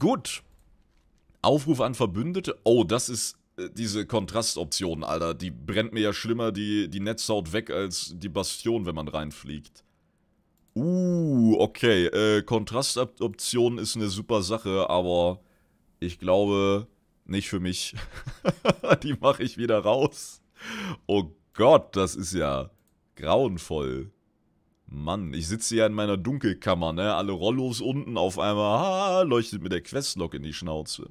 Gut. Aufruf an Verbündete. Oh, das ist äh, diese Kontrastoption, Alter. Die brennt mir ja schlimmer die, die Netzhaut weg als die Bastion, wenn man reinfliegt. Uh, okay. Äh, Kontrastoption ist eine super Sache, aber ich glaube, nicht für mich. die mache ich wieder raus. Oh Gott, das ist ja grauenvoll. Mann, ich sitze ja in meiner Dunkelkammer, ne? Alle Rollos unten auf einmal, ah, leuchtet mir der Questlock in die Schnauze.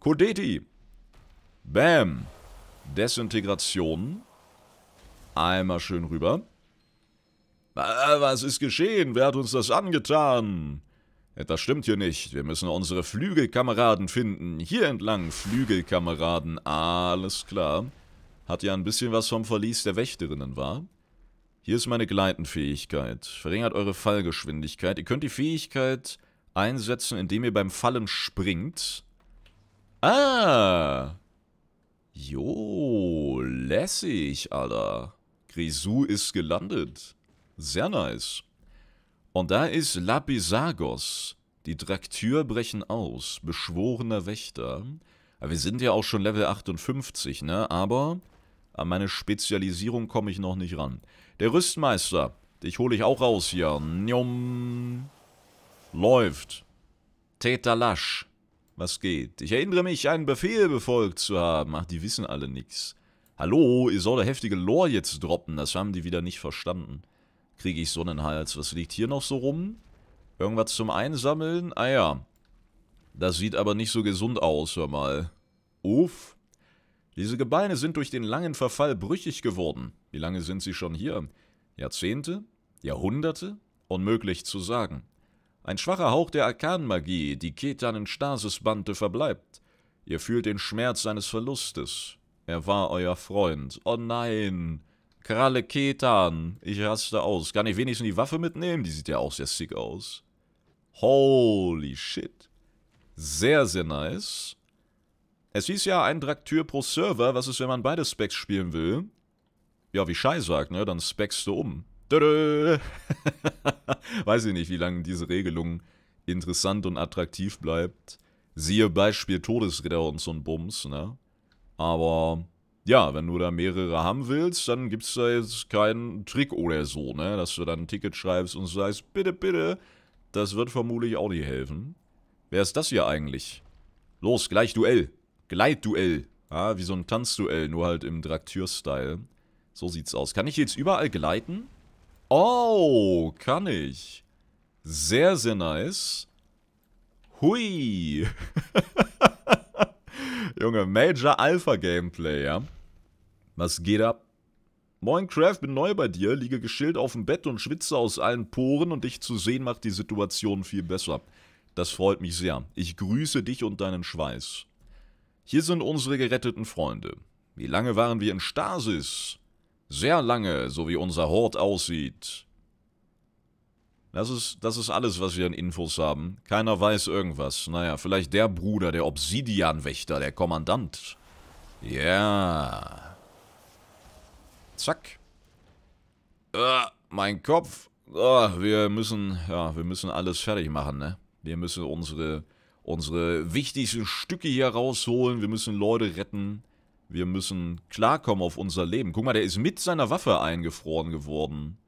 Kodeti. Bam. Desintegration. Einmal schön rüber. Äh, was ist geschehen? Wer hat uns das angetan? Das stimmt hier nicht. Wir müssen unsere Flügelkameraden finden. Hier entlang, Flügelkameraden. Alles klar. Hat ja ein bisschen was vom Verlies der Wächterinnen, war? Hier ist meine Gleitenfähigkeit. Verringert eure Fallgeschwindigkeit. Ihr könnt die Fähigkeit einsetzen, indem ihr beim Fallen springt. Ah! Jo, lässig, Alter. Grisou ist gelandet. Sehr nice. Und da ist Lapisagos. Die Traktür brechen aus. Beschworener Wächter. Aber wir sind ja auch schon Level 58, ne? Aber an meine Spezialisierung komme ich noch nicht ran. Der Rüstmeister, dich hole ich auch raus hier. Njom. Läuft. Tetalasch. Was geht? Ich erinnere mich, einen Befehl befolgt zu haben. Ach, die wissen alle nichts. Hallo, ihr sollt da heftige Lore jetzt droppen. Das haben die wieder nicht verstanden. Kriege ich Sonnenhals. Was liegt hier noch so rum? Irgendwas zum Einsammeln? Ah ja. Das sieht aber nicht so gesund aus, hör mal. Uff. Diese Gebeine sind durch den langen Verfall brüchig geworden. Wie lange sind sie schon hier? Jahrzehnte? Jahrhunderte? Unmöglich zu sagen. Ein schwacher Hauch der Arkanmagie, die Ketan in Stasis bannte, verbleibt. Ihr fühlt den Schmerz seines Verlustes. Er war euer Freund. Oh nein! Kralle Ketan! Ich raste aus. Kann ich wenigstens die Waffe mitnehmen? Die sieht ja auch sehr sick aus. Holy shit. Sehr, sehr nice. Es hieß ja, ein Draktyr pro Server. Was ist, wenn man beide Specs spielen will? Ja, wie Schei sagt, ne? Dann speckst du um. Weiß ich nicht, wie lange diese Regelung interessant und attraktiv bleibt. Siehe Beispiel Todesritter und so ein Bums, ne? Aber ja, wenn du da mehrere haben willst, dann gibt's da jetzt keinen Trick oder so, ne? Dass du dann ein Ticket schreibst und sagst, bitte, bitte. Das wird vermutlich auch nicht helfen. Wer ist das hier eigentlich? Los, gleich Duell. Gleitduell. Ja, wie so ein Tanzduell, nur halt im Draktür-Style. So sieht's aus. Kann ich jetzt überall gleiten? Oh, kann ich. Sehr, sehr nice. Hui. Junge, Major Alpha Gameplay, ja. Was geht ab? Moin Craft, bin neu bei dir, liege geschillt auf dem Bett und schwitze aus allen Poren und dich zu sehen macht die Situation viel besser. Das freut mich sehr. Ich grüße dich und deinen Schweiß. Hier sind unsere geretteten Freunde. Wie lange waren wir in Stasis? Sehr lange, so wie unser Hort aussieht. Das ist, das ist alles, was wir an Infos haben. Keiner weiß irgendwas. Naja, vielleicht der Bruder, der Obsidianwächter, der Kommandant. Ja. Yeah. Zack. Äh, mein Kopf. Oh, wir müssen, ja, wir müssen alles fertig machen, ne? Wir müssen unsere unsere wichtigsten Stücke hier rausholen. Wir müssen Leute retten. Wir müssen klarkommen auf unser Leben. Guck mal, der ist mit seiner Waffe eingefroren geworden.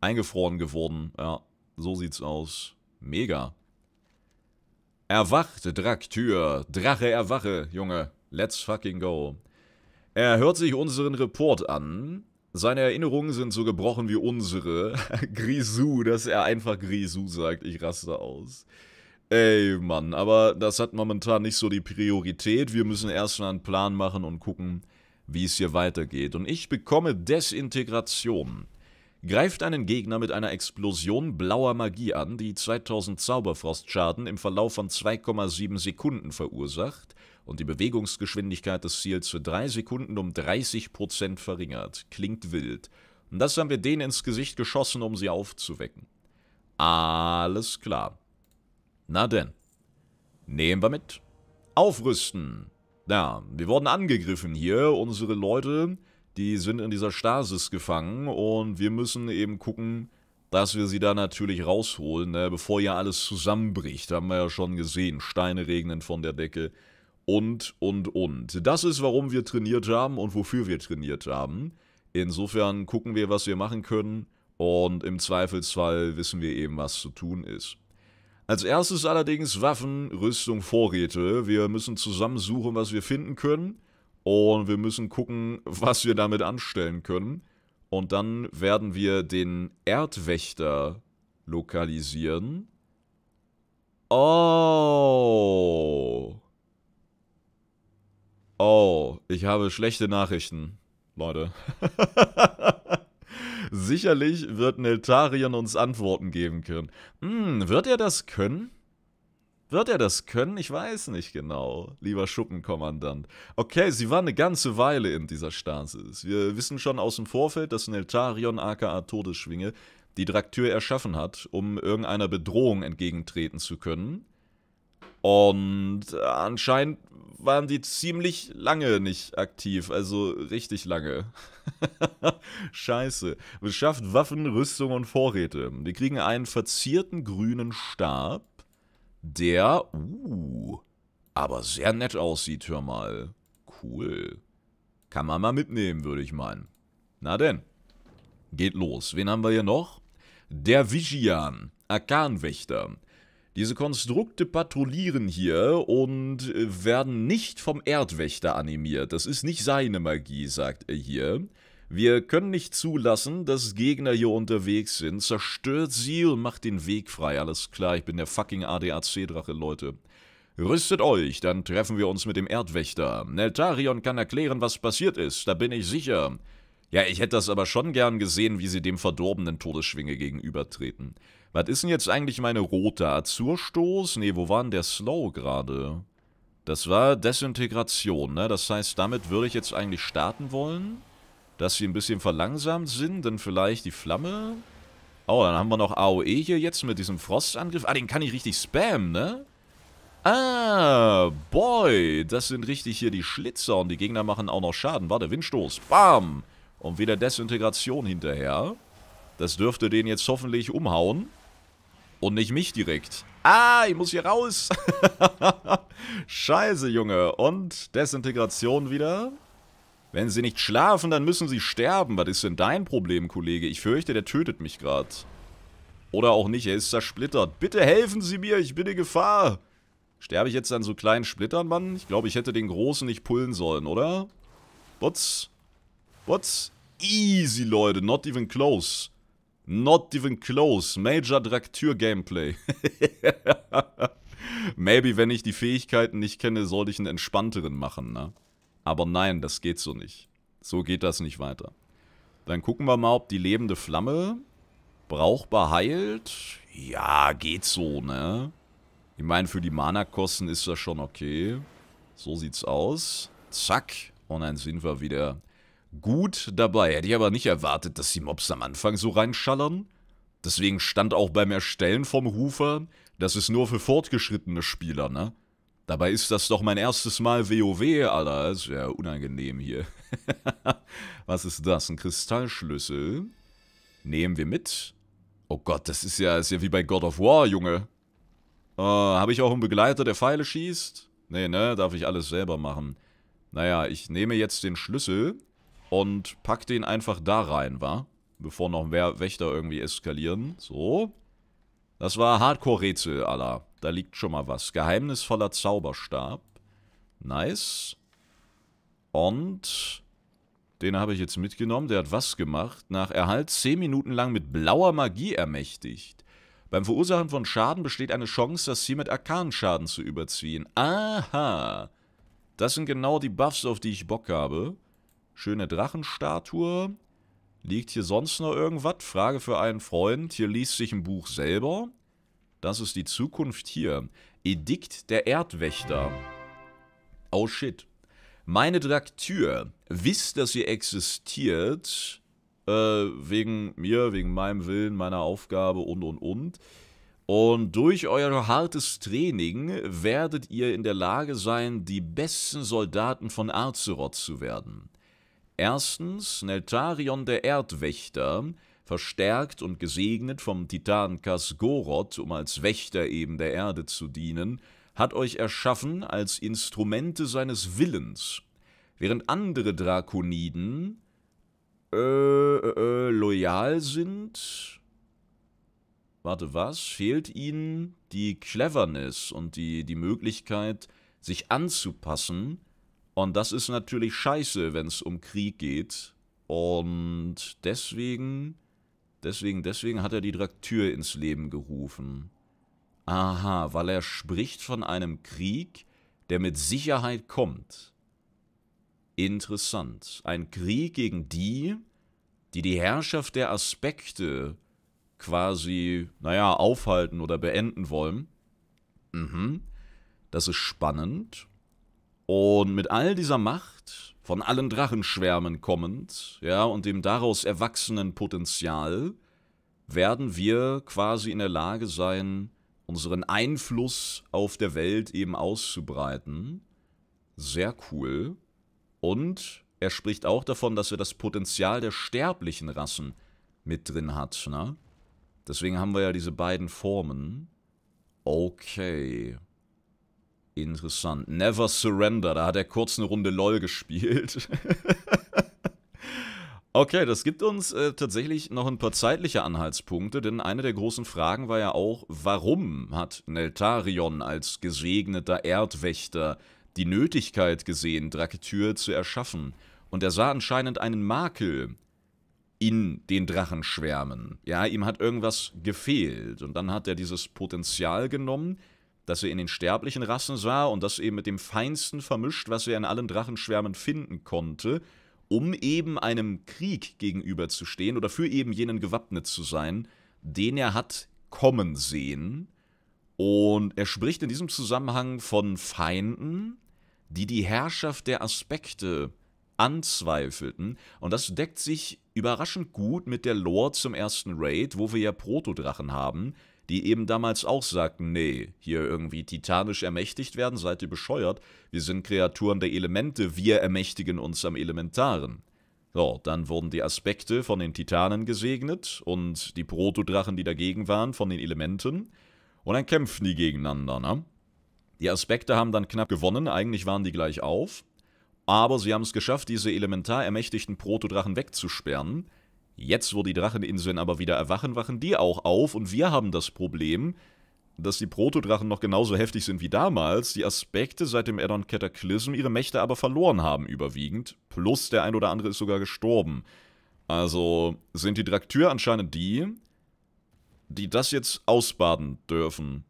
Eingefroren geworden, ja. So sieht's aus. Mega. Erwacht, Draktür. Drache, erwache, Junge. Let's fucking go. Er hört sich unseren Report an. Seine Erinnerungen sind so gebrochen wie unsere. Grisou, dass er einfach Grisou sagt. Ich raste aus. Ey, Mann, aber das hat momentan nicht so die Priorität. Wir müssen erstmal einen Plan machen und gucken, wie es hier weitergeht. Und ich bekomme Desintegration. Greift einen Gegner mit einer Explosion blauer Magie an, die 2000 Zauberfrostschaden im Verlauf von 2,7 Sekunden verursacht und die Bewegungsgeschwindigkeit des Ziels für 3 Sekunden um 30% verringert. Klingt wild. Und das haben wir denen ins Gesicht geschossen, um sie aufzuwecken. Alles klar. Na denn. Nehmen wir mit. Aufrüsten. Ja, wir wurden angegriffen hier. Unsere Leute, die sind in dieser Stasis gefangen und wir müssen eben gucken, dass wir sie da natürlich rausholen, ne, bevor ja alles zusammenbricht. Haben wir ja schon gesehen. Steine regnen von der Decke und, und, und. Das ist, warum wir trainiert haben und wofür wir trainiert haben. Insofern gucken wir, was wir machen können und im Zweifelsfall wissen wir eben, was zu tun ist. Als erstes allerdings Waffen, Rüstung, Vorräte. Wir müssen zusammensuchen, was wir finden können. Und wir müssen gucken, was wir damit anstellen können. Und dann werden wir den Erdwächter lokalisieren. Oh. Oh, ich habe schlechte Nachrichten, Leute. Sicherlich wird Neltarion uns Antworten geben können. Hm, wird er das können? Wird er das können? Ich weiß nicht genau, lieber Schuppenkommandant. Okay, sie war eine ganze Weile in dieser Stasis. Wir wissen schon aus dem Vorfeld, dass Neltarion aka Todesschwinge die Draktür erschaffen hat, um irgendeiner Bedrohung entgegentreten zu können. Und äh, anscheinend waren die ziemlich lange nicht aktiv, also richtig lange. Scheiße. Beschafft Waffen, Rüstung und Vorräte. Die kriegen einen verzierten grünen Stab, der, uh, aber sehr nett aussieht, hör mal. Cool. Kann man mal mitnehmen, würde ich meinen. Na denn. Geht los. Wen haben wir hier noch? Der Vigian, Arkanwächter. Diese Konstrukte patrouillieren hier und äh, werden nicht vom Erdwächter animiert. Das ist nicht seine Magie, sagt er hier. Wir können nicht zulassen, dass Gegner hier unterwegs sind. Zerstört sie und macht den Weg frei. Alles klar, ich bin der fucking ADAC-Drache, Leute. Rüstet euch, dann treffen wir uns mit dem Erdwächter. Neltarion kann erklären, was passiert ist, da bin ich sicher. Ja, ich hätte das aber schon gern gesehen, wie sie dem verdorbenen Todesschwinge gegenübertreten. Was ist denn jetzt eigentlich meine rote? Azurstoß? Ne, wo war denn der Slow gerade? Das war Desintegration, ne? Das heißt, damit würde ich jetzt eigentlich starten wollen. Dass sie ein bisschen verlangsamt sind, dann vielleicht die Flamme. Oh, dann haben wir noch AOE hier jetzt mit diesem Frostangriff. Ah, den kann ich richtig spammen, ne? Ah, boy. Das sind richtig hier die Schlitzer und die Gegner machen auch noch Schaden. Warte, Windstoß. Bam. Und wieder Desintegration hinterher. Das dürfte den jetzt hoffentlich umhauen. Und nicht mich direkt. Ah, ich muss hier raus. Scheiße, Junge. Und Desintegration wieder. Wenn sie nicht schlafen, dann müssen sie sterben. Was ist denn dein Problem, Kollege? Ich fürchte, der tötet mich gerade. Oder auch nicht, er ist zersplittert. Bitte helfen Sie mir, ich bin in Gefahr. Sterbe ich jetzt an so kleinen Splittern, Mann? Ich glaube, ich hätte den großen nicht pullen sollen, oder? What's? What's? Easy, Leute, not even close. Not even close. Major Draktür Gameplay. Maybe, wenn ich die Fähigkeiten nicht kenne, sollte ich einen entspannteren machen, ne? Aber nein, das geht so nicht. So geht das nicht weiter. Dann gucken wir mal, ob die lebende Flamme brauchbar heilt. Ja, geht so, ne? Ich meine, für die Mana-Kosten ist das schon okay. So sieht's aus. Zack. Und dann sind wir wieder gut dabei. Hätte ich aber nicht erwartet, dass die Mobs am Anfang so reinschallern. Deswegen stand auch beim Erstellen vom Rufer, das ist nur für fortgeschrittene Spieler, ne? Dabei ist das doch mein erstes Mal WoW, Alter. Ist ja unangenehm hier. Was ist das? Ein Kristallschlüssel? Nehmen wir mit. Oh Gott, das ist ja, ist ja wie bei God of War, Junge. Äh, ah, Habe ich auch einen Begleiter, der Pfeile schießt? Nee, ne? Darf ich alles selber machen. Naja, ich nehme jetzt den Schlüssel und pack den einfach da rein, war, Bevor noch mehr Wächter irgendwie eskalieren. So. Das war Hardcore-Rätsel, Allah. Da liegt schon mal was. Geheimnisvoller Zauberstab. Nice. Und den habe ich jetzt mitgenommen. Der hat was gemacht? Nach Erhalt 10 Minuten lang mit blauer Magie ermächtigt. Beim Verursachen von Schaden besteht eine Chance, das Ziel mit Arkanschaden zu überziehen. Aha. Das sind genau die Buffs, auf die ich Bock habe. Schöne Drachenstatue. Liegt hier sonst noch irgendwas? Frage für einen Freund. Hier liest sich ein Buch selber. Das ist die Zukunft hier. Edikt der Erdwächter. Oh shit. Meine Draktür. Wisst, dass ihr existiert. Äh, wegen mir, wegen meinem Willen, meiner Aufgabe und und und. Und durch euer hartes Training werdet ihr in der Lage sein, die besten Soldaten von Arzeroth zu werden. Erstens Neltarion der Erdwächter, verstärkt und gesegnet vom Titan Kasgoroth, um als Wächter eben der Erde zu dienen, hat euch erschaffen als Instrumente seines Willens, während andere Drakoniden äh, äh, äh loyal sind. Warte, was? Fehlt ihnen die Cleverness und die, die Möglichkeit, sich anzupassen, und das ist natürlich scheiße, wenn es um Krieg geht. Und deswegen, deswegen, deswegen hat er die Draktür ins Leben gerufen. Aha, weil er spricht von einem Krieg, der mit Sicherheit kommt. Interessant. Ein Krieg gegen die, die die Herrschaft der Aspekte quasi, naja, aufhalten oder beenden wollen. Mhm. Das ist spannend. Und mit all dieser Macht, von allen Drachenschwärmen kommend, ja, und dem daraus erwachsenen Potenzial, werden wir quasi in der Lage sein, unseren Einfluss auf der Welt eben auszubreiten. Sehr cool. Und er spricht auch davon, dass er das Potenzial der sterblichen Rassen mit drin hat, ne? Deswegen haben wir ja diese beiden Formen. Okay. Interessant. Never Surrender, da hat er kurz eine Runde LOL gespielt. okay, das gibt uns äh, tatsächlich noch ein paar zeitliche Anhaltspunkte, denn eine der großen Fragen war ja auch, warum hat Neltarion als gesegneter Erdwächter die Nötigkeit gesehen, Draketür zu erschaffen? Und er sah anscheinend einen Makel in den Drachenschwärmen. Ja, ihm hat irgendwas gefehlt und dann hat er dieses Potenzial genommen, dass er in den sterblichen Rassen sah und das eben mit dem Feinsten vermischt, was er in allen Drachenschwärmen finden konnte, um eben einem Krieg gegenüberzustehen oder für eben jenen gewappnet zu sein, den er hat kommen sehen. Und er spricht in diesem Zusammenhang von Feinden, die die Herrschaft der Aspekte anzweifelten. Und das deckt sich überraschend gut mit der Lore zum ersten Raid, wo wir ja Protodrachen haben, die eben damals auch sagten, nee, hier irgendwie titanisch ermächtigt werden, seid ihr bescheuert, wir sind Kreaturen der Elemente, wir ermächtigen uns am Elementaren. So, dann wurden die Aspekte von den Titanen gesegnet und die Protodrachen, die dagegen waren, von den Elementen. Und dann kämpften die gegeneinander, ne? Die Aspekte haben dann knapp gewonnen, eigentlich waren die gleich auf. Aber sie haben es geschafft, diese elementar ermächtigten Protodrachen wegzusperren. Jetzt, wo die Dracheninseln aber wieder erwachen, wachen die auch auf und wir haben das Problem, dass die Protodrachen noch genauso heftig sind wie damals, die Aspekte seit dem Addon Cataclysm ihre Mächte aber verloren haben überwiegend, plus der ein oder andere ist sogar gestorben. Also sind die Draktür anscheinend die, die das jetzt ausbaden dürfen.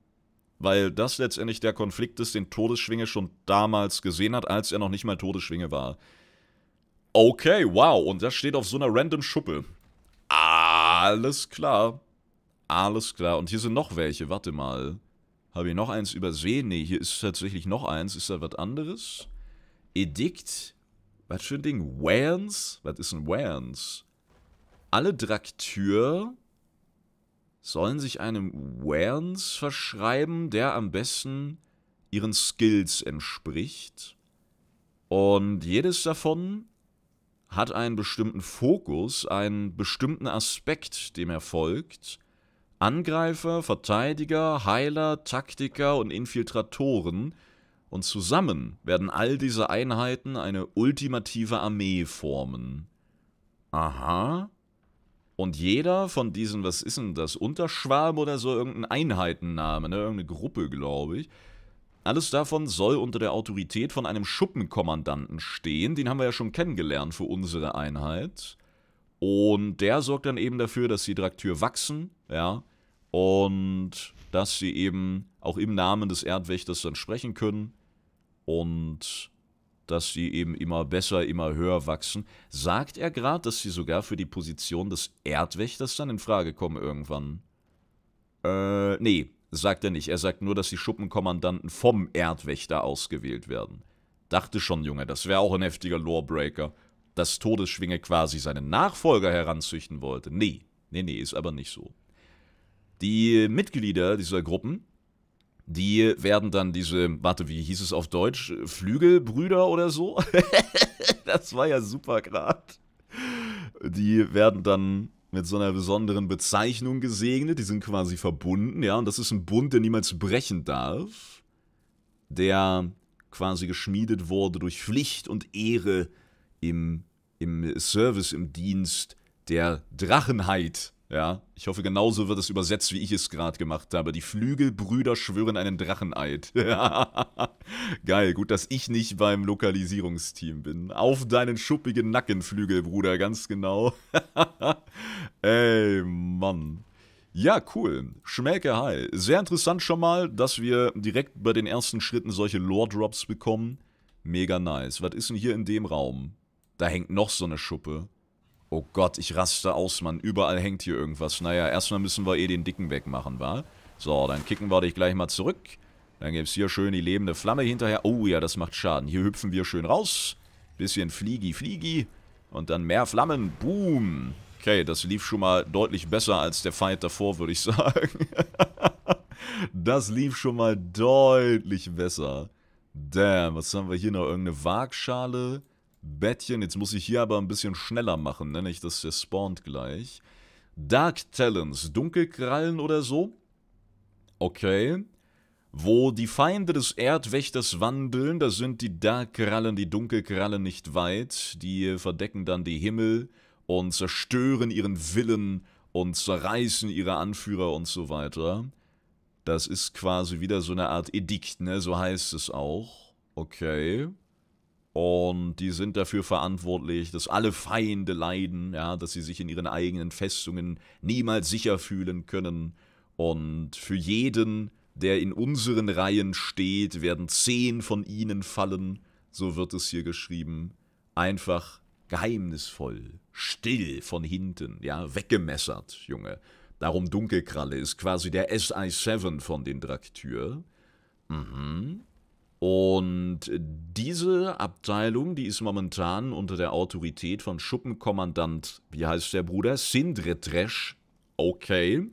Weil das letztendlich der Konflikt ist, den Todesschwinge schon damals gesehen hat, als er noch nicht mal Todesschwinge war. Okay, wow. Und das steht auf so einer random Schuppe. Alles klar. Alles klar. Und hier sind noch welche. Warte mal. Habe ich noch eins übersehen? Nee, hier ist tatsächlich noch eins. Ist da was anderes? Edikt? Was für ein Ding? Wans? Was ist ein Wans? Alle Draktür sollen sich einem Wans verschreiben, der am besten ihren Skills entspricht. Und jedes davon hat einen bestimmten Fokus, einen bestimmten Aspekt, dem er folgt. Angreifer, Verteidiger, Heiler, Taktiker und Infiltratoren. Und zusammen werden all diese Einheiten eine ultimative Armee formen. Aha. Und jeder von diesen, was ist denn das, Unterschwarm oder so, irgendein Einheitennamen, ne? irgendeine Gruppe, glaube ich, alles davon soll unter der Autorität von einem Schuppenkommandanten stehen, den haben wir ja schon kennengelernt für unsere Einheit. Und der sorgt dann eben dafür, dass die Draktür wachsen, ja, und dass sie eben auch im Namen des Erdwächters dann sprechen können und dass sie eben immer besser, immer höher wachsen. Sagt er gerade, dass sie sogar für die Position des Erdwächters dann in Frage kommen irgendwann? Äh, nee, sagt er nicht. Er sagt nur, dass die Schuppenkommandanten vom Erdwächter ausgewählt werden. Dachte schon, Junge, das wäre auch ein heftiger Lawbreaker, dass Todesschwinge quasi seinen Nachfolger heranzüchten wollte. Nee, nee, nee, ist aber nicht so. Die Mitglieder dieser Gruppen, die werden dann diese, warte, wie hieß es auf Deutsch? Flügelbrüder oder so? das war ja super gerade. Die werden dann mit so einer besonderen Bezeichnung gesegnet. Die sind quasi verbunden, ja. Und das ist ein Bund, der niemals brechen darf. Der quasi geschmiedet wurde durch Pflicht und Ehre im, im Service, im Dienst der Drachenheit. Ja, ich hoffe, genauso wird es übersetzt, wie ich es gerade gemacht habe. Die Flügelbrüder schwören einen Dracheneid. Geil, gut, dass ich nicht beim Lokalisierungsteam bin. Auf deinen schuppigen Nacken, Flügelbruder, ganz genau. Ey, Mann. Ja, cool. Schmelke High. Sehr interessant schon mal, dass wir direkt bei den ersten Schritten solche Lore-Drops bekommen. Mega nice. Was ist denn hier in dem Raum? Da hängt noch so eine Schuppe. Oh Gott, ich raste aus, Mann. Überall hängt hier irgendwas. Naja, erstmal müssen wir eh den Dicken wegmachen, wa? So, dann kicken wir dich gleich mal zurück. Dann gibt es hier schön die lebende Flamme hinterher. Oh ja, das macht Schaden. Hier hüpfen wir schön raus. Bisschen Fliegi, Fliegi. Und dann mehr Flammen. Boom. Okay, das lief schon mal deutlich besser als der Fight davor, würde ich sagen. das lief schon mal deutlich besser. Damn, was haben wir hier noch? Irgendeine Waagschale? Bettchen. Jetzt muss ich hier aber ein bisschen schneller machen, nenne ich das der spawnt gleich. Dark Talons, Dunkelkrallen oder so. Okay. Wo die Feinde des Erdwächters wandeln, da sind die Darkkrallen, die Dunkelkrallen nicht weit. Die verdecken dann die Himmel und zerstören ihren Willen und zerreißen ihre Anführer und so weiter. Das ist quasi wieder so eine Art Edikt, ne? So heißt es auch. Okay. Und die sind dafür verantwortlich, dass alle Feinde leiden, ja, dass sie sich in ihren eigenen Festungen niemals sicher fühlen können. Und für jeden, der in unseren Reihen steht, werden zehn von ihnen fallen, so wird es hier geschrieben. Einfach geheimnisvoll, still von hinten, ja, weggemessert, Junge. Darum Dunkelkralle ist quasi der SI-7 von den Draktür. Mhm. Und diese Abteilung, die ist momentan unter der Autorität von Schuppenkommandant, wie heißt der Bruder? Sindretresch. Okay.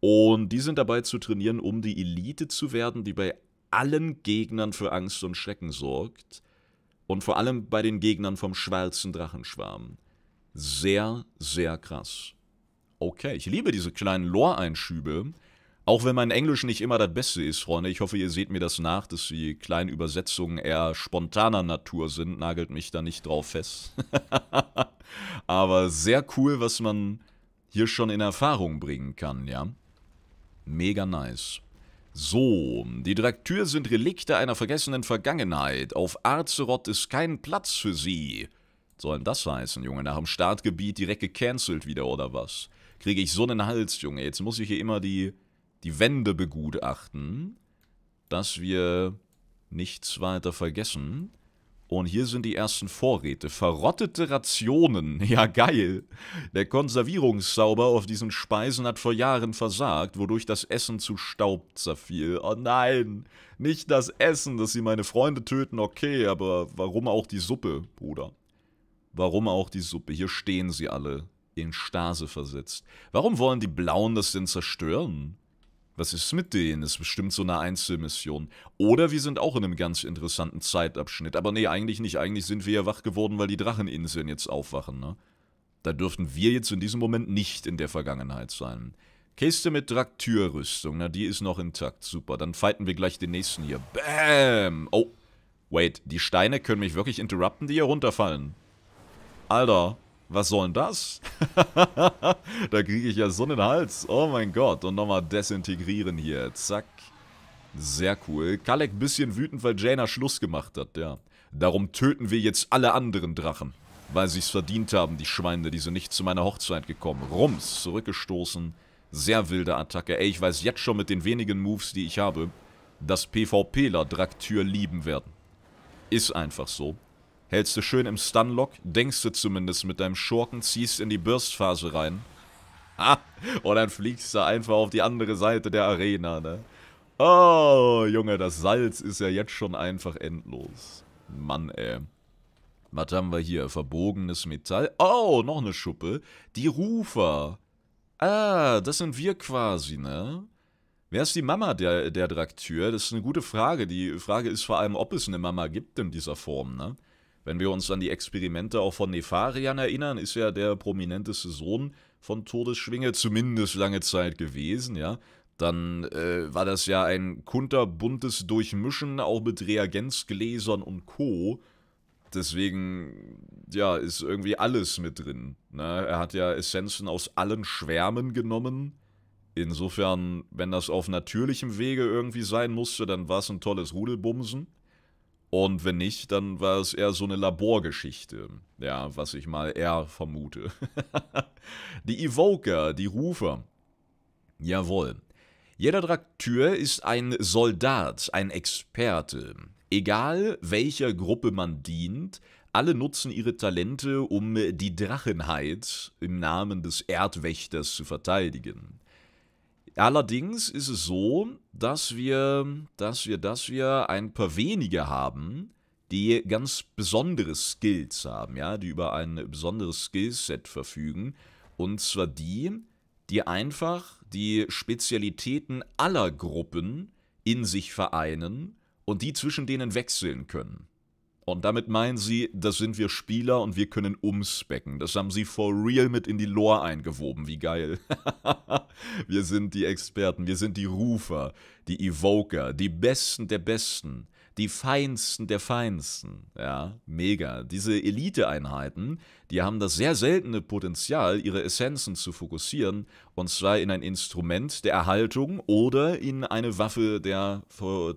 Und die sind dabei zu trainieren, um die Elite zu werden, die bei allen Gegnern für Angst und Schrecken sorgt. Und vor allem bei den Gegnern vom schwarzen Drachenschwarm. Sehr, sehr krass. Okay, ich liebe diese kleinen Lore-Einschübe. Auch wenn mein Englisch nicht immer das Beste ist, Freunde, ich hoffe, ihr seht mir das nach, dass die kleinen Übersetzungen eher spontaner Natur sind, nagelt mich da nicht drauf fest. Aber sehr cool, was man hier schon in Erfahrung bringen kann, ja. Mega nice. So, die Draktür sind Relikte einer vergessenen Vergangenheit. Auf Arzeroth ist kein Platz für sie. Sollen das heißen, Junge? Nach dem Startgebiet direkt gecancelt wieder, oder was? Kriege ich so einen Hals, Junge. Jetzt muss ich hier immer die die Wände begutachten, dass wir nichts weiter vergessen. Und hier sind die ersten Vorräte. Verrottete Rationen. Ja, geil. Der Konservierungszauber auf diesen Speisen hat vor Jahren versagt, wodurch das Essen zu Staub zerfiel. Oh nein. Nicht das Essen, dass sie meine Freunde töten, okay, aber warum auch die Suppe, Bruder? Warum auch die Suppe? Hier stehen sie alle in Stase versetzt. Warum wollen die Blauen das denn zerstören? Was ist mit denen? Das ist bestimmt so eine Einzelmission. Oder wir sind auch in einem ganz interessanten Zeitabschnitt. Aber nee, eigentlich nicht. Eigentlich sind wir ja wach geworden, weil die Dracheninseln jetzt aufwachen, ne? Da dürften wir jetzt in diesem Moment nicht in der Vergangenheit sein. Kiste mit Traktürrüstung. Na, die ist noch intakt. Super. Dann fighten wir gleich den nächsten hier. Bam! Oh. Wait, die Steine können mich wirklich interrupten, die hier runterfallen. Alter was soll denn das? da kriege ich ja so einen Hals. Oh mein Gott. Und nochmal desintegrieren hier. Zack. Sehr cool. Kalek ein bisschen wütend, weil Jaina Schluss gemacht hat, ja. Darum töten wir jetzt alle anderen Drachen. Weil sie es verdient haben, die Schweine, die sind nicht zu meiner Hochzeit gekommen. Rums, zurückgestoßen. Sehr wilde Attacke. Ey, ich weiß jetzt schon mit den wenigen Moves, die ich habe, dass PvPler Draktür lieben werden. Ist einfach so. Hältst du schön im Stunlock, denkst du zumindest mit deinem Schurken, ziehst in die Burstphase rein. Ha! Und oh, dann fliegst du einfach auf die andere Seite der Arena, ne? Oh, Junge, das Salz ist ja jetzt schon einfach endlos. Mann, ey. Was haben wir hier? Verbogenes Metall. Oh, noch eine Schuppe. Die Rufer. Ah, das sind wir quasi, ne? Wer ist die Mama der, der Draktür? Das ist eine gute Frage. Die Frage ist vor allem, ob es eine Mama gibt in dieser Form, ne? Wenn wir uns an die Experimente auch von Nefarian erinnern, ist ja der prominenteste Sohn von Todesschwinge zumindest lange Zeit gewesen, ja. Dann äh, war das ja ein kunterbuntes Durchmischen, auch mit Reagenzgläsern und Co. Deswegen, ja, ist irgendwie alles mit drin. Ne? Er hat ja Essenzen aus allen Schwärmen genommen. Insofern, wenn das auf natürlichem Wege irgendwie sein musste, dann war es ein tolles Rudelbumsen. Und wenn nicht, dann war es eher so eine Laborgeschichte. Ja, was ich mal eher vermute. die Evoker, die Rufer. Jawohl. Jeder Drakteur ist ein Soldat, ein Experte. Egal welcher Gruppe man dient, alle nutzen ihre Talente, um die Drachenheit im Namen des Erdwächters zu verteidigen. Allerdings ist es so, dass wir, dass wir, dass wir ein paar wenige haben, die ganz besondere Skills haben, ja, die über ein besonderes Skillset verfügen. Und zwar die, die einfach die Spezialitäten aller Gruppen in sich vereinen und die zwischen denen wechseln können. Und damit meinen sie, das sind wir Spieler und wir können umspecken. Das haben sie for real mit in die Lore eingewoben. Wie geil. wir sind die Experten, wir sind die Rufer, die Evoker, die Besten der Besten, die Feinsten der Feinsten. Ja, mega. Diese Elite-Einheiten, die haben das sehr seltene Potenzial, ihre Essenzen zu fokussieren, und zwar in ein Instrument der Erhaltung oder in eine Waffe der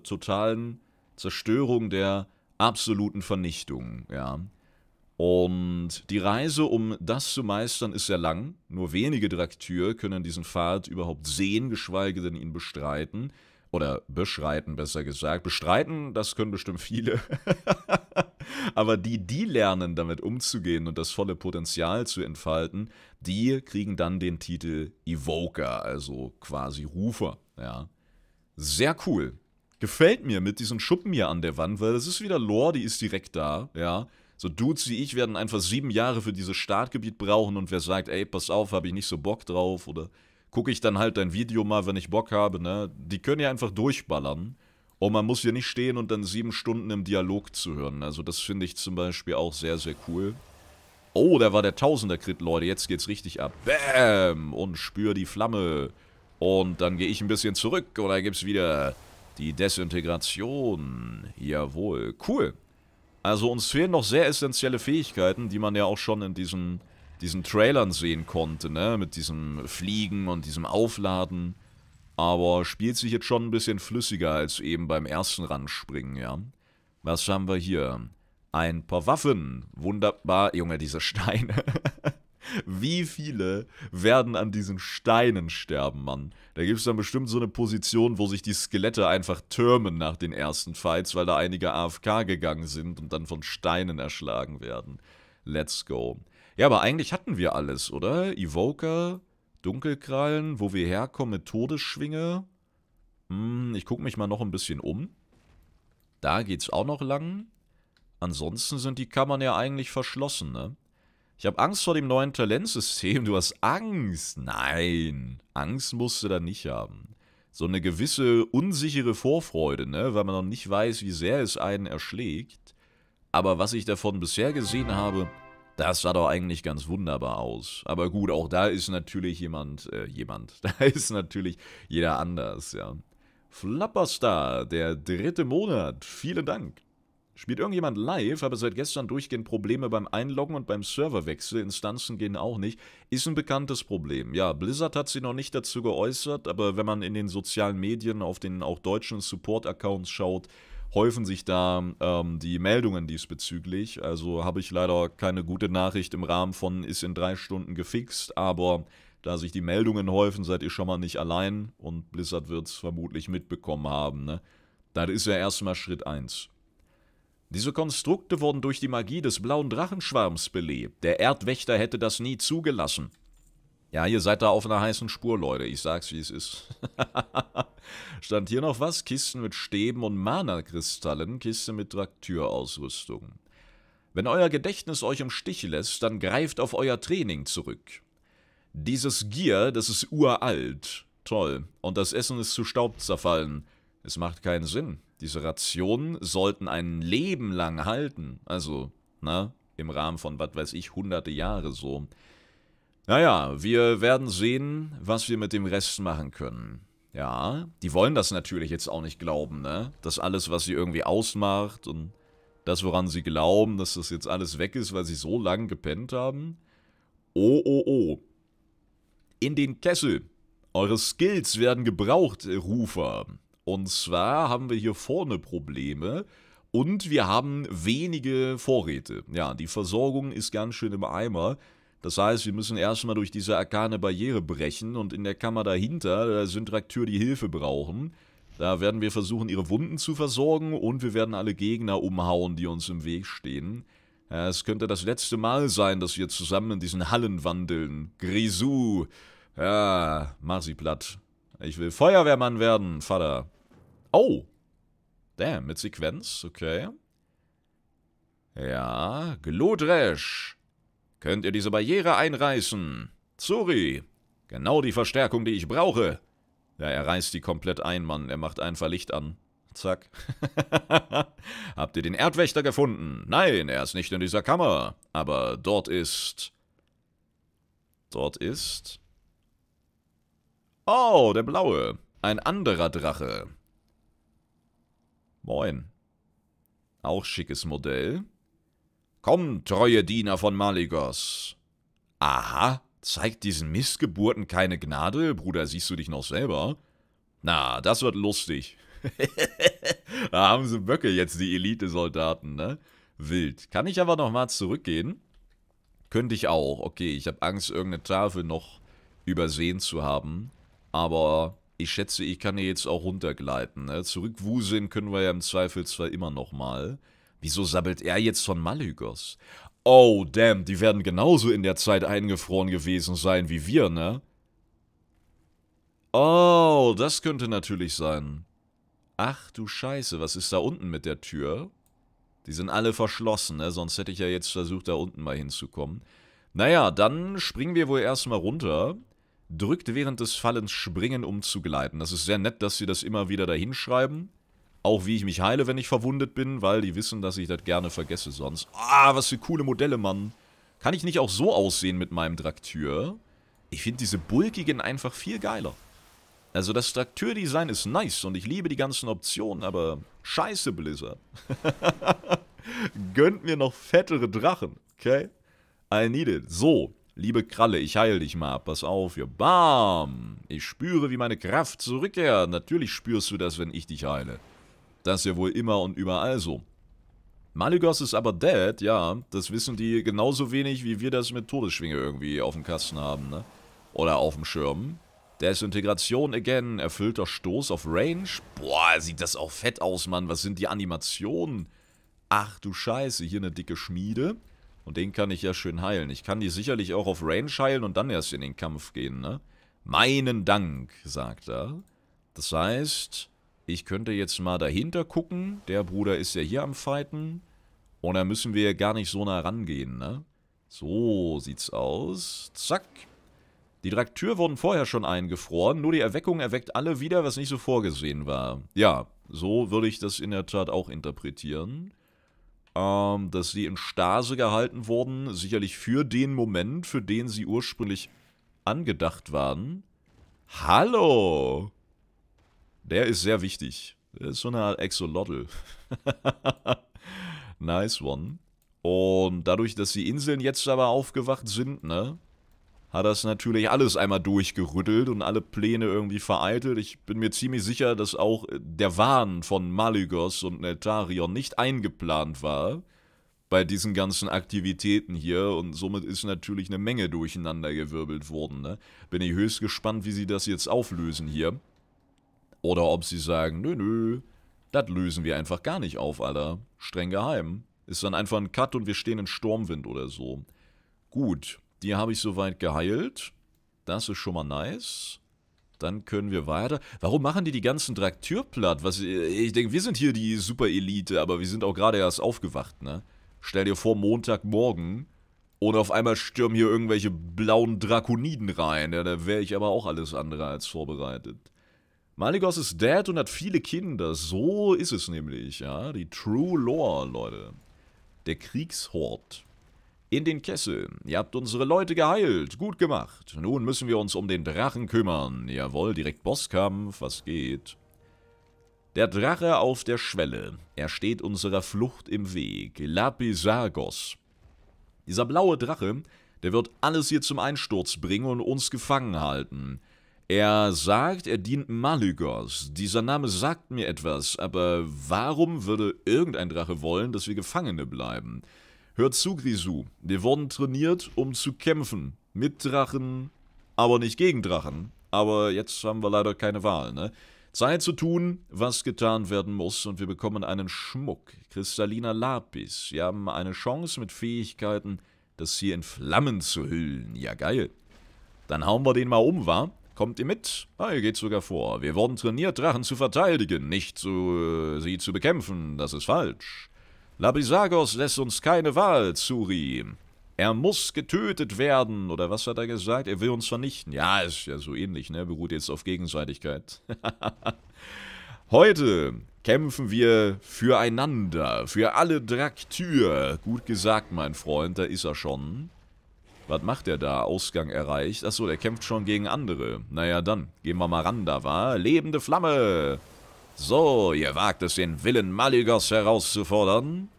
totalen Zerstörung der absoluten Vernichtung, ja. Und die Reise, um das zu meistern, ist sehr lang. Nur wenige Draktyr können diesen Pfad überhaupt sehen, geschweige denn ihn bestreiten. Oder beschreiten, besser gesagt. Bestreiten, das können bestimmt viele. Aber die, die lernen, damit umzugehen und das volle Potenzial zu entfalten, die kriegen dann den Titel Evoker, also quasi Rufer. Ja. Sehr cool. Gefällt mir mit diesen Schuppen hier an der Wand, weil das ist wieder Lore, die ist direkt da, ja. So Dudes wie ich werden einfach sieben Jahre für dieses Startgebiet brauchen und wer sagt, ey, pass auf, habe ich nicht so Bock drauf oder gucke ich dann halt dein Video mal, wenn ich Bock habe, ne? Die können ja einfach durchballern. Und man muss hier nicht stehen und dann sieben Stunden im Dialog zu hören. Also das finde ich zum Beispiel auch sehr, sehr cool. Oh, da war der Tausender-Crit, Leute. Jetzt geht's richtig ab. Bäm! Und spür die Flamme. Und dann gehe ich ein bisschen zurück und da gibt's wieder die Desintegration. Jawohl. Cool. Also uns fehlen noch sehr essentielle Fähigkeiten, die man ja auch schon in diesen, diesen Trailern sehen konnte, ne? Mit diesem Fliegen und diesem Aufladen. Aber spielt sich jetzt schon ein bisschen flüssiger als eben beim ersten Randspringen, ja. Was haben wir hier? Ein paar Waffen. Wunderbar. Junge, diese Steine. Wie viele werden an diesen Steinen sterben, Mann? Da gibt es dann bestimmt so eine Position, wo sich die Skelette einfach türmen nach den ersten Fights, weil da einige AFK gegangen sind und dann von Steinen erschlagen werden. Let's go. Ja, aber eigentlich hatten wir alles, oder? Evoker, Dunkelkrallen, wo wir herkommen, mit Todesschwinge. Hm, ich gucke mich mal noch ein bisschen um. Da geht's auch noch lang. Ansonsten sind die Kammern ja eigentlich verschlossen, ne? Ich habe Angst vor dem neuen Talentsystem. Du hast Angst. Nein, Angst musst du da nicht haben. So eine gewisse unsichere Vorfreude, ne? weil man noch nicht weiß, wie sehr es einen erschlägt. Aber was ich davon bisher gesehen habe, das sah doch eigentlich ganz wunderbar aus. Aber gut, auch da ist natürlich jemand, äh, jemand, da ist natürlich jeder anders, ja. Flapperstar, der dritte Monat, vielen Dank. Spielt irgendjemand live, aber seit gestern durchgehend Probleme beim Einloggen und beim Serverwechsel. Instanzen gehen auch nicht. Ist ein bekanntes Problem. Ja, Blizzard hat sie noch nicht dazu geäußert, aber wenn man in den sozialen Medien auf den auch deutschen Support-Accounts schaut, häufen sich da ähm, die Meldungen diesbezüglich. Also habe ich leider keine gute Nachricht im Rahmen von ist in drei Stunden gefixt, aber da sich die Meldungen häufen, seid ihr schon mal nicht allein und Blizzard wird es vermutlich mitbekommen haben. Ne? Das ist ja erstmal Schritt 1. Diese Konstrukte wurden durch die Magie des blauen Drachenschwarms belebt. Der Erdwächter hätte das nie zugelassen. Ja, ihr seid da auf einer heißen Spur, Leute. Ich sag's, wie es ist. Stand hier noch was? Kisten mit Stäben und Mana-Kristallen, Kiste mit Traktürausrüstung. Wenn euer Gedächtnis euch im Stich lässt, dann greift auf euer Training zurück. Dieses Gier, das ist uralt. Toll. Und das Essen ist zu Staub zerfallen. Es macht keinen Sinn. Diese Rationen sollten ein Leben lang halten. Also, na, im Rahmen von, was weiß ich, hunderte Jahre so. Naja, wir werden sehen, was wir mit dem Rest machen können. Ja, die wollen das natürlich jetzt auch nicht glauben, ne? Dass alles, was sie irgendwie ausmacht und das, woran sie glauben, dass das jetzt alles weg ist, weil sie so lange gepennt haben. Oh, oh, oh. In den Kessel. Eure Skills werden gebraucht, Rufer. Und zwar haben wir hier vorne Probleme. Und wir haben wenige Vorräte. Ja, die Versorgung ist ganz schön im Eimer. Das heißt, wir müssen erstmal durch diese arkane Barriere brechen und in der Kammer dahinter da sind Traktür, die Hilfe brauchen. Da werden wir versuchen, ihre Wunden zu versorgen und wir werden alle Gegner umhauen, die uns im Weg stehen. Es könnte das letzte Mal sein, dass wir zusammen in diesen Hallen wandeln. Grisou! Ja, mach sie platt. Ich will Feuerwehrmann werden, Vater. Oh! Damn, mit Sequenz, okay. Ja, Gludresch. Könnt ihr diese Barriere einreißen? Zuri. Genau die Verstärkung, die ich brauche. Ja, er reißt die komplett ein, Mann. Er macht einfach Licht an. Zack. Habt ihr den Erdwächter gefunden? Nein, er ist nicht in dieser Kammer. Aber dort ist... Dort ist... Oh, der blaue. Ein anderer Drache. Moin. Auch schickes Modell. Komm, treue Diener von Maligos. Aha, zeigt diesen Missgeburten keine Gnade, Bruder, siehst du dich noch selber? Na, das wird lustig. da haben sie Böcke jetzt, die Elite-Soldaten, ne? Wild. Kann ich aber nochmal zurückgehen? Könnte ich auch. Okay, ich habe Angst, irgendeine Tafel noch übersehen zu haben. Aber ich schätze, ich kann hier jetzt auch runtergleiten. Ne? Zurückwuseln können wir ja im Zweifelsfall immer nochmal. Wieso sabbelt er jetzt von Malygos? Oh, damn, die werden genauso in der Zeit eingefroren gewesen sein wie wir, ne? Oh, das könnte natürlich sein. Ach du Scheiße, was ist da unten mit der Tür? Die sind alle verschlossen, ne? Sonst hätte ich ja jetzt versucht, da unten mal hinzukommen. Naja, dann springen wir wohl erstmal runter drückt während des Fallens springen, um zu gleiten. Das ist sehr nett, dass sie das immer wieder dahin schreiben. Auch wie ich mich heile, wenn ich verwundet bin, weil die wissen, dass ich das gerne vergesse sonst. Ah, was für coole Modelle, Mann. Kann ich nicht auch so aussehen mit meinem Draktür? Ich finde diese bulkigen einfach viel geiler. Also das Draktürdesign ist nice und ich liebe die ganzen Optionen, aber scheiße Blizzard. Gönnt mir noch fettere Drachen, okay? I need it. So, Liebe Kralle, ich heil dich mal, pass auf, ja, bam! Ich spüre, wie meine Kraft zurückkehrt. Natürlich spürst du das, wenn ich dich heile. Das ist ja wohl immer und überall so. Malygos ist aber dead, ja. Das wissen die genauso wenig, wie wir das mit Todesschwinge irgendwie auf dem Kasten haben, ne? Oder auf dem Schirm. Desintegration again, erfüllter Stoß auf Range. Boah, sieht das auch fett aus, Mann. Was sind die Animationen? Ach du Scheiße, hier eine dicke Schmiede. Und den kann ich ja schön heilen. Ich kann die sicherlich auch auf Range heilen und dann erst in den Kampf gehen, ne? Meinen Dank, sagt er. Das heißt, ich könnte jetzt mal dahinter gucken. Der Bruder ist ja hier am Fighten. Und da müssen wir gar nicht so nah rangehen, ne? So sieht's aus. Zack. Die Draktür wurden vorher schon eingefroren, nur die Erweckung erweckt alle wieder, was nicht so vorgesehen war. Ja, so würde ich das in der Tat auch interpretieren ähm, dass sie in Stase gehalten wurden, sicherlich für den Moment, für den sie ursprünglich angedacht waren. Hallo! Der ist sehr wichtig. Das ist so eine Art Exolotl. nice one. Und dadurch, dass die Inseln jetzt aber aufgewacht sind, ne, hat das natürlich alles einmal durchgerüttelt und alle Pläne irgendwie vereitelt. Ich bin mir ziemlich sicher, dass auch äh, der Wahn von Malygos und Neltarion nicht eingeplant war bei diesen ganzen Aktivitäten hier und somit ist natürlich eine Menge durcheinandergewirbelt worden. Ne? Bin ich höchst gespannt, wie sie das jetzt auflösen hier. Oder ob sie sagen, nö, nö, das lösen wir einfach gar nicht auf, Alter. Streng geheim. Ist dann einfach ein Cut und wir stehen in Sturmwind oder so. Gut. Die habe ich soweit geheilt. Das ist schon mal nice. Dann können wir weiter. Warum machen die die ganzen Traktür platt? Was, äh, ich denke, wir sind hier die Super-Elite, aber wir sind auch gerade erst aufgewacht, ne? Stell dir vor, Montagmorgen und auf einmal stürmen hier irgendwelche blauen Drakoniden rein. Ja, da wäre ich aber auch alles andere als vorbereitet. Maligos ist dead und hat viele Kinder. So ist es nämlich, ja. Die True Lore, Leute. Der Kriegshort in den Kessel. Ihr habt unsere Leute geheilt. Gut gemacht. Nun müssen wir uns um den Drachen kümmern. Jawohl, direkt Bosskampf. Was geht? Der Drache auf der Schwelle. Er steht unserer Flucht im Weg. Lapisagos. Dieser blaue Drache, der wird alles hier zum Einsturz bringen und uns gefangen halten. Er sagt, er dient Malygos. Dieser Name sagt mir etwas, aber warum würde irgendein Drache wollen, dass wir Gefangene bleiben? Hör zu, Grisou. Wir wurden trainiert, um zu kämpfen. Mit Drachen, aber nicht gegen Drachen. Aber jetzt haben wir leider keine Wahl, ne? Zeit zu tun, was getan werden muss, und wir bekommen einen Schmuck. Kristalliner Lapis. Wir haben eine Chance mit Fähigkeiten, das hier in Flammen zu hüllen. Ja, geil. Dann hauen wir den mal um, wa? Kommt ihr mit? Ah, ihr geht sogar vor. Wir wurden trainiert, Drachen zu verteidigen, nicht zu, äh, sie zu bekämpfen. Das ist falsch. Labisagos lässt uns keine Wahl, Zuri. Er muss getötet werden. Oder was hat er gesagt? Er will uns vernichten. Ja, ist ja so ähnlich, ne? Beruht jetzt auf Gegenseitigkeit. Heute kämpfen wir füreinander, für alle Draktür. Gut gesagt, mein Freund, da ist er schon. Was macht er da? Ausgang erreicht. Achso, der kämpft schon gegen andere. Naja, dann. Gehen wir mal ran, da war. Lebende Flamme! So, ihr wagt es, den Willen Maligos herauszufordern.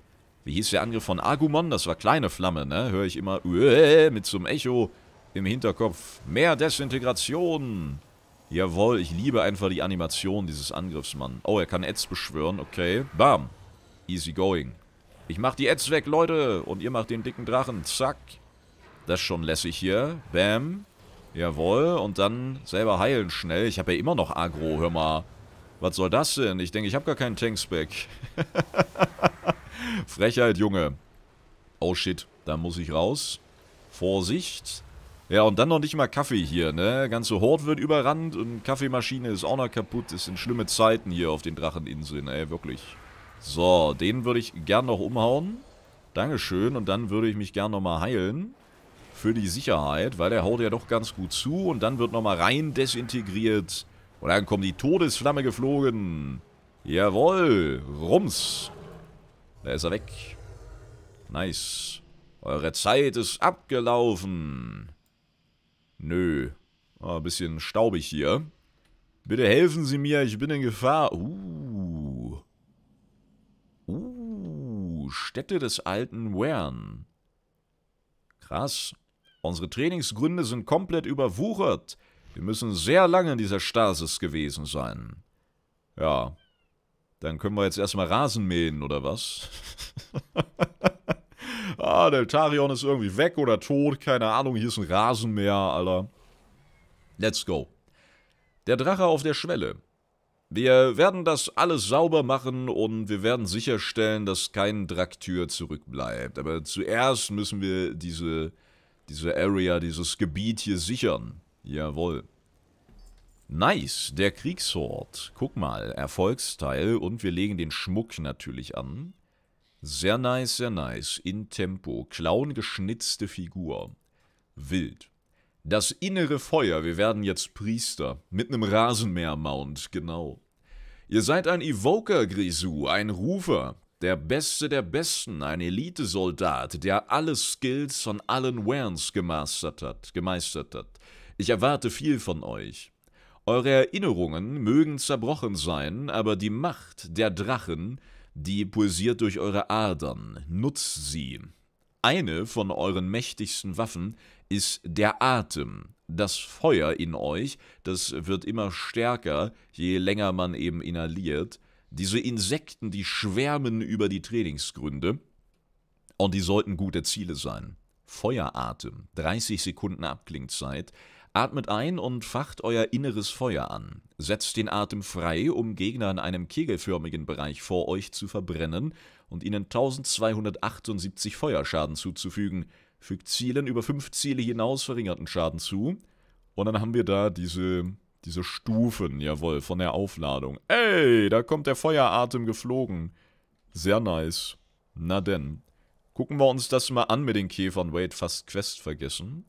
Wie hieß der Angriff von Agumon? Das war kleine Flamme, ne? Höre ich immer Uäh, mit so Echo im Hinterkopf. Mehr Desintegration. Jawohl, ich liebe einfach die Animation dieses Angriffs, Mann. Oh, er kann Ads beschwören, okay. Bam. Easy going. Ich mach die Ads weg, Leute. Und ihr macht den dicken Drachen. Zack. Das ist schon lässig hier. Bam. Jawohl. Und dann selber heilen schnell. Ich habe ja immer noch Agro, hör mal. Was soll das denn? Ich denke, ich habe gar keinen Tankspec. Frechheit, Junge. Oh shit, da muss ich raus. Vorsicht. Ja, und dann noch nicht mal Kaffee hier, ne? Ganze Hort wird überrannt und Kaffeemaschine ist auch noch kaputt. Es sind schlimme Zeiten hier auf den Dracheninseln, ey, wirklich. So, den würde ich gern noch umhauen. Dankeschön. Und dann würde ich mich gern nochmal heilen. Für die Sicherheit, weil der haut ja doch ganz gut zu. Und dann wird nochmal rein desintegriert. Und dann kommt die Todesflamme geflogen. Jawohl. Rums. Da ist er weg. Nice. Eure Zeit ist abgelaufen. Nö. Oh, ah, ein bisschen staubig hier. Bitte helfen Sie mir, ich bin in Gefahr. Uh. Uh. Städte des alten Wern. Krass. Unsere Trainingsgründe sind komplett überwuchert. Wir müssen sehr lange in dieser Stasis gewesen sein. Ja. Dann können wir jetzt erstmal Rasen mähen, oder was? ah, Deltarion ist irgendwie weg oder tot. Keine Ahnung, hier ist ein Rasenmäher, Alter. Let's go. Der Drache auf der Schwelle. Wir werden das alles sauber machen und wir werden sicherstellen, dass kein Draktür zurückbleibt. Aber zuerst müssen wir diese, diese Area, dieses Gebiet hier sichern. Jawohl. Nice, der Kriegshort. Guck mal, Erfolgsteil und wir legen den Schmuck natürlich an. Sehr nice, sehr nice. In Tempo. Clown geschnitzte Figur. Wild. Das innere Feuer. Wir werden jetzt Priester. Mit einem Rasenmäher-Mount, genau. Ihr seid ein Evoker, Grisou, ein Rufer. Der Beste der Besten, ein Elitesoldat, der alle Skills von allen Warns gemastert hat, gemeistert hat. Ich erwarte viel von euch. Eure Erinnerungen mögen zerbrochen sein, aber die Macht der Drachen, die pulsiert durch eure Adern, nutzt sie. Eine von euren mächtigsten Waffen ist der Atem. Das Feuer in euch, das wird immer stärker, je länger man eben inhaliert. Diese Insekten, die schwärmen über die Trainingsgründe und die sollten gute Ziele sein. Feueratem, 30 Sekunden Abklingzeit, Atmet ein und facht euer inneres Feuer an. Setzt den Atem frei, um Gegner in einem kegelförmigen Bereich vor euch zu verbrennen und ihnen 1278 Feuerschaden zuzufügen. Fügt Zielen über fünf Ziele hinaus verringerten Schaden zu. Und dann haben wir da diese, diese Stufen, jawohl, von der Aufladung. Ey, da kommt der Feueratem geflogen. Sehr nice. Na denn. Gucken wir uns das mal an mit den Käfern. Wait, fast Quest vergessen.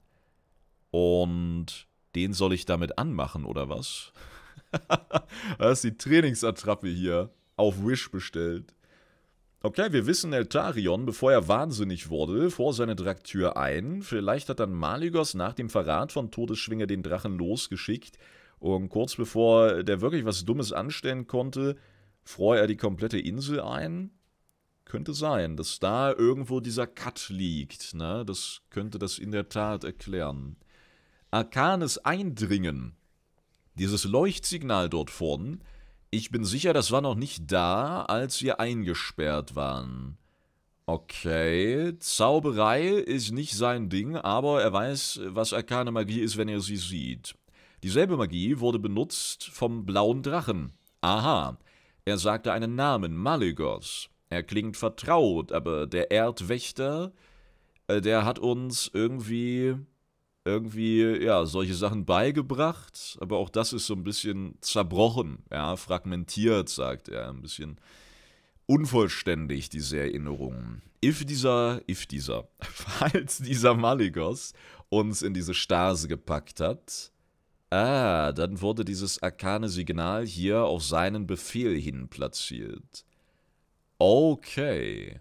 Und den soll ich damit anmachen, oder was? das ist die Trainingsattrappe hier. Auf Wish bestellt. Okay, wir wissen Eltarion, bevor er wahnsinnig wurde, vor seine Draktür ein. Vielleicht hat dann Maligos nach dem Verrat von Todesschwinger den Drachen losgeschickt. Und kurz bevor der wirklich was Dummes anstellen konnte, fror er die komplette Insel ein. Könnte sein, dass da irgendwo dieser Cut liegt. Ne? Das könnte das in der Tat erklären arkanes Eindringen, dieses Leuchtsignal dort vorn, ich bin sicher, das war noch nicht da, als wir eingesperrt waren. Okay, Zauberei ist nicht sein Ding, aber er weiß, was arkane Magie ist, wenn er sie sieht. Dieselbe Magie wurde benutzt vom blauen Drachen. Aha, er sagte einen Namen, Maligos. Er klingt vertraut, aber der Erdwächter, äh, der hat uns irgendwie irgendwie, ja, solche Sachen beigebracht, aber auch das ist so ein bisschen zerbrochen, ja, fragmentiert, sagt er, ein bisschen unvollständig, diese Erinnerungen. If dieser, if dieser, falls dieser Maligos uns in diese Stase gepackt hat, ah, dann wurde dieses arkane Signal hier auf seinen Befehl hin platziert. Okay.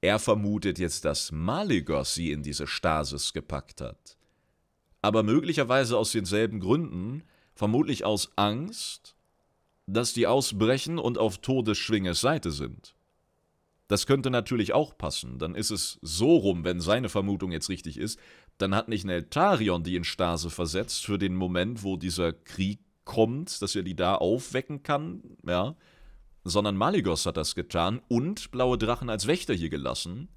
Er vermutet jetzt, dass Maligos sie in diese Stasis gepackt hat aber möglicherweise aus denselben Gründen, vermutlich aus Angst, dass die ausbrechen und auf Todesschwinges Seite sind. Das könnte natürlich auch passen. Dann ist es so rum, wenn seine Vermutung jetzt richtig ist, dann hat nicht Neltarion die in Stase versetzt für den Moment, wo dieser Krieg kommt, dass er die da aufwecken kann, ja, sondern Maligos hat das getan und Blaue Drachen als Wächter hier gelassen,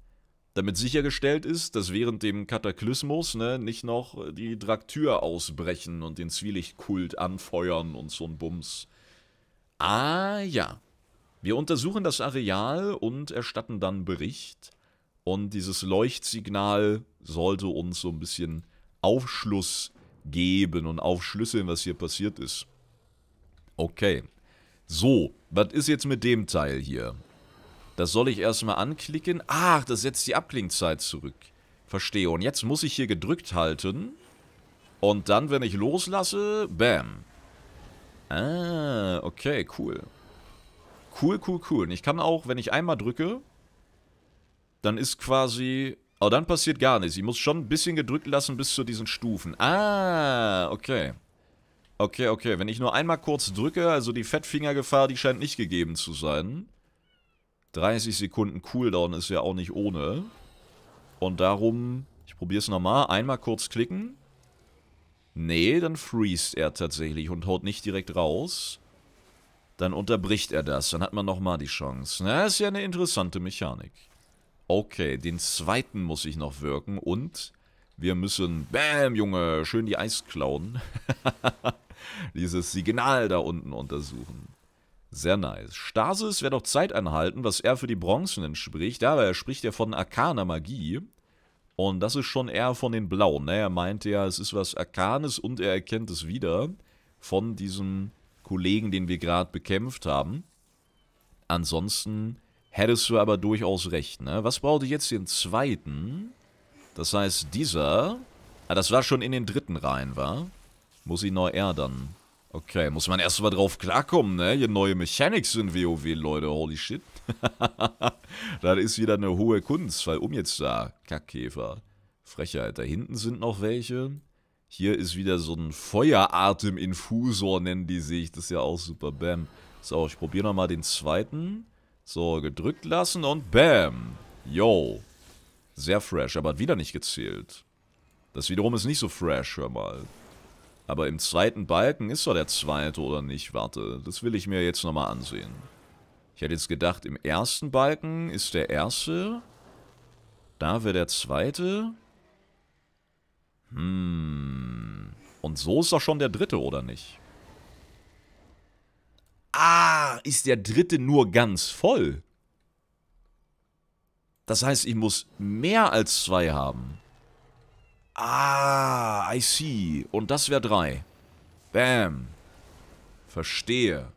damit sichergestellt ist, dass während dem Kataklysmus ne, nicht noch die Draktür ausbrechen und den Zwielichtkult anfeuern und so ein Bums. Ah ja. Wir untersuchen das Areal und erstatten dann Bericht. Und dieses Leuchtsignal sollte uns so ein bisschen Aufschluss geben und aufschlüsseln, was hier passiert ist. Okay. So, was ist jetzt mit dem Teil hier? Das soll ich erstmal anklicken. Ach, das setzt die Abklingzeit zurück. Verstehe. Und jetzt muss ich hier gedrückt halten. Und dann, wenn ich loslasse, bam. Ah, okay, cool. Cool, cool, cool. Und ich kann auch, wenn ich einmal drücke, dann ist quasi... oh, dann passiert gar nichts. Ich muss schon ein bisschen gedrückt lassen bis zu diesen Stufen. Ah, okay. Okay, okay. Wenn ich nur einmal kurz drücke, also die Fettfingergefahr, die scheint nicht gegeben zu sein. 30 Sekunden Cooldown ist ja auch nicht ohne. Und darum, ich probiere es nochmal, einmal kurz klicken. Nee, dann freest er tatsächlich und haut nicht direkt raus. Dann unterbricht er das, dann hat man nochmal die Chance. Na, ist ja eine interessante Mechanik. Okay, den zweiten muss ich noch wirken und wir müssen, bam, Junge, schön die Eis klauen. Dieses Signal da unten untersuchen. Sehr nice. Stasis wird auch Zeit anhalten, was er für die Bronzenen spricht. Aber er spricht ja von Arkaner Magie. Und das ist schon eher von den Blauen. Ne? Er meinte ja, es ist was Arkanes und er erkennt es wieder von diesem Kollegen, den wir gerade bekämpft haben. Ansonsten hättest du aber durchaus recht. Ne? Was brauchte ich jetzt den zweiten? Das heißt, dieser... Ah, das war schon in den dritten Reihen, war? Muss ich neu erdern. Okay, muss man erst mal drauf klarkommen, ne? Hier neue Mechanics sind WoW, Leute. Holy shit. das ist wieder eine hohe Kunst. Weil um jetzt da, Kackkäfer. Frechheit. Da hinten sind noch welche. Hier ist wieder so ein Feueratem-Infusor, nennen die sich. Das ist ja auch super. Bam. So, ich probiere nochmal den zweiten. So, gedrückt lassen und bam. Yo. Sehr fresh, aber hat wieder nicht gezählt. Das wiederum ist nicht so fresh, hör mal. Aber im zweiten Balken ist doch der zweite, oder nicht? Warte, das will ich mir jetzt nochmal ansehen. Ich hätte jetzt gedacht, im ersten Balken ist der erste. Da wäre der zweite. Hm. Und so ist doch schon der dritte, oder nicht? Ah, ist der dritte nur ganz voll? Das heißt, ich muss mehr als zwei haben. Ah, I see. Und das wäre 3. Bam. Verstehe.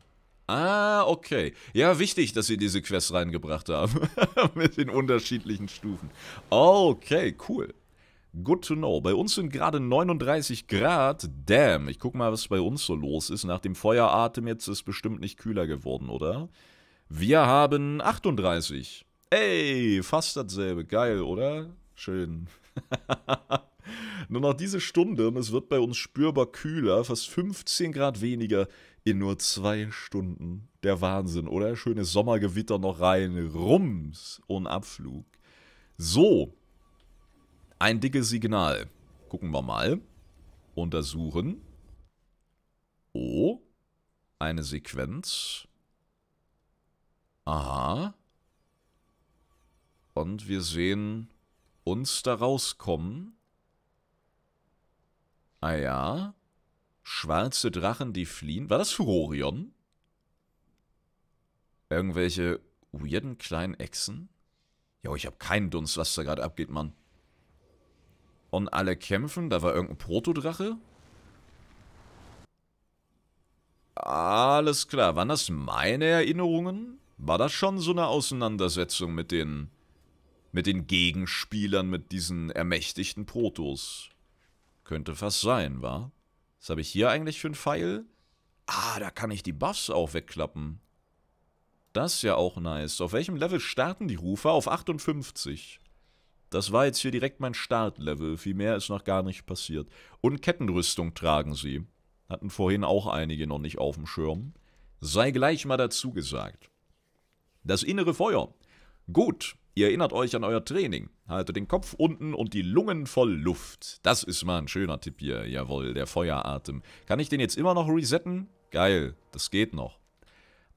Ah, okay. Ja, wichtig, dass sie diese Quest reingebracht haben. Mit den unterschiedlichen Stufen. Okay, cool. Good to know. Bei uns sind gerade 39 Grad. Damn. Ich guck mal, was bei uns so los ist. Nach dem Feueratem jetzt ist bestimmt nicht kühler geworden, oder? Wir haben 38. Ey, fast dasselbe. Geil, oder? Schön. Nur noch diese Stunde und es wird bei uns spürbar kühler, fast 15 Grad weniger in nur zwei Stunden. Der Wahnsinn, oder? Schönes Sommergewitter noch rein, rums und Abflug. So, ein dickes Signal. Gucken wir mal. Untersuchen. Oh, eine Sequenz. Aha. Und wir sehen uns da rauskommen. Ah ja. Schwarze Drachen, die fliehen. War das Furorion? Irgendwelche weirden kleinen Echsen? Jo, ich hab keinen Dunst, was da gerade abgeht, Mann. Und alle kämpfen? Da war irgendein Protodrache? Alles klar. Waren das meine Erinnerungen? War das schon so eine Auseinandersetzung mit den... mit den Gegenspielern, mit diesen ermächtigten Protos? Könnte fast sein, wa? Was habe ich hier eigentlich für ein Pfeil? Ah, da kann ich die Buffs auch wegklappen. Das ist ja auch nice. Auf welchem Level starten die Rufer? Auf 58. Das war jetzt hier direkt mein Startlevel. Viel mehr ist noch gar nicht passiert. Und Kettenrüstung tragen sie. Hatten vorhin auch einige noch nicht auf dem Schirm. Sei gleich mal dazu gesagt. Das innere Feuer. Gut, Ihr erinnert euch an euer Training. Halte den Kopf unten und die Lungen voll Luft. Das ist mal ein schöner Tipp hier. Jawohl, der Feueratem. Kann ich den jetzt immer noch resetten? Geil, das geht noch.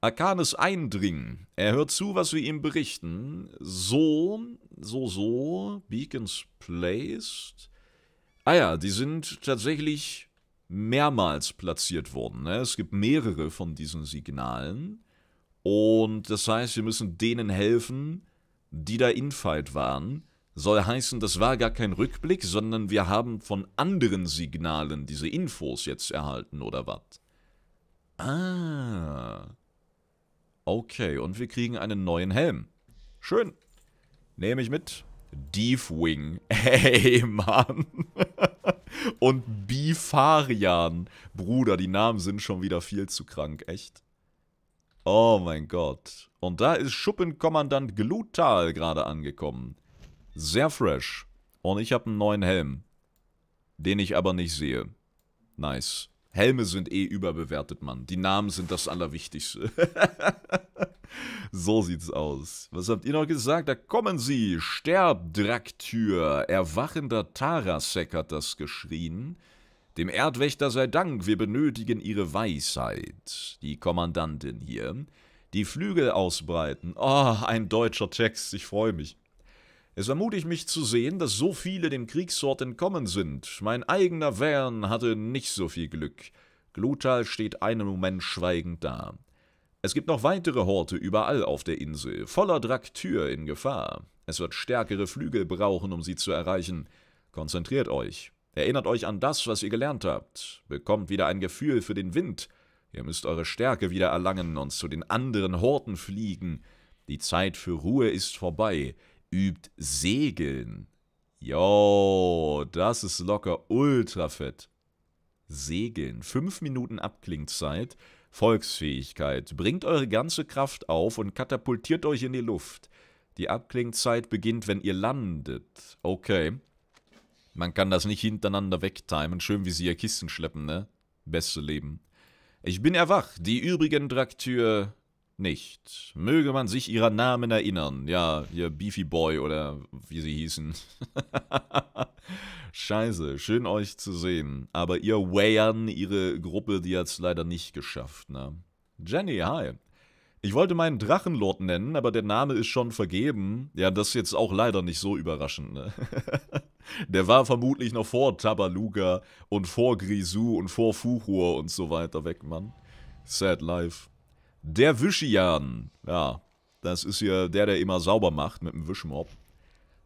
Arkanes Eindringen. Er hört zu, was wir ihm berichten. So, so, so. Beacons placed. Ah ja, die sind tatsächlich mehrmals platziert worden. Ne? Es gibt mehrere von diesen Signalen. Und das heißt, wir müssen denen helfen, die da Infight waren, soll heißen, das war gar kein Rückblick, sondern wir haben von anderen Signalen diese Infos jetzt erhalten oder was? Ah. Okay, und wir kriegen einen neuen Helm. Schön. Nehme ich mit. Deepwing. Hey, Mann. und Bifarian. Bruder, die Namen sind schon wieder viel zu krank, echt. Oh mein Gott. Und da ist Schuppenkommandant Glutal gerade angekommen. Sehr fresh. Und ich habe einen neuen Helm. Den ich aber nicht sehe. Nice. Helme sind eh überbewertet, Mann. Die Namen sind das Allerwichtigste. so sieht's aus. Was habt ihr noch gesagt? Da kommen sie. Sterbdraktür. Erwachender Tarasek hat das geschrien. Dem Erdwächter sei Dank, wir benötigen Ihre Weisheit. Die Kommandantin hier. Die Flügel ausbreiten. Oh, ein deutscher Text, ich freue mich. Es ermutigt mich zu sehen, dass so viele dem Kriegsort entkommen sind. Mein eigener Wern hatte nicht so viel Glück. Glutal steht einen Moment schweigend da. Es gibt noch weitere Horte überall auf der Insel, voller Draktür in Gefahr. Es wird stärkere Flügel brauchen, um sie zu erreichen. Konzentriert euch. Erinnert euch an das, was ihr gelernt habt. Bekommt wieder ein Gefühl für den Wind. Ihr müsst eure Stärke wieder erlangen und zu den anderen Horten fliegen. Die Zeit für Ruhe ist vorbei. Übt Segeln. Jo, das ist locker ultra fett. Segeln. Fünf Minuten Abklingzeit. Volksfähigkeit. Bringt eure ganze Kraft auf und katapultiert euch in die Luft. Die Abklingzeit beginnt, wenn ihr landet. Okay. Man kann das nicht hintereinander wegtimen, schön wie sie ihr Kissen schleppen, ne? Beste Leben. Ich bin erwacht, die übrigen Draktür nicht. Möge man sich ihrer Namen erinnern. Ja, ihr Beefy Boy oder wie sie hießen. Scheiße, schön euch zu sehen. Aber ihr Wayan, ihre Gruppe, die hat es leider nicht geschafft, ne? Jenny, hi. Ich wollte meinen Drachenlord nennen, aber der Name ist schon vergeben. Ja, das ist jetzt auch leider nicht so überraschend, ne? Der war vermutlich noch vor Tabaluga und vor Grisou und vor Fuchur und so weiter weg, Mann. Sad life. Der Wischian. Ja, das ist ja der, der immer sauber macht mit dem Wischmob.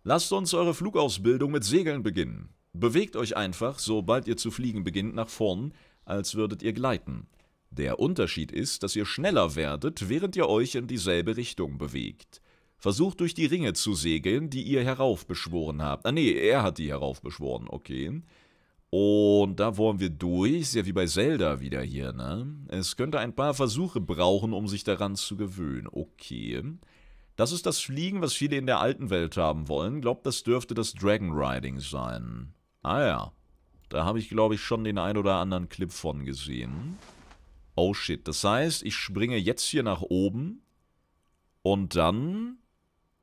Lasst uns eure Flugausbildung mit Segeln beginnen. Bewegt euch einfach, sobald ihr zu fliegen beginnt, nach vorn, als würdet ihr gleiten. Der Unterschied ist, dass ihr schneller werdet, während ihr euch in dieselbe Richtung bewegt. Versucht durch die Ringe zu segeln, die ihr heraufbeschworen habt. Ah nee, er hat die heraufbeschworen, okay. Und da wollen wir durch, ist ja wie bei Zelda wieder hier, ne? Es könnte ein paar Versuche brauchen, um sich daran zu gewöhnen. Okay. Das ist das Fliegen, was viele in der alten Welt haben wollen. Glaubt, das dürfte das Dragon Riding sein. Ah ja. Da habe ich, glaube ich, schon den ein oder anderen Clip von gesehen. Oh shit. Das heißt, ich springe jetzt hier nach oben. Und dann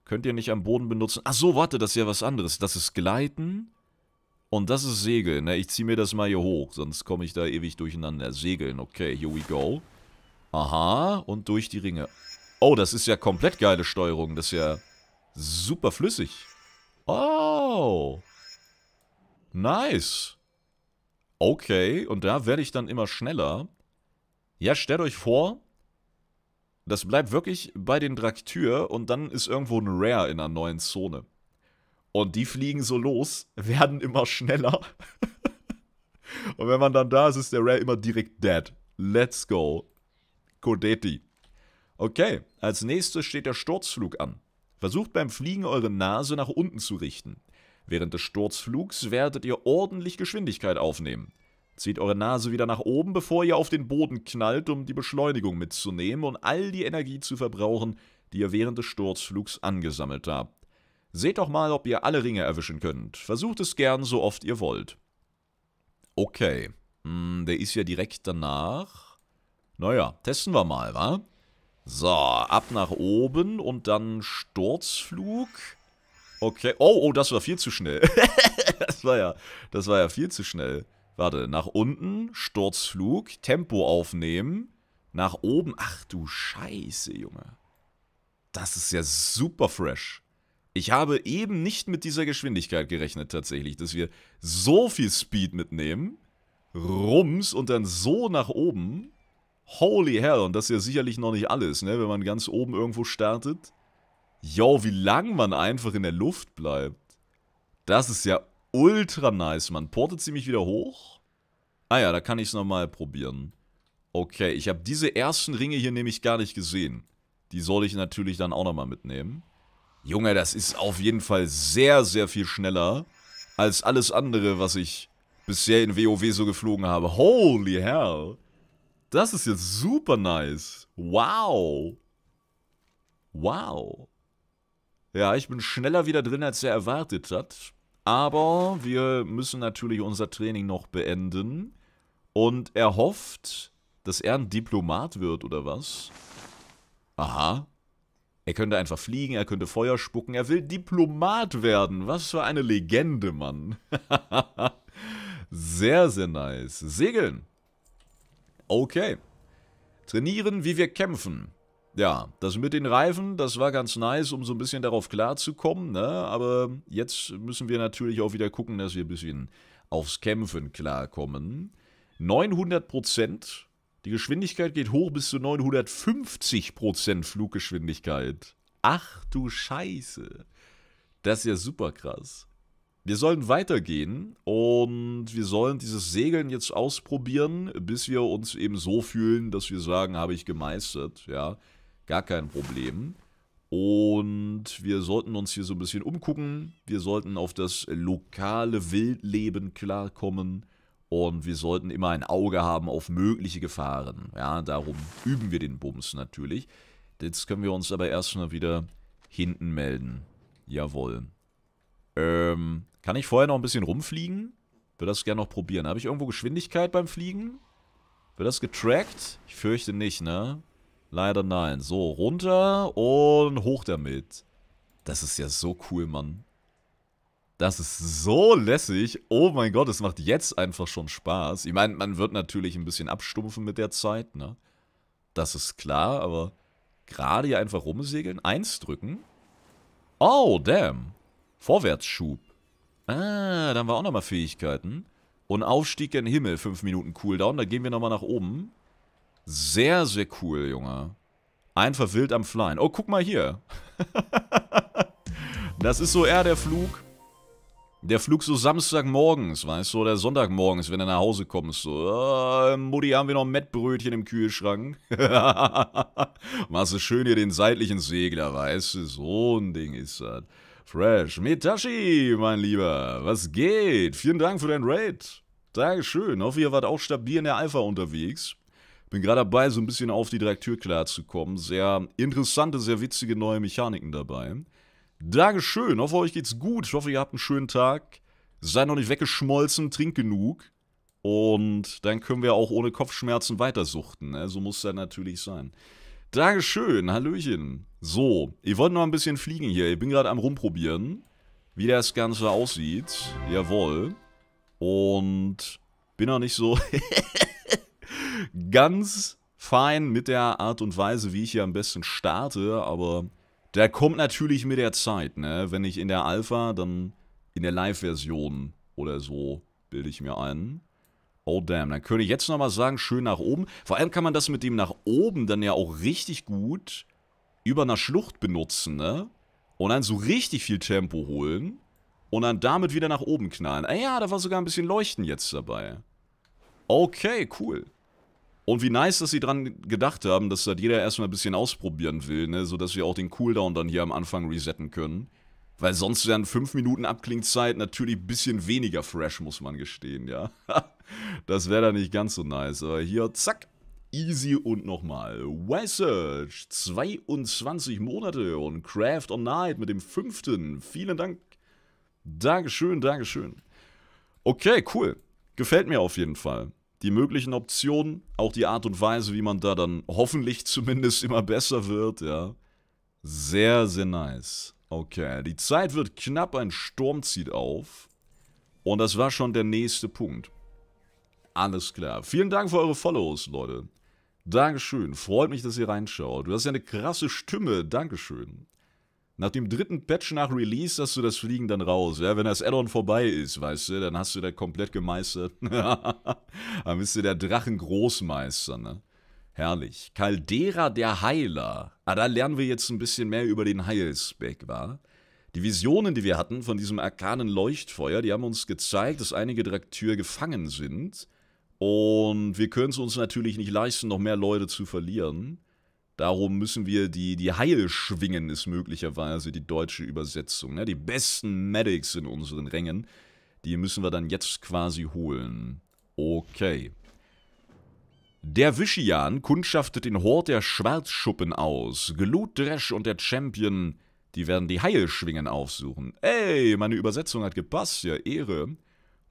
Könnt ihr nicht am Boden benutzen. Ach so, warte, das ist ja was anderes. Das ist Gleiten und das ist Segeln. Na, ne? ich ziehe mir das mal hier hoch, sonst komme ich da ewig durcheinander. Segeln, okay, here we go. Aha, und durch die Ringe. Oh, das ist ja komplett geile Steuerung. Das ist ja super flüssig. Oh. Nice. Okay, und da werde ich dann immer schneller. Ja, stellt euch vor, das bleibt wirklich bei den Draktür und dann ist irgendwo ein Rare in einer neuen Zone. Und die fliegen so los, werden immer schneller. und wenn man dann da ist, ist der Rare immer direkt dead. Let's go. Kodeti. Okay, als nächstes steht der Sturzflug an. Versucht beim Fliegen eure Nase nach unten zu richten. Während des Sturzflugs werdet ihr ordentlich Geschwindigkeit aufnehmen. Zieht eure Nase wieder nach oben, bevor ihr auf den Boden knallt, um die Beschleunigung mitzunehmen und all die Energie zu verbrauchen, die ihr während des Sturzflugs angesammelt habt. Seht doch mal, ob ihr alle Ringe erwischen könnt. Versucht es gern, so oft ihr wollt. Okay. Hm, der ist ja direkt danach. Naja, testen wir mal, wa? So, ab nach oben und dann Sturzflug. Okay. Oh, oh, das war viel zu schnell. das war ja, das war ja viel zu schnell. Warte, nach unten, Sturzflug, Tempo aufnehmen, nach oben. Ach du Scheiße, Junge. Das ist ja super fresh. Ich habe eben nicht mit dieser Geschwindigkeit gerechnet tatsächlich, dass wir so viel Speed mitnehmen, rums und dann so nach oben. Holy hell, und das ist ja sicherlich noch nicht alles, ne, wenn man ganz oben irgendwo startet. Yo, wie lang man einfach in der Luft bleibt. Das ist ja ultra nice, Mann. Portet sie mich wieder hoch? Ah ja, da kann ich es nochmal probieren. Okay, ich habe diese ersten Ringe hier nämlich gar nicht gesehen. Die soll ich natürlich dann auch nochmal mitnehmen. Junge, das ist auf jeden Fall sehr, sehr viel schneller als alles andere, was ich bisher in WoW so geflogen habe. Holy hell. Das ist jetzt super nice. Wow. Wow. Ja, ich bin schneller wieder drin, als er erwartet hat. Aber wir müssen natürlich unser Training noch beenden. Und er hofft, dass er ein Diplomat wird oder was? Aha. Er könnte einfach fliegen, er könnte Feuer spucken, er will Diplomat werden. Was für eine Legende, Mann. sehr, sehr nice. Segeln. Okay. Trainieren, wie wir kämpfen. Ja, das mit den Reifen, das war ganz nice, um so ein bisschen darauf klarzukommen, ne? Aber jetzt müssen wir natürlich auch wieder gucken, dass wir ein bisschen aufs Kämpfen klarkommen. 900 Prozent. Die Geschwindigkeit geht hoch bis zu 950 Prozent Fluggeschwindigkeit. Ach du Scheiße. Das ist ja super krass. Wir sollen weitergehen und wir sollen dieses Segeln jetzt ausprobieren, bis wir uns eben so fühlen, dass wir sagen, habe ich gemeistert, ja. Gar kein Problem. Und wir sollten uns hier so ein bisschen umgucken. Wir sollten auf das lokale Wildleben klarkommen. Und wir sollten immer ein Auge haben auf mögliche Gefahren. Ja, darum üben wir den Bums natürlich. Jetzt können wir uns aber erstmal wieder hinten melden. Jawohl. Ähm, kann ich vorher noch ein bisschen rumfliegen? Würde das gerne noch probieren. Habe ich irgendwo Geschwindigkeit beim Fliegen? Wird das getrackt? Ich fürchte nicht, ne? Leider nein. So, runter und hoch damit. Das ist ja so cool, Mann. Das ist so lässig. Oh mein Gott, es macht jetzt einfach schon Spaß. Ich meine, man wird natürlich ein bisschen abstumpfen mit der Zeit, ne? Das ist klar, aber gerade hier einfach rumsegeln, eins drücken. Oh, damn. Vorwärtsschub. Ah, dann war auch nochmal Fähigkeiten. Und Aufstieg in den Himmel, 5 Minuten Cooldown. Da gehen wir nochmal nach oben. Sehr, sehr cool, Junge. Einfach wild am Flyen. Oh, guck mal hier. das ist so eher der Flug. Der Flug so Samstagmorgens, weißt du, oder Sonntagmorgens, wenn du nach Hause kommst. So, äh, Mutti, haben wir noch Mettbrötchen im Kühlschrank? Machst du schön hier den seitlichen Segler, weißt du, so ein Ding ist das. Fresh. Metashi, mein Lieber, was geht? Vielen Dank für dein Raid. Dankeschön. Hoffe, ihr wart auch stabil in der Alpha unterwegs. Bin gerade dabei, so ein bisschen auf die Direktür klarzukommen. Sehr interessante, sehr witzige neue Mechaniken dabei. Dankeschön, hoffe euch geht's gut. Ich hoffe, ihr habt einen schönen Tag. Seid noch nicht weggeschmolzen, trinkt genug. Und dann können wir auch ohne Kopfschmerzen weitersuchten. Ne? So muss das natürlich sein. Dankeschön, Hallöchen. So, ihr wollt noch ein bisschen fliegen hier. Ich bin gerade am rumprobieren, wie das Ganze aussieht. Jawohl. Und bin noch nicht so... ganz fein mit der Art und Weise, wie ich hier am besten starte, aber der kommt natürlich mit der Zeit, ne? Wenn ich in der Alpha, dann in der Live-Version oder so bilde ich mir ein. Oh damn, dann könnte ich jetzt nochmal sagen, schön nach oben. Vor allem kann man das mit dem nach oben dann ja auch richtig gut über einer Schlucht benutzen, ne? Und dann so richtig viel Tempo holen und dann damit wieder nach oben knallen. Ah ja, da war sogar ein bisschen Leuchten jetzt dabei. Okay, cool. Und wie nice, dass sie dran gedacht haben, dass das jeder erstmal ein bisschen ausprobieren will, ne? sodass wir auch den Cooldown dann hier am Anfang resetten können. Weil sonst wären 5 Minuten Abklingzeit natürlich ein bisschen weniger fresh, muss man gestehen, ja. das wäre dann nicht ganz so nice. Aber hier, zack, easy und nochmal. Y Wesearch, 22 Monate und Craft on Night mit dem fünften. Vielen Dank. Dankeschön, Dankeschön. Okay, cool. Gefällt mir auf jeden Fall die möglichen Optionen, auch die Art und Weise, wie man da dann hoffentlich zumindest immer besser wird, ja. Sehr, sehr nice. Okay, die Zeit wird knapp, ein Sturm zieht auf. Und das war schon der nächste Punkt. Alles klar. Vielen Dank für eure Follows, Leute. Dankeschön. Freut mich, dass ihr reinschaut. Du hast ja eine krasse Stimme. Dankeschön. Nach dem dritten Patch nach Release hast du das Fliegen dann raus, ja? Wenn das Addon vorbei ist, weißt du, dann hast du da komplett gemeistert. dann bist du der Drachengroßmeister, ne? Herrlich. Caldera der Heiler. Ah, da lernen wir jetzt ein bisschen mehr über den Heilspec, wa? Die Visionen, die wir hatten von diesem arkanen Leuchtfeuer, die haben uns gezeigt, dass einige Draktür gefangen sind. Und wir können es uns natürlich nicht leisten, noch mehr Leute zu verlieren. Darum müssen wir die, die Heilschwingen, ist möglicherweise die deutsche Übersetzung. Ne? Die besten Medics in unseren Rängen, die müssen wir dann jetzt quasi holen. Okay. Der Vishian kundschaftet den Hort der Schwarzschuppen aus. Glutdresch und der Champion, die werden die Heilschwingen aufsuchen. Ey, meine Übersetzung hat gepasst, ja, Ehre.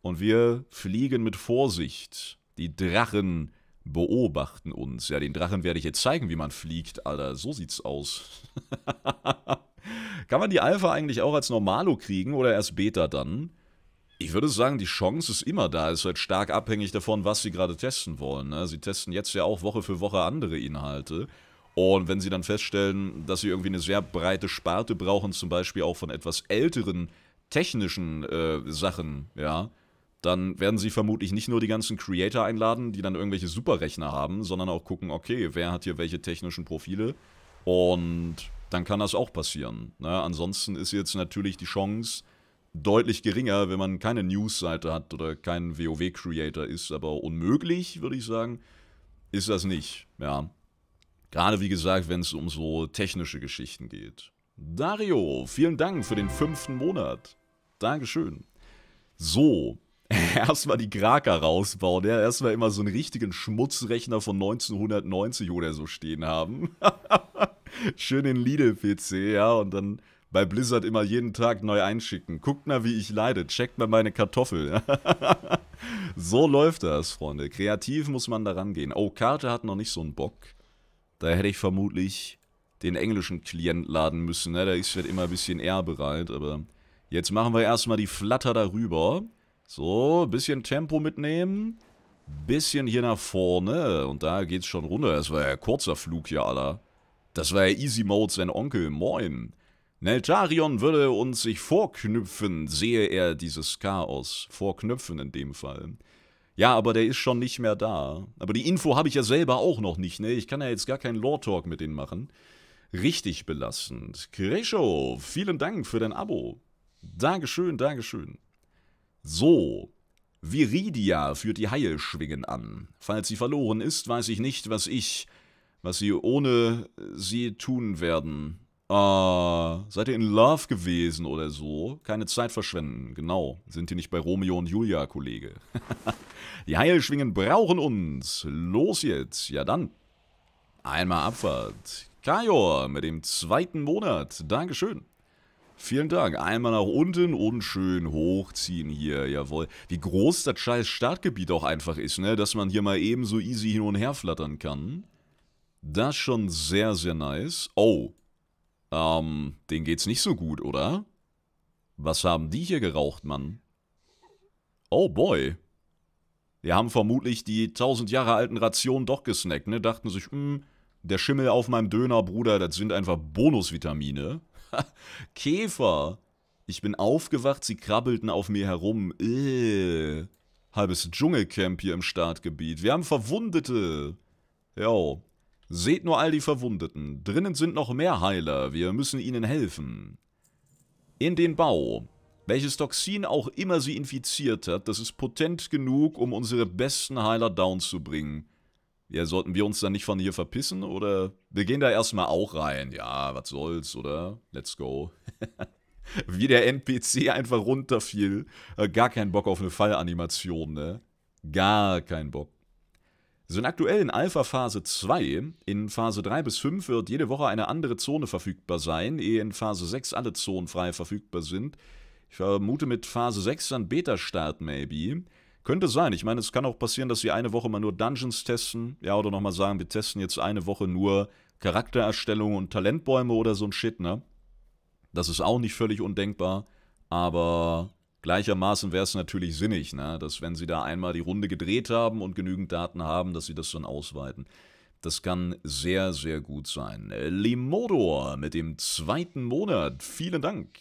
Und wir fliegen mit Vorsicht. Die Drachen beobachten uns. Ja, den Drachen werde ich jetzt zeigen, wie man fliegt, Alter. So sieht's aus. Kann man die Alpha eigentlich auch als Normalo kriegen oder erst Beta dann? Ich würde sagen, die Chance ist immer da. Ist halt stark abhängig davon, was sie gerade testen wollen. Ne? Sie testen jetzt ja auch Woche für Woche andere Inhalte. Und wenn sie dann feststellen, dass sie irgendwie eine sehr breite Sparte brauchen, zum Beispiel auch von etwas älteren technischen äh, Sachen, ja, dann werden sie vermutlich nicht nur die ganzen Creator einladen, die dann irgendwelche Superrechner haben, sondern auch gucken, okay, wer hat hier welche technischen Profile und dann kann das auch passieren. Ne? Ansonsten ist jetzt natürlich die Chance deutlich geringer, wenn man keine News-Seite hat oder kein WoW-Creator ist, aber unmöglich, würde ich sagen, ist das nicht, ja. Gerade wie gesagt, wenn es um so technische Geschichten geht. Dario, vielen Dank für den fünften Monat. Dankeschön. So, erstmal die Kraker rausbauen, ja, erstmal immer so einen richtigen Schmutzrechner von 1990 oder so stehen haben. Schön den Lidl-PC, ja, und dann bei Blizzard immer jeden Tag neu einschicken. Guckt mal, wie ich leide, checkt mal meine Kartoffel. so läuft das, Freunde. Kreativ muss man daran gehen. Oh, Karte hat noch nicht so einen Bock. Da hätte ich vermutlich den englischen Klient laden müssen. Ne? Da ist vielleicht immer ein bisschen eher bereit, aber... Jetzt machen wir erstmal die Flatter darüber. So, bisschen Tempo mitnehmen. Bisschen hier nach vorne. Und da geht's schon runter. Das war ja ein kurzer Flug hier, aller. Das war ja Easy Mode, sein Onkel. Moin. Neltarion würde uns sich vorknüpfen, sehe er dieses Chaos. Vorknüpfen in dem Fall. Ja, aber der ist schon nicht mehr da. Aber die Info habe ich ja selber auch noch nicht, ne? Ich kann ja jetzt gar keinen Lore-Talk mit denen machen. Richtig belastend. Kresho, vielen Dank für dein Abo. Dankeschön, Dankeschön. So. Viridia führt die Heilschwingen an. Falls sie verloren ist, weiß ich nicht, was ich, was sie ohne sie tun werden. Ah, seid ihr in Love gewesen oder so? Keine Zeit verschwenden, genau. Sind ihr nicht bei Romeo und Julia, Kollege? die Heilschwingen brauchen uns. Los jetzt, ja dann. Einmal Abfahrt. Kajor mit dem zweiten Monat. Dankeschön. Vielen Dank. Einmal nach unten und schön hochziehen hier. Jawohl. Wie groß das scheiß Startgebiet auch einfach ist, ne? Dass man hier mal eben so easy hin und her flattern kann. Das schon sehr, sehr nice. Oh. Ähm, denen geht's nicht so gut, oder? Was haben die hier geraucht, Mann? Oh boy. Die haben vermutlich die 1000 Jahre alten Rationen doch gesnackt, ne? Dachten sich, hm, der Schimmel auf meinem Döner, Bruder, das sind einfach Bonusvitamine. Käfer. Ich bin aufgewacht, sie krabbelten auf mir herum. Äh. Halbes Dschungelcamp hier im Startgebiet. Wir haben Verwundete. Jo. Seht nur all die Verwundeten. Drinnen sind noch mehr Heiler. Wir müssen ihnen helfen. In den Bau. Welches Toxin auch immer sie infiziert hat, das ist potent genug, um unsere besten Heiler down zu bringen. Ja, sollten wir uns dann nicht von hier verpissen oder? Wir gehen da erstmal auch rein. Ja, was soll's, oder? Let's go. Wie der NPC einfach runterfiel. Gar keinen Bock auf eine Fallanimation, ne? Gar keinen Bock. So in aktuellen Alpha-Phase 2, in Phase 3 bis 5 wird jede Woche eine andere Zone verfügbar sein, ehe in Phase 6 alle Zonen frei verfügbar sind. Ich vermute mit Phase 6 dann Beta-Start, maybe. Könnte sein. Ich meine, es kann auch passieren, dass sie eine Woche mal nur Dungeons testen. Ja, oder nochmal sagen, wir testen jetzt eine Woche nur Charaktererstellung und Talentbäume oder so ein Shit, ne? Das ist auch nicht völlig undenkbar. Aber gleichermaßen wäre es natürlich sinnig, ne? Dass wenn sie da einmal die Runde gedreht haben und genügend Daten haben, dass sie das dann ausweiten. Das kann sehr, sehr gut sein. Limodor mit dem zweiten Monat. Vielen Dank.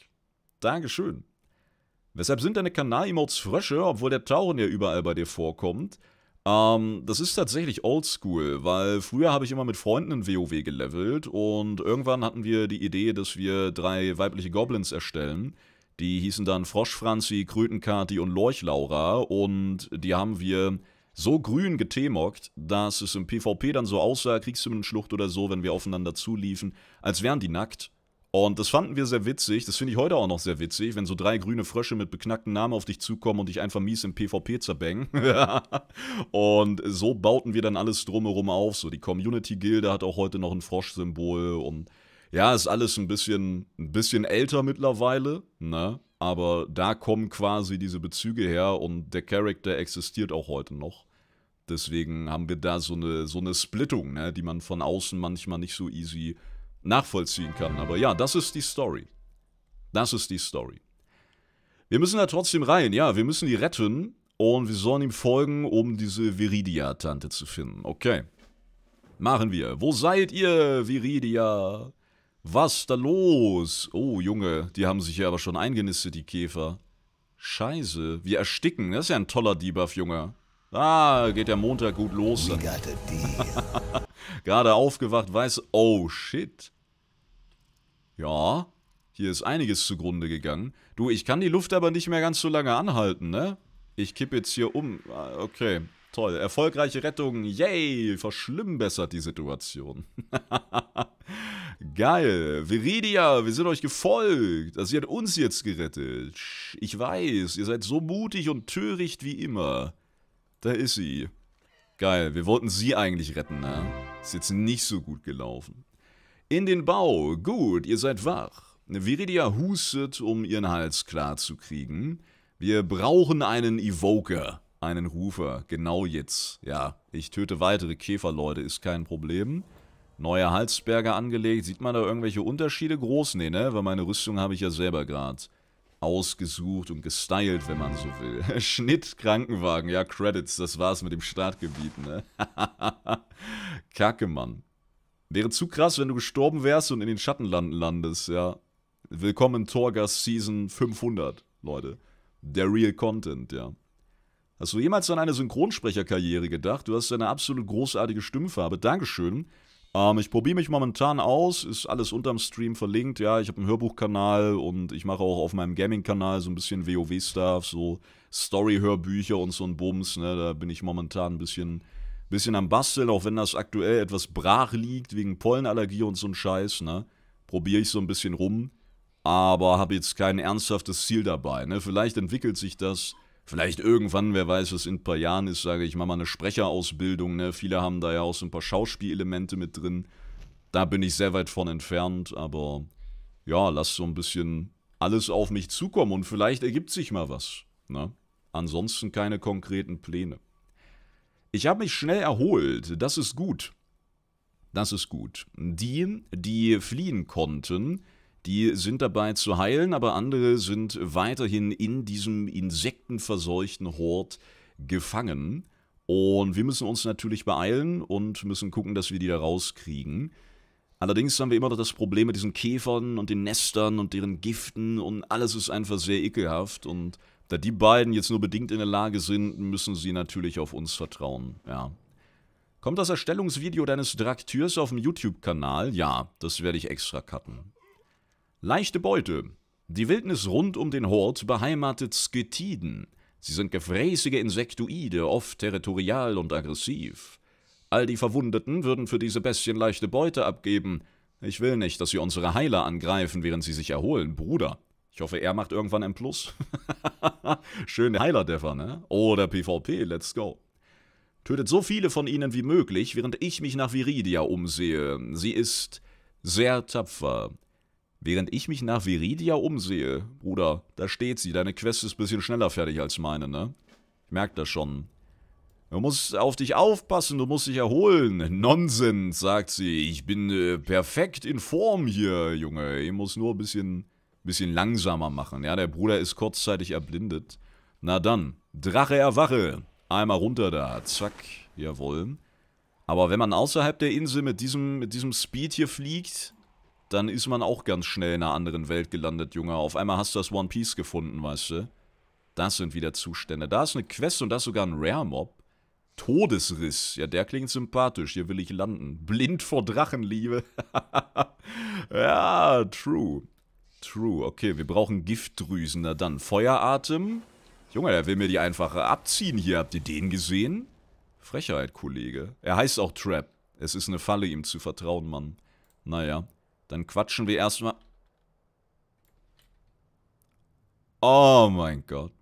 Dankeschön. Weshalb sind deine Kanal-Emotes Frösche, obwohl der Tauren ja überall bei dir vorkommt? Ähm, das ist tatsächlich oldschool, weil früher habe ich immer mit Freunden in WoW gelevelt und irgendwann hatten wir die Idee, dass wir drei weibliche Goblins erstellen. Die hießen dann Froschfranzi, Krötenkati und Lorchlaura und die haben wir so grün getemockt, dass es im PvP dann so aussah, Kriegsschlucht oder so, wenn wir aufeinander zuliefen, als wären die nackt. Und das fanden wir sehr witzig, das finde ich heute auch noch sehr witzig, wenn so drei grüne Frösche mit beknackten Namen auf dich zukommen und dich einfach mies im PvP zerbängen. und so bauten wir dann alles drumherum auf, so die Community-Gilde hat auch heute noch ein Frosch-Symbol. und ja, ist alles ein bisschen, ein bisschen älter mittlerweile, ne? Aber da kommen quasi diese Bezüge her und der Charakter existiert auch heute noch. Deswegen haben wir da so eine, so eine Splittung, ne? die man von außen manchmal nicht so easy nachvollziehen kann. Aber ja, das ist die Story. Das ist die Story. Wir müssen da trotzdem rein, ja, wir müssen die retten und wir sollen ihm folgen, um diese Viridia-Tante zu finden. Okay. Machen wir. Wo seid ihr, Viridia? Was da los? Oh, Junge, die haben sich ja aber schon eingenistet, die Käfer. Scheiße, wir ersticken. Das ist ja ein toller Debuff, Junge. Ah, geht der Montag gut los. Gerade aufgewacht, weiß, oh shit. Ja, hier ist einiges zugrunde gegangen. Du, ich kann die Luft aber nicht mehr ganz so lange anhalten, ne? Ich kipp jetzt hier um. Ah, okay, toll. Erfolgreiche Rettung. Yay, verschlimmbessert die Situation. Geil. Viridia, wir sind euch gefolgt. Sie also, hat uns jetzt gerettet. Ich weiß, ihr seid so mutig und töricht wie immer. Da ist sie. Geil, wir wollten sie eigentlich retten, ne? Ist jetzt nicht so gut gelaufen. In den Bau. Gut, ihr seid wach. Viridia hustet, um ihren Hals klar zu kriegen. Wir brauchen einen Evoker, einen Rufer, genau jetzt. Ja, ich töte weitere Käferleute, ist kein Problem. Neue Halsberger angelegt. Sieht man da irgendwelche Unterschiede? Groß? Nee, ne? Weil meine Rüstung habe ich ja selber gerade ausgesucht und gestylt, wenn man so will. Schnitt, Krankenwagen, ja, Credits, das war's mit dem Startgebiet, ne? Kacke, Mann. Wäre zu krass, wenn du gestorben wärst und in den Schattenlanden landest, ja. Willkommen Torgas Season 500, Leute. Der Real Content, ja. Hast du jemals an eine Synchronsprecherkarriere gedacht? Du hast eine absolut großartige Stimmfarbe. Dankeschön. Ähm, ich probiere mich momentan aus, ist alles unterm Stream verlinkt. Ja, ich habe einen Hörbuchkanal und ich mache auch auf meinem Gaming-Kanal so ein bisschen WoW-Stuff, so Story-Hörbücher und so ein Bums. Ne? Da bin ich momentan ein bisschen, bisschen am Basteln, auch wenn das aktuell etwas brach liegt wegen Pollenallergie und so ein Scheiß. Ne? Probiere ich so ein bisschen rum, aber habe jetzt kein ernsthaftes Ziel dabei. Ne? Vielleicht entwickelt sich das Vielleicht irgendwann, wer weiß, was in ein paar Jahren ist, sage ich, mal, mal eine Sprecherausbildung, ne? Viele haben da ja auch so ein paar Schauspielelemente mit drin. Da bin ich sehr weit von entfernt, aber ja, lass so ein bisschen alles auf mich zukommen und vielleicht ergibt sich mal was, ne? Ansonsten keine konkreten Pläne. Ich habe mich schnell erholt, das ist gut. Das ist gut. Die, die fliehen konnten, die sind dabei zu heilen, aber andere sind weiterhin in diesem insektenverseuchten Hort gefangen. Und wir müssen uns natürlich beeilen und müssen gucken, dass wir die da rauskriegen. Allerdings haben wir immer noch das Problem mit diesen Käfern und den Nestern und deren Giften und alles ist einfach sehr ekelhaft. Und da die beiden jetzt nur bedingt in der Lage sind, müssen sie natürlich auf uns vertrauen. Ja, Kommt das Erstellungsvideo deines Draktürs auf dem YouTube-Kanal? Ja, das werde ich extra cutten. Leichte Beute. Die Wildnis rund um den Hort beheimatet Skitiden. Sie sind gefräßige Insektoide, oft territorial und aggressiv. All die Verwundeten würden für diese Bestien leichte Beute abgeben. Ich will nicht, dass sie unsere Heiler angreifen, während sie sich erholen, Bruder. Ich hoffe, er macht irgendwann ein Plus. Schön Heiler-Deffer, ne? Oder PvP, let's go. Tötet so viele von ihnen wie möglich, während ich mich nach Viridia umsehe. Sie ist sehr tapfer. Während ich mich nach Viridia umsehe, Bruder, da steht sie. Deine Quest ist ein bisschen schneller fertig als meine, ne? Ich merke das schon. Du musst auf dich aufpassen, du musst dich erholen. Nonsens, sagt sie. Ich bin äh, perfekt in Form hier, Junge. Ich muss nur ein bisschen, bisschen langsamer machen. Ja, der Bruder ist kurzzeitig erblindet. Na dann, Drache erwache. Einmal runter da. Zack. Jawohl. Aber wenn man außerhalb der Insel mit diesem, mit diesem Speed hier fliegt, dann ist man auch ganz schnell in einer anderen Welt gelandet, Junge. Auf einmal hast du das One Piece gefunden, weißt du. Das sind wieder Zustände. Da ist eine Quest und da ist sogar ein Rare-Mob. Todesriss. Ja, der klingt sympathisch. Hier will ich landen. Blind vor Drachenliebe. ja, true. True. Okay, wir brauchen Giftdrüsen. Na dann, Feueratem. Junge, der will mir die einfache abziehen hier. Habt ihr den gesehen? Frechheit, Kollege. Er heißt auch Trap. Es ist eine Falle, ihm zu vertrauen, Mann. Naja. Dann quatschen wir erstmal. Oh mein Gott.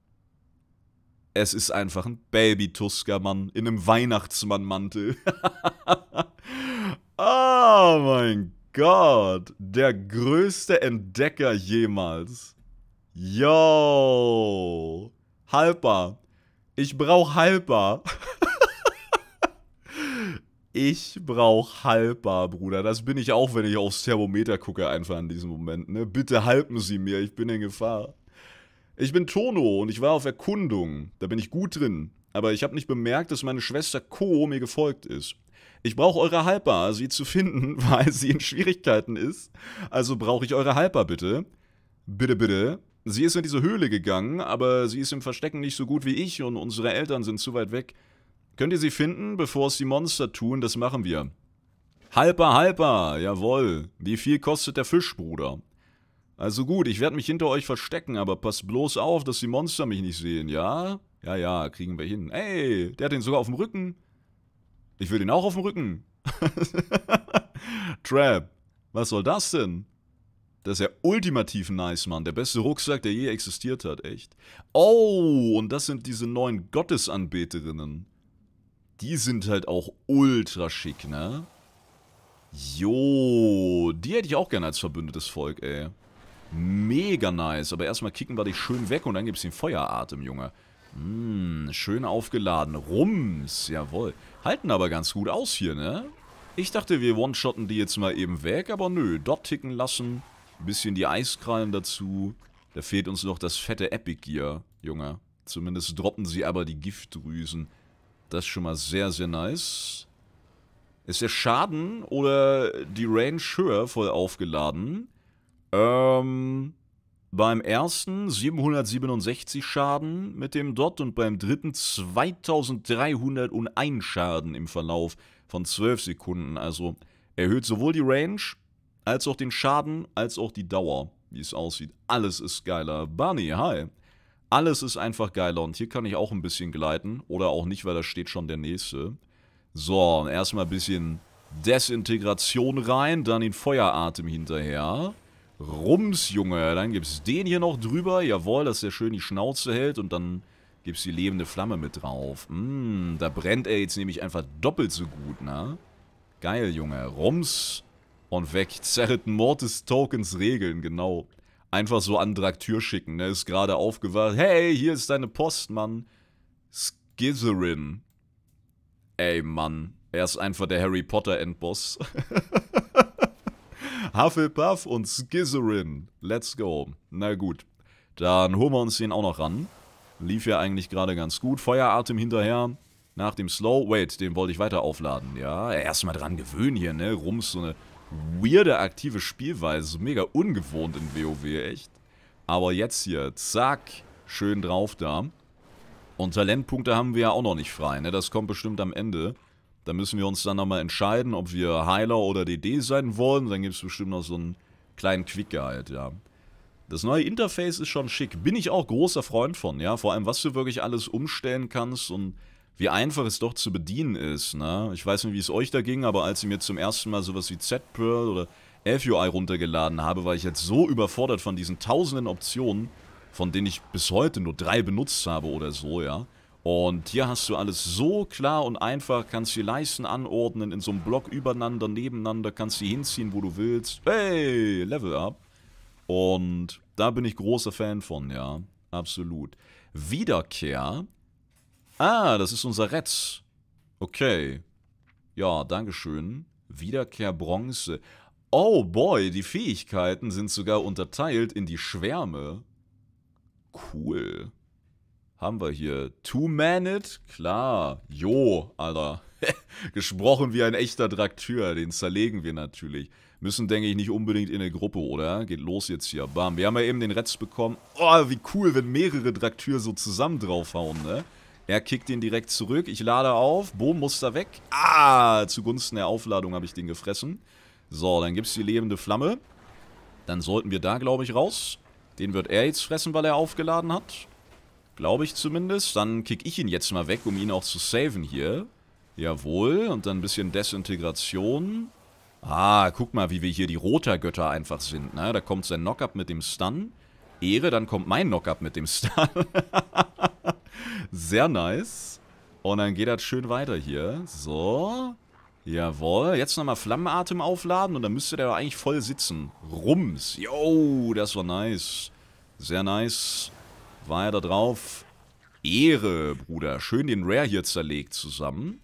Es ist einfach ein Baby-Tusker-Mann in einem Weihnachtsmann-Mantel. oh mein Gott. Der größte Entdecker jemals. Yo. Halper. Ich brauche Halper. ich brauche haltbar, Bruder. Das bin ich auch, wenn ich aufs Thermometer gucke, einfach in diesem Moment. Ne? Bitte halten Sie mir, ich bin in Gefahr. Ich bin Tono und ich war auf Erkundung. Da bin ich gut drin. Aber ich habe nicht bemerkt, dass meine Schwester Co. mir gefolgt ist. Ich brauche eure Halper, sie zu finden, weil sie in Schwierigkeiten ist. Also brauche ich eure Halper, bitte. Bitte, bitte. Sie ist in diese Höhle gegangen, aber sie ist im Verstecken nicht so gut wie ich und unsere Eltern sind zu weit weg. Könnt ihr sie finden, bevor es die Monster tun? Das machen wir. Halper, halper, jawoll. Wie viel kostet der Fisch, Bruder? Also gut, ich werde mich hinter euch verstecken, aber passt bloß auf, dass die Monster mich nicht sehen, ja? Ja, ja, kriegen wir hin. Ey, der hat den sogar auf dem Rücken. Ich will den auch auf dem Rücken. Trap, was soll das denn? Das ist ja ultimativ nice, Mann. Der beste Rucksack, der je existiert hat, echt. Oh, und das sind diese neuen Gottesanbeterinnen. Die sind halt auch ultra schick, ne? Jo, die hätte ich auch gerne als verbündetes Volk, ey. Mega nice. Aber erstmal kicken wir dich schön weg und dann gibt's den Feueratem, Junge. Mh, hm, schön aufgeladen. Rums, jawohl. Halten aber ganz gut aus hier, ne? Ich dachte, wir one-shotten die jetzt mal eben weg, aber nö. Dort ticken lassen. Ein bisschen die Eiskrallen dazu. Da fehlt uns noch das fette Epic Gear, Junge. Zumindest droppen sie aber die Giftdrüsen. Das ist schon mal sehr, sehr nice. Ist der Schaden oder die Range höher voll aufgeladen? Ähm, beim ersten 767 Schaden mit dem Dot und beim dritten 2301 Schaden im Verlauf von 12 Sekunden. Also erhöht sowohl die Range als auch den Schaden als auch die Dauer, wie es aussieht. Alles ist geiler. Bunny, hi. Alles ist einfach geiler und hier kann ich auch ein bisschen gleiten. Oder auch nicht, weil da steht schon der nächste. So, erstmal ein bisschen Desintegration rein, dann den Feueratem hinterher. Rums, Junge. Dann gibt's den hier noch drüber. Jawohl, dass der schön die Schnauze hält und dann gibt's die lebende Flamme mit drauf. Mm, da brennt er jetzt nämlich einfach doppelt so gut, ne? Geil, Junge. Rums und weg. Zerritten Mortis Tokens Regeln, genau einfach so an Draktür schicken. Ne? Ist gerade aufgewacht. Hey, hier ist deine Post, Mann. Skytherin. Ey, Mann. Er ist einfach der Harry Potter Endboss. Hufflepuff und Skytherin. Let's go. Na gut. Dann holen wir uns den auch noch ran. Lief ja eigentlich gerade ganz gut. Feueratem hinterher. Nach dem Slow. Wait, den wollte ich weiter aufladen. Ja, erstmal dran gewöhnen hier, ne? Rums, so eine weirde aktive Spielweise, mega ungewohnt in WoW, echt. Aber jetzt hier, zack, schön drauf da. Und Talentpunkte haben wir ja auch noch nicht frei, ne? Das kommt bestimmt am Ende. Da müssen wir uns dann nochmal entscheiden, ob wir Heiler oder DD sein wollen. Dann gibt es bestimmt noch so einen kleinen Quick-Gehalt, ja. Das neue Interface ist schon schick. Bin ich auch großer Freund von, ja. Vor allem, was du wirklich alles umstellen kannst und wie einfach es doch zu bedienen ist. Ne? Ich weiß nicht, wie es euch da ging, aber als ich mir zum ersten Mal sowas wie Z-Pearl oder FUI runtergeladen habe, war ich jetzt so überfordert von diesen tausenden Optionen, von denen ich bis heute nur drei benutzt habe oder so, ja. Und hier hast du alles so klar und einfach, kannst die Leisten anordnen, in so einem Block übereinander, nebeneinander, kannst die hinziehen, wo du willst. Hey, Level Up. Und da bin ich großer Fan von, ja. Absolut. Wiederkehr Ah, das ist unser Retz. Okay. Ja, Dankeschön. Wiederkehr Bronze. Oh boy, die Fähigkeiten sind sogar unterteilt in die Schwärme. Cool. Haben wir hier Two-Man-It? Klar. Jo, Alter. Gesprochen wie ein echter Drakteur. Den zerlegen wir natürlich. Müssen, denke ich, nicht unbedingt in eine Gruppe, oder? Geht los jetzt hier. Bam. Wir haben ja eben den Retz bekommen. Oh, wie cool, wenn mehrere Draktür so zusammen draufhauen, ne? Er kickt ihn direkt zurück. Ich lade auf. Boom, muss da weg. Ah, zugunsten der Aufladung habe ich den gefressen. So, dann gibt es die lebende Flamme. Dann sollten wir da, glaube ich, raus. Den wird er jetzt fressen, weil er aufgeladen hat. Glaube ich zumindest. Dann kick ich ihn jetzt mal weg, um ihn auch zu saven hier. Jawohl. Und dann ein bisschen Desintegration. Ah, guck mal, wie wir hier die Götter einfach sind. Ne? Da kommt sein Knockup mit dem Stun. Ehre, dann kommt mein Knockup mit dem Star. Sehr nice. Und dann geht das schön weiter hier. So. Jawohl. Jetzt nochmal Flammenatem aufladen und dann müsste der eigentlich voll sitzen. Rums. Yo, das war nice. Sehr nice. War er da drauf. Ehre, Bruder. Schön den Rare hier zerlegt zusammen.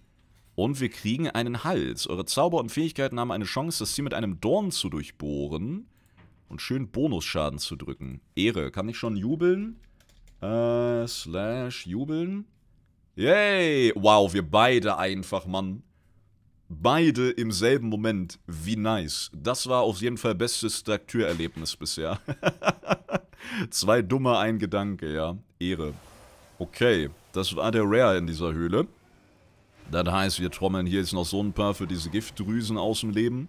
Und wir kriegen einen Hals. Eure Zauber und Fähigkeiten haben eine Chance, das Ziel mit einem Dorn zu durchbohren und schön Bonusschaden zu drücken. Ehre. Kann ich schon jubeln? Äh, slash jubeln. Yay! Wow, wir beide einfach, Mann. Beide im selben Moment. Wie nice. Das war auf jeden Fall bestes Traktürerlebnis bisher. Zwei dumme, ein Gedanke, ja. Ehre. Okay, das war der Rare in dieser Höhle. Das heißt, wir trommeln hier jetzt noch so ein paar für diese Giftdrüsen aus dem Leben.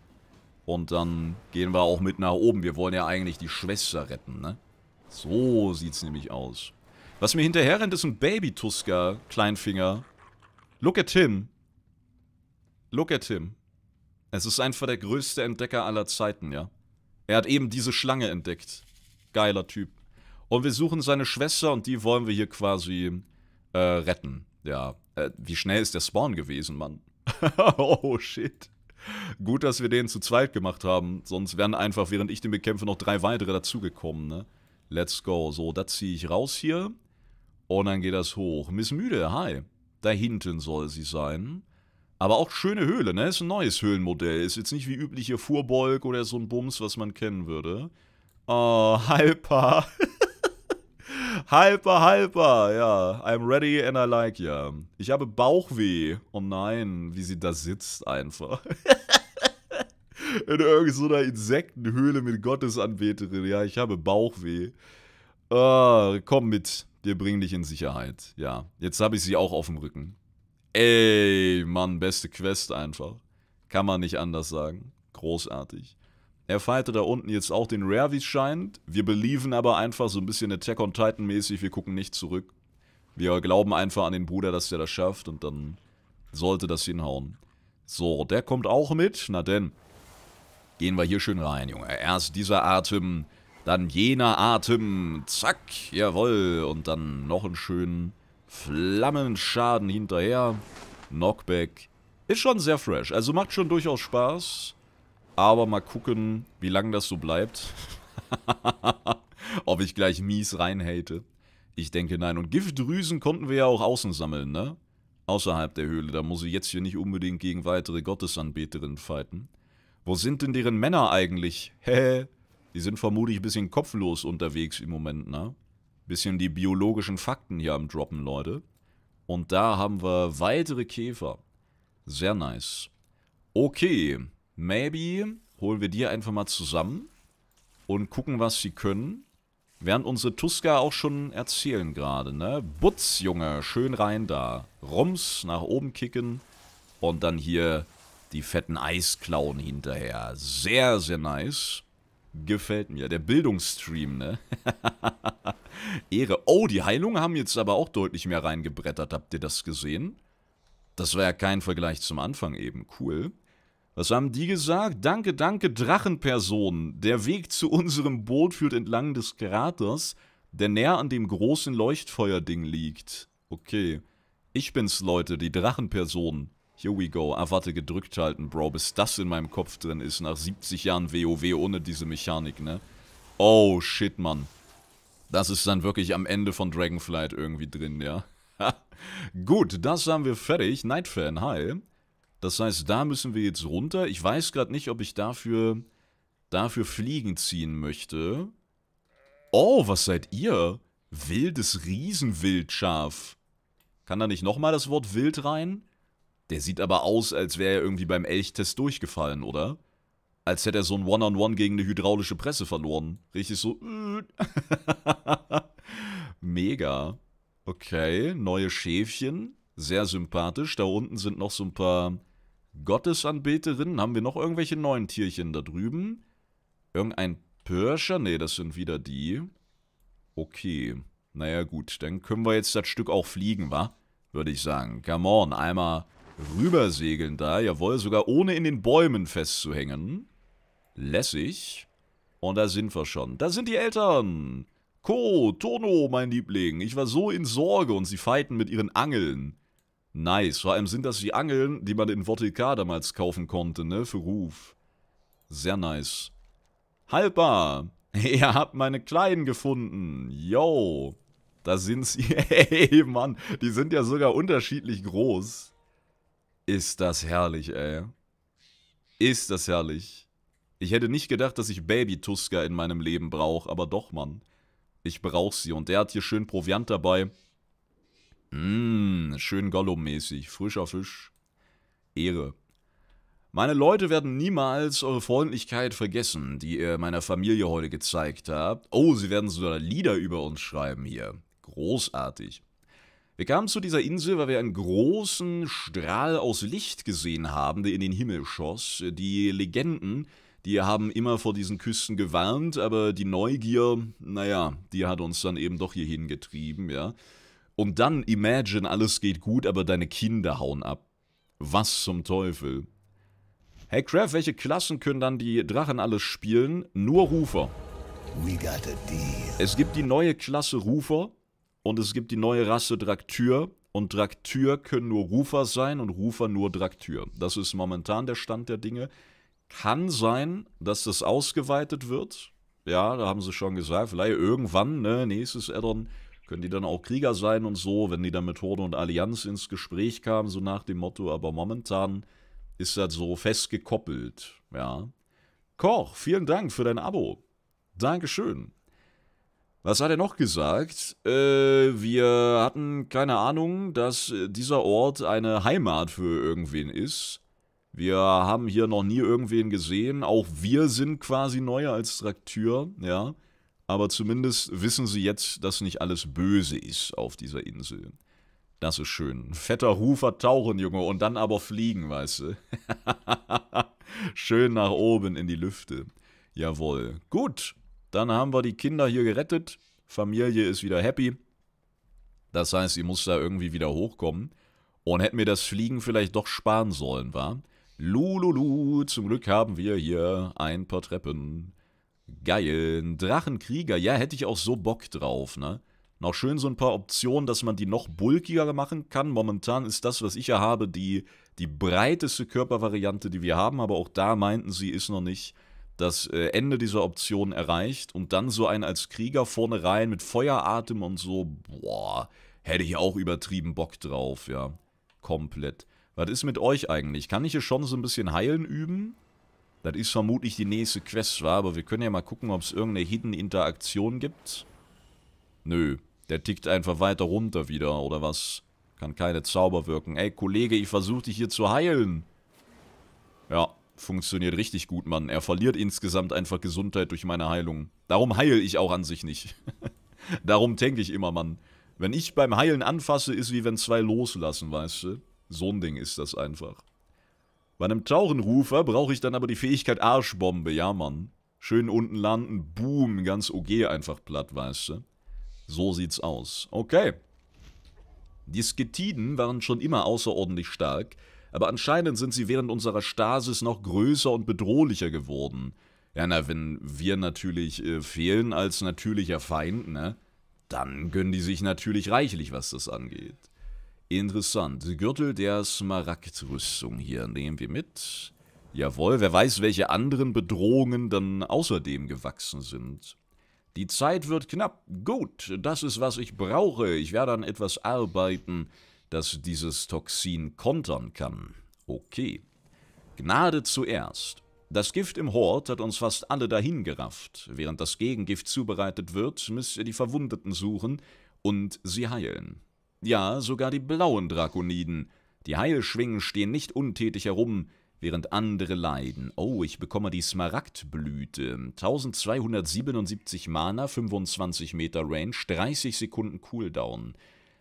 Und dann gehen wir auch mit nach oben. Wir wollen ja eigentlich die Schwester retten, ne? So sieht's nämlich aus. Was mir hinterher rennt, ist ein Baby-Tusker, Kleinfinger. Look at him. Look at him. Es ist einfach der größte Entdecker aller Zeiten, ja. Er hat eben diese Schlange entdeckt. Geiler Typ. Und wir suchen seine Schwester und die wollen wir hier quasi äh, retten. Ja. Äh, wie schnell ist der Spawn gewesen, Mann? oh, shit. Gut, dass wir den zu zweit gemacht haben, sonst wären einfach, während ich den bekämpfe, noch drei weitere dazugekommen, ne? Let's go. So, das ziehe ich raus hier. Und dann geht das hoch. Miss Müde, hi. Da hinten soll sie sein. Aber auch schöne Höhle, ne? Ist ein neues Höhlenmodell. Ist jetzt nicht wie übliche Fuhrbeug oder so ein Bums, was man kennen würde. Oh, Halper. Hyper, hyper, ja. I'm ready and I like ya. Ich habe Bauchweh. Oh nein, wie sie da sitzt einfach. In irgendeiner Insektenhöhle mit Gottesanbeterin. Ja, ich habe Bauchweh. Uh, komm mit, wir bringen dich in Sicherheit. Ja, jetzt habe ich sie auch auf dem Rücken. Ey, Mann, beste Quest einfach. Kann man nicht anders sagen. Großartig. Er feierte da unten jetzt auch den Rare, wie es scheint. Wir believen aber einfach so ein bisschen Attack on Titan mäßig. Wir gucken nicht zurück. Wir glauben einfach an den Bruder, dass der das schafft und dann sollte das hinhauen. So, der kommt auch mit. Na denn. Gehen wir hier schön rein, Junge. Erst dieser Atem, dann jener Atem. Zack, jawoll. Und dann noch einen schönen Flammenschaden hinterher. Knockback. Ist schon sehr fresh. Also macht schon durchaus Spaß. Aber mal gucken, wie lange das so bleibt. Ob ich gleich mies reinhate. Ich denke nein. Und Giftdrüsen konnten wir ja auch außen sammeln, ne? Außerhalb der Höhle. Da muss ich jetzt hier nicht unbedingt gegen weitere Gottesanbeterinnen fighten. Wo sind denn deren Männer eigentlich? Hä? Die sind vermutlich ein bisschen kopflos unterwegs im Moment, ne? Bisschen die biologischen Fakten hier am Droppen, Leute. Und da haben wir weitere Käfer. Sehr nice. Okay. Maybe holen wir die einfach mal zusammen und gucken, was sie können. Während unsere Tuska auch schon erzählen gerade, ne? Butz, Junge, schön rein da. Rums, nach oben kicken. Und dann hier die fetten Eisklauen hinterher. Sehr, sehr nice. Gefällt mir. Der Bildungsstream, ne? Ehre. Oh, die Heilungen haben jetzt aber auch deutlich mehr reingebrettert. Habt ihr das gesehen? Das war ja kein Vergleich zum Anfang eben. Cool. Was haben die gesagt? Danke, danke, Drachenperson. Der Weg zu unserem Boot führt entlang des Kraters, der näher an dem großen Leuchtfeuerding liegt. Okay. Ich bin's, Leute, die Drachenperson. Here we go. Ah, warte, gedrückt halten, Bro, bis das in meinem Kopf drin ist, nach 70 Jahren WoW ohne diese Mechanik, ne? Oh, shit, Mann. Das ist dann wirklich am Ende von Dragonflight irgendwie drin, ja? Gut, das haben wir fertig. Nightfan, hi. Das heißt, da müssen wir jetzt runter. Ich weiß gerade nicht, ob ich dafür, dafür Fliegen ziehen möchte. Oh, was seid ihr? Wildes Riesenwildschaf. Kann da nicht nochmal das Wort wild rein? Der sieht aber aus, als wäre er irgendwie beim Elchtest durchgefallen, oder? Als hätte er so ein One-on-One -on -One gegen eine hydraulische Presse verloren. Richtig so... Äh. Mega. Okay, neue Schäfchen. Sehr sympathisch. Da unten sind noch so ein paar Gottesanbeterin. Haben wir noch irgendwelche neuen Tierchen da drüben? Irgendein Pirscher? Nee, das sind wieder die. Okay. Naja, gut. Dann können wir jetzt das Stück auch fliegen, wa? Würde ich sagen. Come on, einmal rübersegeln da. Jawohl, sogar ohne in den Bäumen festzuhängen. Lässig. Und da sind wir schon. Da sind die Eltern. Ko, Tono, mein Liebling. Ich war so in Sorge und sie feiten mit ihren Angeln. Nice. Vor allem sind das die Angeln, die man in Vortika damals kaufen konnte, ne? Für Ruf. Sehr nice. Haltbar. Ihr habt meine Kleinen gefunden. Yo. Da sind sie. Hey, Mann. Die sind ja sogar unterschiedlich groß. Ist das herrlich, ey. Ist das herrlich. Ich hätte nicht gedacht, dass ich Baby-Tuska in meinem Leben brauche, aber doch, Mann. Ich brauche sie und der hat hier schön Proviant dabei. Mmh, schön Gollum-mäßig. Frischer Fisch. Ehre. Meine Leute werden niemals eure Freundlichkeit vergessen, die ihr meiner Familie heute gezeigt habt. Oh, sie werden sogar Lieder über uns schreiben hier. Großartig. Wir kamen zu dieser Insel, weil wir einen großen Strahl aus Licht gesehen haben, der in den Himmel schoss. Die Legenden, die haben immer vor diesen Küsten gewarnt, aber die Neugier, naja, die hat uns dann eben doch hierhin getrieben, ja. Und dann imagine, alles geht gut, aber deine Kinder hauen ab. Was zum Teufel? Hey Kraft, welche Klassen können dann die Drachen alles spielen? Nur Rufer. Es gibt die neue Klasse Rufer und es gibt die neue Rasse Draktür. Und Draktür können nur Rufer sein und Rufer nur Draktür. Das ist momentan der Stand der Dinge. Kann sein, dass das ausgeweitet wird. Ja, da haben sie schon gesagt, vielleicht irgendwann, ne, nächstes Addon können die dann auch Krieger sein und so, wenn die dann mit Horde und Allianz ins Gespräch kamen, so nach dem Motto, aber momentan ist das so fest gekoppelt, ja. Koch, vielen Dank für dein Abo. Dankeschön. Was hat er noch gesagt? Äh, wir hatten keine Ahnung, dass dieser Ort eine Heimat für irgendwen ist. Wir haben hier noch nie irgendwen gesehen. Auch wir sind quasi neu als Traktür, ja aber zumindest wissen sie jetzt, dass nicht alles böse ist auf dieser Insel. Das ist schön. Fetter Rufer tauchen, Junge, und dann aber fliegen, weißt du. schön nach oben in die Lüfte. Jawohl. Gut, dann haben wir die Kinder hier gerettet. Familie ist wieder happy. Das heißt, sie muss da irgendwie wieder hochkommen. Und hätte mir das Fliegen vielleicht doch sparen sollen, war? Lululu, zum Glück haben wir hier ein paar Treppen. Geil. Ein Drachenkrieger. Ja, hätte ich auch so Bock drauf, ne? Noch schön so ein paar Optionen, dass man die noch bulkiger machen kann. Momentan ist das, was ich ja habe, die, die breiteste Körpervariante, die wir haben. Aber auch da meinten sie, ist noch nicht das äh, Ende dieser Option erreicht. Und dann so einen als Krieger vorne rein mit Feueratem und so. Boah, hätte ich auch übertrieben Bock drauf, ja. Komplett. Was ist mit euch eigentlich? Kann ich hier schon so ein bisschen heilen üben? Das ist vermutlich die nächste Quest, war, aber wir können ja mal gucken, ob es irgendeine Hidden Interaktion gibt. Nö, der tickt einfach weiter runter wieder, oder was? Kann keine Zauber wirken. Ey, Kollege, ich versuche dich hier zu heilen. Ja, funktioniert richtig gut, Mann. Er verliert insgesamt einfach Gesundheit durch meine Heilung. Darum heile ich auch an sich nicht. Darum denke ich immer, Mann. Wenn ich beim Heilen anfasse, ist wie wenn zwei loslassen, weißt du? So ein Ding ist das einfach. Bei einem Taurenrufer brauche ich dann aber die Fähigkeit Arschbombe, ja Mann. Schön unten landen, boom, ganz OG einfach platt, weißt du. So sieht's aus. Okay. Die Sketiden waren schon immer außerordentlich stark, aber anscheinend sind sie während unserer Stasis noch größer und bedrohlicher geworden. Ja, na, wenn wir natürlich äh, fehlen als natürlicher Feind, ne? Dann gönnen die sich natürlich reichlich, was das angeht. Interessant. Gürtel der Smaragdrüstung hier nehmen wir mit. Jawohl, wer weiß, welche anderen Bedrohungen dann außerdem gewachsen sind. Die Zeit wird knapp. Gut, das ist, was ich brauche. Ich werde an etwas arbeiten, das dieses Toxin kontern kann. Okay. Gnade zuerst. Das Gift im Hort hat uns fast alle dahingerafft. Während das Gegengift zubereitet wird, müsst ihr die Verwundeten suchen und sie heilen. Ja, sogar die blauen Drakoniden. Die Heilschwingen stehen nicht untätig herum, während andere leiden. Oh, ich bekomme die Smaragdblüte. 1277 Mana, 25 Meter Range, 30 Sekunden Cooldown.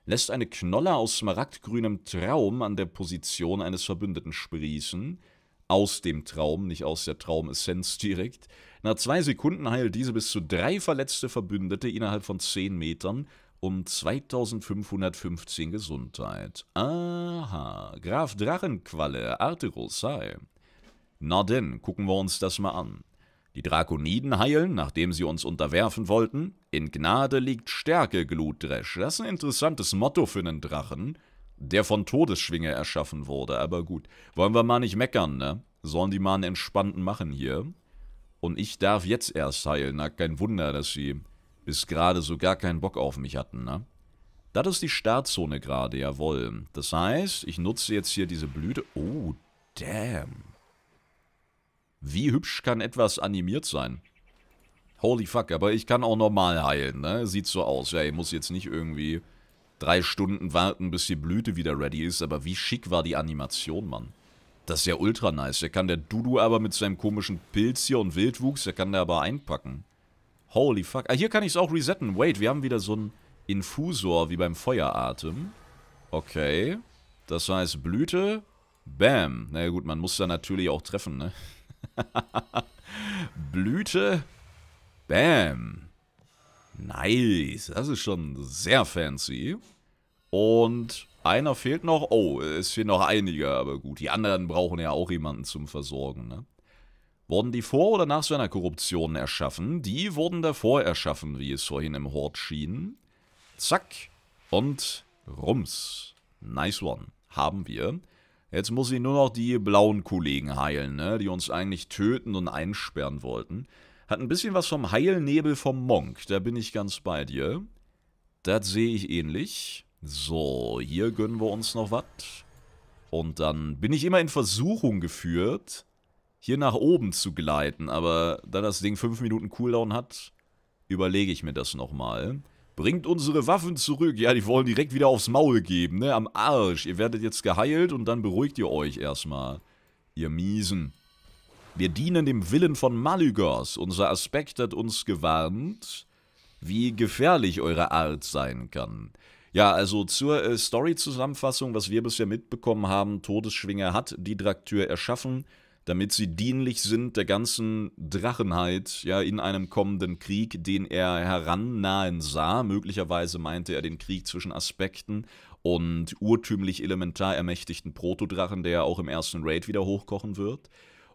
Lässt eine Knolle aus smaragdgrünem Traum an der Position eines Verbündeten sprießen. Aus dem Traum, nicht aus der Traumessenz direkt. Nach zwei Sekunden heilt diese bis zu drei verletzte Verbündete innerhalb von 10 Metern um 2515 Gesundheit. Aha, Graf Drachenqualle, Arte Rossai. Na denn, gucken wir uns das mal an. Die Drakoniden heilen, nachdem sie uns unterwerfen wollten. In Gnade liegt Stärke, Glutdresch. Das ist ein interessantes Motto für einen Drachen, der von Todesschwinge erschaffen wurde. Aber gut, wollen wir mal nicht meckern, ne? Sollen die mal einen entspannten machen hier? Und ich darf jetzt erst heilen. Na, kein Wunder, dass sie bis gerade so gar keinen Bock auf mich hatten, ne? Das ist die Startzone gerade, jawohl. Das heißt, ich nutze jetzt hier diese Blüte. Oh, damn. Wie hübsch kann etwas animiert sein? Holy fuck, aber ich kann auch normal heilen, ne? Sieht so aus. Ja, ich muss jetzt nicht irgendwie drei Stunden warten, bis die Blüte wieder ready ist. Aber wie schick war die Animation, Mann. Das ist ja ultra nice. Der kann der Dudu aber mit seinem komischen Pilz hier und Wildwuchs, der kann der aber einpacken. Holy fuck. Ah, hier kann ich es auch resetten. Wait, wir haben wieder so einen Infusor wie beim Feueratem. Okay. Das heißt Blüte. Bam. Na naja, gut, man muss da natürlich auch treffen, ne? Blüte. Bam. Nice. Das ist schon sehr fancy. Und einer fehlt noch. Oh, es fehlen noch einige, aber gut. Die anderen brauchen ja auch jemanden zum Versorgen, ne? Wurden die vor oder nach seiner Korruption erschaffen? Die wurden davor erschaffen, wie es vorhin im Hort schien. Zack und rums. Nice one. Haben wir. Jetzt muss ich nur noch die blauen Kollegen heilen, ne? die uns eigentlich töten und einsperren wollten. Hat ein bisschen was vom Heilnebel vom Monk, da bin ich ganz bei dir. Das sehe ich ähnlich. So, hier gönnen wir uns noch was. Und dann bin ich immer in Versuchung geführt, hier nach oben zu gleiten. Aber da das Ding 5 Minuten Cooldown hat, überlege ich mir das nochmal. Bringt unsere Waffen zurück. Ja, die wollen direkt wieder aufs Maul geben, ne? Am Arsch. Ihr werdet jetzt geheilt und dann beruhigt ihr euch erstmal. Ihr Miesen. Wir dienen dem Willen von Malygos. Unser Aspekt hat uns gewarnt, wie gefährlich eure Art sein kann. Ja, also zur äh, Story-Zusammenfassung, was wir bisher mitbekommen haben, Todesschwinger hat die Draktür erschaffen, damit sie dienlich sind der ganzen Drachenheit, ja, in einem kommenden Krieg, den er herannahen sah. Möglicherweise meinte er den Krieg zwischen Aspekten und urtümlich elementar ermächtigten Protodrachen, der ja auch im ersten Raid wieder hochkochen wird.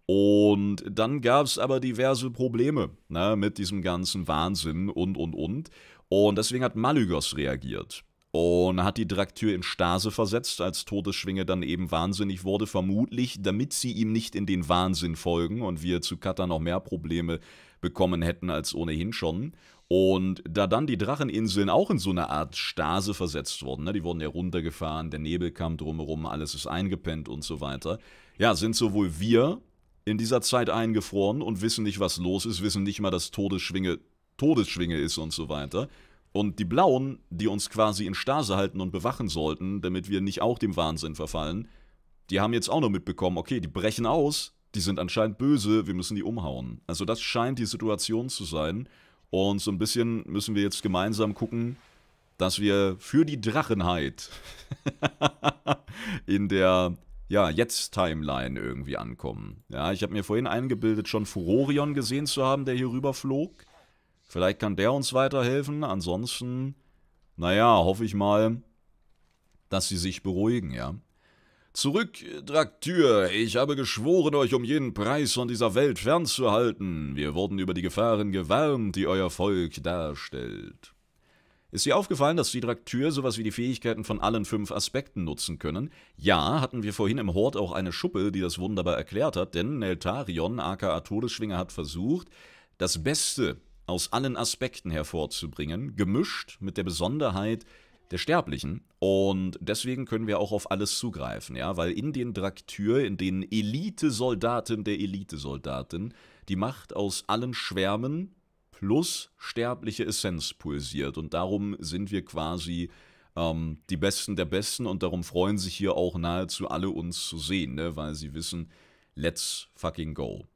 Und dann gab es aber diverse Probleme ne, mit diesem ganzen Wahnsinn und, und, und. Und deswegen hat Malygos reagiert und hat die Draktür in Stase versetzt, als Todesschwinge dann eben wahnsinnig wurde, vermutlich, damit sie ihm nicht in den Wahnsinn folgen und wir zu Kata noch mehr Probleme bekommen hätten als ohnehin schon. Und da dann die Dracheninseln auch in so eine Art Stase versetzt wurden, ne? die wurden ja runtergefahren, der Nebel kam drumherum, alles ist eingepennt und so weiter, ja, sind sowohl wir in dieser Zeit eingefroren und wissen nicht, was los ist, wissen nicht mal, dass Todesschwinge Todesschwinge ist und so weiter. Und die Blauen, die uns quasi in Stase halten und bewachen sollten, damit wir nicht auch dem Wahnsinn verfallen, die haben jetzt auch noch mitbekommen, okay, die brechen aus, die sind anscheinend böse, wir müssen die umhauen. Also das scheint die Situation zu sein. Und so ein bisschen müssen wir jetzt gemeinsam gucken, dass wir für die Drachenheit in der ja, jetzt Timeline irgendwie ankommen. Ja, ich habe mir vorhin eingebildet, schon Furorion gesehen zu haben, der hier rüberflog. Vielleicht kann der uns weiterhelfen. Ansonsten, naja, hoffe ich mal, dass sie sich beruhigen, ja. Zurück, Draktür, ich habe geschworen, euch um jeden Preis von dieser Welt fernzuhalten. Wir wurden über die Gefahren gewarnt, die euer Volk darstellt. Ist dir aufgefallen, dass die Draktür sowas wie die Fähigkeiten von allen fünf Aspekten nutzen können? Ja, hatten wir vorhin im Hort auch eine Schuppe, die das wunderbar erklärt hat, denn Neltarion, aka Todesschwinger, hat versucht, das Beste aus allen Aspekten hervorzubringen, gemischt mit der Besonderheit der Sterblichen. Und deswegen können wir auch auf alles zugreifen, ja, weil in den Draktür, in den Elitesoldaten der Elitesoldaten, die Macht aus allen Schwärmen plus sterbliche Essenz pulsiert. Und darum sind wir quasi ähm, die Besten der Besten und darum freuen sich hier auch nahezu alle uns zu sehen, ne? weil sie wissen, let's fucking go.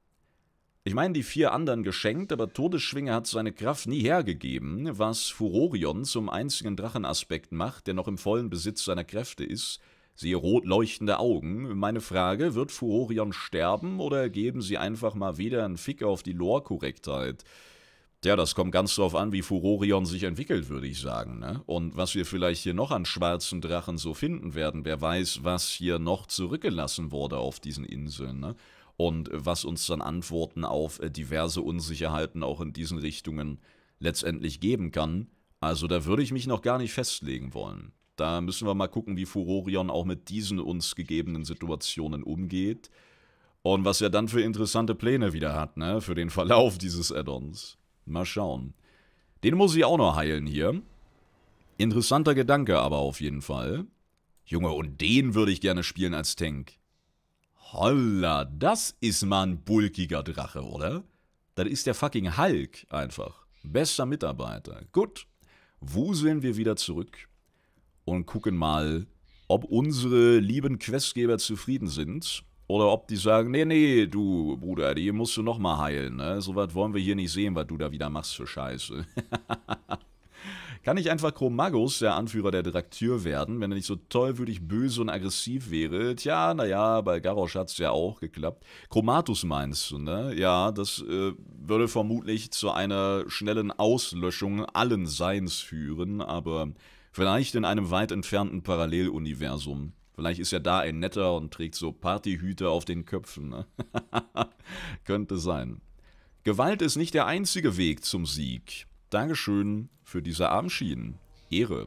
Ich meine, die vier anderen geschenkt, aber Todesschwinge hat seine Kraft nie hergegeben, was Furorion zum einzigen Drachenaspekt macht, der noch im vollen Besitz seiner Kräfte ist. Siehe rot leuchtende Augen. Meine Frage, wird Furorion sterben oder geben sie einfach mal wieder einen Fick auf die Lore-Korrektheit? Tja, das kommt ganz drauf an, wie Furorion sich entwickelt, würde ich sagen. Ne? Und was wir vielleicht hier noch an schwarzen Drachen so finden werden, wer weiß, was hier noch zurückgelassen wurde auf diesen Inseln. Ne? und was uns dann Antworten auf äh, diverse Unsicherheiten auch in diesen Richtungen letztendlich geben kann. Also da würde ich mich noch gar nicht festlegen wollen. Da müssen wir mal gucken, wie Furorion auch mit diesen uns gegebenen Situationen umgeht. Und was er dann für interessante Pläne wieder hat, ne? Für den Verlauf dieses Addons. Mal schauen. Den muss ich auch noch heilen hier. Interessanter Gedanke aber auf jeden Fall. Junge, und den würde ich gerne spielen als Tank. Holla, das ist mal ein bulkiger Drache, oder? Das ist der fucking Hulk einfach. Bester Mitarbeiter. Gut, wuseln wir wieder zurück und gucken mal, ob unsere lieben Questgeber zufrieden sind oder ob die sagen, nee, nee, du Bruder, die musst du nochmal heilen. Ne? So was wollen wir hier nicht sehen, was du da wieder machst für Scheiße. Kann ich einfach Chromagus der Anführer der Drakteur werden, wenn er nicht so tollwürdig böse und aggressiv wäre? Tja, naja, bei Garrosch hat es ja auch geklappt. Chromatus meinst du, ne? Ja, das äh, würde vermutlich zu einer schnellen Auslöschung allen Seins führen, aber vielleicht in einem weit entfernten Paralleluniversum. Vielleicht ist er da ein netter und trägt so Partyhüte auf den Köpfen. Ne? Könnte sein. Gewalt ist nicht der einzige Weg zum Sieg. Dankeschön für diese Armschienen. Ehre.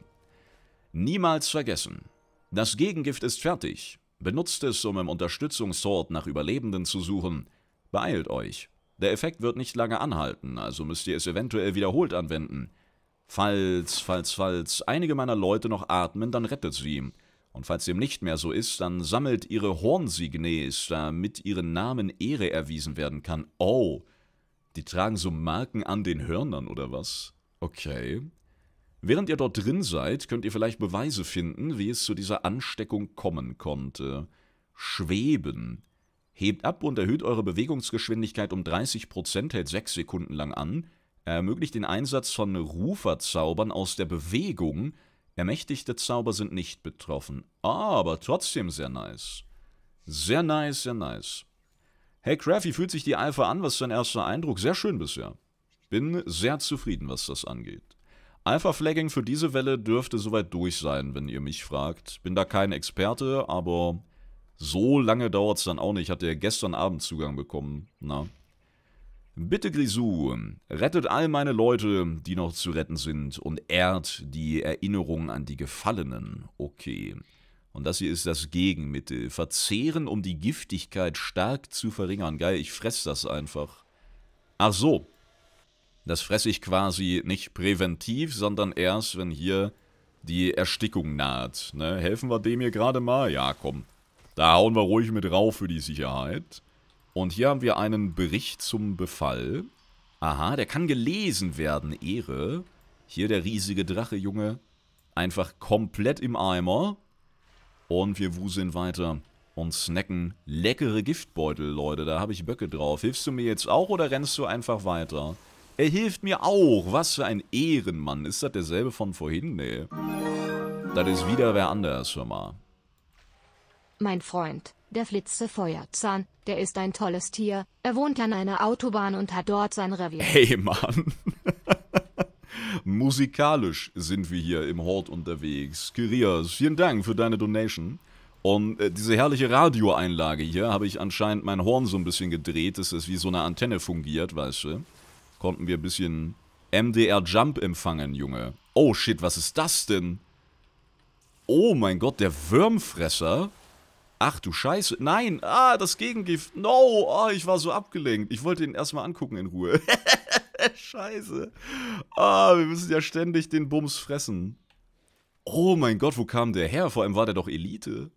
Niemals vergessen. Das Gegengift ist fertig. Benutzt es, um im Unterstützungsort nach Überlebenden zu suchen. Beeilt euch. Der Effekt wird nicht lange anhalten, also müsst ihr es eventuell wiederholt anwenden. Falls, falls, falls einige meiner Leute noch atmen, dann rettet sie. Und falls dem nicht mehr so ist, dann sammelt ihre Hornsignes, damit ihren Namen Ehre erwiesen werden kann. Oh, die tragen so Marken an den Hörnern oder was? Okay. Während ihr dort drin seid, könnt ihr vielleicht Beweise finden, wie es zu dieser Ansteckung kommen konnte. Schweben. Hebt ab und erhöht eure Bewegungsgeschwindigkeit um 30%, hält 6 Sekunden lang an, ermöglicht den Einsatz von Ruferzaubern aus der Bewegung. Ermächtigte Zauber sind nicht betroffen. Aber trotzdem sehr nice. Sehr nice, sehr nice. Hey Craft, wie fühlt sich die Alpha an? Was ist dein erster Eindruck? Sehr schön bisher. Bin sehr zufrieden, was das angeht. Alpha-Flagging für diese Welle dürfte soweit durch sein, wenn ihr mich fragt. Bin da kein Experte, aber so lange dauert es dann auch nicht. Ich hatte ja gestern Abend Zugang bekommen. Na. Bitte Grisou, rettet all meine Leute, die noch zu retten sind und ehrt die Erinnerung an die Gefallenen. Okay. Und das hier ist das Gegenmittel. Verzehren, um die Giftigkeit stark zu verringern. Geil, ich fress das einfach. Ach so. Das fresse ich quasi nicht präventiv, sondern erst, wenn hier die Erstickung naht. Ne? Helfen wir dem hier gerade mal? Ja, komm. Da hauen wir ruhig mit rauf für die Sicherheit. Und hier haben wir einen Bericht zum Befall. Aha, der kann gelesen werden, Ehre. Hier der riesige Drache, Junge. Einfach komplett im Eimer. Und wir wuseln weiter und snacken leckere Giftbeutel, Leute. Da habe ich Böcke drauf. Hilfst du mir jetzt auch oder rennst du einfach weiter? Er hilft mir auch. Was für ein Ehrenmann. Ist das derselbe von vorhin? Nee. Das ist wieder wer anders, schon mal. Mein Freund, der Flitzefeuerzahn, der ist ein tolles Tier. Er wohnt an einer Autobahn und hat dort sein Revier. Hey, Mann. Musikalisch sind wir hier im Hort unterwegs. Kyrios, vielen Dank für deine Donation. Und äh, diese herrliche Radioeinlage hier habe ich anscheinend mein Horn so ein bisschen gedreht, dass es wie so eine Antenne fungiert, weißt du. Konnten wir ein bisschen MDR Jump empfangen, Junge. Oh shit, was ist das denn? Oh mein Gott, der Würmfresser? Ach du Scheiße. Nein, ah, das Gegengift. No, oh, ich war so abgelenkt. Ich wollte ihn erstmal angucken in Ruhe. Scheiße. Ah, wir müssen ja ständig den Bums fressen. Oh mein Gott, wo kam der her? Vor allem war der doch Elite.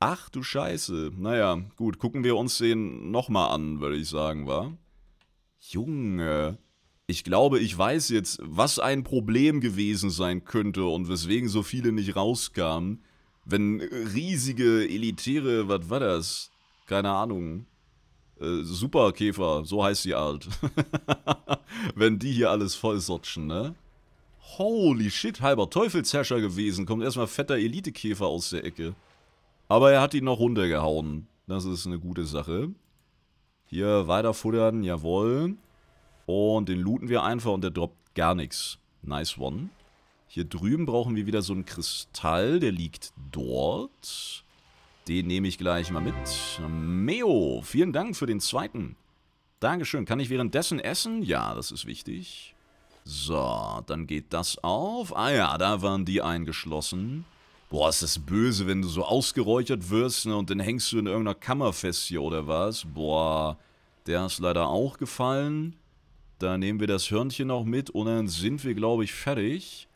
Ach du Scheiße. Naja, gut, gucken wir uns den nochmal an, würde ich sagen, wa? Junge. Ich glaube, ich weiß jetzt, was ein Problem gewesen sein könnte und weswegen so viele nicht rauskamen. Wenn riesige, elitäre, was war das? Keine Ahnung äh, Superkäfer, so heißt sie alt. Wenn die hier alles vollsotschen, ne? Holy shit, halber Teufelsherrscher gewesen. Kommt erstmal fetter Elitekäfer aus der Ecke. Aber er hat ihn noch runtergehauen. Das ist eine gute Sache. Hier weiter futtern, jawohl. Und den looten wir einfach und der droppt gar nichts. Nice one. Hier drüben brauchen wir wieder so einen Kristall, der liegt dort. Den nehme ich gleich mal mit. Meo, vielen Dank für den zweiten. Dankeschön. Kann ich währenddessen essen? Ja, das ist wichtig. So, dann geht das auf. Ah ja, da waren die eingeschlossen. Boah, ist das böse, wenn du so ausgeräuchert wirst ne, und dann hängst du in irgendeiner Kammer fest hier oder was. Boah, der ist leider auch gefallen. Da nehmen wir das Hörnchen noch mit und dann sind wir, glaube ich, fertig.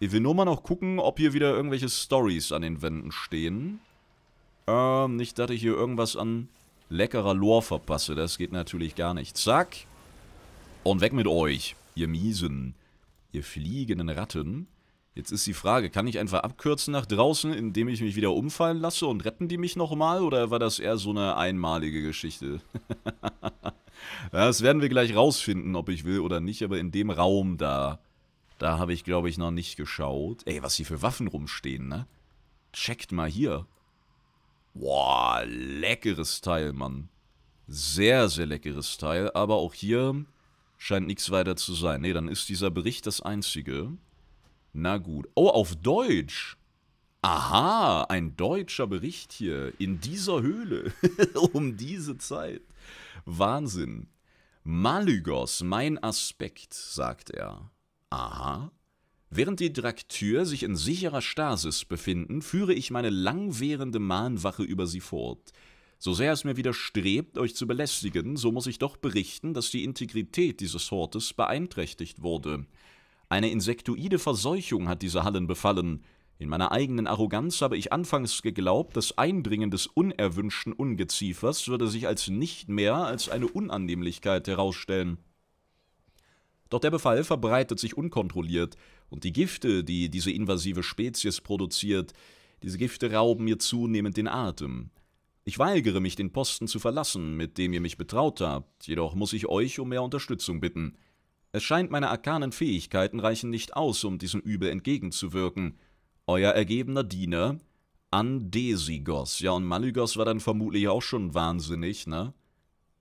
Ich will nur mal noch gucken, ob hier wieder irgendwelche Stories an den Wänden stehen. Ähm, nicht, dass ich hier irgendwas an leckerer Lore verpasse. Das geht natürlich gar nicht. Zack. Und weg mit euch, ihr Miesen. Ihr fliegenden Ratten. Jetzt ist die Frage, kann ich einfach abkürzen nach draußen, indem ich mich wieder umfallen lasse und retten die mich nochmal? Oder war das eher so eine einmalige Geschichte? das werden wir gleich rausfinden, ob ich will oder nicht. Aber in dem Raum da, da habe ich, glaube ich, noch nicht geschaut. Ey, was hier für Waffen rumstehen, ne? Checkt mal hier. Boah, leckeres Teil, Mann. Sehr, sehr leckeres Teil. Aber auch hier scheint nichts weiter zu sein. Ne, dann ist dieser Bericht das einzige. Na gut. Oh, auf Deutsch. Aha, ein deutscher Bericht hier. In dieser Höhle. um diese Zeit. Wahnsinn. Malygos, mein Aspekt, sagt er. Aha, Während die Draktür sich in sicherer Stasis befinden, führe ich meine langwährende Mahnwache über sie fort. So sehr es mir widerstrebt, euch zu belästigen, so muss ich doch berichten, dass die Integrität dieses Hortes beeinträchtigt wurde. Eine insektoide Verseuchung hat diese Hallen befallen. In meiner eigenen Arroganz habe ich anfangs geglaubt, das Eindringen des unerwünschten Ungeziefers würde sich als nicht mehr als eine Unannehmlichkeit herausstellen. Doch der Befall verbreitet sich unkontrolliert, und die Gifte, die diese invasive Spezies produziert, diese Gifte rauben mir zunehmend den Atem. Ich weigere mich, den Posten zu verlassen, mit dem ihr mich betraut habt, jedoch muss ich euch um mehr Unterstützung bitten. Es scheint, meine arkanen Fähigkeiten reichen nicht aus, um diesem Übel entgegenzuwirken. Euer ergebener Diener, Andesigos, ja und Malygos war dann vermutlich auch schon wahnsinnig, ne?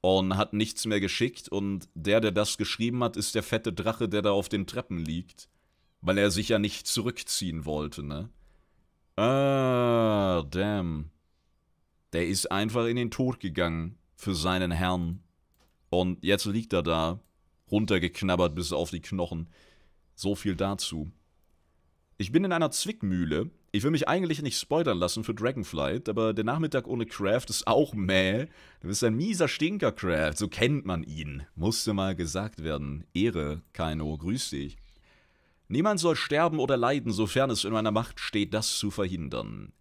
Und hat nichts mehr geschickt und der, der das geschrieben hat, ist der fette Drache, der da auf den Treppen liegt. Weil er sich ja nicht zurückziehen wollte, ne? Ah, damn. Der ist einfach in den Tod gegangen für seinen Herrn. Und jetzt liegt er da, runtergeknabbert bis auf die Knochen. So viel dazu. Ich bin in einer Zwickmühle. Ich will mich eigentlich nicht spoilern lassen für Dragonflight, aber der Nachmittag ohne Craft ist auch mäh. Du bist ein mieser Stinker, Craft. So kennt man ihn. Musste mal gesagt werden. Ehre, Kaino. Grüß dich. Niemand soll sterben oder leiden, sofern es in meiner Macht steht, das zu verhindern.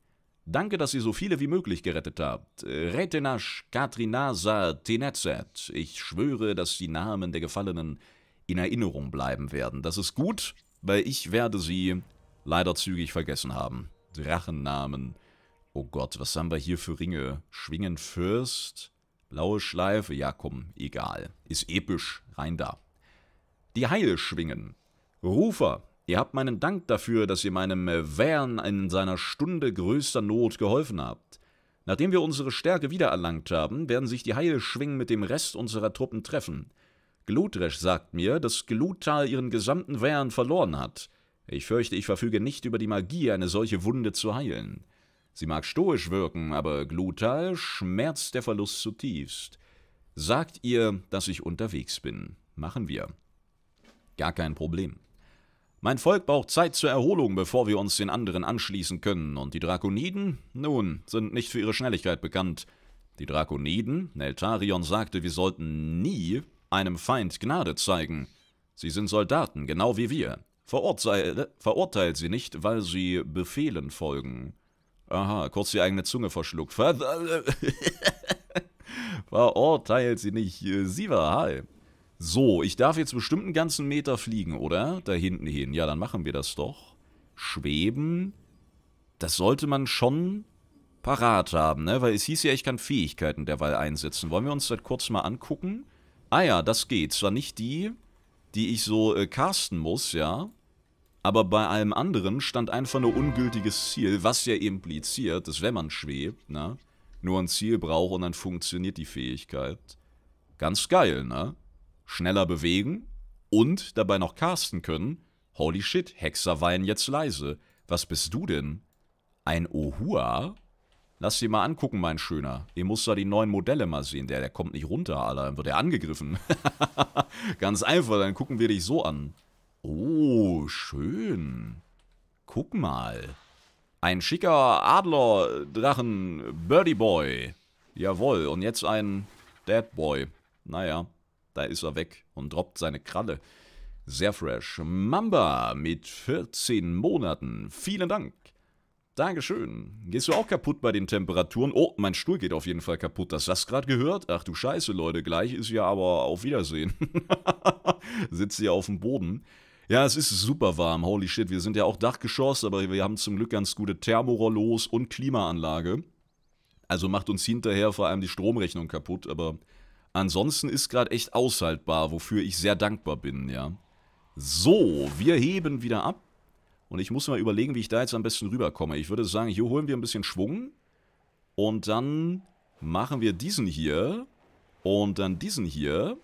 Danke, dass ihr so viele wie möglich gerettet habt. Retenash, Katrinasa, Tenetzet. Ich schwöre, dass die Namen der Gefallenen in Erinnerung bleiben werden. Das ist gut, weil ich werde sie leider zügig vergessen haben. Drachennamen. Oh Gott, was haben wir hier für Ringe? Schwingen Fürst, blaue Schleife. Ja, komm, egal. Ist episch. Rein da. Die Heilschwingen. Rufer, ihr habt meinen Dank dafür, dass ihr meinem äh, Van in seiner Stunde größter Not geholfen habt. Nachdem wir unsere Stärke wiedererlangt haben, werden sich die Heilschwingen mit dem Rest unserer Truppen treffen. Glutresch sagt mir, dass Gluttal ihren gesamten Wehren verloren hat. Ich fürchte, ich verfüge nicht über die Magie, eine solche Wunde zu heilen. Sie mag stoisch wirken, aber Glutal schmerzt der Verlust zutiefst. Sagt ihr, dass ich unterwegs bin. Machen wir. Gar kein Problem. Mein Volk braucht Zeit zur Erholung, bevor wir uns den anderen anschließen können, und die Drakoniden, nun, sind nicht für ihre Schnelligkeit bekannt. Die Drakoniden, Neltarion sagte, wir sollten nie einem Feind Gnade zeigen. Sie sind Soldaten, genau wie wir. Verurteil, verurteilt sie nicht, weil sie Befehlen folgen. Aha, kurz die eigene Zunge verschluckt. Ver verurteilt sie nicht. Sie war high. So, ich darf jetzt bestimmt einen ganzen Meter fliegen, oder? Da hinten hin. Ja, dann machen wir das doch. Schweben. Das sollte man schon parat haben, ne? Weil es hieß ja, ich kann Fähigkeiten derweil einsetzen. Wollen wir uns das kurz mal angucken? Ah ja, das geht. Zwar nicht die, die ich so äh, casten muss, ja. Aber bei allem anderen stand einfach nur ungültiges Ziel, was ja impliziert, dass wenn man schwebt, ne? Nur ein Ziel braucht und dann funktioniert die Fähigkeit. Ganz geil, ne? schneller bewegen und dabei noch casten können. Holy shit, Hexer weinen jetzt leise. Was bist du denn? Ein Ohua? Lass dir mal angucken, mein Schöner. Ihr müsst da die neuen Modelle mal sehen. Der, der kommt nicht runter, Alter. Dann wird er angegriffen. Ganz einfach, dann gucken wir dich so an. Oh, schön. Guck mal. Ein schicker Adler, Drachen, Birdie Boy. Jawohl, und jetzt ein Dead Boy. Naja da ist er weg und droppt seine Kralle. Sehr fresh. Mamba mit 14 Monaten. Vielen Dank. Dankeschön. Gehst du auch kaputt bei den Temperaturen? Oh, mein Stuhl geht auf jeden Fall kaputt. Hast du das gerade gehört? Ach du Scheiße, Leute. Gleich ist ja aber auf Wiedersehen. Sitzt hier auf dem Boden. Ja, es ist super warm. Holy shit. Wir sind ja auch Dachgeschoss, aber wir haben zum Glück ganz gute Thermorollos und Klimaanlage. Also macht uns hinterher vor allem die Stromrechnung kaputt, aber Ansonsten ist gerade echt aushaltbar, wofür ich sehr dankbar bin, ja. So, wir heben wieder ab. Und ich muss mal überlegen, wie ich da jetzt am besten rüberkomme. Ich würde sagen, hier holen wir ein bisschen Schwung. Und dann machen wir diesen hier. Und dann diesen hier.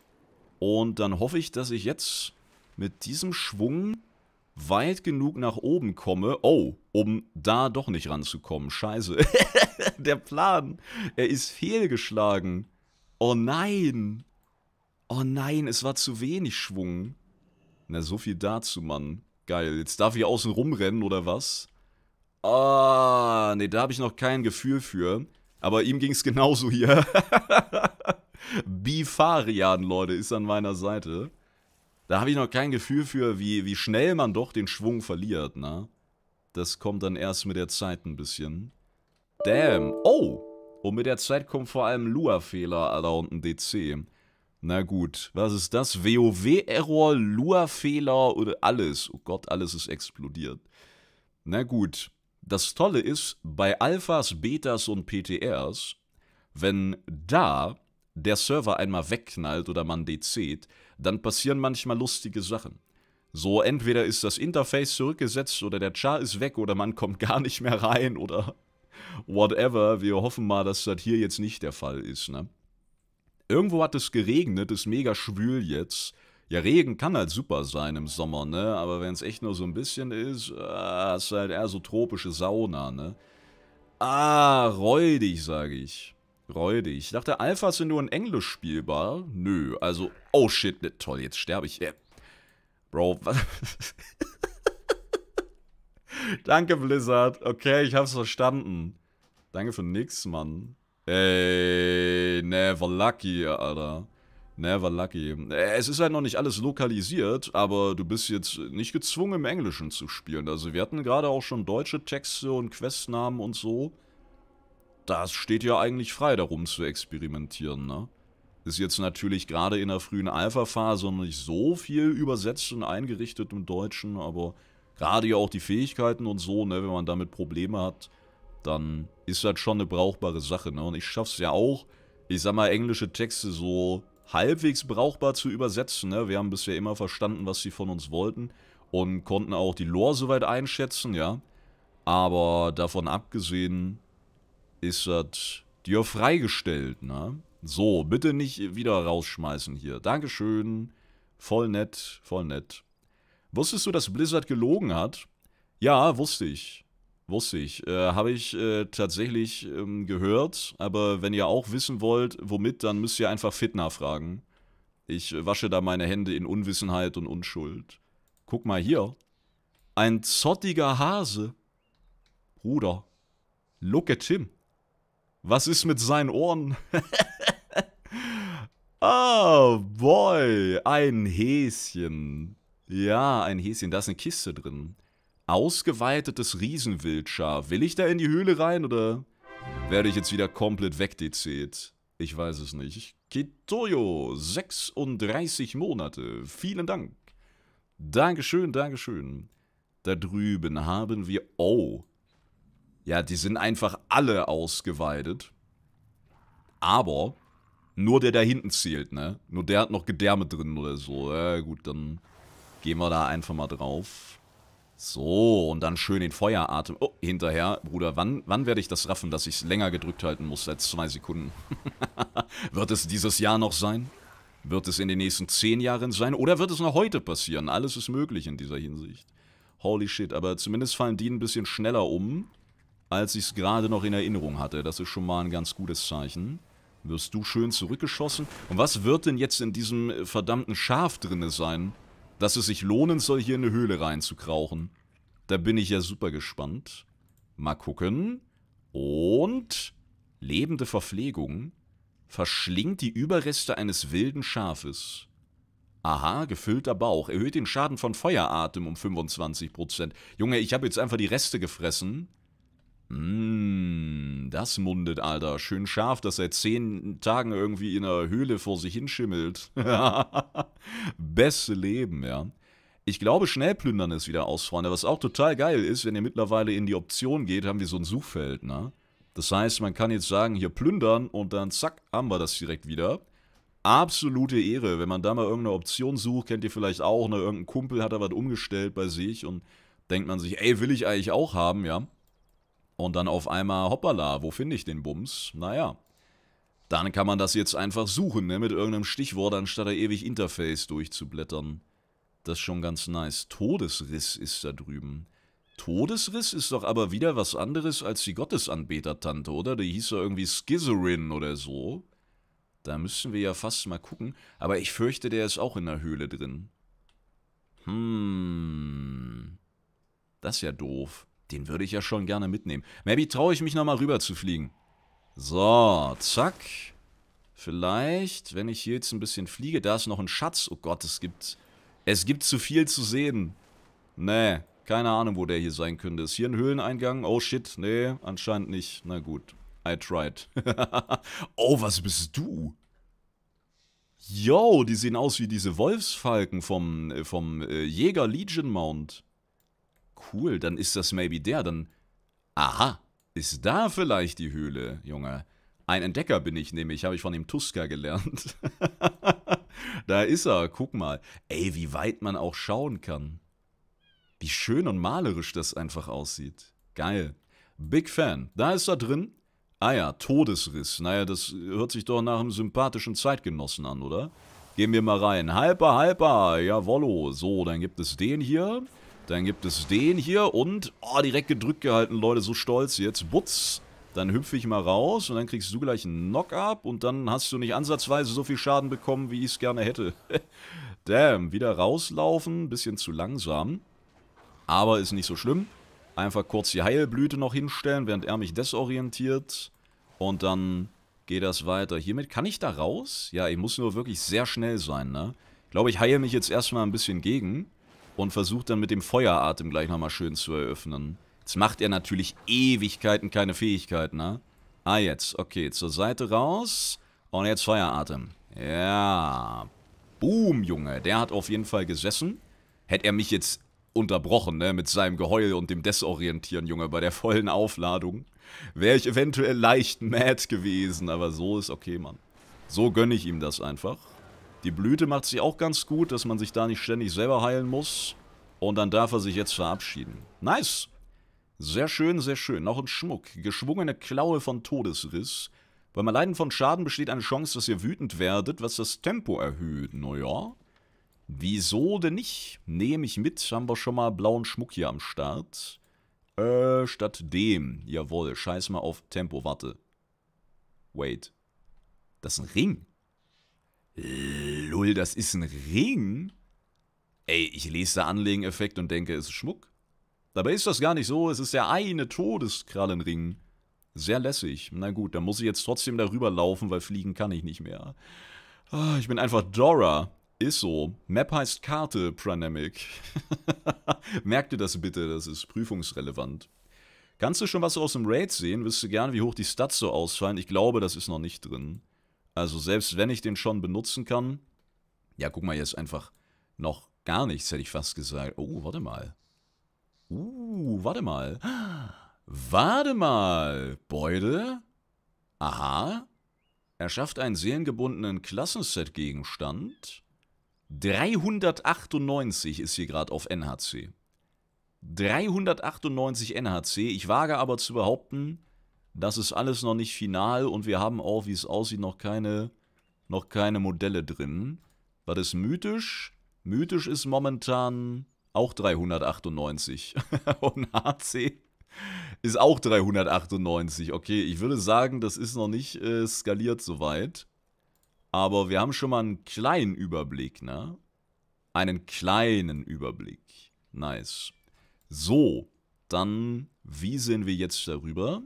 Und dann hoffe ich, dass ich jetzt mit diesem Schwung weit genug nach oben komme. Oh, um da doch nicht ranzukommen. Scheiße. Der Plan, er ist fehlgeschlagen. Oh nein! Oh nein, es war zu wenig Schwung. Na, so viel dazu, Mann. Geil, jetzt darf ich außen rumrennen, oder was? Ah, oh, nee, da habe ich noch kein Gefühl für. Aber ihm ging's genauso hier. Bifarian, Leute, ist an meiner Seite. Da habe ich noch kein Gefühl für, wie, wie schnell man doch den Schwung verliert, ne? Das kommt dann erst mit der Zeit ein bisschen. Damn. Oh! Und mit der Zeit kommen vor allem Lua-Fehler Alter, und ein DC. Na gut, was ist das? WoW-Error, Lua-Fehler oder alles. Oh Gott, alles ist explodiert. Na gut, das Tolle ist, bei Alphas, Betas und PTRs, wenn da der Server einmal wegknallt oder man DC't, dann passieren manchmal lustige Sachen. So entweder ist das Interface zurückgesetzt oder der Char ist weg oder man kommt gar nicht mehr rein oder whatever. Wir hoffen mal, dass das hier jetzt nicht der Fall ist. Ne? Irgendwo hat es geregnet, ist mega schwül jetzt. Ja, Regen kann halt super sein im Sommer, ne? Aber wenn es echt nur so ein bisschen ist, ah, ist halt eher so tropische Sauna, ne? Ah, räudig, sage ich. Räudig. Ich dachte, Alphas sind nur in Englisch spielbar. Nö, also, oh shit, ne, toll, jetzt sterbe ich. Äh. Bro, was? Danke, Blizzard. Okay, ich hab's verstanden. Danke für nix, Mann. Ey, never lucky, Alter. Never lucky. Äh, es ist halt noch nicht alles lokalisiert, aber du bist jetzt nicht gezwungen, im Englischen zu spielen. Also wir hatten gerade auch schon deutsche Texte und Questnamen und so. Das steht ja eigentlich frei, darum zu experimentieren, ne? Ist jetzt natürlich gerade in der frühen Alpha-Phase noch nicht so viel übersetzt und eingerichtet im Deutschen, aber gerade ja auch die Fähigkeiten und so, ne, wenn man damit Probleme hat, dann ist das schon eine brauchbare Sache, ne? Und ich schaffe es ja auch, ich sag mal, englische Texte so halbwegs brauchbar zu übersetzen, ne? Wir haben bisher immer verstanden, was sie von uns wollten und konnten auch die Lore soweit einschätzen, ja. Aber davon abgesehen ist das dir freigestellt, ne? So, bitte nicht wieder rausschmeißen hier. Dankeschön. Voll nett, voll nett. Wusstest du, dass Blizzard gelogen hat? Ja, wusste ich. Wusste ich. Äh, Habe ich äh, tatsächlich ähm, gehört. Aber wenn ihr auch wissen wollt, womit, dann müsst ihr einfach Fitna fragen. Ich äh, wasche da meine Hände in Unwissenheit und Unschuld. Guck mal hier. Ein zottiger Hase. Bruder. Look at him. Was ist mit seinen Ohren? oh boy, ein Häschen. Ja, ein Häschen, da ist eine Kiste drin. Ausgeweitetes Riesenwildschaf. Will ich da in die Höhle rein oder werde ich jetzt wieder komplett wegdezet? Ich weiß es nicht. Kitoyo, 36 Monate. Vielen Dank. Dankeschön, Dankeschön. Da drüben haben wir... Oh. Ja, die sind einfach alle ausgeweidet. Aber nur der da hinten zählt, ne? Nur der hat noch Gedärme drin oder so. Ja, gut, dann Gehen wir da einfach mal drauf. So, und dann schön den Feueratem. Oh, hinterher. Bruder, wann, wann werde ich das raffen, dass ich es länger gedrückt halten muss als zwei Sekunden? wird es dieses Jahr noch sein? Wird es in den nächsten zehn Jahren sein? Oder wird es noch heute passieren? Alles ist möglich in dieser Hinsicht. Holy shit, aber zumindest fallen die ein bisschen schneller um, als ich es gerade noch in Erinnerung hatte. Das ist schon mal ein ganz gutes Zeichen. Wirst du schön zurückgeschossen? Und was wird denn jetzt in diesem äh, verdammten Schaf drinne sein? Dass es sich lohnen soll, hier in eine Höhle reinzukrauchen. Da bin ich ja super gespannt. Mal gucken. Und... Lebende Verpflegung verschlingt die Überreste eines wilden Schafes. Aha, gefüllter Bauch. Erhöht den Schaden von Feueratem um 25%. Junge, ich habe jetzt einfach die Reste gefressen. Mmh, das mundet, Alter. Schön scharf, dass seit zehn Tagen irgendwie in einer Höhle vor sich hinschimmelt. Beste Leben, ja. Ich glaube, schnell plündern ist wieder aus, Freunde. Was auch total geil ist, wenn ihr mittlerweile in die Option geht, haben wir so ein Suchfeld, ne? Das heißt, man kann jetzt sagen, hier plündern und dann zack, haben wir das direkt wieder. Absolute Ehre. Wenn man da mal irgendeine Option sucht, kennt ihr vielleicht auch, ne? Irgendein Kumpel hat da was umgestellt bei sich und denkt man sich, ey, will ich eigentlich auch haben, ja? Und dann auf einmal, hoppala, wo finde ich den Bums? Naja, dann kann man das jetzt einfach suchen, ne, mit irgendeinem Stichwort, anstatt da ewig Interface durchzublättern. Das ist schon ganz nice. Todesriss ist da drüben. Todesriss ist doch aber wieder was anderes als die Gottesanbetertante, oder? Die hieß ja irgendwie Schizorin oder so. Da müssen wir ja fast mal gucken. Aber ich fürchte, der ist auch in der Höhle drin. Hm. Das ist ja doof. Den würde ich ja schon gerne mitnehmen. Maybe traue ich mich nochmal rüber zu fliegen. So, zack. Vielleicht, wenn ich hier jetzt ein bisschen fliege, da ist noch ein Schatz. Oh Gott, es gibt... Es gibt zu viel zu sehen. Nee, keine Ahnung, wo der hier sein könnte. Ist hier ein Höhleneingang? Oh shit, nee, anscheinend nicht. Na gut, I tried. oh, was bist du? Yo, die sehen aus wie diese Wolfsfalken vom, äh, vom äh, Jäger Legion Mount cool, dann ist das maybe der, dann... Aha, ist da vielleicht die Höhle, Junge. Ein Entdecker bin ich nämlich, habe ich von dem Tusker gelernt. da ist er, guck mal. Ey, wie weit man auch schauen kann. Wie schön und malerisch das einfach aussieht. Geil. Big Fan. Da ist er drin. Ah ja, Todesriss. Naja, das hört sich doch nach einem sympathischen Zeitgenossen an, oder? Gehen wir mal rein. Halper, halper. Jawollo. So, dann gibt es den hier. Dann gibt es den hier und, oh, direkt gedrückt gehalten, Leute, so stolz jetzt. Butz, dann hüpfe ich mal raus und dann kriegst du gleich einen Knock-Up und dann hast du nicht ansatzweise so viel Schaden bekommen, wie ich es gerne hätte. Damn, wieder rauslaufen, bisschen zu langsam. Aber ist nicht so schlimm. Einfach kurz die Heilblüte noch hinstellen, während er mich desorientiert. Und dann geht das weiter. Hiermit kann ich da raus? Ja, ich muss nur wirklich sehr schnell sein, ne? Ich glaube, ich heile mich jetzt erstmal ein bisschen gegen und versucht dann mit dem Feueratem gleich nochmal schön zu eröffnen. Jetzt macht er natürlich Ewigkeiten keine Fähigkeit, ne? Ah, jetzt. Okay, zur Seite raus. Und jetzt Feueratem. Ja. Boom, Junge. Der hat auf jeden Fall gesessen. Hätte er mich jetzt unterbrochen, ne? Mit seinem Geheul und dem Desorientieren, Junge, bei der vollen Aufladung. Wäre ich eventuell leicht mad gewesen, aber so ist okay, Mann. So gönne ich ihm das einfach. Die Blüte macht sich auch ganz gut, dass man sich da nicht ständig selber heilen muss. Und dann darf er sich jetzt verabschieden. Nice! Sehr schön, sehr schön. Noch ein Schmuck. Geschwungene Klaue von Todesriss. Beim Erleiden von Schaden besteht eine Chance, dass ihr wütend werdet, was das Tempo erhöht. Naja. Wieso denn nicht? Nehme ich mit. Haben wir schon mal blauen Schmuck hier am Start. Äh, statt dem. Jawohl, scheiß mal auf Tempo. Warte. Wait. Das ist ein Ring. Lull, das ist ein Ring? Ey, ich lese da Anlegeneffekt und denke, es ist Schmuck. Dabei ist das gar nicht so, es ist der eine Todeskrallenring. Sehr lässig. Na gut, dann muss ich jetzt trotzdem darüber laufen, weil fliegen kann ich nicht mehr. Ah, ich bin einfach Dora. Ist so. Map heißt Karte, Pranamic. Merkt ihr das bitte, das ist prüfungsrelevant. Kannst du schon was aus dem Raid sehen? Wüsste gern, wie hoch die Stats so ausfallen. Ich glaube, das ist noch nicht drin. Also selbst wenn ich den schon benutzen kann, ja guck mal, jetzt einfach noch gar nichts, hätte ich fast gesagt. Oh, warte mal. Uh, warte mal. Warte mal, Beute. Aha. Er schafft einen seelengebundenen Klassenset-Gegenstand. 398 ist hier gerade auf NHC. 398 NHC. Ich wage aber zu behaupten, das ist alles noch nicht final und wir haben auch, wie es aussieht, noch keine, noch keine Modelle drin. Was ist mythisch? Mythisch ist momentan auch 398. und HC ist auch 398. Okay, ich würde sagen, das ist noch nicht äh, skaliert soweit. Aber wir haben schon mal einen kleinen Überblick, ne? Einen kleinen Überblick. Nice. So, dann, wie sehen wir jetzt darüber?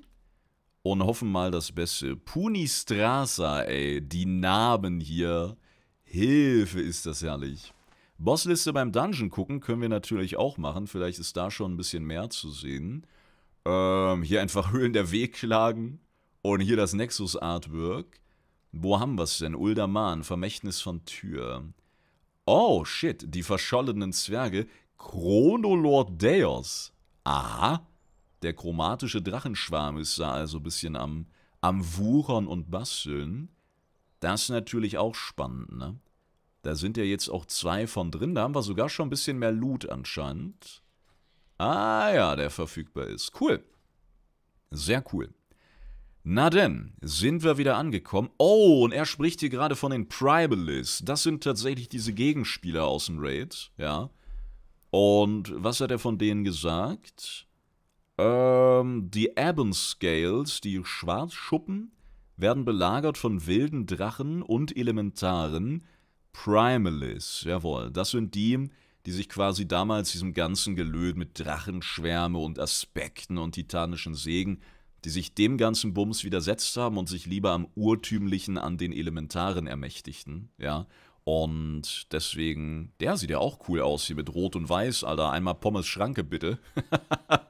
und hoffen mal das Beste. Äh, Punistrasa, ey, die Narben hier. Hilfe ist das herrlich. Bossliste beim Dungeon gucken können wir natürlich auch machen. Vielleicht ist da schon ein bisschen mehr zu sehen. Ähm, hier einfach Höhlen der Wehklagen. Und hier das Nexus-Artwork. Wo haben wir es denn? Uldaman, Vermächtnis von Tür. Oh, shit, die verschollenen Zwerge. Chronolord Deos. Aha. Der chromatische Drachenschwarm ist da also ein bisschen am, am Wuchern und Basteln. Das ist natürlich auch spannend, ne? Da sind ja jetzt auch zwei von drin. Da haben wir sogar schon ein bisschen mehr Loot anscheinend. Ah ja, der verfügbar ist. Cool. Sehr cool. Na denn, sind wir wieder angekommen. Oh, und er spricht hier gerade von den Primalists. Das sind tatsächlich diese Gegenspieler aus dem Raid, ja. Und was hat er von denen gesagt? Ähm, die Ebon scales die Schwarzschuppen, werden belagert von wilden Drachen und Elementaren. Primalis, jawohl, das sind die, die sich quasi damals diesem ganzen Gelöd mit Drachenschwärme und Aspekten und titanischen Segen, die sich dem ganzen Bums widersetzt haben und sich lieber am Urtümlichen an den Elementaren ermächtigten, ja, und deswegen, der sieht ja auch cool aus hier mit Rot und Weiß, Alter. Einmal Pommes Schranke bitte.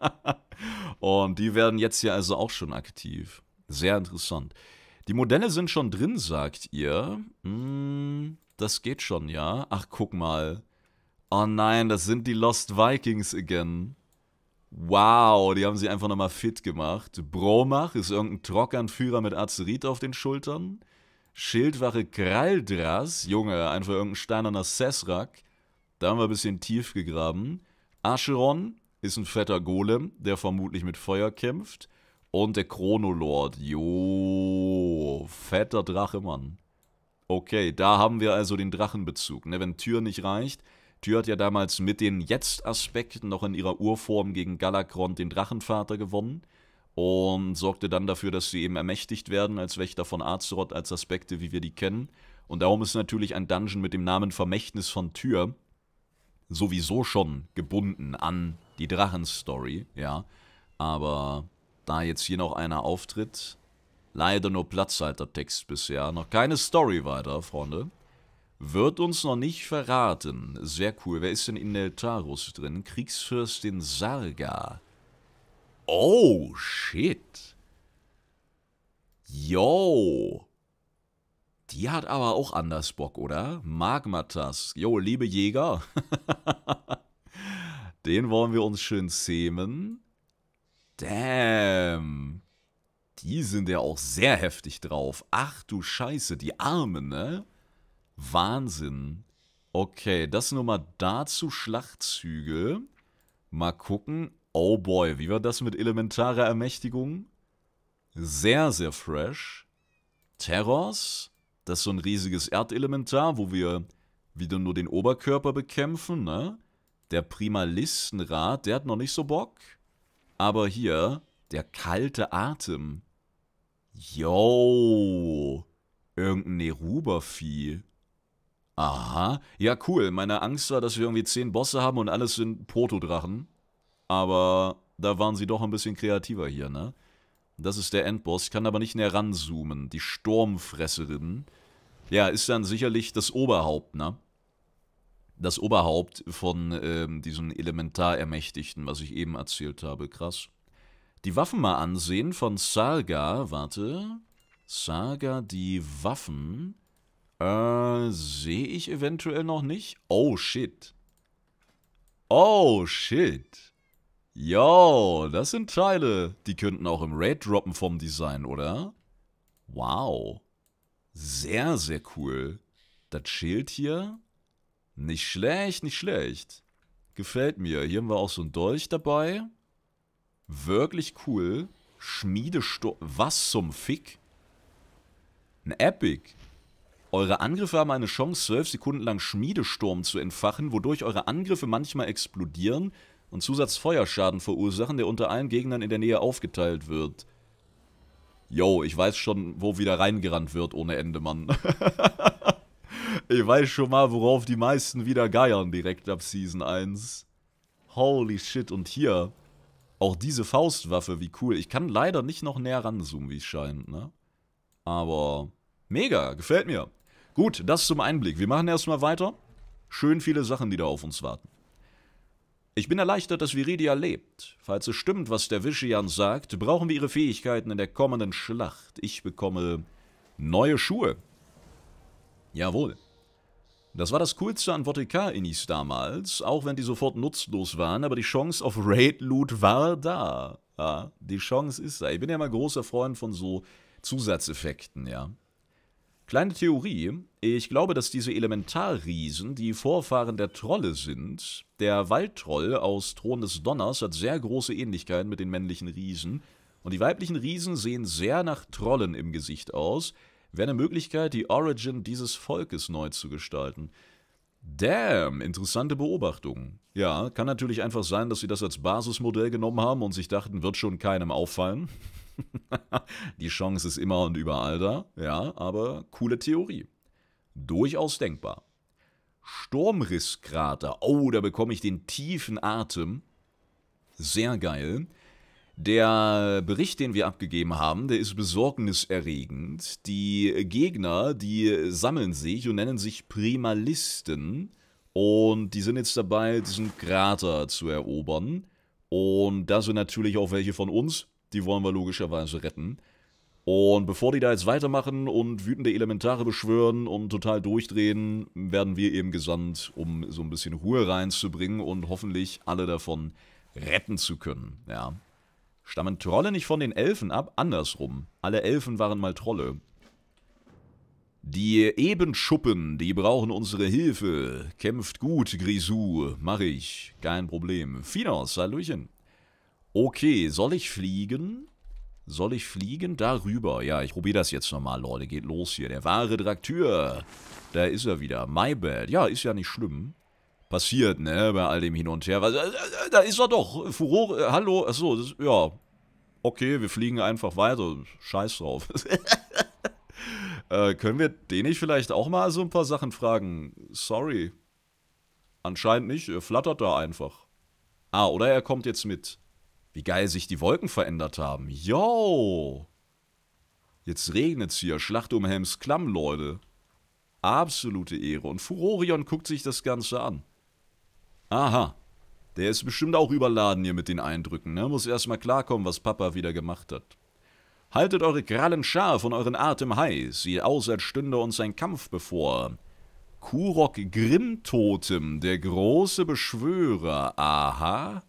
und die werden jetzt hier also auch schon aktiv. Sehr interessant. Die Modelle sind schon drin, sagt ihr. Hm, das geht schon, ja. Ach, guck mal. Oh nein, das sind die Lost Vikings again. Wow, die haben sie einfach nochmal fit gemacht. Bromach ist irgendein Trockernführer mit Azerit auf den Schultern. Schildwache Kraldras, Junge, einfach irgendein steinerner Sesrak. Da haben wir ein bisschen tief gegraben. Acheron ist ein fetter Golem, der vermutlich mit Feuer kämpft. Und der Chronolord, jo, fetter Drache, Mann. Okay, da haben wir also den Drachenbezug. Ne? Wenn Tür nicht reicht, Tür hat ja damals mit den Jetzt-Aspekten noch in ihrer Urform gegen Galakrond den Drachenvater gewonnen und sorgte dann dafür, dass sie eben ermächtigt werden als Wächter von Azeroth als Aspekte, wie wir die kennen. Und darum ist natürlich ein Dungeon mit dem Namen Vermächtnis von Tür sowieso schon gebunden an die Drachenstory, ja. Aber da jetzt hier noch einer auftritt, leider nur Platzhaltertext bisher, noch keine Story weiter, Freunde. Wird uns noch nicht verraten. Sehr cool. Wer ist denn in Neltarus drin? Kriegsfürstin Sarga. Oh, shit. Yo. Die hat aber auch anders Bock, oder? Magmatas. Yo, liebe Jäger. Den wollen wir uns schön zähmen. Damn. Die sind ja auch sehr heftig drauf. Ach du Scheiße, die Armen, ne? Wahnsinn. Okay, das nur mal dazu Schlachtzüge. Mal gucken. Oh boy, wie war das mit elementarer Ermächtigung? Sehr, sehr fresh. Terrors, das ist so ein riesiges Erdelementar, wo wir wieder nur den Oberkörper bekämpfen, ne? Der Primalistenrat, der hat noch nicht so Bock. Aber hier, der kalte Atem. Yo, irgendein Neruba-Vieh. Aha, ja cool, meine Angst war, dass wir irgendwie 10 Bosse haben und alles sind Protodrachen. Aber da waren sie doch ein bisschen kreativer hier, ne? Das ist der Endboss. Ich kann aber nicht näher ranzoomen. Die Sturmfresserin. Ja, ist dann sicherlich das Oberhaupt, ne? Das Oberhaupt von ähm, diesem Elementarermächtigten, was ich eben erzählt habe. Krass. Die Waffen mal ansehen von Saga. Warte. Saga, die Waffen. Äh, sehe ich eventuell noch nicht? Oh, shit. Oh, shit. Yo, das sind Teile. Die könnten auch im Raid droppen vom Design, oder? Wow. Sehr, sehr cool. Das Schild hier. Nicht schlecht, nicht schlecht. Gefällt mir. Hier haben wir auch so einen Dolch dabei. Wirklich cool. Schmiedesto... Was zum Fick? Ein Epic. Eure Angriffe haben eine Chance, 12 Sekunden lang Schmiedesturm zu entfachen, wodurch eure Angriffe manchmal explodieren, und Zusatzfeuerschaden verursachen, der unter allen Gegnern in der Nähe aufgeteilt wird. Yo, ich weiß schon, wo wieder reingerannt wird ohne Ende, Mann. ich weiß schon mal, worauf die meisten wieder geiern direkt ab Season 1. Holy shit, und hier auch diese Faustwaffe, wie cool. Ich kann leider nicht noch näher ranzoomen, wie es scheint, ne? Aber mega, gefällt mir. Gut, das zum Einblick. Wir machen erstmal weiter. Schön viele Sachen, die da auf uns warten. Ich bin erleichtert, dass Viridia lebt. Falls es stimmt, was der Vishian sagt, brauchen wir ihre Fähigkeiten in der kommenden Schlacht. Ich bekomme neue Schuhe. Jawohl. Das war das coolste an Voteka-Inis damals, auch wenn die sofort nutzlos waren, aber die Chance auf Raid-Loot war da. Ja, die Chance ist da. Ich bin ja mal großer Freund von so Zusatzeffekten, ja. Kleine Theorie, ich glaube, dass diese Elementarriesen die Vorfahren der Trolle sind. Der Waldtroll aus Thron des Donners hat sehr große Ähnlichkeiten mit den männlichen Riesen. Und die weiblichen Riesen sehen sehr nach Trollen im Gesicht aus. Wäre eine Möglichkeit, die Origin dieses Volkes neu zu gestalten. Damn, interessante Beobachtung. Ja, kann natürlich einfach sein, dass sie das als Basismodell genommen haben und sich dachten, wird schon keinem auffallen. die Chance ist immer und überall da. Ja, aber coole Theorie. Durchaus denkbar. Sturmrisskrater. Oh, da bekomme ich den tiefen Atem. Sehr geil. Der Bericht, den wir abgegeben haben, der ist besorgniserregend. Die Gegner, die sammeln sich und nennen sich Primalisten. Und die sind jetzt dabei, diesen Krater zu erobern. Und da sind natürlich auch welche von uns. Die wollen wir logischerweise retten. Und bevor die da jetzt weitermachen und wütende Elementare beschwören und total durchdrehen, werden wir eben gesandt, um so ein bisschen Ruhe reinzubringen und hoffentlich alle davon retten zu können. Ja. Stammen Trolle nicht von den Elfen ab? Andersrum. Alle Elfen waren mal Trolle. Die Ebenschuppen, die brauchen unsere Hilfe. Kämpft gut, Grisou. Mach ich. Kein Problem. Finos, Hallöchen. Okay, soll ich fliegen? Soll ich fliegen? Darüber. Ja, ich probiere das jetzt nochmal, Leute. Geht los hier. Der wahre Drakteur. Da ist er wieder. My bad. Ja, ist ja nicht schlimm. Passiert, ne? Bei all dem Hin und Her. Äh, äh, da ist er doch. Furore. Äh, hallo. Achso, das, ja. Okay, wir fliegen einfach weiter. Scheiß drauf. äh, können wir den nicht vielleicht auch mal so ein paar Sachen fragen? Sorry. Anscheinend nicht. Er flattert da einfach. Ah, oder er kommt jetzt mit. Wie geil sich die Wolken verändert haben. Yo! Jetzt regnet's hier. Schlacht um Helms Klamm, Leute. Absolute Ehre. Und Furorion guckt sich das Ganze an. Aha. Der ist bestimmt auch überladen hier mit den Eindrücken, ne? Muss erstmal klarkommen, was Papa wieder gemacht hat. Haltet eure Krallen scharf und euren Atem heiß. Sieht aus, als stünde uns ein Kampf bevor. Kurok Grimtotem, der große Beschwörer. Aha.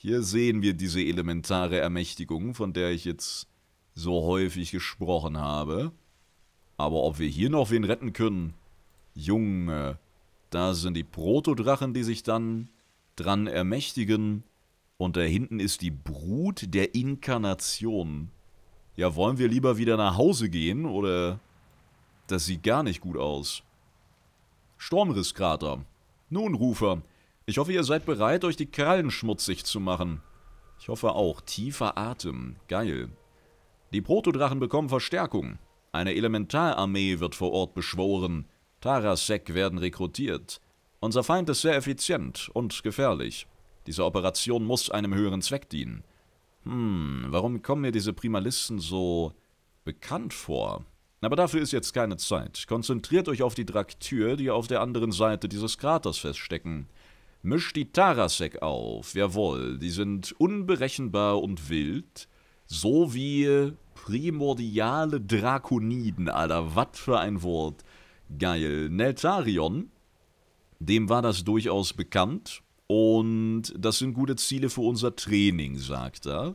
Hier sehen wir diese elementare Ermächtigung, von der ich jetzt so häufig gesprochen habe. Aber ob wir hier noch wen retten können? Junge, da sind die Protodrachen, die sich dann dran ermächtigen. Und da hinten ist die Brut der Inkarnation. Ja, wollen wir lieber wieder nach Hause gehen oder... Das sieht gar nicht gut aus. Stormrisskrater. Nun, Rufer, ich hoffe, ihr seid bereit, euch die Krallen schmutzig zu machen. Ich hoffe auch. Tiefer Atem. Geil. Die Protodrachen bekommen Verstärkung. Eine Elementararmee wird vor Ort beschworen. Tarasek werden rekrutiert. Unser Feind ist sehr effizient und gefährlich. Diese Operation muss einem höheren Zweck dienen. Hm, warum kommen mir diese Primalisten so bekannt vor? Aber dafür ist jetzt keine Zeit. Konzentriert euch auf die Draktür, die auf der anderen Seite dieses Kraters feststecken. Misch die Tarasek auf, jawohl, die sind unberechenbar und wild, so wie primordiale Drakoniden, Alter, was für ein Wort. Geil. Neltarion, dem war das durchaus bekannt und das sind gute Ziele für unser Training, sagt er.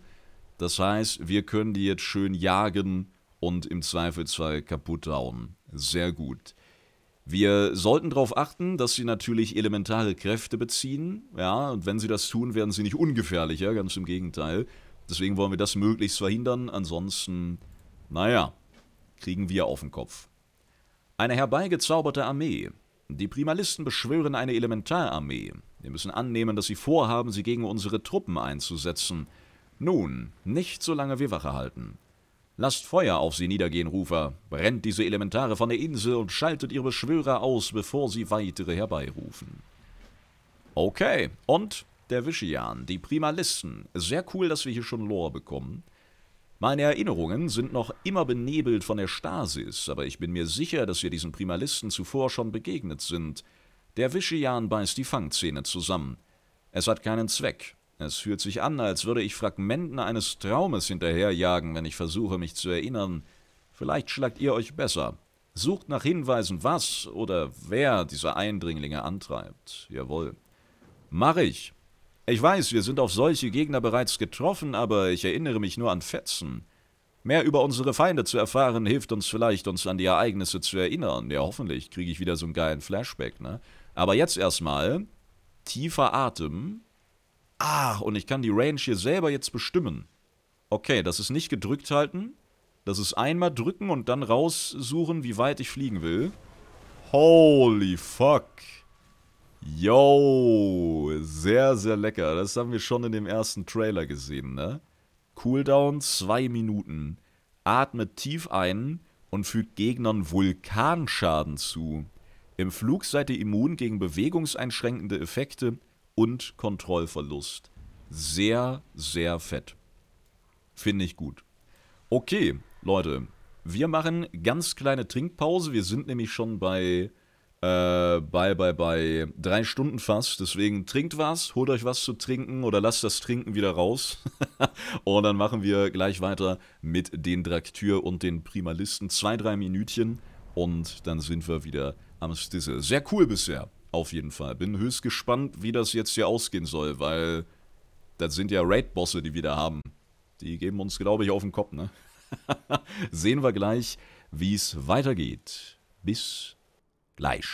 Das heißt, wir können die jetzt schön jagen und im Zweifelsfall kaputt hauen. Sehr gut. Wir sollten darauf achten, dass sie natürlich elementare Kräfte beziehen. Ja, und wenn sie das tun, werden sie nicht ungefährlicher, ganz im Gegenteil. Deswegen wollen wir das möglichst verhindern. Ansonsten, naja, kriegen wir auf den Kopf. Eine herbeigezauberte Armee. Die Primalisten beschwören eine Elementararmee. Wir müssen annehmen, dass sie vorhaben, sie gegen unsere Truppen einzusetzen. Nun, nicht solange wir Wache halten. Lasst Feuer auf sie niedergehen, Rufer, brennt diese Elementare von der Insel und schaltet ihre Beschwörer aus, bevor sie weitere herbeirufen. Okay, und der Vishian, die Primalisten. Sehr cool, dass wir hier schon Lore bekommen. Meine Erinnerungen sind noch immer benebelt von der Stasis, aber ich bin mir sicher, dass wir diesen Primalisten zuvor schon begegnet sind. Der Vishian beißt die Fangzähne zusammen. Es hat keinen Zweck. Es fühlt sich an, als würde ich Fragmenten eines Traumes hinterherjagen, wenn ich versuche, mich zu erinnern. Vielleicht schlagt ihr euch besser. Sucht nach Hinweisen, was oder wer diese Eindringlinge antreibt. Jawohl. Mach ich. Ich weiß, wir sind auf solche Gegner bereits getroffen, aber ich erinnere mich nur an Fetzen. Mehr über unsere Feinde zu erfahren, hilft uns vielleicht, uns an die Ereignisse zu erinnern. Ja, hoffentlich kriege ich wieder so einen geilen Flashback, ne? Aber jetzt erstmal tiefer Atem Ach, und ich kann die Range hier selber jetzt bestimmen. Okay, das ist nicht gedrückt halten. Das ist einmal drücken und dann raussuchen, wie weit ich fliegen will. Holy fuck. Yo, sehr, sehr lecker. Das haben wir schon in dem ersten Trailer gesehen, ne? Cooldown 2 Minuten. Atmet tief ein und fügt Gegnern Vulkanschaden zu. Im Flug seid ihr immun gegen bewegungseinschränkende Effekte, und Kontrollverlust sehr, sehr fett. Finde ich gut. Okay, Leute, wir machen ganz kleine Trinkpause. Wir sind nämlich schon bei, äh, bei, bei, bei drei Stunden fast. Deswegen trinkt was, holt euch was zu trinken oder lasst das Trinken wieder raus. und dann machen wir gleich weiter mit den Draktür und den Primalisten. Zwei, drei Minütchen und dann sind wir wieder am Stisse. Sehr cool bisher. Auf jeden Fall. Bin höchst gespannt, wie das jetzt hier ausgehen soll, weil das sind ja Raid-Bosse, die wir da haben. Die geben uns, glaube ich, auf den Kopf, ne? Sehen wir gleich, wie es weitergeht. Bis gleich.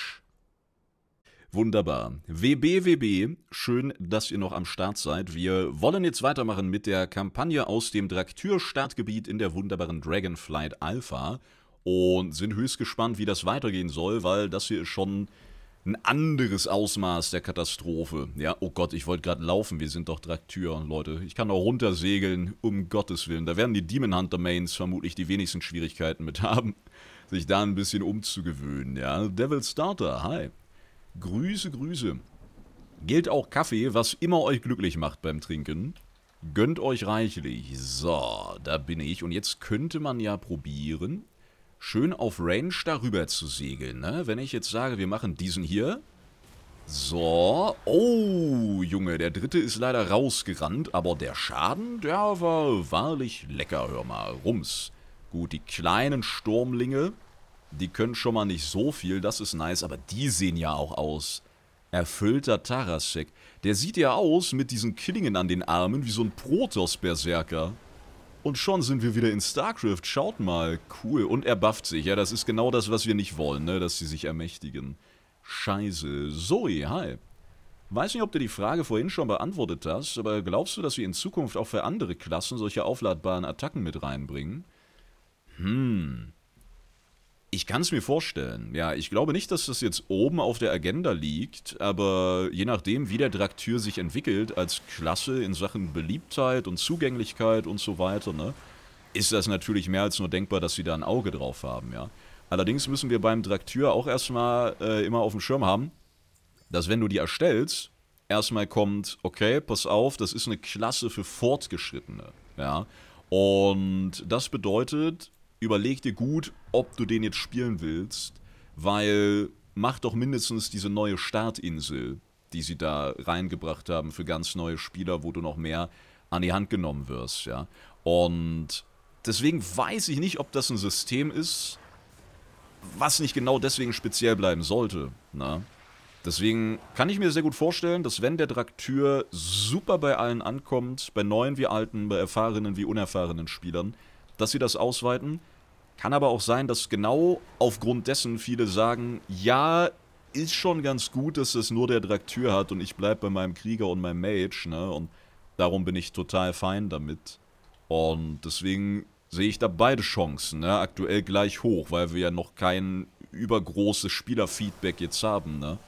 Wunderbar. WBWB, schön, dass ihr noch am Start seid. Wir wollen jetzt weitermachen mit der Kampagne aus dem Draktür-Startgebiet in der wunderbaren Dragonflight Alpha und sind höchst gespannt, wie das weitergehen soll, weil das hier ist schon ein anderes Ausmaß der Katastrophe. Ja, oh Gott, ich wollte gerade laufen, wir sind doch Draktür, Leute. Ich kann auch runtersegeln, um Gottes Willen. Da werden die Demon Hunter Mains vermutlich die wenigsten Schwierigkeiten mit haben, sich da ein bisschen umzugewöhnen, ja. Devil Starter, hi. Grüße, Grüße. Gilt auch Kaffee, was immer euch glücklich macht beim Trinken. Gönnt euch reichlich. So, da bin ich. Und jetzt könnte man ja probieren, schön auf Range darüber zu segeln. Ne? Wenn ich jetzt sage, wir machen diesen hier. So. Oh, Junge, der dritte ist leider rausgerannt, aber der Schaden, der war wahrlich lecker, hör mal. Rums. Gut, die kleinen Sturmlinge, die können schon mal nicht so viel, das ist nice, aber die sehen ja auch aus. Erfüllter Tarasek. Der sieht ja aus mit diesen Klingen an den Armen wie so ein Protoss-Berserker. Und schon sind wir wieder in StarCraft. Schaut mal. Cool. Und er bufft sich. Ja, das ist genau das, was wir nicht wollen, ne? Dass sie sich ermächtigen. Scheiße. Zoe, hi. Weiß nicht, ob du die Frage vorhin schon beantwortet hast, aber glaubst du, dass wir in Zukunft auch für andere Klassen solche aufladbaren Attacken mit reinbringen? Hm. Ich kann es mir vorstellen. Ja, ich glaube nicht, dass das jetzt oben auf der Agenda liegt, aber je nachdem, wie der Draktyr sich entwickelt als Klasse in Sachen Beliebtheit und Zugänglichkeit und so weiter, ne, ist das natürlich mehr als nur denkbar, dass sie da ein Auge drauf haben, ja. Allerdings müssen wir beim Draktyr auch erstmal äh, immer auf dem Schirm haben, dass wenn du die erstellst, erstmal kommt, okay, pass auf, das ist eine Klasse für Fortgeschrittene, ja. Und das bedeutet, überleg dir gut, ob du den jetzt spielen willst, weil mach doch mindestens diese neue Startinsel, die sie da reingebracht haben für ganz neue Spieler, wo du noch mehr an die Hand genommen wirst, ja. Und deswegen weiß ich nicht, ob das ein System ist, was nicht genau deswegen speziell bleiben sollte, ne? Deswegen kann ich mir sehr gut vorstellen, dass wenn der Draktür super bei allen ankommt, bei neuen wie alten, bei erfahrenen wie unerfahrenen Spielern, dass sie das ausweiten. Kann aber auch sein, dass genau aufgrund dessen viele sagen, ja, ist schon ganz gut, dass es nur der Draktür hat und ich bleibe bei meinem Krieger und meinem Mage, ne? Und darum bin ich total fein damit. Und deswegen sehe ich da beide Chancen, ne? Aktuell gleich hoch, weil wir ja noch kein übergroßes Spielerfeedback jetzt haben, ne?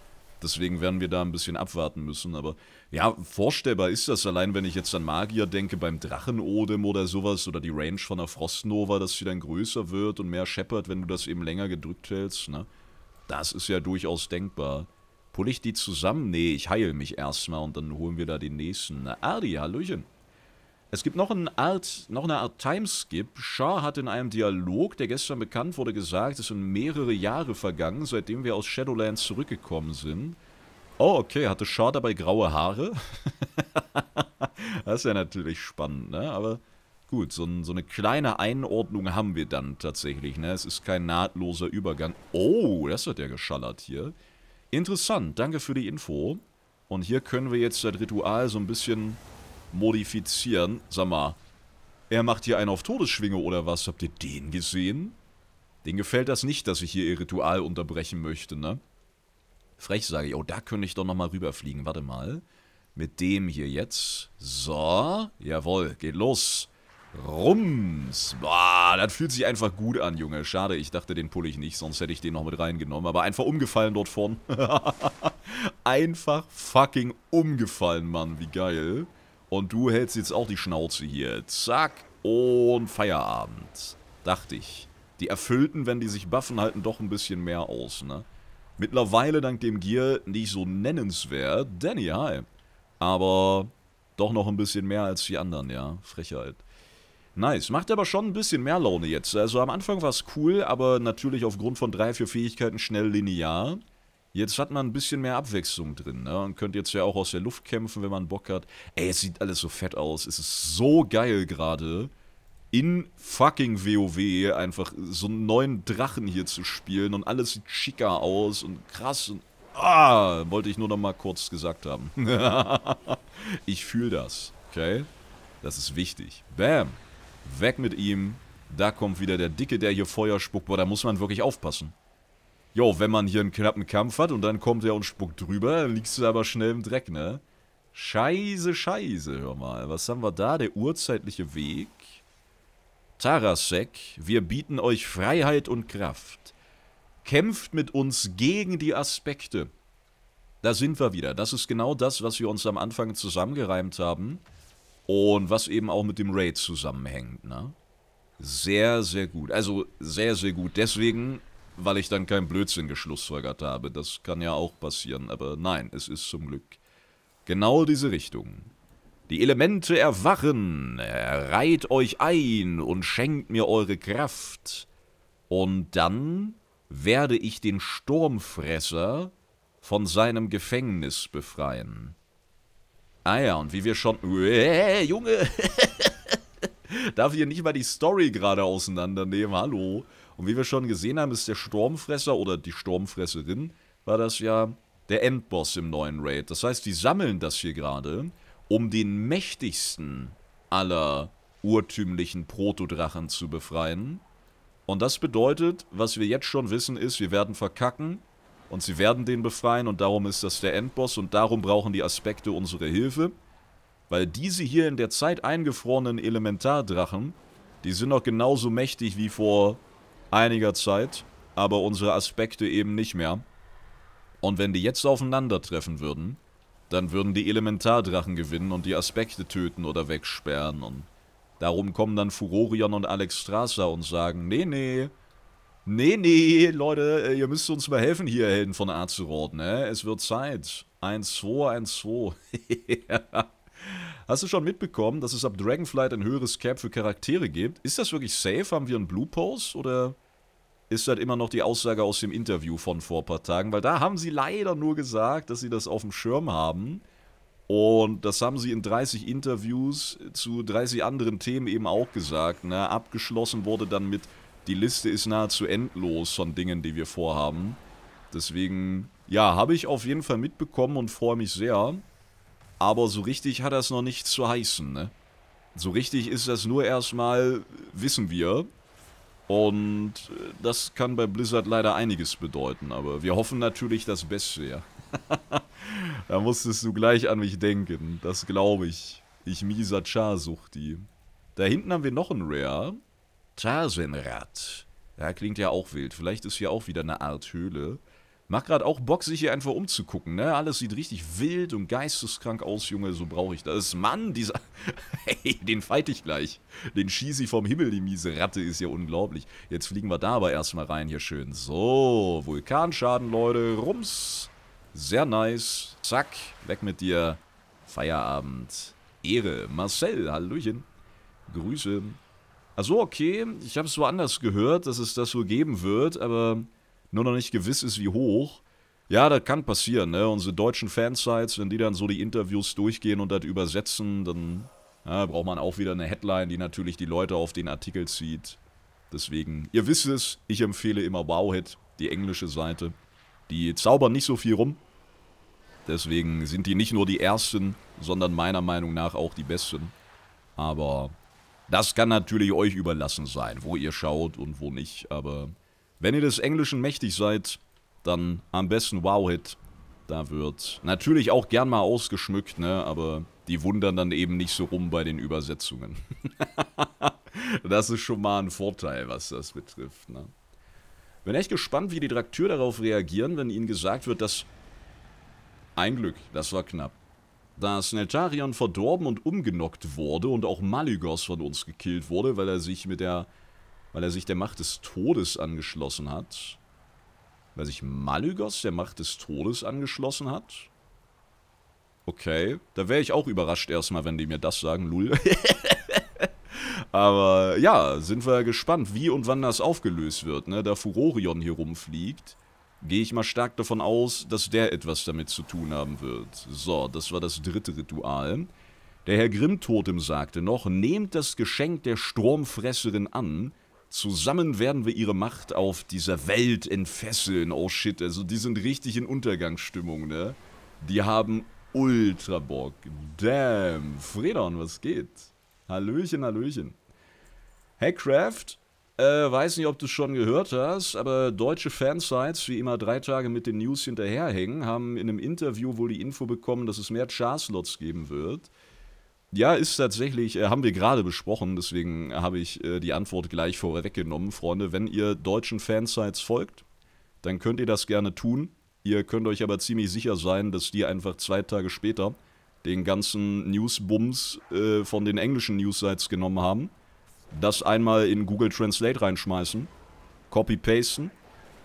Deswegen werden wir da ein bisschen abwarten müssen, aber ja, vorstellbar ist das, allein wenn ich jetzt an Magier denke, beim Drachenodem oder sowas, oder die Range von der Frostnova, dass sie dann größer wird und mehr scheppert, wenn du das eben länger gedrückt hältst, ne? Das ist ja durchaus denkbar. Pull ich die zusammen? Nee, ich heile mich erstmal und dann holen wir da den nächsten. Na, Adi, Hallöchen. Es gibt noch, Art, noch eine Art Timeskip. Shah hat in einem Dialog, der gestern bekannt wurde, gesagt, es sind mehrere Jahre vergangen, seitdem wir aus Shadowlands zurückgekommen sind. Oh, okay, hatte Shaw dabei graue Haare. das ist ja natürlich spannend, ne? Aber gut, so, ein, so, eine kleine Einordnung haben wir dann tatsächlich, ne? Es ist kein nahtloser Übergang. Oh, das hat ja geschallert hier. Interessant, danke für die Info. Und hier können wir jetzt das Ritual so ein bisschen modifizieren. Sag mal, er macht hier einen auf Todesschwinge oder was? Habt ihr den gesehen? Den gefällt das nicht, dass ich hier ihr Ritual unterbrechen möchte, ne? frech sage ich, oh, da könnte ich doch nochmal rüberfliegen. Warte mal. Mit dem hier jetzt. So, jawohl, geht los. Rums. Boah, das fühlt sich einfach gut an, Junge. Schade, ich dachte, den pulle ich nicht, sonst hätte ich den noch mit reingenommen. Aber einfach umgefallen dort vorne. einfach fucking umgefallen, Mann. Wie geil. Und du hältst jetzt auch die Schnauze hier. Zack. Und Feierabend. Dachte ich. Die Erfüllten, wenn die sich buffen, halten doch ein bisschen mehr aus, ne? Mittlerweile dank dem Gear nicht so nennenswert. Danny, hi. Aber doch noch ein bisschen mehr als die anderen, ja. Frechheit. Nice. Macht aber schon ein bisschen mehr Laune jetzt. Also am Anfang war es cool, aber natürlich aufgrund von drei, vier Fähigkeiten schnell linear. Jetzt hat man ein bisschen mehr Abwechslung drin, ne? Und könnte jetzt ja auch aus der Luft kämpfen, wenn man Bock hat. Ey, es sieht alles so fett aus. Es ist so geil gerade in fucking WoW einfach so einen neuen Drachen hier zu spielen und alles sieht schicker aus und krass und ah, wollte ich nur noch mal kurz gesagt haben. ich fühle das, okay? Das ist wichtig. Bam, weg mit ihm. Da kommt wieder der Dicke, der hier Feuer spuckt. Boah, da muss man wirklich aufpassen. Jo, wenn man hier einen knappen Kampf hat und dann kommt er und spuckt drüber, dann liegst du aber schnell im Dreck, ne? Scheiße, scheiße, hör mal. Was haben wir da? Der urzeitliche Weg. Tarasek, wir bieten euch Freiheit und Kraft. Kämpft mit uns gegen die Aspekte. Da sind wir wieder. Das ist genau das, was wir uns am Anfang zusammengereimt haben. Und was eben auch mit dem Raid zusammenhängt, ne? Sehr, sehr gut. Also sehr, sehr gut. Deswegen, weil ich dann keinen Blödsinn geschlussfolgert habe. Das kann ja auch passieren, aber nein, es ist zum Glück genau diese Richtung. Die Elemente erwachen, reiht euch ein und schenkt mir eure Kraft. Und dann werde ich den Sturmfresser von seinem Gefängnis befreien. Ah ja, und wie wir schon... Äh, Junge! Darf hier nicht mal die Story gerade auseinandernehmen, hallo? Und wie wir schon gesehen haben, ist der Sturmfresser oder die Sturmfresserin, war das ja der Endboss im neuen Raid. Das heißt, die sammeln das hier gerade um den mächtigsten aller urtümlichen Protodrachen zu befreien. Und das bedeutet, was wir jetzt schon wissen ist, wir werden verkacken und sie werden den befreien und darum ist das der Endboss und darum brauchen die Aspekte unsere Hilfe. Weil diese hier in der Zeit eingefrorenen Elementardrachen, die sind noch genauso mächtig wie vor einiger Zeit, aber unsere Aspekte eben nicht mehr. Und wenn die jetzt aufeinandertreffen würden, dann würden die Elementardrachen gewinnen und die Aspekte töten oder wegsperren und darum kommen dann Furorion und Alex Strasser und sagen, nee, nee, nee, nee, Leute, äh, ihr müsst uns mal helfen hier, Helden von Azeroth, ne, es wird Zeit, 1, 2, 1, 2, Hast du schon mitbekommen, dass es ab Dragonflight ein höheres Cap für Charaktere gibt? Ist das wirklich safe? Haben wir einen Blue Pose oder ist halt immer noch die Aussage aus dem Interview von vor ein paar Tagen, weil da haben sie leider nur gesagt, dass sie das auf dem Schirm haben. Und das haben sie in 30 Interviews zu 30 anderen Themen eben auch gesagt. Ne? Abgeschlossen wurde dann mit, die Liste ist nahezu endlos von Dingen, die wir vorhaben. Deswegen, ja, habe ich auf jeden Fall mitbekommen und freue mich sehr. Aber so richtig hat das noch nichts zu heißen, ne? So richtig ist das nur erstmal, wissen wir, und äh, das kann bei Blizzard leider einiges bedeuten, aber wir hoffen natürlich das Beste, ja. da musstest du gleich an mich denken, das glaube ich. Ich mieser Char-Suchti. Da hinten haben wir noch ein Rare. Tarsenrad. Ja, klingt ja auch wild. Vielleicht ist hier auch wieder eine Art Höhle. Macht gerade auch Bock, sich hier einfach umzugucken, ne? Alles sieht richtig wild und geisteskrank aus, Junge, so brauche ich das. Mann, dieser... hey, den fight ich gleich. Den schieße ich vom Himmel, die miese Ratte, ist ja unglaublich. Jetzt fliegen wir da aber erstmal rein hier schön. So, Vulkanschaden, Leute, rums. Sehr nice. Zack, weg mit dir. Feierabend. Ehre. Marcel, Hallöchen. Grüße. Achso, okay. Ich habe es woanders gehört, dass es das so geben wird, aber nur noch nicht gewiss ist, wie hoch. Ja, das kann passieren, ne? Unsere deutschen Fansites, wenn die dann so die Interviews durchgehen und das übersetzen, dann ja, braucht man auch wieder eine Headline, die natürlich die Leute auf den Artikel zieht. Deswegen, ihr wisst es, ich empfehle immer Wowhead, die englische Seite. Die zaubern nicht so viel rum. Deswegen sind die nicht nur die ersten, sondern meiner Meinung nach auch die besten. Aber das kann natürlich euch überlassen sein, wo ihr schaut und wo nicht. Aber wenn ihr des Englischen mächtig seid, dann am besten Wow-Hit. Da wird natürlich auch gern mal ausgeschmückt, ne? Aber die wundern dann eben nicht so rum bei den Übersetzungen. das ist schon mal ein Vorteil, was das betrifft, ne? Bin echt gespannt, wie die Draktür darauf reagieren, wenn ihnen gesagt wird, dass... Ein Glück, das war knapp. Dass Neltarion verdorben und umgenockt wurde und auch Malygos von uns gekillt wurde, weil er sich mit der weil er sich der Macht des Todes angeschlossen hat. Weil sich Malygos der Macht des Todes angeschlossen hat. Okay, da wäre ich auch überrascht erstmal, wenn die mir das sagen, lul. Aber ja, sind wir gespannt, wie und wann das aufgelöst wird, ne? Da Furorion hier rumfliegt, gehe ich mal stark davon aus, dass der etwas damit zu tun haben wird. So, das war das dritte Ritual. Der Herr Grimmtotem sagte noch, nehmt das Geschenk der Stromfresserin an, Zusammen werden wir ihre Macht auf dieser Welt entfesseln. Oh shit, also die sind richtig in Untergangsstimmung, ne? Die haben ultra Bock. Damn. Fredon, was geht? Hallöchen, Hallöchen. Hackcraft, äh, weiß nicht, ob du es schon gehört hast, aber deutsche Fansites, wie immer drei Tage mit den News hinterherhängen, haben in einem Interview wohl die Info bekommen, dass es mehr Charslots geben wird. Ja, ist tatsächlich, äh, haben wir gerade besprochen, deswegen habe ich äh, die Antwort gleich vorweggenommen, Freunde. Wenn ihr deutschen Fansites folgt, dann könnt ihr das gerne tun. Ihr könnt euch aber ziemlich sicher sein, dass die einfach zwei Tage später den ganzen Newsbums äh, von den englischen Newsites genommen haben, das einmal in Google Translate reinschmeißen, copy-pasten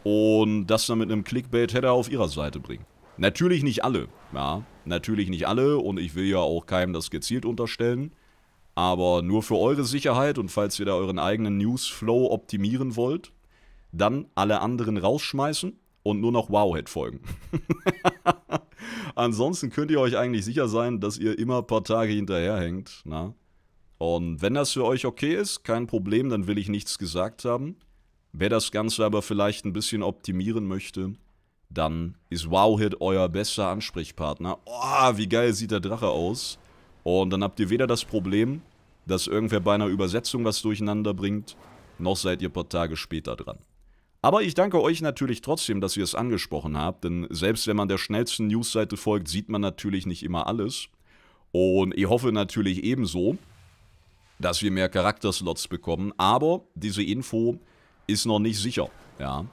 und das dann mit einem Clickbait-Header auf ihrer Seite bringen. Natürlich nicht alle, ja, natürlich nicht alle und ich will ja auch keinem das gezielt unterstellen. Aber nur für eure Sicherheit und falls ihr da euren eigenen Newsflow optimieren wollt, dann alle anderen rausschmeißen und nur noch Wowhead folgen. Ansonsten könnt ihr euch eigentlich sicher sein, dass ihr immer ein paar Tage hinterherhängt. Na? Und wenn das für euch okay ist, kein Problem, dann will ich nichts gesagt haben. Wer das Ganze aber vielleicht ein bisschen optimieren möchte, dann ist Wowhit euer bester Ansprechpartner. Oh, wie geil sieht der Drache aus. Und dann habt ihr weder das Problem, dass irgendwer bei einer Übersetzung was durcheinander bringt, noch seid ihr ein paar Tage später dran. Aber ich danke euch natürlich trotzdem, dass ihr es angesprochen habt, denn selbst wenn man der schnellsten Newsseite folgt, sieht man natürlich nicht immer alles. Und ich hoffe natürlich ebenso, dass wir mehr Charakterslots bekommen, aber diese Info ist noch nicht sicher, ja.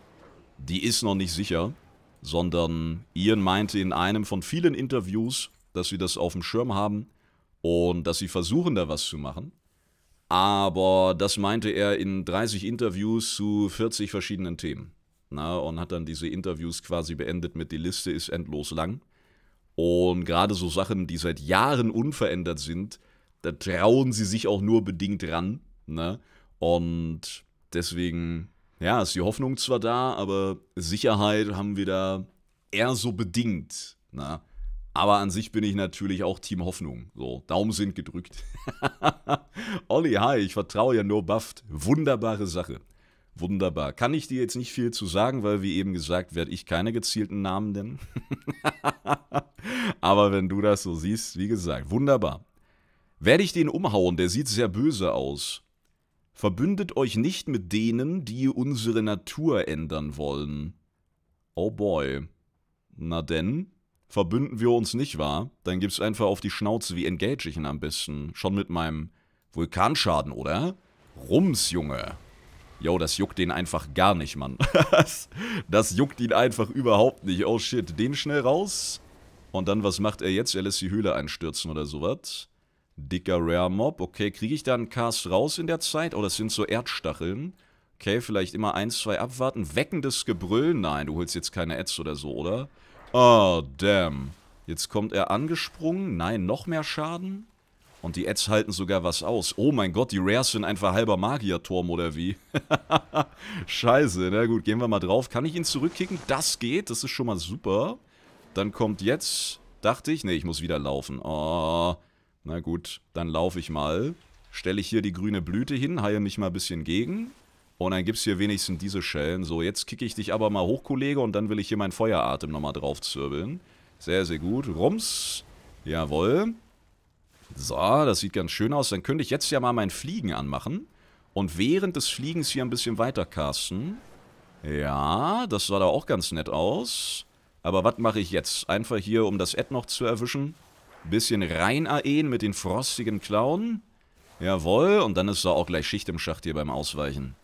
Die ist noch nicht sicher sondern Ian meinte in einem von vielen Interviews, dass sie das auf dem Schirm haben und dass sie versuchen, da was zu machen. Aber das meinte er in 30 Interviews zu 40 verschiedenen Themen. Na, und hat dann diese Interviews quasi beendet mit, die Liste ist endlos lang. Und gerade so Sachen, die seit Jahren unverändert sind, da trauen sie sich auch nur bedingt ran. Ne? Und deswegen ja, ist die Hoffnung zwar da, aber Sicherheit haben wir da eher so bedingt. Na? Aber an sich bin ich natürlich auch Team Hoffnung. So, Daumen sind gedrückt. Olli, hi, ich vertraue ja nur Bufft. Wunderbare Sache. Wunderbar. Kann ich dir jetzt nicht viel zu sagen, weil wie eben gesagt, werde ich keine gezielten Namen nennen. Aber wenn du das so siehst, wie gesagt, wunderbar. Werde ich den umhauen, der sieht sehr böse aus. Verbündet euch nicht mit denen, die unsere Natur ändern wollen. Oh boy. Na denn, verbünden wir uns nicht, wahr? Dann gib's einfach auf die Schnauze, wie engage ich ihn am besten. Schon mit meinem Vulkanschaden, oder? Rums, Junge. Yo, das juckt den einfach gar nicht, Mann. das juckt ihn einfach überhaupt nicht. Oh shit, den schnell raus. Und dann, was macht er jetzt? Er lässt die Höhle einstürzen oder sowas. Dicker Rare Mob. Okay, kriege ich da einen Cast raus in der Zeit? Oh, das sind so Erdstacheln. Okay, vielleicht immer eins, zwei abwarten. Weckendes Gebrüll? Nein, du holst jetzt keine Ads oder so, oder? Oh, damn. Jetzt kommt er angesprungen. Nein, noch mehr Schaden. Und die Ads halten sogar was aus. Oh mein Gott, die Rares sind einfach halber Magierturm, oder wie? Scheiße, na gut, gehen wir mal drauf. Kann ich ihn zurückkicken? Das geht, das ist schon mal super. Dann kommt jetzt, dachte ich, nee, ich muss wieder laufen. Oh, na gut, dann laufe ich mal. Stelle ich hier die grüne Blüte hin, heile mich mal ein bisschen gegen. Und dann gibt es hier wenigstens diese Schellen. So, jetzt kicke ich dich aber mal hoch, Kollege, und dann will ich hier meinen Feueratem nochmal drauf zirbeln. Sehr, sehr gut. Rums. Jawohl. So, das sieht ganz schön aus. Dann könnte ich jetzt ja mal mein Fliegen anmachen. Und während des Fliegens hier ein bisschen weiter casten. Ja, das sah da auch ganz nett aus. Aber was mache ich jetzt? Einfach hier, um das Ad noch zu erwischen. Bisschen rein aehen mit den frostigen Klauen. Jawohl, und dann ist da auch gleich Schicht im Schacht hier beim Ausweichen.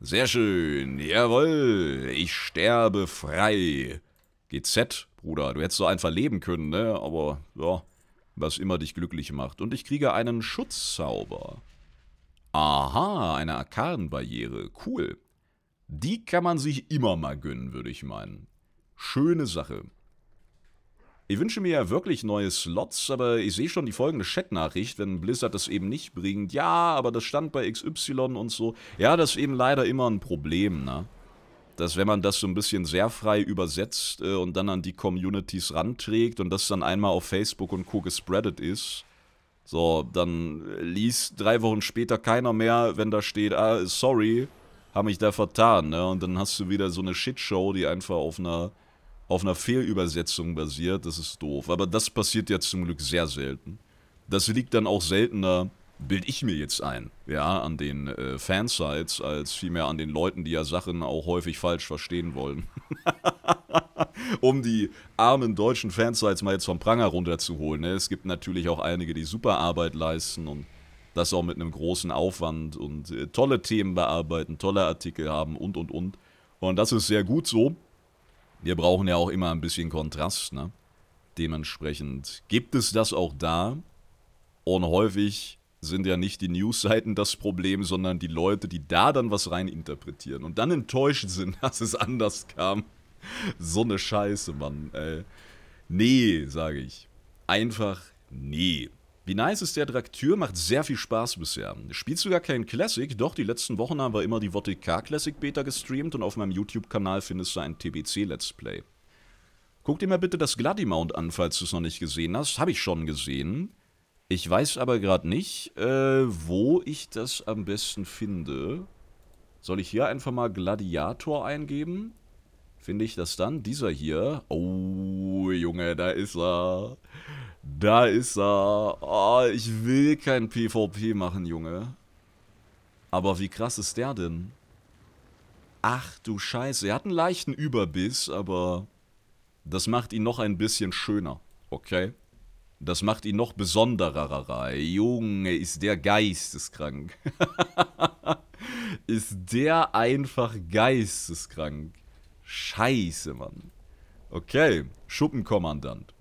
Sehr schön, jawohl, ich sterbe frei. GZ, Bruder, du hättest so einfach leben können, ne? Aber, ja, was immer dich glücklich macht. Und ich kriege einen Schutzzauber. Aha, eine Arkadenbarriere, cool. Die kann man sich immer mal gönnen, würde ich meinen. Schöne Sache. Ich wünsche mir ja wirklich neue Slots, aber ich sehe schon die folgende Chatnachricht, wenn Blizzard das eben nicht bringt. Ja, aber das stand bei XY und so. Ja, das ist eben leider immer ein Problem, ne? dass wenn man das so ein bisschen sehr frei übersetzt äh, und dann an die Communities ranträgt und das dann einmal auf Facebook und Co. gespreadet ist, so, dann liest drei Wochen später keiner mehr, wenn da steht, ah, sorry, hab mich da vertan, ne? Und dann hast du wieder so eine Shitshow, die einfach auf einer auf einer Fehlübersetzung basiert, das ist doof. Aber das passiert ja zum Glück sehr selten. Das liegt dann auch seltener, bild ich mir jetzt ein, ja, an den äh, Fansites, als vielmehr an den Leuten, die ja Sachen auch häufig falsch verstehen wollen. um die armen deutschen Fansites mal jetzt vom Pranger runterzuholen. Ne? Es gibt natürlich auch einige, die super Arbeit leisten und das auch mit einem großen Aufwand und äh, tolle Themen bearbeiten, tolle Artikel haben und und und. Und das ist sehr gut so. Wir brauchen ja auch immer ein bisschen Kontrast, ne? Dementsprechend gibt es das auch da. Und häufig sind ja nicht die Newsseiten das Problem, sondern die Leute, die da dann was reininterpretieren und dann enttäuscht sind, dass es anders kam. So eine Scheiße, Mann. Ey. Nee, sage ich. Einfach nee. Wie nice ist der Draktür? Macht sehr viel Spaß bisher. Spielst du gar kein Classic, doch die letzten Wochen haben wir immer die K Classic Beta gestreamt und auf meinem YouTube-Kanal findest du ein TBC Let's Play. Guck dir mal bitte das Gladimount an, falls du es noch nicht gesehen hast. Habe ich schon gesehen. Ich weiß aber gerade nicht, äh, wo ich das am besten finde. Soll ich hier einfach mal Gladiator eingeben? finde ich, dass dann dieser hier... Oh, Junge, da ist er. Da ist er. Oh, ich will kein PvP machen, Junge. Aber wie krass ist der denn? Ach du Scheiße. Er hat einen leichten Überbiss, aber das macht ihn noch ein bisschen schöner. Okay? Das macht ihn noch besonderer. Junge, ist der geisteskrank. ist der einfach geisteskrank. Scheiße, Mann. Okay, Schuppenkommandant.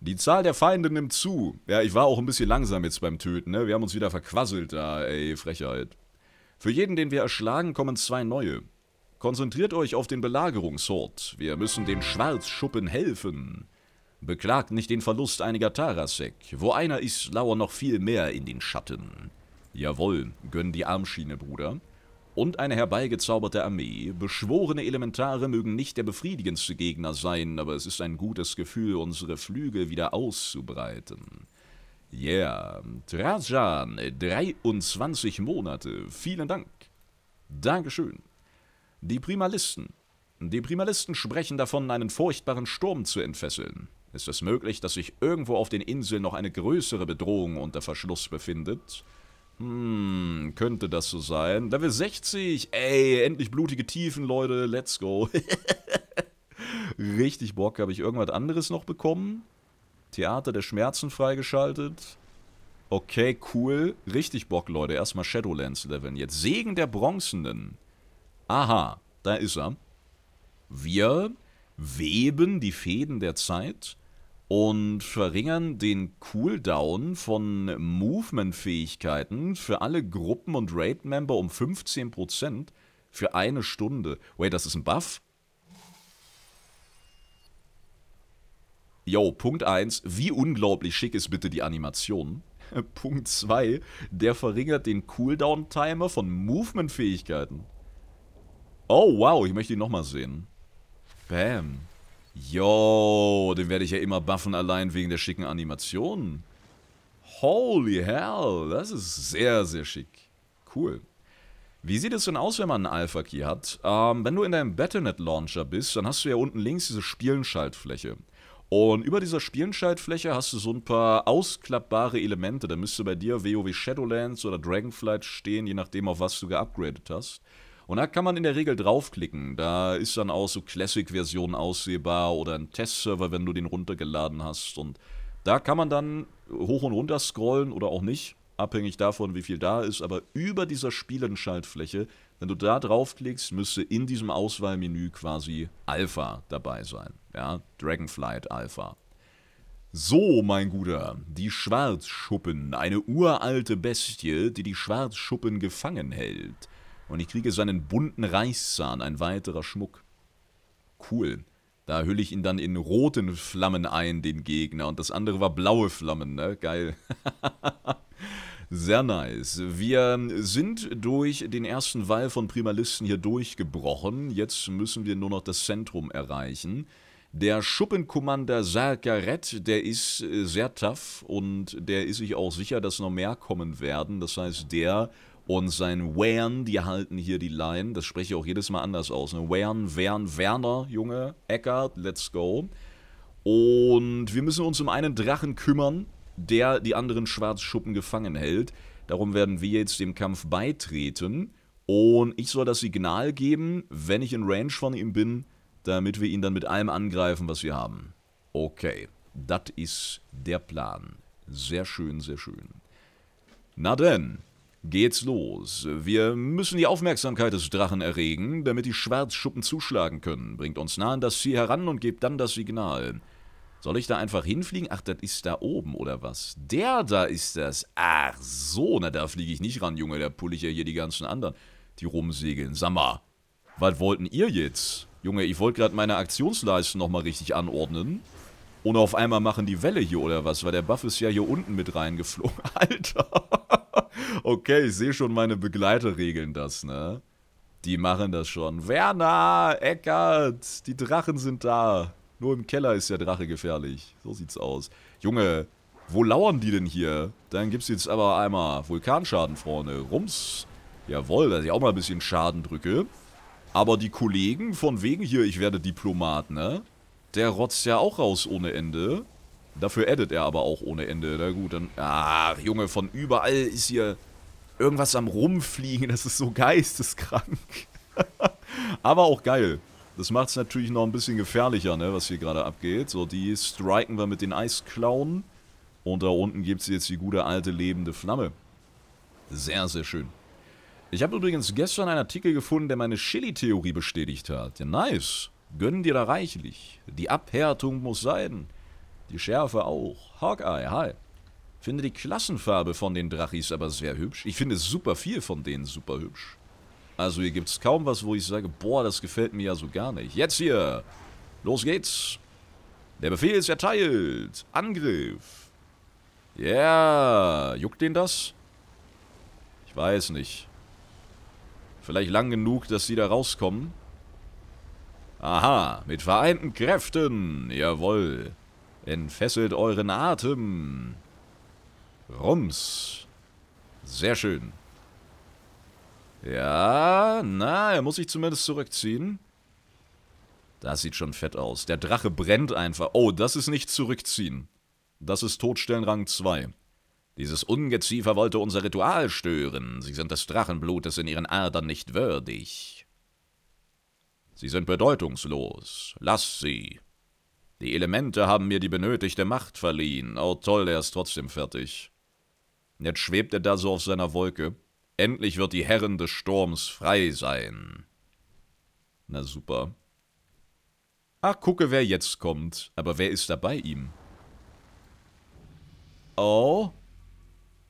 Die Zahl der Feinde nimmt zu. Ja, ich war auch ein bisschen langsam jetzt beim Töten, ne? Wir haben uns wieder verquasselt da, ey, Frechheit. Für jeden, den wir erschlagen, kommen zwei neue. Konzentriert euch auf den Belagerungshort. Wir müssen den Schwarzschuppen helfen. Beklagt nicht den Verlust einiger Tarasek. Wo einer ist, lauern noch viel mehr in den Schatten. Jawohl, gönn die Armschiene, Bruder und eine herbeigezauberte Armee. Beschworene Elementare mögen nicht der befriedigendste Gegner sein, aber es ist ein gutes Gefühl, unsere Flügel wieder auszubreiten. Yeah, Trajan, 23 Monate, vielen Dank. Dankeschön. Die Primalisten. Die Primalisten sprechen davon, einen furchtbaren Sturm zu entfesseln. Ist es möglich, dass sich irgendwo auf den Inseln noch eine größere Bedrohung unter Verschluss befindet? Hm, könnte das so sein. Level 60. Ey, endlich blutige Tiefen, Leute. Let's go. Richtig Bock. Habe ich irgendwas anderes noch bekommen? Theater der Schmerzen freigeschaltet. Okay, cool. Richtig Bock, Leute. Erstmal Shadowlands leveln. Jetzt Segen der Bronzenen. Aha, da ist er. Wir weben die Fäden der Zeit und verringern den Cooldown von Movement-Fähigkeiten für alle Gruppen und Raid-Member um 15% für eine Stunde. Wait, das ist ein Buff? Yo, Punkt 1, wie unglaublich schick ist bitte die Animation? Punkt 2, der verringert den Cooldown-Timer von Movement-Fähigkeiten. Oh wow, ich möchte ihn nochmal sehen. Bam. Yo, den werde ich ja immer buffen, allein wegen der schicken Animationen. Holy hell, das ist sehr, sehr schick. Cool. Wie sieht es denn aus, wenn man einen Alpha-Key hat? Ähm, wenn du in deinem Battlenet-Launcher bist, dann hast du ja unten links diese Spielenschaltfläche. Und über dieser Spielenschaltfläche hast du so ein paar ausklappbare Elemente. Da müsste bei dir WoW Shadowlands oder Dragonflight stehen, je nachdem, auf was du geupgradet hast. Und da kann man in der Regel draufklicken. Da ist dann auch so Classic-Version aussehbar oder ein Testserver, wenn du den runtergeladen hast. Und da kann man dann hoch und runter scrollen oder auch nicht, abhängig davon, wie viel da ist. Aber über dieser Spielenschaltfläche, wenn du da draufklickst, müsste in diesem Auswahlmenü quasi Alpha dabei sein. Ja, Dragonflight Alpha. So, mein Guter, die Schwarzschuppen, eine uralte Bestie, die die Schwarzschuppen gefangen hält. Und ich kriege seinen bunten Reichszahn, ein weiterer Schmuck. Cool. Da hülle ich ihn dann in roten Flammen ein, den Gegner. Und das andere war blaue Flammen, ne? Geil. Sehr nice. Wir sind durch den ersten Wall von Primalisten hier durchgebrochen. Jetzt müssen wir nur noch das Zentrum erreichen. Der Schuppenkommander Sarkaret, der ist äh, sehr tough und der ist sich auch sicher, dass noch mehr kommen werden. Das heißt, der und sein Wern, die halten hier die Line. Das spreche ich auch jedes Mal anders aus. Ne? Wern, Wern, Werner, Junge, Eckart, let's go. Und wir müssen uns um einen Drachen kümmern, der die anderen Schwarzschuppen gefangen hält. Darum werden wir jetzt dem Kampf beitreten. Und ich soll das Signal geben, wenn ich in Range von ihm bin, damit wir ihn dann mit allem angreifen, was wir haben. Okay, das ist der Plan. Sehr schön, sehr schön. Na denn, geht's los. Wir müssen die Aufmerksamkeit des Drachen erregen, damit die Schwarzschuppen zuschlagen können. Bringt uns nah an das Ziel heran und gebt dann das Signal. Soll ich da einfach hinfliegen? Ach, das ist da oben, oder was? Der da ist das. Ach so, na da fliege ich nicht ran, Junge. Da pulle ich ja hier die ganzen anderen, die rumsegeln. Sag mal, was wollten ihr jetzt? Junge, ich wollte gerade meine Aktionsleisten nochmal richtig anordnen. Und auf einmal machen die Welle hier, oder was? Weil der Buff ist ja hier unten mit reingeflogen. Alter. okay, ich sehe schon, meine Begleiter regeln das, ne? Die machen das schon. Werner, Eckert, die Drachen sind da. Nur im Keller ist der Drache gefährlich. So sieht's aus. Junge, wo lauern die denn hier? Dann gibt's jetzt aber einmal Vulkanschaden vorne. Rums. Jawohl, dass ich auch mal ein bisschen Schaden drücke. Aber die Kollegen von wegen hier, ich werde Diplomat, ne? Der rotzt ja auch raus ohne Ende. Dafür addet er aber auch ohne Ende. Na gut, dann... Ah, Junge, von überall ist hier irgendwas am Rumfliegen. Das ist so geisteskrank. aber auch geil. Das macht es natürlich noch ein bisschen gefährlicher, ne, was hier gerade abgeht. So, die striken wir mit den Eisklauen. Und da unten gibt es jetzt die gute alte lebende Flamme. Sehr, sehr schön. Ich habe übrigens gestern einen Artikel gefunden, der meine Chili-Theorie bestätigt hat. Ja, nice. Gönnen dir da reichlich. Die Abhärtung muss sein. Die Schärfe auch. Hawkeye, hi. Finde die Klassenfarbe von den Drachis aber sehr hübsch. Ich finde super viel von denen super hübsch. Also hier gibt es kaum was, wo ich sage, boah, das gefällt mir ja so gar nicht. Jetzt hier. Los geht's. Der Befehl ist erteilt. Angriff. Ja. Yeah. Juckt den das? Ich weiß nicht. Vielleicht lang genug, dass sie da rauskommen. Aha. Mit vereinten Kräften. Jawoll. Entfesselt euren Atem. Rums. Sehr schön. Ja, na, er muss sich zumindest zurückziehen. Das sieht schon fett aus. Der Drache brennt einfach. Oh, das ist nicht zurückziehen. Das ist Todstellen Rang 2. Dieses Ungeziefer wollte unser Ritual stören. Sie sind des Drachenblutes in ihren Adern nicht würdig. Sie sind bedeutungslos. Lass sie. Die Elemente haben mir die benötigte Macht verliehen. Oh toll, er ist trotzdem fertig. Jetzt schwebt er da so auf seiner Wolke. Endlich wird die Herren des Sturms frei sein. Na super. Ach, gucke, wer jetzt kommt. Aber wer ist da bei ihm? Oh?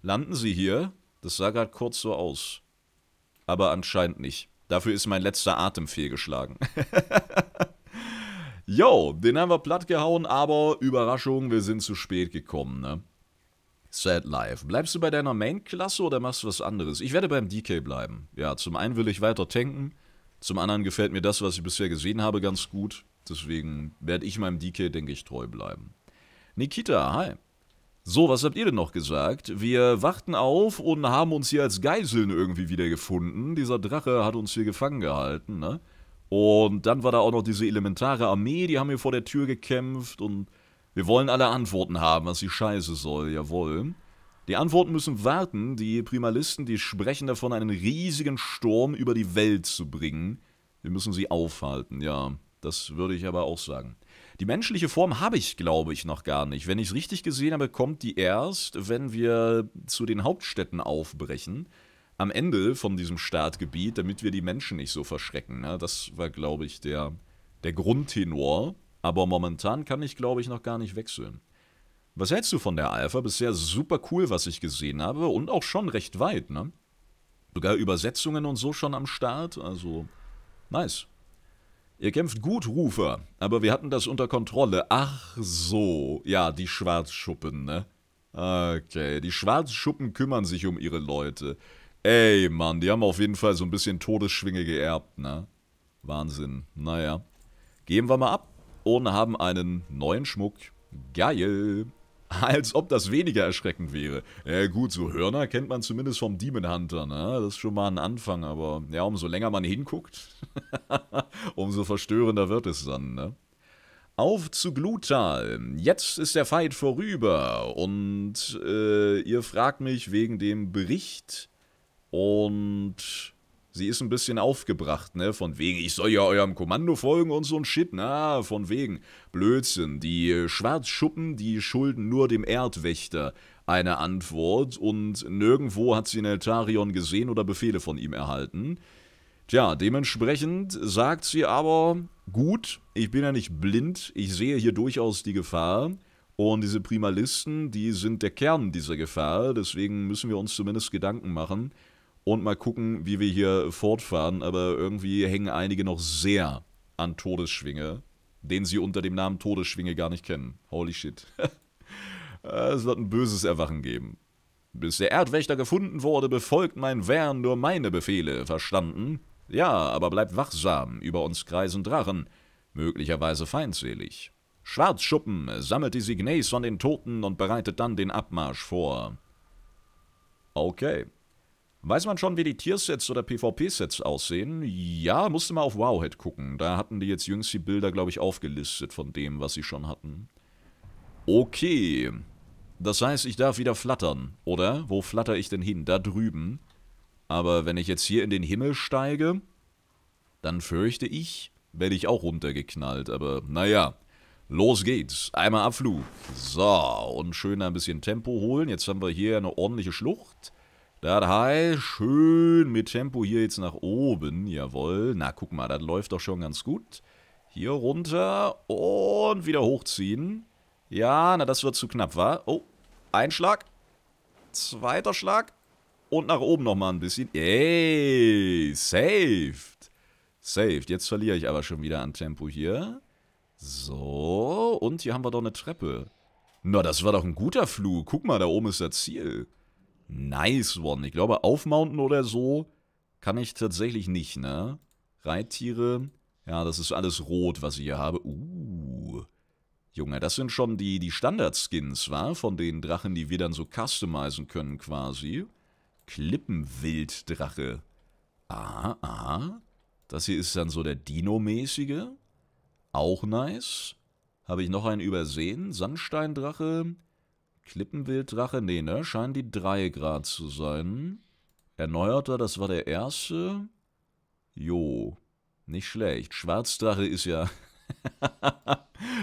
Landen sie hier? Das sah gerade kurz so aus. Aber anscheinend nicht. Dafür ist mein letzter Atem fehlgeschlagen. Yo, den haben wir plattgehauen, aber Überraschung, wir sind zu spät gekommen, ne? Sad Life. Bleibst du bei deiner Main-Klasse oder machst du was anderes? Ich werde beim DK bleiben. Ja, zum einen will ich weiter tanken, zum anderen gefällt mir das, was ich bisher gesehen habe, ganz gut. Deswegen werde ich meinem DK, denke ich, treu bleiben. Nikita, hi. So, was habt ihr denn noch gesagt? Wir warten auf und haben uns hier als Geiseln irgendwie wiedergefunden. Dieser Drache hat uns hier gefangen gehalten, ne? Und dann war da auch noch diese elementare Armee, die haben hier vor der Tür gekämpft und wir wollen alle Antworten haben, was die Scheiße soll, jawohl. Die Antworten müssen warten, die Primalisten, die sprechen davon, einen riesigen Sturm über die Welt zu bringen. Wir müssen sie aufhalten, ja. Das würde ich aber auch sagen. Die menschliche Form habe ich, glaube ich, noch gar nicht. Wenn ich es richtig gesehen habe, kommt die erst, wenn wir zu den Hauptstädten aufbrechen am Ende von diesem Startgebiet, damit wir die Menschen nicht so verschrecken. Ne? Das war, glaube ich, der, der Grundtenor. Aber momentan kann ich, glaube ich, noch gar nicht wechseln. Was hältst du von der Alpha? Bisher super cool, was ich gesehen habe und auch schon recht weit, ne? Sogar Übersetzungen und so schon am Start, also nice. Ihr kämpft gut, Rufer, aber wir hatten das unter Kontrolle. Ach so, ja, die Schwarzschuppen, ne? Okay, die Schwarzschuppen kümmern sich um ihre Leute. Ey, Mann, die haben auf jeden Fall so ein bisschen Todesschwinge geerbt, ne? Wahnsinn. Naja. Geben wir mal ab und haben einen neuen Schmuck. Geil. Als ob das weniger erschreckend wäre. Ja gut, so Hörner kennt man zumindest vom Demon Hunter, ne? Das ist schon mal ein Anfang, aber ja, umso länger man hinguckt, umso verstörender wird es dann, ne? Auf zu Glutal. Jetzt ist der Fight vorüber und äh, ihr fragt mich wegen dem Bericht und sie ist ein bisschen aufgebracht, ne? Von wegen, ich soll ja eurem Kommando folgen und so ein Shit, na, von wegen. Blödsinn. Die Schwarzschuppen, die schulden nur dem Erdwächter eine Antwort und nirgendwo hat sie einen Neltarion gesehen oder Befehle von ihm erhalten. Tja, dementsprechend sagt sie aber, gut, ich bin ja nicht blind, ich sehe hier durchaus die Gefahr. Und diese Primalisten, die sind der Kern dieser Gefahr, deswegen müssen wir uns zumindest Gedanken machen, und mal gucken, wie wir hier fortfahren. Aber irgendwie hängen einige noch sehr an Todesschwinge, den sie unter dem Namen Todesschwinge gar nicht kennen. Holy shit. es wird ein böses Erwachen geben. Bis der Erdwächter gefunden wurde, befolgt mein Wern nur meine Befehle, verstanden? Ja, aber bleibt wachsam, über uns kreisen Drachen, möglicherweise feindselig. Schwarzschuppen sammelt die Signes von den Toten und bereitet dann den Abmarsch vor. Okay. Weiß man schon, wie die Tiersets oder PvP-Sets aussehen? Ja, musste mal auf Wowhead gucken. Da hatten die jetzt jüngst die Bilder, glaube ich, aufgelistet von dem, was sie schon hatten. Okay. Das heißt, ich darf wieder flattern, oder? Wo flatter ich denn hin? Da drüben. Aber wenn ich jetzt hier in den Himmel steige, dann fürchte ich, werde ich auch runtergeknallt. Aber naja, Los geht's. Einmal Abflug. So, und schön ein bisschen Tempo holen. Jetzt haben wir hier eine ordentliche Schlucht. Das heißt, schön mit Tempo hier jetzt nach oben. Jawohl. Na, guck mal, das läuft doch schon ganz gut. Hier runter und wieder hochziehen. Ja, na, das wird zu knapp, wa? Oh, ein Schlag. Zweiter Schlag. Und nach oben nochmal ein bisschen. Ey, saved. Saved. Jetzt verliere ich aber schon wieder an Tempo hier. So, und hier haben wir doch eine Treppe. Na, das war doch ein guter Flug. Guck mal, da oben ist das Ziel. Nice one. Ich glaube, aufmounten oder so kann ich tatsächlich nicht, ne? Reittiere. Ja, das ist alles rot, was ich hier habe. Uh. Junge, das sind schon die, die Standard-Skins, wa? Von den Drachen, die wir dann so customizen können quasi. Klippenwilddrache. Aha, aha. Das hier ist dann so der Dino-mäßige. Auch nice. Habe ich noch einen übersehen? Sandsteindrache. Klippenwilddrache? Nee, ne? Scheinen die 3 Grad zu sein. Erneuerter, das war der erste. Jo. Nicht schlecht. Schwarzdrache ist ja...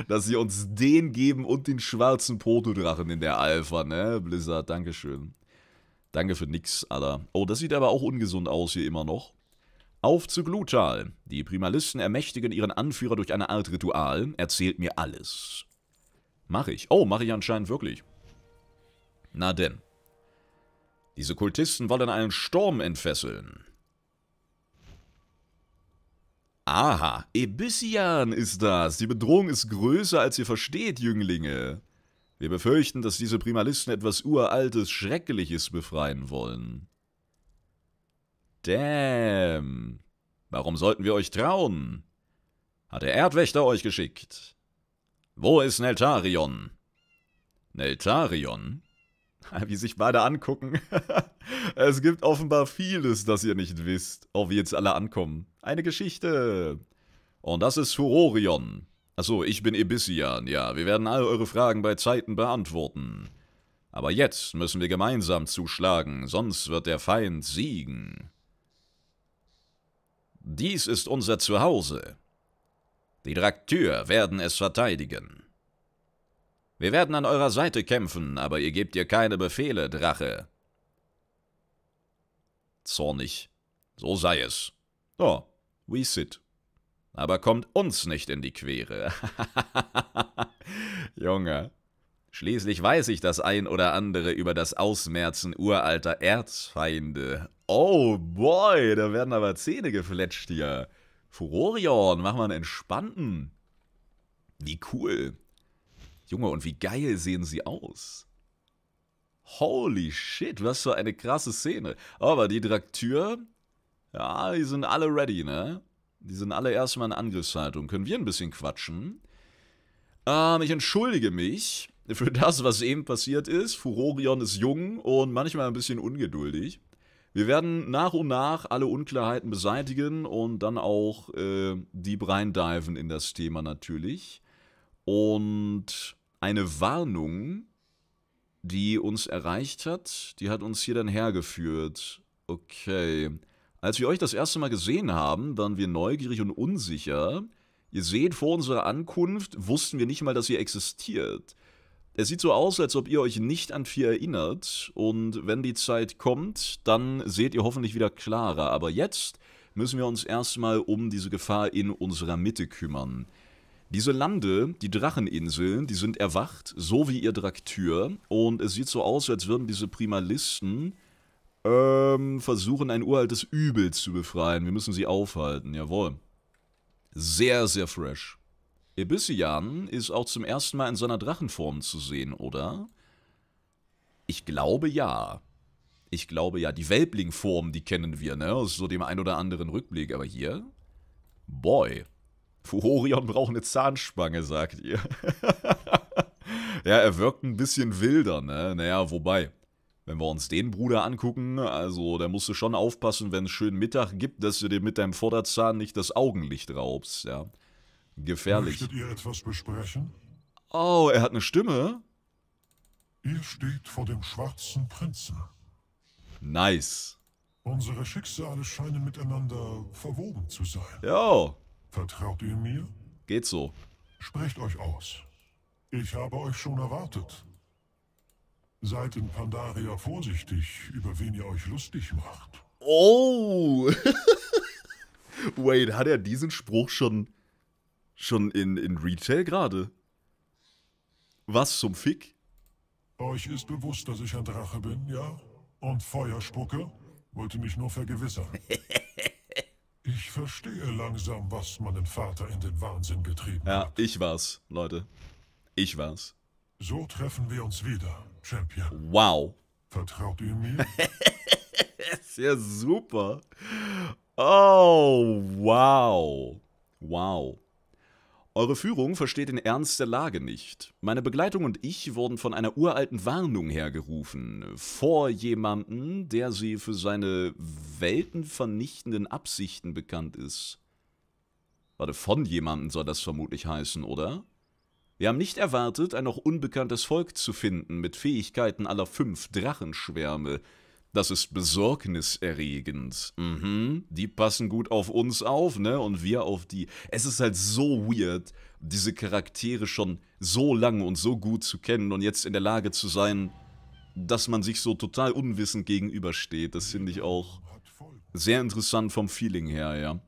Dass sie uns den geben und den schwarzen Protodrachen in der Alpha, ne? Blizzard, Dankeschön. Danke für nix, Alter. Oh, das sieht aber auch ungesund aus hier immer noch. Auf zu Glutal. Die Primalisten ermächtigen ihren Anführer durch eine Art Ritual. Erzählt mir alles. Mach ich. Oh, mache ich anscheinend wirklich. Na denn. Diese Kultisten wollen einen Sturm entfesseln. Aha, Ebissian ist das. Die Bedrohung ist größer, als ihr versteht, Jünglinge. Wir befürchten, dass diese Primalisten etwas Uraltes, Schreckliches befreien wollen. Damn. Warum sollten wir euch trauen? Hat der Erdwächter euch geschickt? Wo ist Neltarion? Neltarion? wie sich beide angucken. es gibt offenbar vieles, das ihr nicht wisst, auf jetzt alle ankommen. Eine Geschichte. Und das ist Furorion. Achso, ich bin Ibissian, ja. Wir werden alle eure Fragen bei Zeiten beantworten. Aber jetzt müssen wir gemeinsam zuschlagen, sonst wird der Feind siegen. Dies ist unser Zuhause. Die Draktür werden es verteidigen. Wir werden an eurer Seite kämpfen, aber ihr gebt ihr keine Befehle, Drache. Zornig. So sei es. Oh, we sit. Aber kommt uns nicht in die Quere. Junge. Schließlich weiß ich das ein oder andere über das Ausmerzen uralter Erzfeinde. Oh boy, da werden aber Zähne gefletscht hier. Furorion, mach mal einen entspannten. Wie cool. Junge, und wie geil sehen sie aus? Holy shit, was für eine krasse Szene. Aber die Draktür, ja, die sind alle ready, ne? Die sind alle erstmal in Angriffshaltung. Können wir ein bisschen quatschen? Ähm, ich entschuldige mich für das, was eben passiert ist. Furorion ist jung und manchmal ein bisschen ungeduldig. Wir werden nach und nach alle Unklarheiten beseitigen und dann auch äh, deep reindiven in das Thema natürlich. Und eine Warnung, die uns erreicht hat. Die hat uns hier dann hergeführt. Okay. Als wir euch das erste Mal gesehen haben, waren wir neugierig und unsicher. Ihr seht, vor unserer Ankunft wussten wir nicht mal, dass ihr existiert. Es sieht so aus, als ob ihr euch nicht an vier erinnert und wenn die Zeit kommt, dann seht ihr hoffentlich wieder klarer. Aber jetzt müssen wir uns erstmal um diese Gefahr in unserer Mitte kümmern. Diese Lande, die Dracheninseln, die sind erwacht, so wie ihr Draktür. Und es sieht so aus, als würden diese Primalisten ähm, versuchen, ein uraltes Übel zu befreien. Wir müssen sie aufhalten, jawohl. Sehr, sehr fresh. Ibissian ist auch zum ersten Mal in seiner Drachenform zu sehen, oder? Ich glaube ja. Ich glaube ja. Die Welblingform, die kennen wir, ne? Aus so dem ein oder anderen Rückblick. Aber hier? Boy. Fuhorion braucht eine Zahnspange, sagt ihr. ja, er wirkt ein bisschen wilder, ne? Naja, wobei. Wenn wir uns den Bruder angucken, also da musst du schon aufpassen, wenn es schön Mittag gibt, dass du dir mit deinem Vorderzahn nicht das Augenlicht raubst, ja. Gefährlich. Möchtet ihr etwas besprechen? Oh, er hat eine Stimme? Ihr steht vor dem schwarzen Prinzen. Nice. Unsere Schicksale scheinen miteinander verwoben zu sein. Jo. Vertraut ihr mir? Geht so. Sprecht euch aus. Ich habe euch schon erwartet. Seid in Pandaria vorsichtig, über wen ihr euch lustig macht. Oh! Wait, hat er diesen Spruch schon, schon in, in Retail gerade? Was zum Fick? Euch ist bewusst, dass ich ein Drache bin, ja? Und Feuerspucke? Wollte mich nur vergewissern. Ich verstehe langsam, was meinen Vater in den Wahnsinn getrieben ja, hat. Ja, ich war's, Leute. Ich war's. So treffen wir uns wieder, Champion. Wow. Vertraut ihr mir? ist ja super. Oh, wow. Wow. Eure Führung versteht den Ernst der Lage nicht. Meine Begleitung und ich wurden von einer uralten Warnung hergerufen. Vor jemanden, der sie für seine weltenvernichtenden Absichten bekannt ist. Warte, von jemanden soll das vermutlich heißen, oder? Wir haben nicht erwartet, ein noch unbekanntes Volk zu finden mit Fähigkeiten aller fünf Drachenschwärme. Das ist besorgniserregend. Mhm. Die passen gut auf uns auf, ne? Und wir auf die. Es ist halt so weird, diese Charaktere schon so lange und so gut zu kennen und jetzt in der Lage zu sein, dass man sich so total unwissend gegenübersteht. Das finde ich auch sehr interessant vom Feeling her, ja.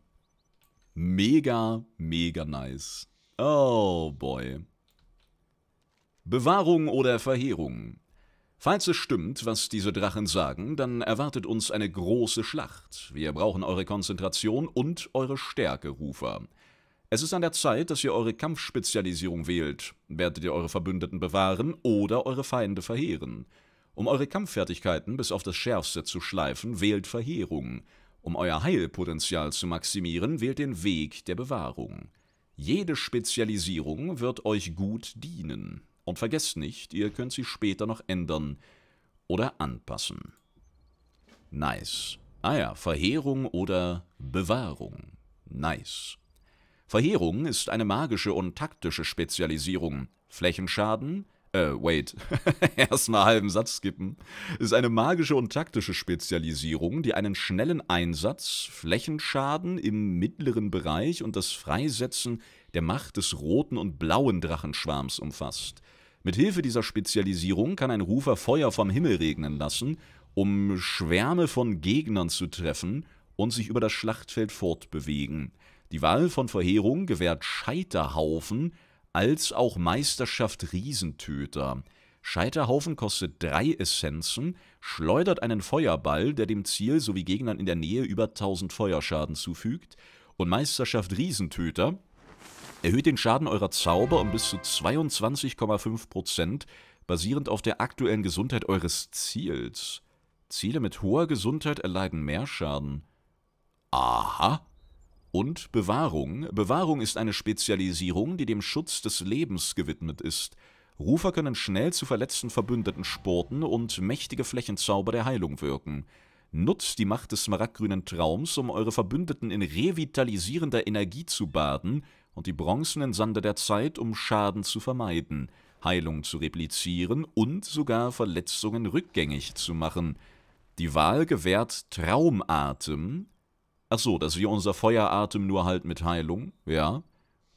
Mega, mega nice. Oh boy. Bewahrung oder Verheerung? Falls es stimmt, was diese Drachen sagen, dann erwartet uns eine große Schlacht. Wir brauchen eure Konzentration und eure Stärke, Rufer. Es ist an der Zeit, dass ihr eure Kampfspezialisierung wählt. Werdet ihr eure Verbündeten bewahren oder eure Feinde verheeren. Um eure Kampffertigkeiten bis auf das Schärfste zu schleifen, wählt Verheerung. Um euer Heilpotenzial zu maximieren, wählt den Weg der Bewahrung. Jede Spezialisierung wird euch gut dienen. Und vergesst nicht, ihr könnt sie später noch ändern oder anpassen. Nice. Ah ja, Verheerung oder Bewahrung. Nice. Verheerung ist eine magische und taktische Spezialisierung. Flächenschaden, äh, wait, erstmal halben Satz skippen, ist eine magische und taktische Spezialisierung, die einen schnellen Einsatz, Flächenschaden im mittleren Bereich und das Freisetzen der Macht des roten und blauen Drachenschwarms umfasst. Mit Hilfe dieser Spezialisierung kann ein Rufer Feuer vom Himmel regnen lassen, um Schwärme von Gegnern zu treffen und sich über das Schlachtfeld fortbewegen. Die Wahl von Verheerung gewährt Scheiterhaufen als auch Meisterschaft Riesentöter. Scheiterhaufen kostet drei Essenzen, schleudert einen Feuerball, der dem Ziel sowie Gegnern in der Nähe über 1000 Feuerschaden zufügt, und Meisterschaft Riesentöter Erhöht den Schaden eurer Zauber um bis zu 22,5%, basierend auf der aktuellen Gesundheit eures Ziels. Ziele mit hoher Gesundheit erleiden mehr Schaden. Aha. Und Bewahrung. Bewahrung ist eine Spezialisierung, die dem Schutz des Lebens gewidmet ist. Rufer können schnell zu verletzten Verbündeten sporten und mächtige Flächenzauber der Heilung wirken. Nutzt die Macht des smaragdgrünen Traums, um eure Verbündeten in revitalisierender Energie zu baden und die bronzenen Sande der Zeit, um Schaden zu vermeiden, Heilung zu replizieren und sogar Verletzungen rückgängig zu machen. Die Wahl gewährt Traumatem. Ach so, dass wir unser Feueratem nur halt mit Heilung, ja.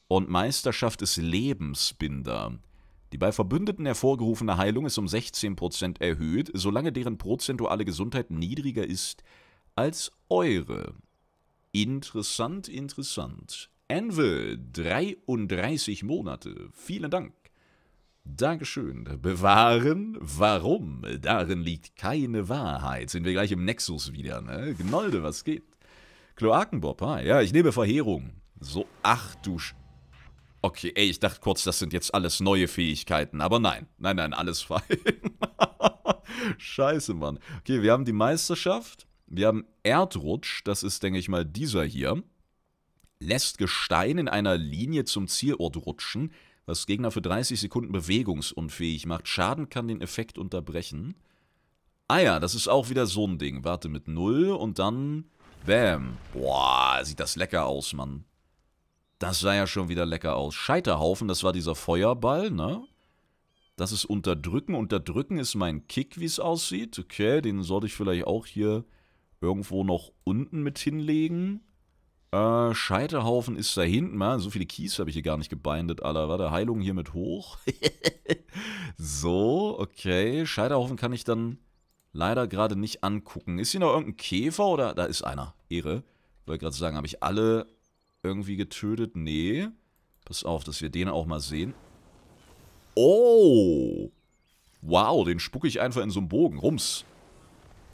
Und Meisterschaft ist Lebensbinder. Die bei Verbündeten hervorgerufene Heilung ist um 16% erhöht, solange deren prozentuale Gesundheit niedriger ist als eure. Interessant, interessant. Anvil, 33 Monate. Vielen Dank. Dankeschön. Bewahren, warum? Darin liegt keine Wahrheit. Sind wir gleich im Nexus wieder, ne? Gnolde, was geht? Kloakenbob, ha? Ah, ja, ich nehme Verheerung. So, ach du Sch Okay, ey, ich dachte kurz, das sind jetzt alles neue Fähigkeiten, aber nein. Nein, nein, alles fein. Scheiße, Mann. Okay, wir haben die Meisterschaft. Wir haben Erdrutsch, das ist, denke ich mal, dieser hier lässt Gestein in einer Linie zum Zielort rutschen, was Gegner für 30 Sekunden bewegungsunfähig macht. Schaden kann den Effekt unterbrechen. Ah ja, das ist auch wieder so ein Ding. Warte mit 0 und dann... Bam. Boah, sieht das lecker aus, Mann. Das sah ja schon wieder lecker aus. Scheiterhaufen, das war dieser Feuerball, ne? Das ist Unterdrücken. Unterdrücken ist mein Kick, wie es aussieht. Okay, den sollte ich vielleicht auch hier irgendwo noch unten mit hinlegen. Äh, Scheiterhaufen ist da hinten, man. So viele Keys habe ich hier gar nicht gebindet, Alter. Warte, Heilung hier mit hoch. so, okay. Scheiterhaufen kann ich dann leider gerade nicht angucken. Ist hier noch irgendein Käfer oder? Da ist einer. Ehre. Wollte gerade sagen, habe ich alle irgendwie getötet? Nee. Pass auf, dass wir den auch mal sehen. Oh! Wow, den spucke ich einfach in so einen Bogen. Rums.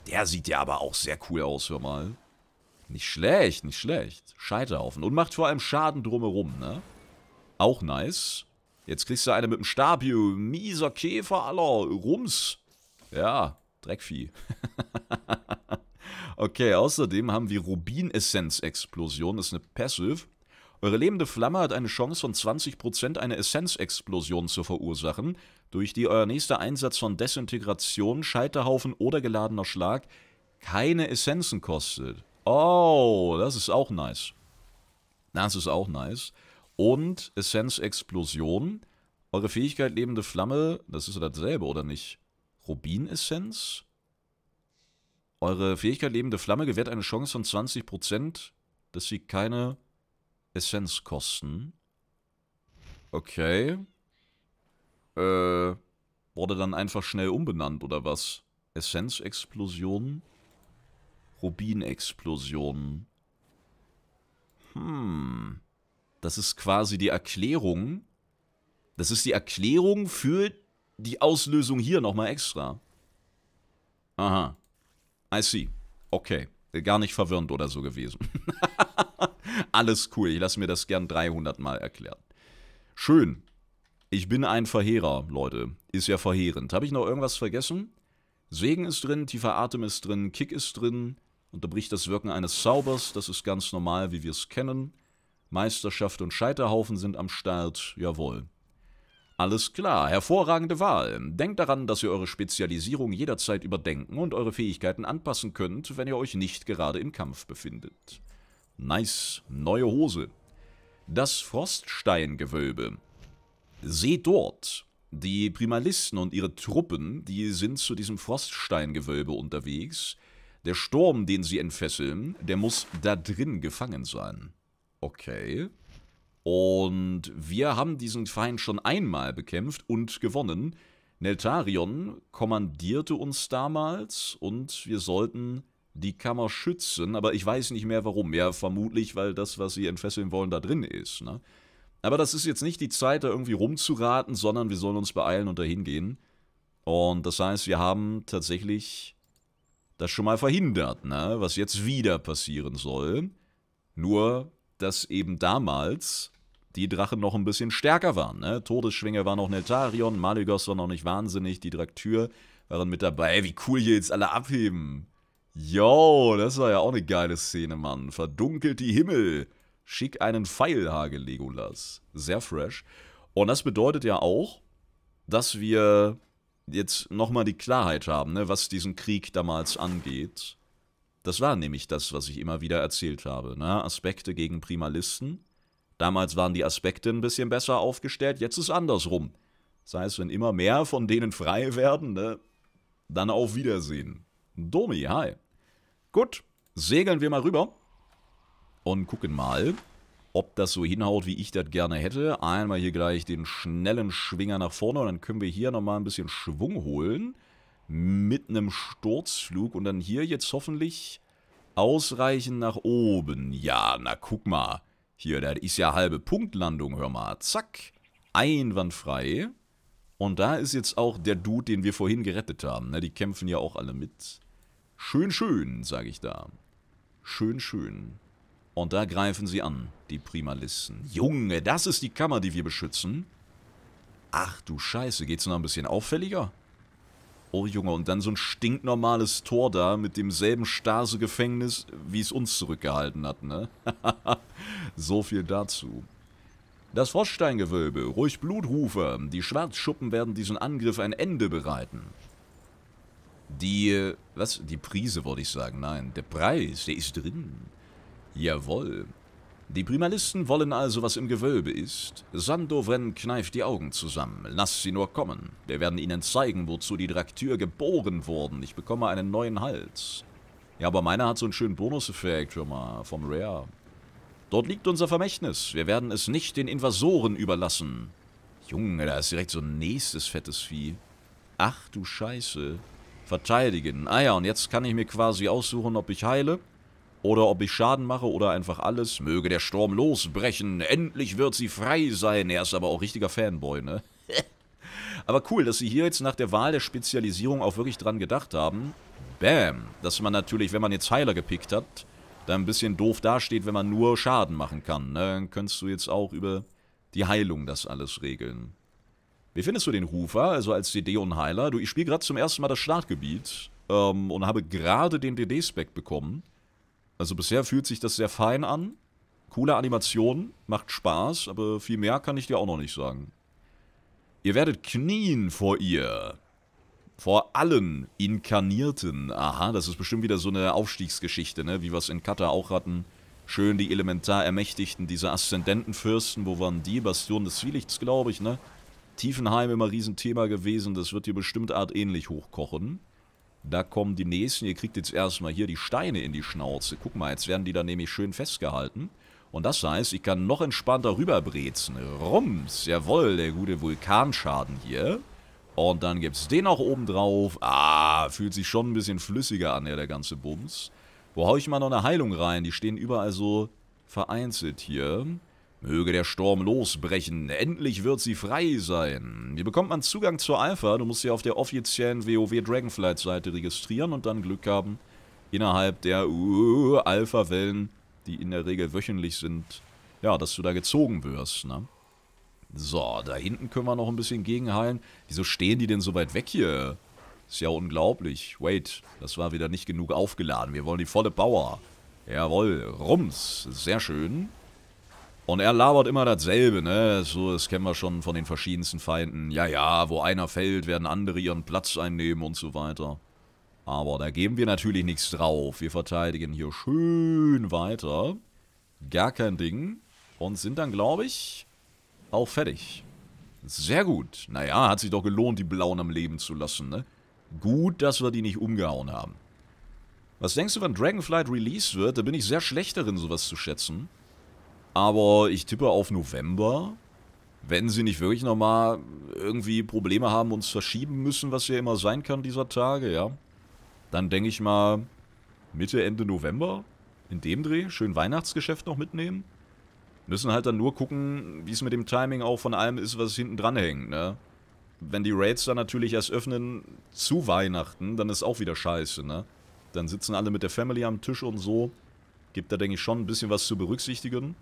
Der sieht ja aber auch sehr cool aus, hör mal. Nicht schlecht, nicht schlecht. Scheiterhaufen. Und macht vor allem Schaden drumherum, ne? Auch nice. Jetzt kriegst du eine mit dem Stab hier. Mieser Käfer aller. Rums. Ja, Dreckvieh. okay, außerdem haben wir Rubinessenz-Explosion. Das ist eine Passive. Eure lebende Flamme hat eine Chance von 20%, eine Essenzexplosion zu verursachen, durch die euer nächster Einsatz von Desintegration, Scheiterhaufen oder geladener Schlag keine Essenzen kostet. Oh, das ist auch nice. Das ist auch nice. Und Essenz Explosion. Eure Fähigkeit lebende Flamme, das ist ja dasselbe, oder nicht? Rubin-Essenz? Eure Fähigkeit lebende Flamme gewährt eine Chance von 20%, dass sie keine Essenz kosten. Okay. Äh, wurde dann einfach schnell umbenannt, oder was? Essenzexplosion? explosion Rubinexplosionen. Hm. Das ist quasi die Erklärung. Das ist die Erklärung für die Auslösung hier nochmal extra. Aha. I see. Okay. Gar nicht verwirrend oder so gewesen. Alles cool. Ich lasse mir das gern 300 Mal erklären. Schön. Ich bin ein Verheerer, Leute. Ist ja verheerend. Habe ich noch irgendwas vergessen? Segen ist drin, tiefer Atem ist drin, Kick ist drin, unterbricht das Wirken eines Zaubers, das ist ganz normal, wie wir es kennen. Meisterschaft und Scheiterhaufen sind am Start, jawohl. Alles klar, hervorragende Wahl. Denkt daran, dass ihr eure Spezialisierung jederzeit überdenken und eure Fähigkeiten anpassen könnt, wenn ihr euch nicht gerade im Kampf befindet. Nice, neue Hose. Das Froststeingewölbe. Seht dort. Die Primalisten und ihre Truppen, die sind zu diesem Froststeingewölbe unterwegs, der Sturm, den sie entfesseln, der muss da drin gefangen sein. Okay. Und wir haben diesen Feind schon einmal bekämpft und gewonnen. Neltarion kommandierte uns damals und wir sollten die Kammer schützen, aber ich weiß nicht mehr warum. Ja, vermutlich, weil das, was sie entfesseln wollen, da drin ist. Ne? Aber das ist jetzt nicht die Zeit, da irgendwie rumzuraten, sondern wir sollen uns beeilen und dahin gehen. Und das heißt, wir haben tatsächlich das schon mal verhindert, ne? was jetzt wieder passieren soll. Nur, dass eben damals die Drachen noch ein bisschen stärker waren. Ne? Todesschwinge war noch Netarion, Maligos war noch nicht wahnsinnig, die Draktür waren mit dabei. Wie cool hier jetzt alle abheben. Yo, das war ja auch eine geile Szene, Mann. Verdunkelt die Himmel. Schick einen Pfeilhage, Legolas. Sehr fresh. Und das bedeutet ja auch, dass wir jetzt nochmal die Klarheit haben, ne, was diesen Krieg damals angeht. Das war nämlich das, was ich immer wieder erzählt habe. Ne? Aspekte gegen Primalisten. Damals waren die Aspekte ein bisschen besser aufgestellt, jetzt ist andersrum. Das heißt, wenn immer mehr von denen frei werden, ne, dann auf Wiedersehen. Domi, hi. Gut, segeln wir mal rüber und gucken mal, ob das so hinhaut, wie ich das gerne hätte. Einmal hier gleich den schnellen Schwinger nach vorne und dann können wir hier nochmal ein bisschen Schwung holen mit einem Sturzflug und dann hier jetzt hoffentlich ausreichend nach oben. Ja, na guck mal. Hier, da ist ja halbe Punktlandung, hör mal. Zack, einwandfrei. Und da ist jetzt auch der Dude, den wir vorhin gerettet haben. Ne, die kämpfen ja auch alle mit. Schön, schön, sage ich da. Schön, schön. Und da greifen sie an, die Primalisten. Junge, das ist die Kammer, die wir beschützen. Ach du Scheiße, geht's noch ein bisschen auffälliger? Oh Junge, und dann so ein stinknormales Tor da mit demselben Stase-Gefängnis, wie es uns zurückgehalten hat, ne? so viel dazu. Das Froststeingewölbe, ruhig Blutrufer, die Schwarzschuppen werden diesen Angriff ein Ende bereiten. Die, äh, was, die Prise wollte ich sagen, nein, der Preis, der ist drin. Jawohl. Die Primalisten wollen also, was im Gewölbe ist. Sandovren kneift die Augen zusammen. Lass sie nur kommen. Wir werden ihnen zeigen, wozu die Draktür geboren wurden. Ich bekomme einen neuen Hals. Ja, aber meiner hat so einen schönen Bonuseffekt, hör mal, vom Rare. Dort liegt unser Vermächtnis. Wir werden es nicht den Invasoren überlassen. Junge, da ist direkt so ein nächstes fettes Vieh. Ach du Scheiße. Verteidigen. Ah ja, und jetzt kann ich mir quasi aussuchen, ob ich heile oder ob ich Schaden mache oder einfach alles. Möge der Sturm losbrechen, endlich wird sie frei sein. Er ist aber auch richtiger Fanboy, ne? aber cool, dass sie hier jetzt nach der Wahl der Spezialisierung auch wirklich dran gedacht haben. Bam, dass man natürlich, wenn man jetzt Heiler gepickt hat, da ein bisschen doof dasteht, wenn man nur Schaden machen kann. Ne? Dann könntest du jetzt auch über die Heilung das alles regeln. Wie findest du den Rufer, also als CD und heiler Du, ich spiele gerade zum ersten Mal das Startgebiet ähm, und habe gerade den DD-Spec bekommen. Also bisher fühlt sich das sehr fein an. Coole Animation, macht Spaß, aber viel mehr kann ich dir auch noch nicht sagen. Ihr werdet knien vor ihr. Vor allen Inkarnierten. Aha, das ist bestimmt wieder so eine Aufstiegsgeschichte, ne? Wie wir es in Kata auch hatten. Schön die Elementarermächtigten, diese Aszendentenfürsten. Wo waren die? Bastion des Zwielichts, glaube ich, ne? Tiefenheim immer Riesenthema gewesen. Das wird hier bestimmt artähnlich hochkochen. Da kommen die Nächsten, ihr kriegt jetzt erstmal hier die Steine in die Schnauze. Guck mal, jetzt werden die da nämlich schön festgehalten. Und das heißt, ich kann noch entspannter rüberbrezen. Rums, jawohl, der gute Vulkanschaden hier. Und dann gibt es den auch oben drauf. Ah, fühlt sich schon ein bisschen flüssiger an, ja, der ganze Bums. Wo hau ich mal noch eine Heilung rein? Die stehen überall so vereinzelt hier. Möge der Sturm losbrechen, endlich wird sie frei sein. Wie bekommt man Zugang zur Alpha? Du musst sie auf der offiziellen WoW Dragonflight Seite registrieren und dann Glück haben, innerhalb der Alpha-Wellen, die in der Regel wöchentlich sind, ja, dass du da gezogen wirst, ne? So, da hinten können wir noch ein bisschen gegenheilen. Wieso stehen die denn so weit weg hier? Ist ja unglaublich. Wait, das war wieder nicht genug aufgeladen. Wir wollen die volle Power. Jawohl, Rums. Sehr schön. Und er labert immer dasselbe, ne? So, das kennen wir schon von den verschiedensten Feinden. Ja, ja, wo einer fällt, werden andere ihren Platz einnehmen und so weiter. Aber da geben wir natürlich nichts drauf. Wir verteidigen hier schön weiter. Gar kein Ding. Und sind dann, glaube ich, auch fertig. Sehr gut. Naja, hat sich doch gelohnt, die Blauen am Leben zu lassen, ne? Gut, dass wir die nicht umgehauen haben. Was denkst du, wann Dragonflight released wird? Da bin ich sehr schlecht darin, sowas zu schätzen. Aber ich tippe auf November, wenn sie nicht wirklich nochmal irgendwie Probleme haben, uns verschieben müssen, was ja immer sein kann dieser Tage, ja. Dann denke ich mal Mitte, Ende November, in dem Dreh, schön Weihnachtsgeschäft noch mitnehmen. Müssen halt dann nur gucken, wie es mit dem Timing auch von allem ist, was hinten dran hängt, ne? Wenn die Raids dann natürlich erst öffnen zu Weihnachten, dann ist auch wieder scheiße, ne? Dann sitzen alle mit der Family am Tisch und so. Gibt da, denke ich, schon ein bisschen was zu berücksichtigen.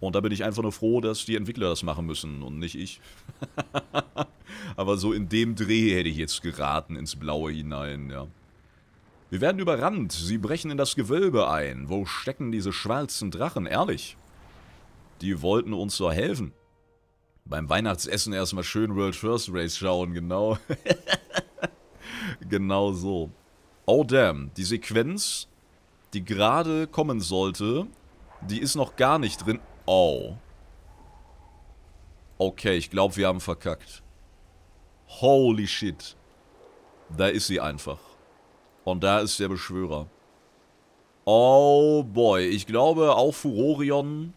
Und da bin ich einfach nur froh, dass die Entwickler das machen müssen und nicht ich. Aber so in dem Dreh hätte ich jetzt geraten, ins Blaue hinein, ja. Wir werden überrannt, sie brechen in das Gewölbe ein. Wo stecken diese schwarzen Drachen, ehrlich? Die wollten uns so helfen. Beim Weihnachtsessen erstmal schön World First Race schauen, genau. genau so. Oh damn, die Sequenz, die gerade kommen sollte, die ist noch gar nicht drin. Oh. Okay, ich glaube, wir haben verkackt. Holy shit. Da ist sie einfach. Und da ist der Beschwörer. Oh boy. Ich glaube, auch Furorion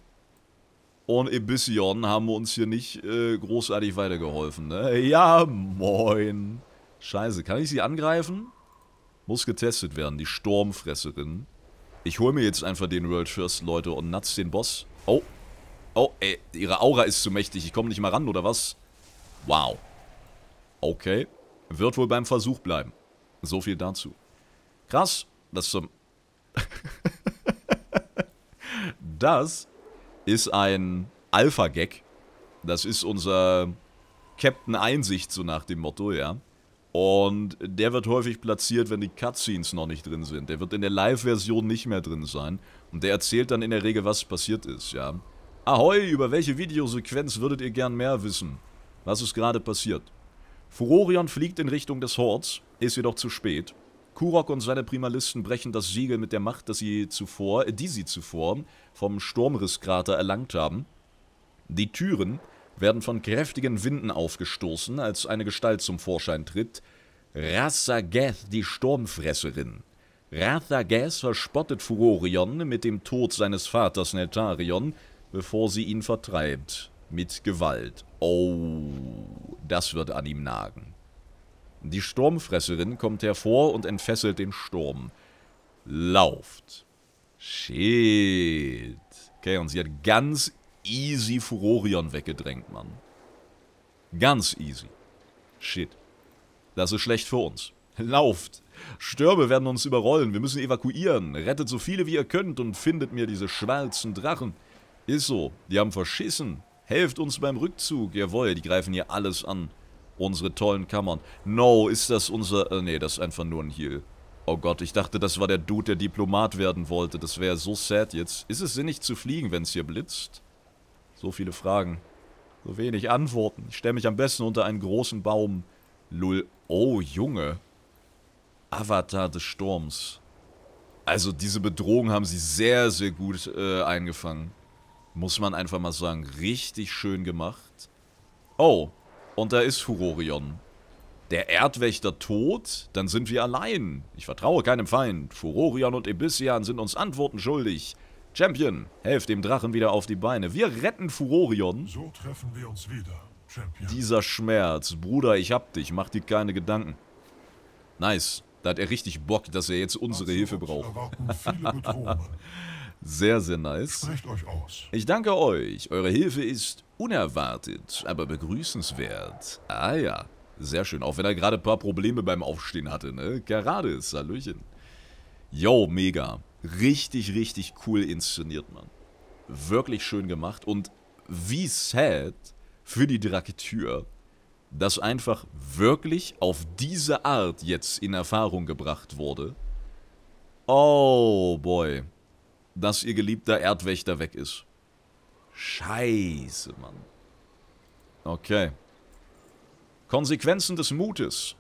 und Ibision haben uns hier nicht äh, großartig weitergeholfen. Ne? Ja, moin. Scheiße, kann ich sie angreifen? Muss getestet werden, die Sturmfresserin. Ich hole mir jetzt einfach den World First, Leute, und nutze den Boss. Oh, Oh, ey, ihre Aura ist zu mächtig. Ich komme nicht mal ran, oder was? Wow. Okay. Wird wohl beim Versuch bleiben. So viel dazu. Krass. Das zum... das ist ein Alpha-Gag. Das ist unser Captain Einsicht, so nach dem Motto, ja. Und der wird häufig platziert, wenn die Cutscenes noch nicht drin sind. Der wird in der Live-Version nicht mehr drin sein. Und der erzählt dann in der Regel, was passiert ist, ja. Ahoi, über welche Videosequenz würdet ihr gern mehr wissen? Was ist gerade passiert? Furorion fliegt in Richtung des Horts, ist jedoch zu spät. Kurok und seine Primalisten brechen das Siegel mit der Macht, das sie zuvor, die sie zuvor vom Sturmrisskrater erlangt haben. Die Türen werden von kräftigen Winden aufgestoßen, als eine Gestalt zum Vorschein tritt. Rassageth, die Sturmfresserin. Rathagas verspottet Furorion mit dem Tod seines Vaters Neltarion bevor sie ihn vertreibt. Mit Gewalt. Oh, das wird an ihm nagen. Die Sturmfresserin kommt hervor und entfesselt den Sturm. Lauft. Shit. Okay, und sie hat ganz easy Furorion weggedrängt, Mann. Ganz easy. Shit. Das ist schlecht für uns. Lauft. Stürme werden uns überrollen. Wir müssen evakuieren. Rettet so viele wie ihr könnt und findet mir diese schwarzen Drachen. Ist so. Die haben verschissen. Helft uns beim Rückzug. Jawohl, die greifen hier alles an. Unsere tollen Kammern. No, ist das unser... Äh, nee, das ist einfach nur ein Heal. Oh Gott, ich dachte, das war der Dude, der Diplomat werden wollte. Das wäre so sad jetzt. Ist es sinnig zu fliegen, wenn es hier blitzt? So viele Fragen. So wenig Antworten. Ich stelle mich am besten unter einen großen Baum. Lul. Oh, Junge. Avatar des Sturms. Also diese Bedrohung haben sie sehr, sehr gut äh, eingefangen. Muss man einfach mal sagen, richtig schön gemacht. Oh, und da ist Furorion. Der Erdwächter tot? Dann sind wir allein. Ich vertraue keinem Feind. Furorion und Ebissian sind uns Antworten schuldig. Champion, helft dem Drachen wieder auf die Beine. Wir retten Furorion. So treffen wir uns wieder, Champion. Dieser Schmerz. Bruder, ich hab dich. Mach dir keine Gedanken. Nice. Da hat er richtig Bock, dass er jetzt unsere also Hilfe braucht. Wir erwarten viele Sehr, sehr nice. Sprecht euch aus. Ich danke euch. Eure Hilfe ist unerwartet, aber begrüßenswert. Ah ja, sehr schön. Auch wenn er gerade ein paar Probleme beim Aufstehen hatte, ne? Gerades, Hallöchen. Yo, mega. Richtig, richtig cool inszeniert, man. Wirklich schön gemacht. Und wie sad für die Draketür, dass einfach wirklich auf diese Art jetzt in Erfahrung gebracht wurde. Oh boy dass ihr geliebter Erdwächter weg ist. Scheiße, Mann. Okay. Konsequenzen des Mutes.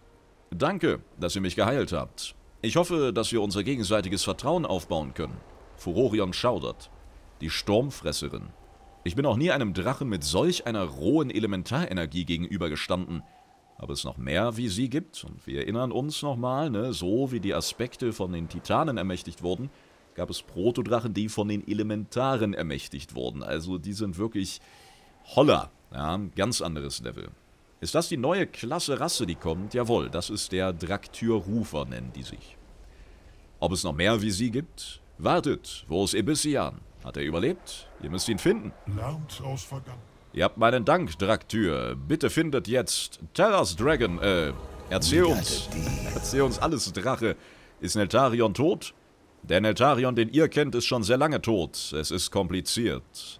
Danke, dass ihr mich geheilt habt. Ich hoffe, dass wir unser gegenseitiges Vertrauen aufbauen können. Furorion schaudert. Die Sturmfresserin. Ich bin auch nie einem Drachen mit solch einer rohen Elementarenergie gegenübergestanden. Aber es noch mehr wie sie gibt, und wir erinnern uns nochmal, ne, so wie die Aspekte von den Titanen ermächtigt wurden, gab es Protodrachen, die von den Elementaren ermächtigt wurden. Also die sind wirklich Holler. Ja, ganz anderes Level. Ist das die neue Klasse Rasse, die kommt? Jawohl, das ist der Draktyrrufer, nennen die sich. Ob es noch mehr wie sie gibt? Wartet, wo ist Ibissian? Hat er überlebt? Ihr müsst ihn finden. Lernt aus Vergangenheit. Ihr habt meinen Dank, Draktür. Bitte findet jetzt Terras Dragon, äh, erzähl uns. Erzähl uns alles, Drache. Ist Neltarion tot? Der Neltarion, den ihr kennt, ist schon sehr lange tot. Es ist kompliziert.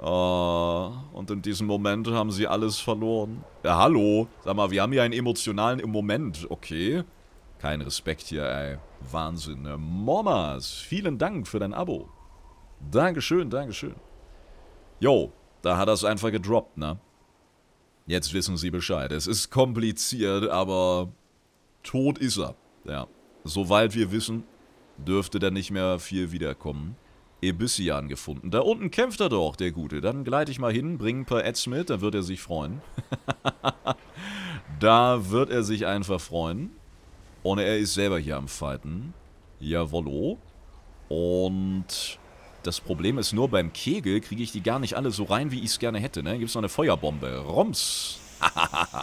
Oh, und in diesem Moment haben sie alles verloren. Ja, äh, hallo. Sag mal, wir haben hier einen emotionalen Moment, okay? Kein Respekt hier, ey. Wahnsinn. Äh, Momas, vielen Dank für dein Abo. Dankeschön, Dankeschön. Jo, da hat er es einfach gedroppt, ne? Jetzt wissen sie Bescheid. Es ist kompliziert, aber tot ist er. Ja, soweit wir wissen dürfte dann nicht mehr viel wiederkommen. Ebissian gefunden. Da unten kämpft er doch, der Gute. Dann gleite ich mal hin, bringe ein paar Ads mit, dann wird er sich freuen. da wird er sich einfach freuen. Und er ist selber hier am Fighten. Jawollo. Und das Problem ist nur, beim Kegel kriege ich die gar nicht alle so rein, wie ich es gerne hätte. Ne? Gibt es noch eine Feuerbombe. Roms.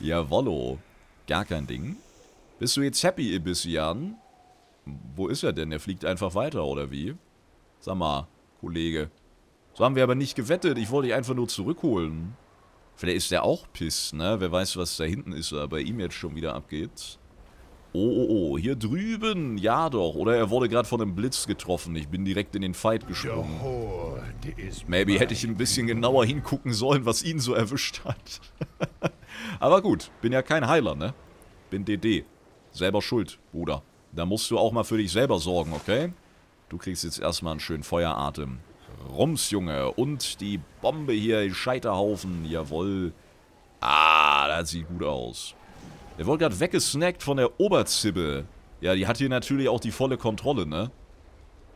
Jawollo. Gar kein Ding. Bist du jetzt happy, Ibissian? Wo ist er denn? Er fliegt einfach weiter, oder wie? Sag mal, Kollege. So haben wir aber nicht gewettet. Ich wollte dich einfach nur zurückholen. Vielleicht ist der auch piss, ne? Wer weiß, was da hinten ist, aber bei ihm jetzt schon wieder abgeht. Oh, oh, oh. Hier drüben. Ja doch. Oder er wurde gerade von einem Blitz getroffen. Ich bin direkt in den Fight gesprungen. Maybe hätte ich ein bisschen genauer hingucken sollen, was ihn so erwischt hat. aber gut. Bin ja kein Heiler, ne? Bin DD. Selber schuld, Bruder. Da musst du auch mal für dich selber sorgen, okay? Du kriegst jetzt erstmal einen schönen Feueratem. Rums, Junge. Und die Bombe hier, den Scheiterhaufen. Jawoll. Ah, das sieht gut aus. Der wurde gerade weggesnackt von der Oberzibbe. Ja, die hat hier natürlich auch die volle Kontrolle, ne?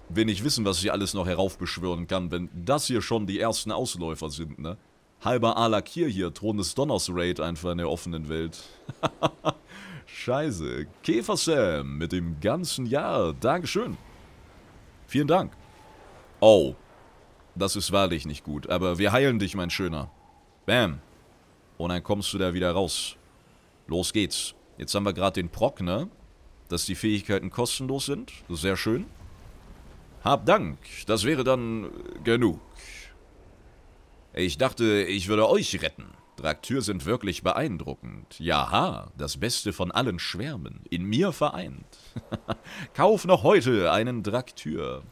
Will nicht wissen, was sie alles noch heraufbeschwören kann, wenn das hier schon die ersten Ausläufer sind, ne? Halber Alakir hier, Thron des Donners Raid einfach in der offenen Welt. Scheiße. Käfer Sam mit dem ganzen Jahr. Dankeschön. Vielen Dank. Oh. Das ist wahrlich nicht gut, aber wir heilen dich, mein Schöner. Bam. Und dann kommst du da wieder raus. Los geht's. Jetzt haben wir gerade den Proc, ne? Dass die Fähigkeiten kostenlos sind. Sehr schön. Hab Dank. Das wäre dann genug. Ich dachte, ich würde euch retten. Draktür sind wirklich beeindruckend. Jaha, das Beste von allen Schwärmen, in mir vereint. Kauf noch heute einen Draktür.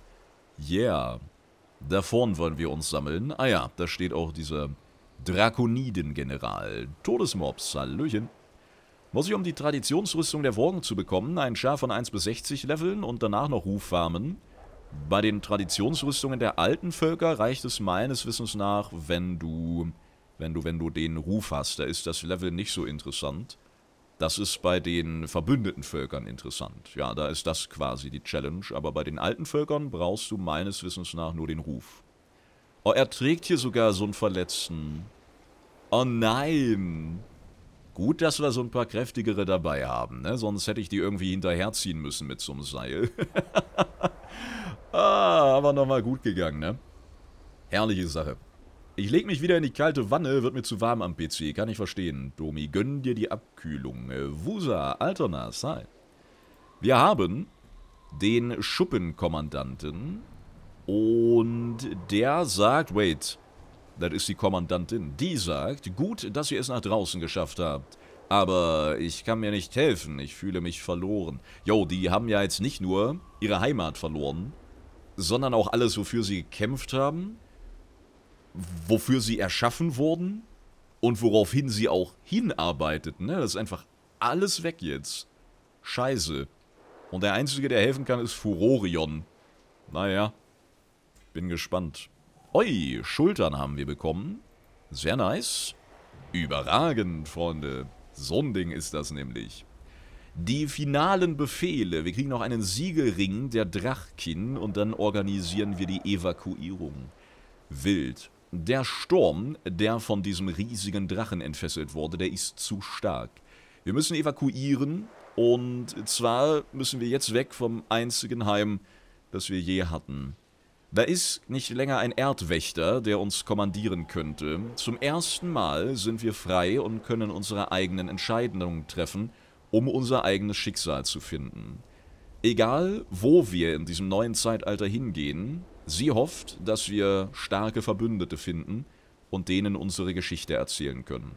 Yeah. Da vorn wollen wir uns sammeln. Ah ja, da steht auch dieser Drakoniden-General. Todesmobs, hallöchen. Muss ich, um die Traditionsrüstung der Worgen zu bekommen, ein Schar von 1 bis 60 leveln und danach noch Ruf farmen? Bei den Traditionsrüstungen der alten Völker reicht es meines Wissens nach, wenn du wenn du, wenn du den Ruf hast. Da ist das Level nicht so interessant. Das ist bei den verbündeten Völkern interessant. Ja, da ist das quasi die Challenge. Aber bei den alten Völkern brauchst du meines Wissens nach nur den Ruf. Oh, er trägt hier sogar so einen Verletzten. Oh nein! Gut, dass wir so ein paar kräftigere dabei haben, ne? Sonst hätte ich die irgendwie hinterherziehen müssen mit so einem Seil. ah, aber nochmal gut gegangen, ne? Herrliche Sache. Ich leg mich wieder in die kalte Wanne, wird mir zu warm am PC. Kann ich verstehen. Domi, gönn dir die Abkühlung. Äh, Wusa, Alterna, sei. Wir haben den Schuppenkommandanten und der sagt, wait, das ist die Kommandantin, die sagt, gut, dass ihr es nach draußen geschafft habt. Aber ich kann mir nicht helfen, ich fühle mich verloren. Jo, die haben ja jetzt nicht nur ihre Heimat verloren, sondern auch alles, wofür sie gekämpft haben wofür sie erschaffen wurden und woraufhin sie auch hinarbeiteten. Ne? Das ist einfach alles weg jetzt. Scheiße. Und der Einzige, der helfen kann, ist Furorion. Naja, bin gespannt. Oi, Schultern haben wir bekommen. Sehr nice. Überragend, Freunde. So ein Ding ist das nämlich. Die finalen Befehle. Wir kriegen noch einen Siegelring der Drachkin und dann organisieren wir die Evakuierung. Wild. Der Sturm, der von diesem riesigen Drachen entfesselt wurde, der ist zu stark. Wir müssen evakuieren und zwar müssen wir jetzt weg vom einzigen Heim, das wir je hatten. Da ist nicht länger ein Erdwächter, der uns kommandieren könnte. Zum ersten Mal sind wir frei und können unsere eigenen Entscheidungen treffen, um unser eigenes Schicksal zu finden. Egal, wo wir in diesem neuen Zeitalter hingehen, Sie hofft, dass wir starke Verbündete finden und denen unsere Geschichte erzählen können.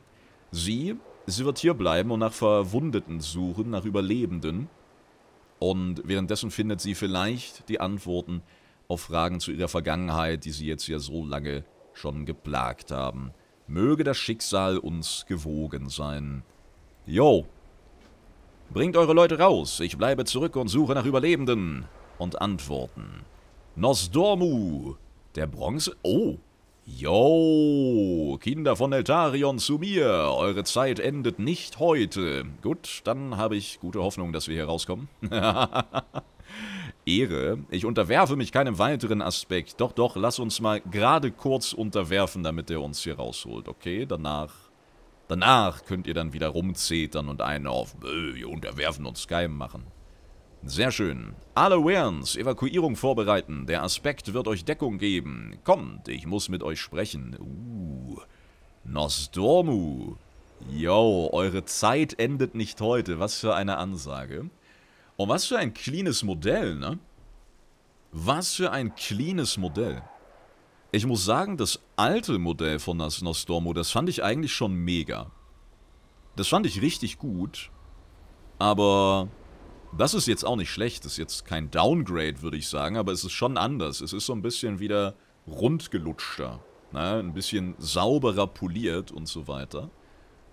Sie, sie wird hierbleiben und nach Verwundeten suchen, nach Überlebenden. Und währenddessen findet sie vielleicht die Antworten auf Fragen zu ihrer Vergangenheit, die sie jetzt ja so lange schon geplagt haben. Möge das Schicksal uns gewogen sein. Yo! Bringt eure Leute raus, ich bleibe zurück und suche nach Überlebenden und Antworten. Nosdormu. Der Bronze... Oh. Yo, Kinder von Eltarion zu mir. Eure Zeit endet nicht heute. Gut, dann habe ich gute Hoffnung, dass wir hier rauskommen. Ehre. Ich unterwerfe mich keinem weiteren Aspekt. Doch, doch, lass uns mal gerade kurz unterwerfen, damit er uns hier rausholt. Okay, danach... Danach könnt ihr dann wieder rumzetern und einen auf, wir unterwerfen uns keinem machen. Sehr schön. Alle Awareness, Evakuierung vorbereiten. Der Aspekt wird euch Deckung geben. Kommt, ich muss mit euch sprechen. Uh, Nostormu. Yo, eure Zeit endet nicht heute. Was für eine Ansage. Und oh, was für ein cleanes Modell, ne? Was für ein cleanes Modell. Ich muss sagen, das alte Modell von das Nostormu, das fand ich eigentlich schon mega. Das fand ich richtig gut. Aber das ist jetzt auch nicht schlecht, das ist jetzt kein Downgrade, würde ich sagen, aber es ist schon anders. Es ist so ein bisschen wieder rundgelutschter, ne? ein bisschen sauberer poliert und so weiter.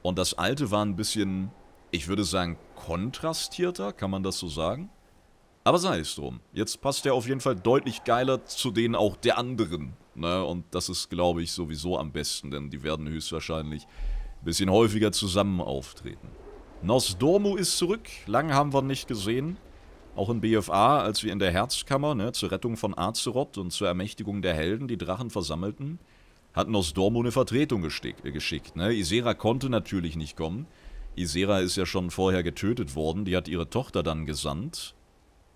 Und das alte war ein bisschen, ich würde sagen, kontrastierter, kann man das so sagen? Aber sei es drum. Jetzt passt der auf jeden Fall deutlich geiler zu denen auch der anderen. Ne? Und das ist, glaube ich, sowieso am besten, denn die werden höchstwahrscheinlich ein bisschen häufiger zusammen auftreten. Nosdormu ist zurück. Lange haben wir nicht gesehen. Auch in BFA, als wir in der Herzkammer ne, zur Rettung von Azeroth und zur Ermächtigung der Helden die Drachen versammelten, hat Nosdormu eine Vertretung äh, geschickt. Ne? Isera konnte natürlich nicht kommen. Isera ist ja schon vorher getötet worden. Die hat ihre Tochter dann gesandt.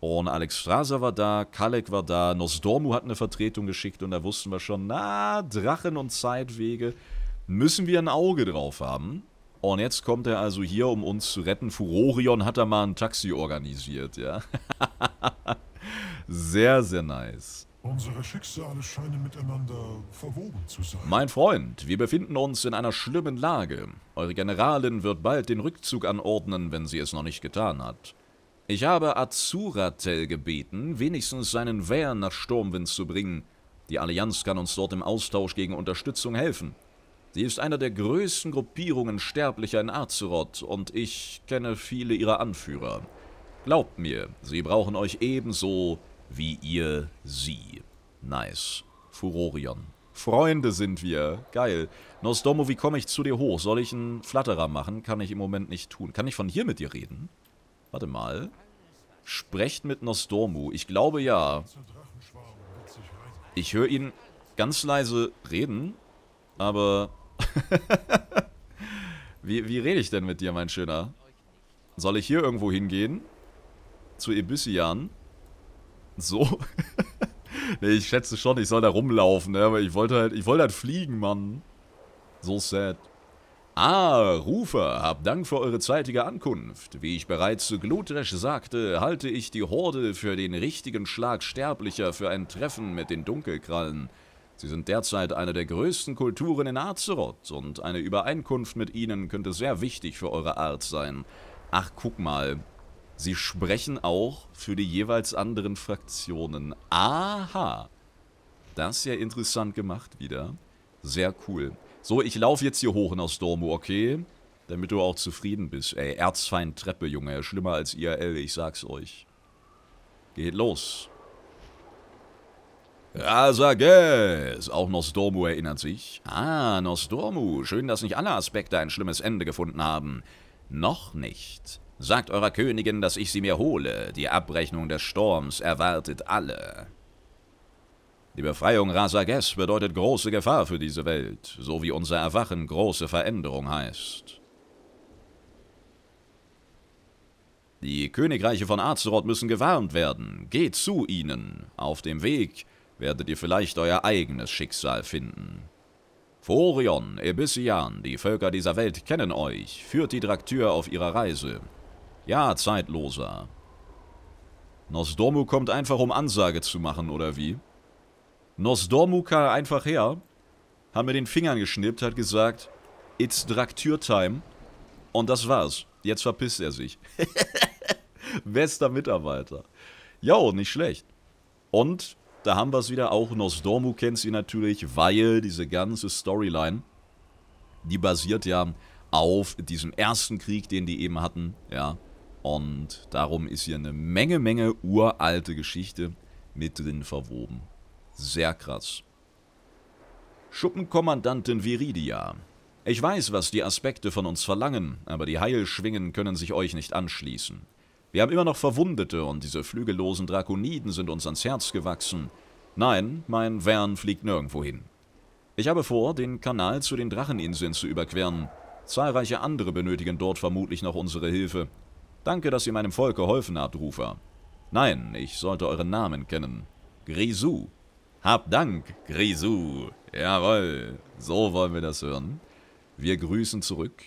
Und Alex Alexstrasza war da, Kalek war da, Nosdormu hat eine Vertretung geschickt und da wussten wir schon, na, Drachen und Zeitwege müssen wir ein Auge drauf haben. Und jetzt kommt er also hier, um uns zu retten. Furorion hat da mal ein Taxi organisiert, ja. sehr, sehr nice. Unsere Schicksale scheinen miteinander verwoben zu sein. Mein Freund, wir befinden uns in einer schlimmen Lage. Eure Generalin wird bald den Rückzug anordnen, wenn sie es noch nicht getan hat. Ich habe Azuratel gebeten, wenigstens seinen Wehren nach Sturmwind zu bringen. Die Allianz kann uns dort im Austausch gegen Unterstützung helfen. Sie ist einer der größten Gruppierungen Sterblicher in Azeroth und ich kenne viele ihrer Anführer. Glaubt mir, sie brauchen euch ebenso wie ihr sie. Nice. Furorion. Freunde sind wir. Geil. Nostdomo, wie komme ich zu dir hoch? Soll ich einen Flatterer machen? Kann ich im Moment nicht tun. Kann ich von hier mit dir reden? Warte mal. Sprecht mit Nostdomo. Ich glaube ja. Ich höre ihn ganz leise reden, aber wie, wie rede ich denn mit dir, mein Schöner? Soll ich hier irgendwo hingehen? Zu Ebyssian? So? nee, ich schätze schon, ich soll da rumlaufen, ne? Aber ich wollte halt, ich wollte halt fliegen, Mann. So sad. Ah, Rufer, hab Dank für eure zeitige Ankunft. Wie ich bereits zu Glutresch sagte, halte ich die Horde für den richtigen Schlag Sterblicher für ein Treffen mit den Dunkelkrallen. Sie sind derzeit eine der größten Kulturen in Azeroth und eine Übereinkunft mit ihnen könnte sehr wichtig für eure Art sein. Ach, guck mal. Sie sprechen auch für die jeweils anderen Fraktionen. Aha. Das ist ja interessant gemacht wieder. Sehr cool. So, ich laufe jetzt hier hoch in Ostormu, okay? Damit du auch zufrieden bist. Ey, Erzfeind Treppe, Junge. Schlimmer als IRL, ich sag's euch. Geht los. Rasages! Auch Nostormu erinnert sich. Ah, Nostormu. Schön, dass nicht alle Aspekte ein schlimmes Ende gefunden haben. Noch nicht. Sagt eurer Königin, dass ich sie mir hole. Die Abrechnung des Sturms erwartet alle. Die Befreiung Rasages bedeutet große Gefahr für diese Welt, so wie unser Erwachen große Veränderung heißt. Die Königreiche von Azeroth müssen gewarnt werden. Geht zu ihnen. Auf dem Weg werdet ihr vielleicht euer eigenes Schicksal finden. Forion, Ebissian, die Völker dieser Welt kennen euch, führt die Draktür auf ihrer Reise. Ja, Zeitloser. Nosdormu kommt einfach, um Ansage zu machen, oder wie? Nosdormu kam einfach her, hat mir den Fingern geschnippt, hat gesagt, it's Draktür-Time. Und das war's. Jetzt verpisst er sich. Bester Mitarbeiter. Jo, nicht schlecht. Und da haben wir es wieder, auch Nosdormu kennt sie natürlich, weil diese ganze Storyline, die basiert ja auf diesem ersten Krieg, den die eben hatten, ja. Und darum ist hier eine Menge, Menge uralte Geschichte mit drin verwoben. Sehr krass. Schuppenkommandantin Viridia. Ich weiß, was die Aspekte von uns verlangen, aber die Heilschwingen können sich euch nicht anschließen. Wir haben immer noch Verwundete und diese flügellosen Drakoniden sind uns ans Herz gewachsen. Nein, mein Wern fliegt nirgendwo hin. Ich habe vor, den Kanal zu den Dracheninseln zu überqueren. Zahlreiche andere benötigen dort vermutlich noch unsere Hilfe. Danke, dass ihr meinem Volk geholfen habt, Rufer. Nein, ich sollte euren Namen kennen. Grisou. Hab Dank, Grisou. Jawohl, So wollen wir das hören. Wir grüßen zurück.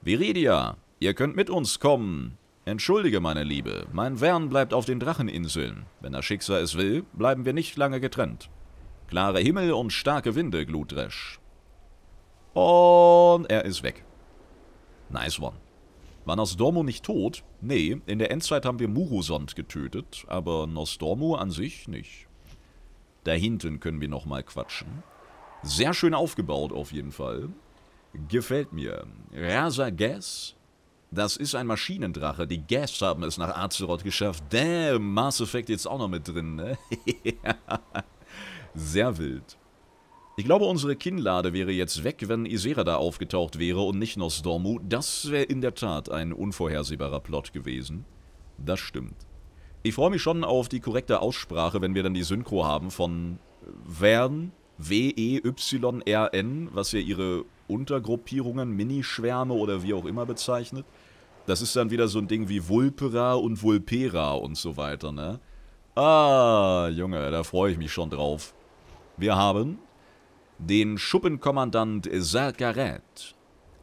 Viridia. Ihr könnt mit uns kommen. Entschuldige, meine Liebe, mein Wern bleibt auf den Dracheninseln. Wenn das Schicksal es will, bleiben wir nicht lange getrennt. Klare Himmel und starke Winde, Glutresch. Und er ist weg. Nice one. War Nosdormu nicht tot? Nee, in der Endzeit haben wir Murusond getötet, aber Nosdormu an sich nicht. Da hinten können wir nochmal quatschen. Sehr schön aufgebaut auf jeden Fall. Gefällt mir. Rasa Gas das ist ein Maschinendrache. Die Gas haben es nach Azeroth geschafft. Damn, Mass Effect jetzt auch noch mit drin, ne? Sehr wild. Ich glaube, unsere Kinnlade wäre jetzt weg, wenn Isera da aufgetaucht wäre und nicht noch Das wäre in der Tat ein unvorhersehbarer Plot gewesen. Das stimmt. Ich freue mich schon auf die korrekte Aussprache, wenn wir dann die Synchro haben von Wern, W-E-Y-R-N, was ja ihre Untergruppierungen, Minischwärme oder wie auch immer bezeichnet. Das ist dann wieder so ein Ding wie Vulpera und Vulpera und so weiter, ne? Ah, Junge, da freue ich mich schon drauf. Wir haben den Schuppenkommandant Sargaret.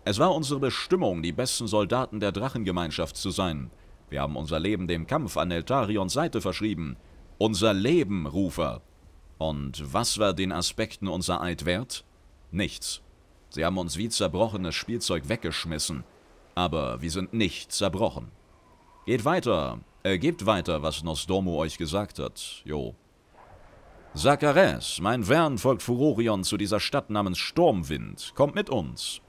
Es war unsere Bestimmung, die besten Soldaten der Drachengemeinschaft zu sein. Wir haben unser Leben dem Kampf an Eltarions Seite verschrieben. Unser Leben, Rufer. Und was war den Aspekten unser Eid wert? Nichts. Sie haben uns wie zerbrochenes Spielzeug weggeschmissen aber wir sind nicht zerbrochen. Geht weiter, äh, gebt weiter, was Nostromo euch gesagt hat, jo. Sakares, mein Wern folgt Furorion zu dieser Stadt namens Sturmwind. Kommt mit uns.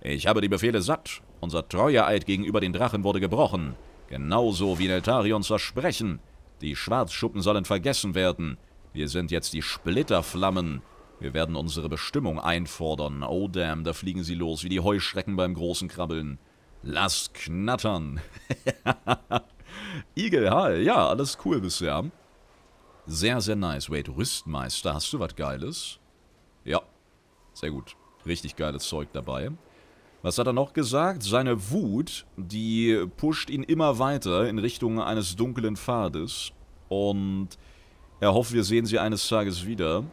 Ich habe die Befehle satt. Unser treuer Eid gegenüber den Drachen wurde gebrochen. Genauso wie Neltarions Versprechen. Die Schwarzschuppen sollen vergessen werden. Wir sind jetzt die Splitterflammen. Wir werden unsere Bestimmung einfordern. Oh damn, da fliegen sie los wie die Heuschrecken beim großen Krabbeln. Lass knattern. Igel, hi. Ja, alles cool bisher. Sehr, sehr nice. Wait, Rüstmeister. Hast du was Geiles? Ja. Sehr gut. Richtig geiles Zeug dabei. Was hat er noch gesagt? Seine Wut, die pusht ihn immer weiter in Richtung eines dunklen Pfades. Und er hofft, wir sehen sie eines Tages wieder.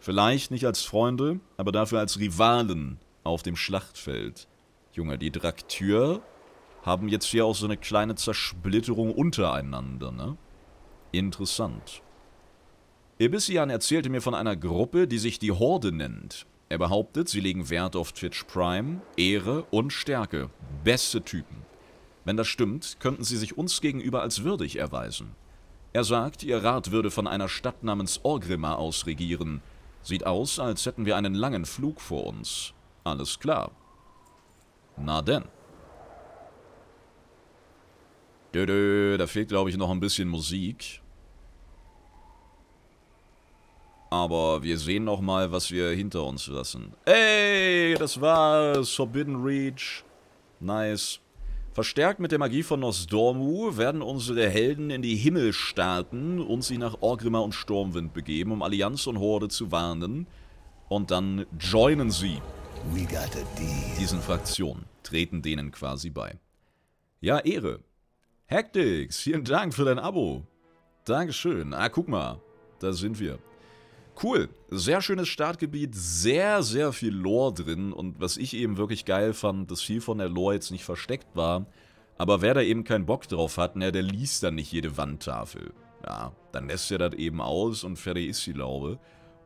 Vielleicht nicht als Freunde, aber dafür als Rivalen auf dem Schlachtfeld. Junge, die Draktür haben jetzt hier auch so eine kleine Zersplitterung untereinander, ne? Interessant. Ibisian erzählte mir von einer Gruppe, die sich die Horde nennt. Er behauptet, sie legen Wert auf Twitch Prime, Ehre und Stärke. Beste Typen. Wenn das stimmt, könnten sie sich uns gegenüber als würdig erweisen. Er sagt, ihr Rat würde von einer Stadt namens Orgrimma aus regieren. Sieht aus, als hätten wir einen langen Flug vor uns. Alles klar, na denn. Dö, da fehlt, glaube ich, noch ein bisschen Musik. Aber wir sehen noch mal, was wir hinter uns lassen. Ey, das war's. Forbidden Reach. Nice. Verstärkt mit der Magie von Nosdormu werden unsere Helden in die Himmel starten und sich nach Orgrimma und Sturmwind begeben, um Allianz und Horde zu warnen. Und dann joinen sie diesen Fraktionen, treten denen quasi bei. Ja, Ehre. Hectics, vielen Dank für dein Abo. Dankeschön. Ah, guck mal, da sind wir. Cool, sehr schönes Startgebiet, sehr, sehr viel Lore drin und was ich eben wirklich geil fand, dass viel von der Lore jetzt nicht versteckt war, aber wer da eben keinen Bock drauf hat, na, ne, der liest dann nicht jede Wandtafel. Ja, dann lässt er das eben aus und fertig ist die Laube.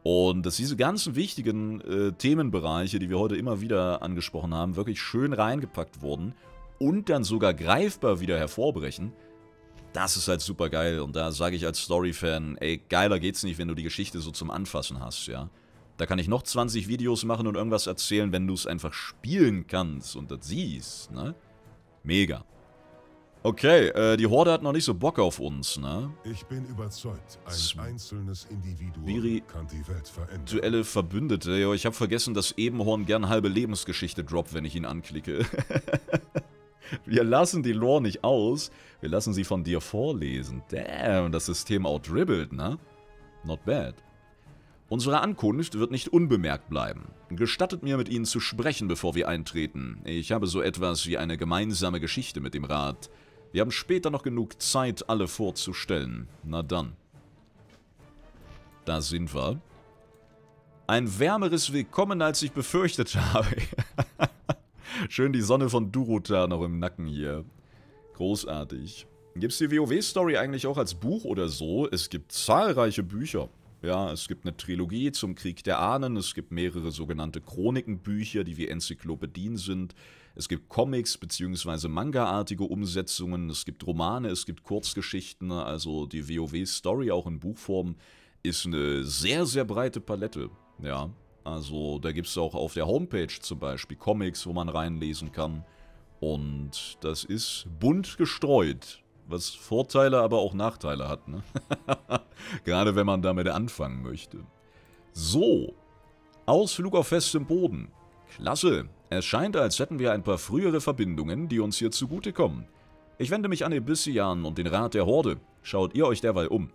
Und dass diese ganzen wichtigen äh, Themenbereiche, die wir heute immer wieder angesprochen haben, wirklich schön reingepackt wurden und dann sogar greifbar wieder hervorbrechen, das ist halt super geil. Und da sage ich als Story-Fan, ey, geiler geht's nicht, wenn du die Geschichte so zum Anfassen hast, ja. Da kann ich noch 20 Videos machen und irgendwas erzählen, wenn du es einfach spielen kannst und das siehst, ne? Mega. Okay, äh, die Horde hat noch nicht so Bock auf uns, ne? Ich bin überzeugt, ein einzelnes Individuum Biri kann die Welt verändern. Duelle Verbündete. Jo, ich habe vergessen, dass Ebenhorn gern halbe Lebensgeschichte droppt, wenn ich ihn anklicke. wir lassen die Lore nicht aus, wir lassen sie von dir vorlesen. Damn, das System outribbelt, ne? Not bad. Unsere Ankunft wird nicht unbemerkt bleiben. Gestattet mir, mit Ihnen zu sprechen, bevor wir eintreten. Ich habe so etwas wie eine gemeinsame Geschichte mit dem Rat. Wir haben später noch genug Zeit, alle vorzustellen. Na dann. Da sind wir. Ein wärmeres Willkommen, als ich befürchtet habe. Schön die Sonne von Durotar noch im Nacken hier. Großartig. Gibt es die WoW-Story eigentlich auch als Buch oder so? Es gibt zahlreiche Bücher. Ja, es gibt eine Trilogie zum Krieg der Ahnen, es gibt mehrere sogenannte Chronikenbücher, die wie Enzyklopädien sind. Es gibt Comics bzw. Manga-artige Umsetzungen, es gibt Romane, es gibt Kurzgeschichten, also die WoW-Story auch in Buchform ist eine sehr, sehr breite Palette, ja. Also da gibt es auch auf der Homepage zum Beispiel Comics, wo man reinlesen kann. Und das ist bunt gestreut, was Vorteile, aber auch Nachteile hat, ne? Gerade wenn man damit anfangen möchte. So, Ausflug auf festem Boden. Klasse, es scheint, als hätten wir ein paar frühere Verbindungen, die uns hier zugutekommen. Ich wende mich an Ibissian und den Rat der Horde. Schaut ihr euch derweil um.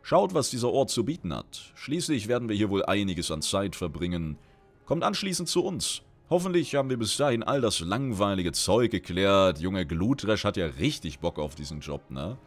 Schaut, was dieser Ort zu bieten hat. Schließlich werden wir hier wohl einiges an Zeit verbringen. Kommt anschließend zu uns. Hoffentlich haben wir bis dahin all das langweilige Zeug geklärt. Junge Glutresch hat ja richtig Bock auf diesen Job, ne?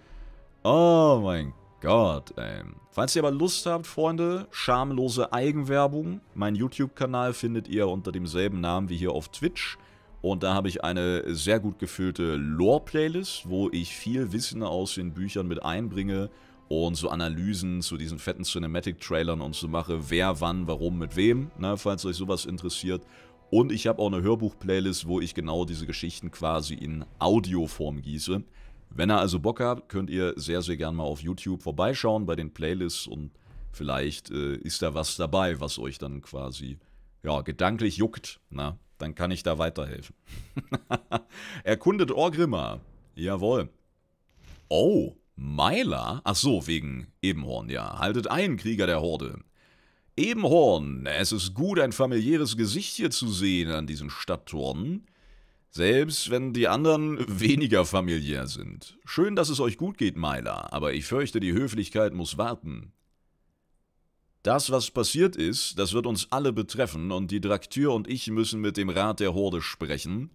Oh mein Gott. Gott, ey. Ähm. Falls ihr aber Lust habt, Freunde, schamlose Eigenwerbung. Mein YouTube-Kanal findet ihr unter demselben Namen wie hier auf Twitch. Und da habe ich eine sehr gut gefüllte Lore-Playlist, wo ich viel Wissen aus den Büchern mit einbringe und so Analysen zu diesen fetten Cinematic-Trailern und so mache, wer, wann, warum, mit wem, ne, falls euch sowas interessiert. Und ich habe auch eine Hörbuch-Playlist, wo ich genau diese Geschichten quasi in Audioform gieße. Wenn ihr also Bock habt, könnt ihr sehr, sehr gern mal auf YouTube vorbeischauen bei den Playlists und vielleicht äh, ist da was dabei, was euch dann quasi ja, gedanklich juckt. Na, dann kann ich da weiterhelfen. Erkundet Orgrimma. Jawohl. Oh, Meiler? Ach so, wegen Ebenhorn, ja. Haltet ein, Krieger der Horde. Ebenhorn, es ist gut, ein familiäres Gesicht hier zu sehen an diesen Stadttoren. Selbst wenn die anderen weniger familiär sind. Schön, dass es euch gut geht, Myla, aber ich fürchte, die Höflichkeit muss warten. Das, was passiert ist, das wird uns alle betreffen und die Draktür und ich müssen mit dem Rat der Horde sprechen,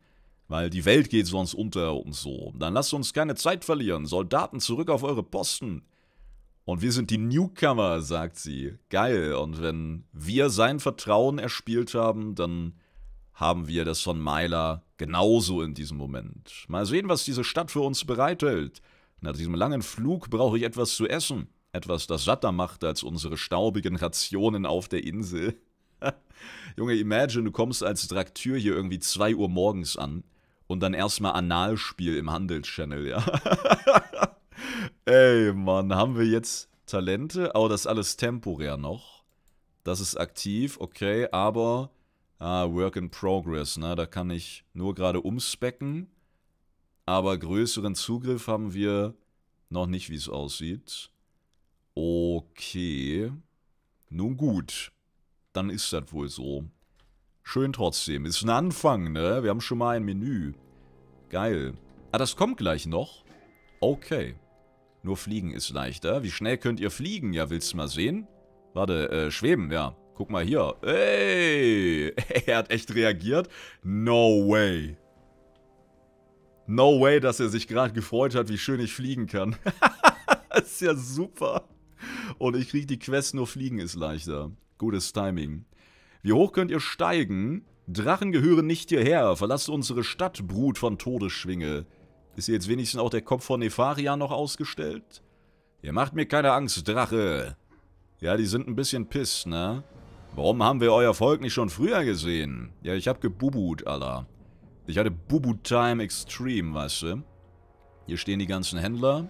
weil die Welt geht sonst unter und so. Dann lasst uns keine Zeit verlieren, Soldaten zurück auf eure Posten. Und wir sind die Newcomer, sagt sie. Geil. Und wenn wir sein Vertrauen erspielt haben, dann haben wir das von Myla genauso in diesem Moment. Mal sehen, was diese Stadt für uns bereithält. Nach diesem langen Flug brauche ich etwas zu essen. Etwas, das satter macht als unsere staubigen Rationen auf der Insel. Junge, imagine, du kommst als Traktür hier irgendwie 2 Uhr morgens an und dann erstmal Analspiel im Handelschannel, ja. Ey, Mann, haben wir jetzt Talente? Aber oh, das ist alles temporär noch. Das ist aktiv, okay, aber ah, Work in Progress, ne? da kann ich nur gerade umspecken, aber größeren Zugriff haben wir noch nicht, wie es aussieht. Okay, nun gut, dann ist das wohl so. Schön trotzdem, ist ein Anfang, ne? Wir haben schon mal ein Menü. Geil. Ah, das kommt gleich noch. Okay. Nur fliegen ist leichter. Wie schnell könnt ihr fliegen? Ja, willst du mal sehen? Warte, äh, schweben, ja guck mal hier. Ey, er hat echt reagiert. No way. No way, dass er sich gerade gefreut hat, wie schön ich fliegen kann. ist ja super. Und ich kriege die Quest, nur fliegen ist leichter. Gutes Timing. Wie hoch könnt ihr steigen? Drachen gehören nicht hierher. Verlasst unsere Stadt, Brut von Todesschwinge. Ist hier jetzt wenigstens auch der Kopf von Nefaria noch ausgestellt? Ihr macht mir keine Angst, Drache. Ja, die sind ein bisschen piss, ne? Warum haben wir euer Volk nicht schon früher gesehen? Ja, ich hab gebubut, Allah. Ich hatte Bubu-Time Extreme, weißt du. Hier stehen die ganzen Händler,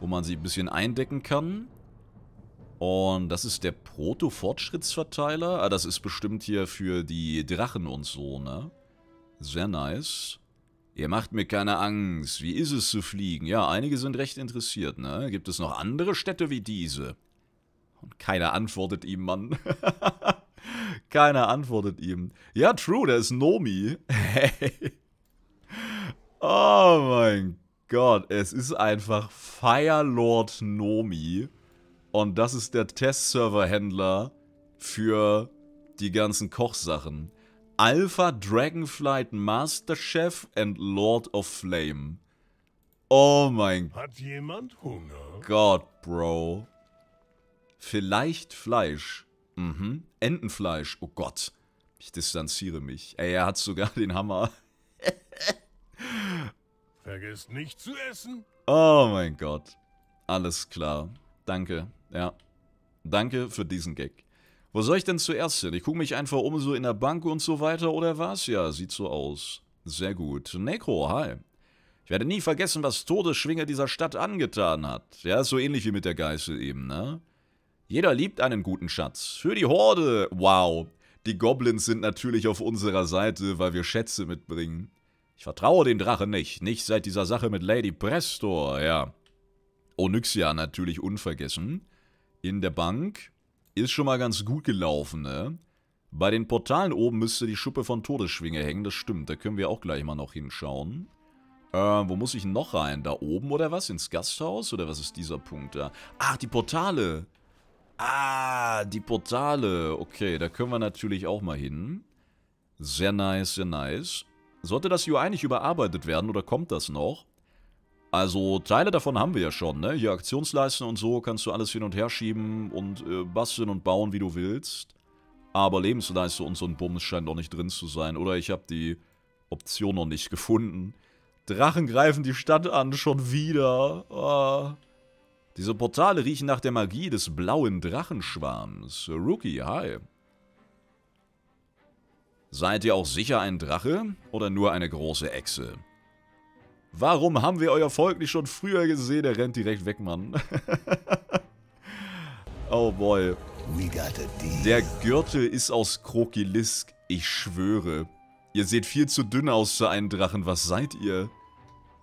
wo man sie ein bisschen eindecken kann. Und das ist der Proto-Fortschrittsverteiler. Ah, das ist bestimmt hier für die Drachen und so, ne? Sehr nice. Ihr macht mir keine Angst. Wie ist es zu fliegen? Ja, einige sind recht interessiert, ne? Gibt es noch andere Städte wie diese? Und keiner antwortet ihm, Mann. keiner antwortet ihm. Ja, true, der ist Nomi. Hey. Oh mein Gott, es ist einfach Firelord Nomi. Und das ist der Testserver-Händler für die ganzen Kochsachen. Alpha Dragonflight Masterchef and Lord of Flame. Oh mein Gott. Hat jemand Hunger? Gott, Bro. Vielleicht Fleisch. Mhm. Entenfleisch. Oh Gott. Ich distanziere mich. Ey, er hat sogar den Hammer. Vergesst nicht zu essen. Oh mein Gott. Alles klar. Danke. Ja. Danke für diesen Gag. Wo soll ich denn zuerst hin? Ich gucke mich einfach um, so in der Bank und so weiter, oder war's Ja, sieht so aus. Sehr gut. Necro, hi. Ich werde nie vergessen, was Todesschwinge dieser Stadt angetan hat. Ja, so ähnlich wie mit der Geißel eben, ne? Jeder liebt einen guten Schatz. Für die Horde. Wow. Die Goblins sind natürlich auf unserer Seite, weil wir Schätze mitbringen. Ich vertraue dem Drachen nicht. Nicht seit dieser Sache mit Lady Prestor, ja. Onyxia natürlich unvergessen. In der Bank. Ist schon mal ganz gut gelaufen, ne? Bei den Portalen oben müsste die Schuppe von Todesschwinge hängen. Das stimmt, da können wir auch gleich mal noch hinschauen. Äh, wo muss ich noch rein? Da oben oder was? Ins Gasthaus? Oder was ist dieser Punkt da? Ach, die Portale. Ah, die Portale. Okay, da können wir natürlich auch mal hin. Sehr nice, sehr nice. Sollte das UI nicht überarbeitet werden oder kommt das noch? Also Teile davon haben wir ja schon, ne? Hier Aktionsleisten und so kannst du alles hin und her schieben und äh, basteln und bauen, wie du willst. Aber Lebensleiste und so ein Bums scheint noch nicht drin zu sein. Oder ich habe die Option noch nicht gefunden. Drachen greifen die Stadt an, schon wieder. Ah. Diese Portale riechen nach der Magie des blauen Drachenschwarms. Rookie, hi. Seid ihr auch sicher ein Drache oder nur eine große Echse? Warum haben wir euer Volk nicht schon früher gesehen? Er rennt direkt weg, Mann. oh boy. Der Gürtel ist aus Krokilisk, ich schwöre. Ihr seht viel zu dünn aus für einen Drachen, was seid ihr?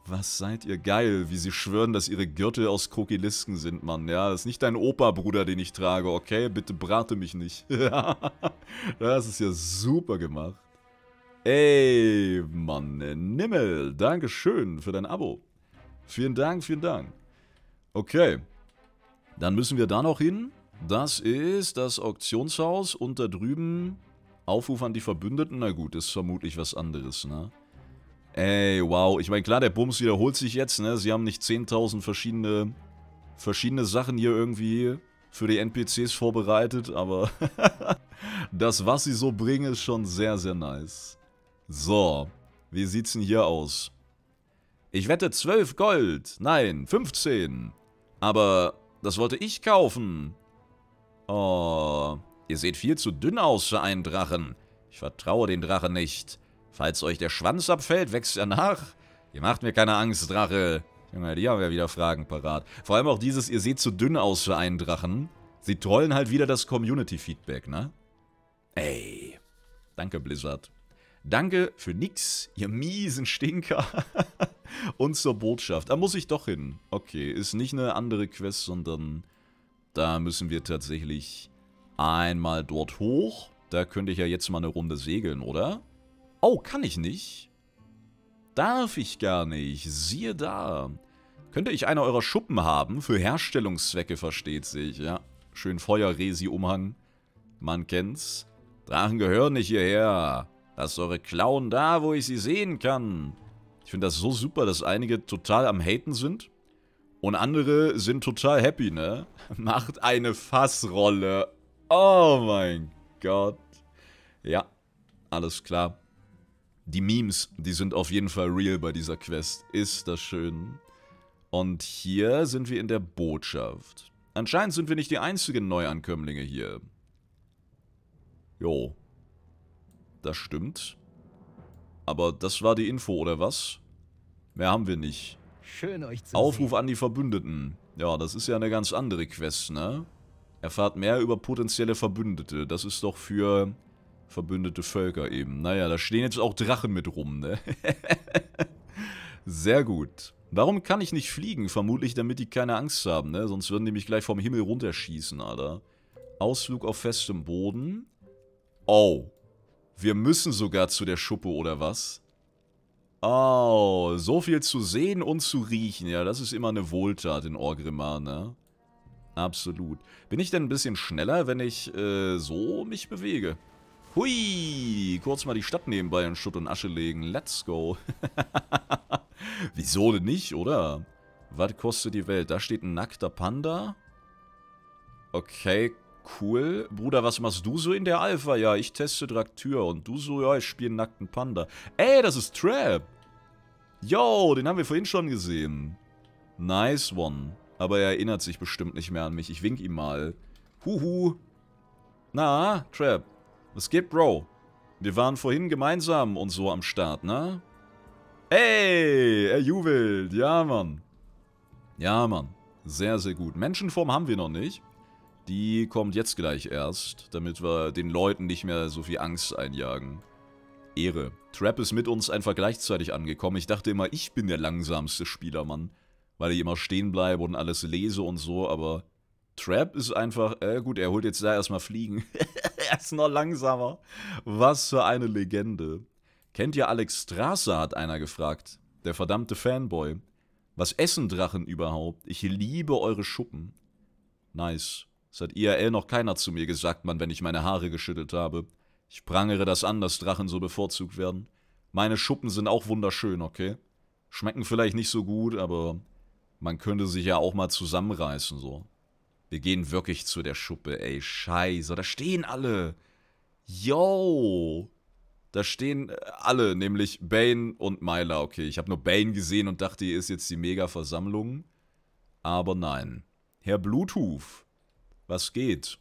Was seid ihr geil, wie sie schwören, dass ihre Gürtel aus Krokilisken sind, Mann. Ja, das ist nicht dein Opa-Bruder, den ich trage, okay? Bitte brate mich nicht. das ist ja super gemacht. Ey, Mann, Nimmel, Dankeschön für dein Abo. Vielen Dank, vielen Dank. Okay, dann müssen wir da noch hin. Das ist das Auktionshaus und da drüben Aufruf an die Verbündeten. Na gut, ist vermutlich was anderes, ne? Ey, wow. Ich meine, klar, der Bums wiederholt sich jetzt, ne? Sie haben nicht 10.000 verschiedene, verschiedene Sachen hier irgendwie für die NPCs vorbereitet, aber das, was sie so bringen, ist schon sehr, sehr nice. So, wie sieht's denn hier aus? Ich wette 12 Gold. Nein, 15. Aber das wollte ich kaufen. Oh, ihr seht viel zu dünn aus für einen Drachen. Ich vertraue den Drachen nicht. Falls euch der Schwanz abfällt, wächst er nach. Ihr macht mir keine Angst, Drache. Junge, die haben ja wieder Fragen parat. Vor allem auch dieses, ihr seht zu dünn aus für einen Drachen. Sie trollen halt wieder das Community-Feedback, ne? Ey. Danke, Blizzard. Danke für nix, ihr miesen Stinker. Und zur Botschaft. Da muss ich doch hin. Okay, ist nicht eine andere Quest, sondern da müssen wir tatsächlich einmal dort hoch. Da könnte ich ja jetzt mal eine Runde segeln, oder? Oh, kann ich nicht? Darf ich gar nicht. Siehe da. Könnte ich einer eurer Schuppen haben? Für Herstellungszwecke, versteht sich, ja. Schön feuerresi umhang Man kennt's. Drachen gehören nicht hierher. Lasst eure Klauen da, wo ich sie sehen kann. Ich finde das so super, dass einige total am Haten sind. Und andere sind total happy, ne? Macht eine Fassrolle. Oh mein Gott. Ja, alles klar. Die Memes, die sind auf jeden Fall real bei dieser Quest. Ist das schön. Und hier sind wir in der Botschaft. Anscheinend sind wir nicht die einzigen Neuankömmlinge hier. Jo. Das stimmt. Aber das war die Info, oder was? Mehr haben wir nicht. Schön euch zu Aufruf sehen. an die Verbündeten. Ja, das ist ja eine ganz andere Quest, ne? Erfahrt mehr über potenzielle Verbündete. Das ist doch für Verbündete Völker eben. Naja, da stehen jetzt auch Drachen mit rum, ne? Sehr gut. Warum kann ich nicht fliegen? Vermutlich, damit die keine Angst haben, ne? Sonst würden die mich gleich vom Himmel runterschießen, Alter. Ausflug auf festem Boden. Oh. Wir müssen sogar zu der Schuppe, oder was? Oh, so viel zu sehen und zu riechen. Ja, das ist immer eine Wohltat in Orgrimmar, ne? Absolut. Bin ich denn ein bisschen schneller, wenn ich äh, so mich bewege? Hui, kurz mal die Stadt nebenbei in Schutt und Asche legen. Let's go. Wieso denn nicht, oder? Was kostet die Welt? Da steht ein nackter Panda. Okay, cool. Bruder, was machst du so in der Alpha? Ja, ich teste Draktür. Und du so, ja, ich spiele einen nackten Panda. Ey, das ist Trap. Yo, den haben wir vorhin schon gesehen. Nice one. Aber er erinnert sich bestimmt nicht mehr an mich. Ich wink ihm mal. Huhu. Na, Trap. Was geht, Bro? Wir waren vorhin gemeinsam und so am Start, ne? Ey, er jubelt. Ja, Mann. Ja, Mann. Sehr, sehr gut. Menschenform haben wir noch nicht. Die kommt jetzt gleich erst, damit wir den Leuten nicht mehr so viel Angst einjagen. Ehre. Trap ist mit uns einfach gleichzeitig angekommen. Ich dachte immer, ich bin der langsamste Spieler, Mann. Weil ich immer stehen bleibe und alles lese und so, aber Trap ist einfach, äh, gut, er holt jetzt da erstmal Fliegen. er ist noch langsamer. Was für eine Legende. Kennt ihr Alex Strasser, hat einer gefragt. Der verdammte Fanboy. Was essen Drachen überhaupt? Ich liebe eure Schuppen. Nice. Das hat IRL noch keiner zu mir gesagt, Mann, wenn ich meine Haare geschüttelt habe. Ich prangere das an, dass Drachen so bevorzugt werden. Meine Schuppen sind auch wunderschön, okay? Schmecken vielleicht nicht so gut, aber man könnte sich ja auch mal zusammenreißen, so. Wir gehen wirklich zu der Schuppe, ey. Scheiße, da stehen alle. Yo. Da stehen äh, alle, nämlich Bane und Myla. Okay, ich habe nur Bane gesehen und dachte, hier ist jetzt die Mega-Versammlung. Aber nein. Herr Bluetooth, was geht?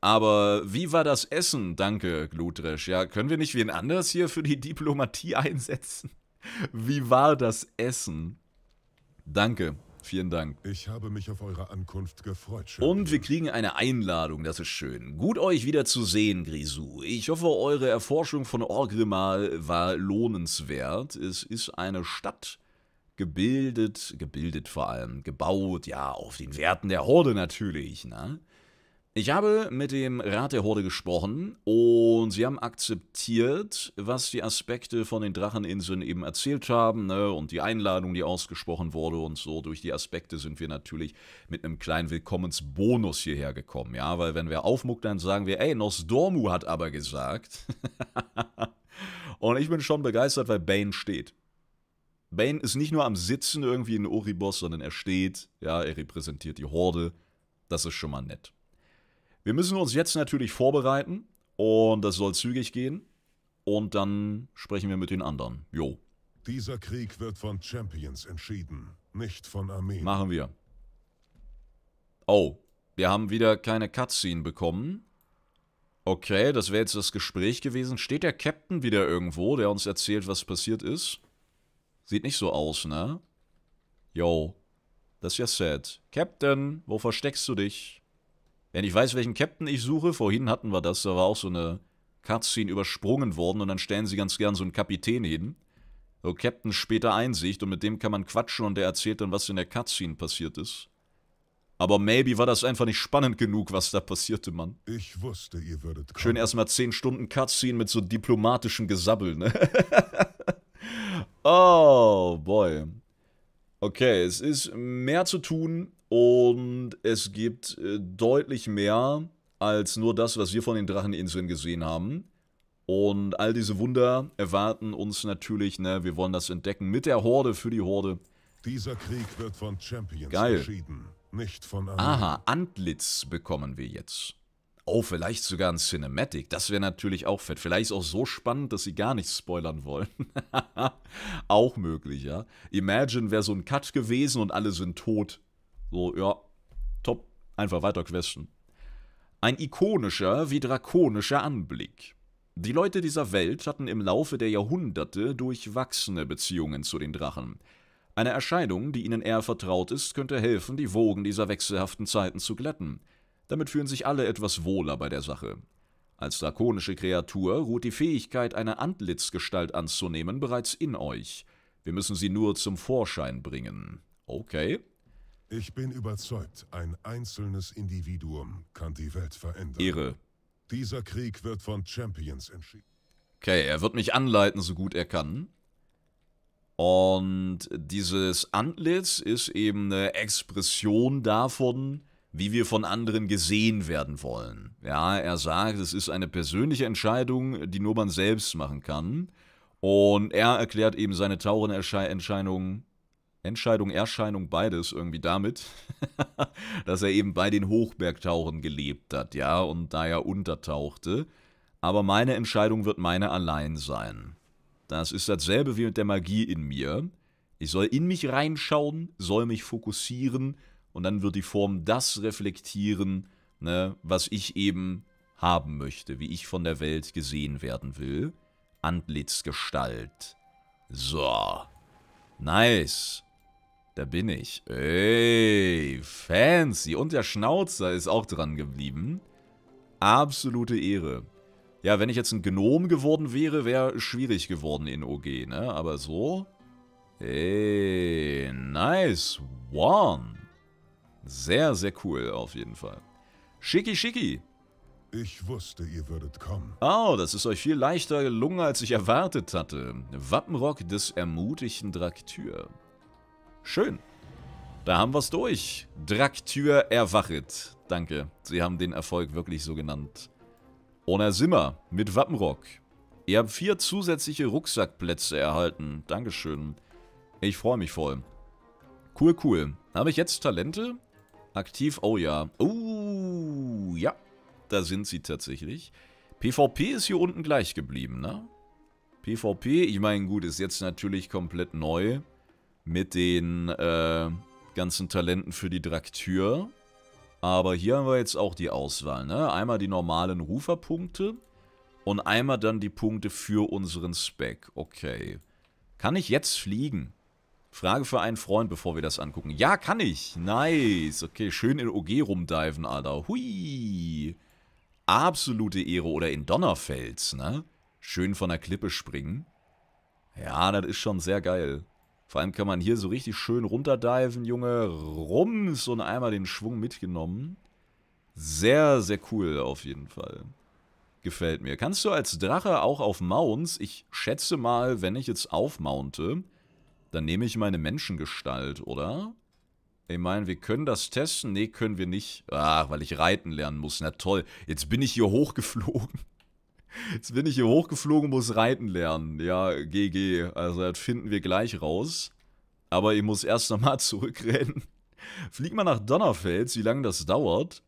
Aber wie war das Essen? Danke, Glutresch. Ja, können wir nicht wen anders hier für die Diplomatie einsetzen? Wie war das Essen? Danke. Vielen Dank. Ich habe mich auf eure Ankunft gefreut. Schön Und wir kriegen eine Einladung, das ist schön. Gut euch wieder zu sehen, Grisou. Ich hoffe, eure Erforschung von Orgrimmar war lohnenswert. Es ist eine Stadt gebildet, gebildet vor allem, gebaut, ja, auf den Werten der Horde natürlich, ne? Ich habe mit dem Rat der Horde gesprochen und sie haben akzeptiert, was die Aspekte von den Dracheninseln eben erzählt haben ne? und die Einladung, die ausgesprochen wurde und so. Durch die Aspekte sind wir natürlich mit einem kleinen Willkommensbonus hierher gekommen, ja, weil wenn wir aufmuckt, dann sagen wir, ey, Nosdormu hat aber gesagt. und ich bin schon begeistert, weil Bane steht. Bane ist nicht nur am Sitzen irgendwie in Oribos, sondern er steht, ja, er repräsentiert die Horde. Das ist schon mal nett. Wir müssen uns jetzt natürlich vorbereiten und das soll zügig gehen. Und dann sprechen wir mit den anderen. Jo. Dieser Krieg wird von Champions entschieden, nicht von Armeen. Machen wir. Oh, wir haben wieder keine Cutscene bekommen. Okay, das wäre jetzt das Gespräch gewesen. Steht der Captain wieder irgendwo, der uns erzählt, was passiert ist? Sieht nicht so aus, ne? Yo, das ist ja sad. Captain, wo versteckst du dich? Wenn ich weiß, welchen Captain ich suche, vorhin hatten wir das, da war auch so eine Cutscene übersprungen worden und dann stellen sie ganz gern so einen Kapitän hin. So Captain später Einsicht und mit dem kann man quatschen und der erzählt dann, was in der Cutscene passiert ist. Aber maybe war das einfach nicht spannend genug, was da passierte, Mann. Ich wusste, ihr würdet kommen. Schön erstmal 10 Stunden Cutscene mit so diplomatischem Gesabbel, ne? oh, boy. Okay, es ist mehr zu tun, und es gibt äh, deutlich mehr als nur das, was wir von den Dracheninseln gesehen haben. Und all diese Wunder erwarten uns natürlich, ne? Wir wollen das entdecken mit der Horde für die Horde. Dieser Krieg wird von Champions Geil. entschieden, nicht von Armeen. Aha, Antlitz bekommen wir jetzt. Oh, vielleicht sogar ein Cinematic. Das wäre natürlich auch fett. Vielleicht ist auch so spannend, dass sie gar nichts spoilern wollen. auch möglich, ja. Imagine wäre so ein Cut gewesen und alle sind tot. So, ja, top, einfach weiter questen. Ein ikonischer wie drakonischer Anblick. Die Leute dieser Welt hatten im Laufe der Jahrhunderte durchwachsene Beziehungen zu den Drachen. Eine Erscheinung, die ihnen eher vertraut ist, könnte helfen, die Wogen dieser wechselhaften Zeiten zu glätten. Damit fühlen sich alle etwas wohler bei der Sache. Als drakonische Kreatur ruht die Fähigkeit, eine Antlitzgestalt anzunehmen, bereits in euch. Wir müssen sie nur zum Vorschein bringen. Okay. Ich bin überzeugt, ein einzelnes Individuum kann die Welt verändern. Ehre. Dieser Krieg wird von Champions entschieden. Okay, er wird mich anleiten, so gut er kann. Und dieses Antlitz ist eben eine Expression davon, wie wir von anderen gesehen werden wollen. Ja, er sagt, es ist eine persönliche Entscheidung, die nur man selbst machen kann. Und er erklärt eben seine tauren Entscheidungen Entscheidung, Erscheinung, beides irgendwie damit, dass er eben bei den Hochbergtauchen gelebt hat, ja, und da er untertauchte. Aber meine Entscheidung wird meine allein sein. Das ist dasselbe wie mit der Magie in mir. Ich soll in mich reinschauen, soll mich fokussieren und dann wird die Form das reflektieren, ne, was ich eben haben möchte, wie ich von der Welt gesehen werden will. Antlitzgestalt. So. Nice. Da bin ich. Ey, fancy. Und der Schnauzer ist auch dran geblieben. Absolute Ehre. Ja, wenn ich jetzt ein Gnom geworden wäre, wäre schwierig geworden in OG, ne? Aber so... Ey, nice one. Sehr, sehr cool auf jeden Fall. Schicki, schicki. Ich wusste, ihr würdet kommen. Oh, das ist euch viel leichter gelungen, als ich erwartet hatte. Wappenrock des ermutigten Draktür. Schön. Da haben wir's durch. Draktür erwachet. Danke. Sie haben den Erfolg wirklich so genannt. Ona Simmer mit Wappenrock. Ihr habt vier zusätzliche Rucksackplätze erhalten. Dankeschön. Ich freue mich voll. Cool, cool. Habe ich jetzt Talente? Aktiv, oh ja. Uh, ja. Da sind sie tatsächlich. PvP ist hier unten gleich geblieben, ne? PvP, ich meine, gut, ist jetzt natürlich komplett neu mit den äh, ganzen Talenten für die Draktür. Aber hier haben wir jetzt auch die Auswahl. Ne? Einmal die normalen Ruferpunkte und einmal dann die Punkte für unseren Spec. Okay. Kann ich jetzt fliegen? Frage für einen Freund, bevor wir das angucken. Ja, kann ich. Nice. Okay, schön in OG rumdiven, Alter. Hui. Absolute Ehre. Oder in Donnerfels, ne? Schön von der Klippe springen. Ja, das ist schon sehr geil. Vor allem kann man hier so richtig schön runterdiven, Junge. Rums und einmal den Schwung mitgenommen. Sehr, sehr cool auf jeden Fall. Gefällt mir. Kannst du als Drache auch auf Mounts? Ich schätze mal, wenn ich jetzt aufmounte, dann nehme ich meine Menschengestalt, oder? Ich meine, wir können das testen. Nee, können wir nicht. Ach, weil ich reiten lernen muss. Na toll. Jetzt bin ich hier hochgeflogen. Jetzt bin ich hier hochgeflogen, muss reiten lernen. Ja, GG. Also das finden wir gleich raus. Aber ich muss erst nochmal zurückrennen. Flieg mal nach Donnerfels, wie lange das dauert.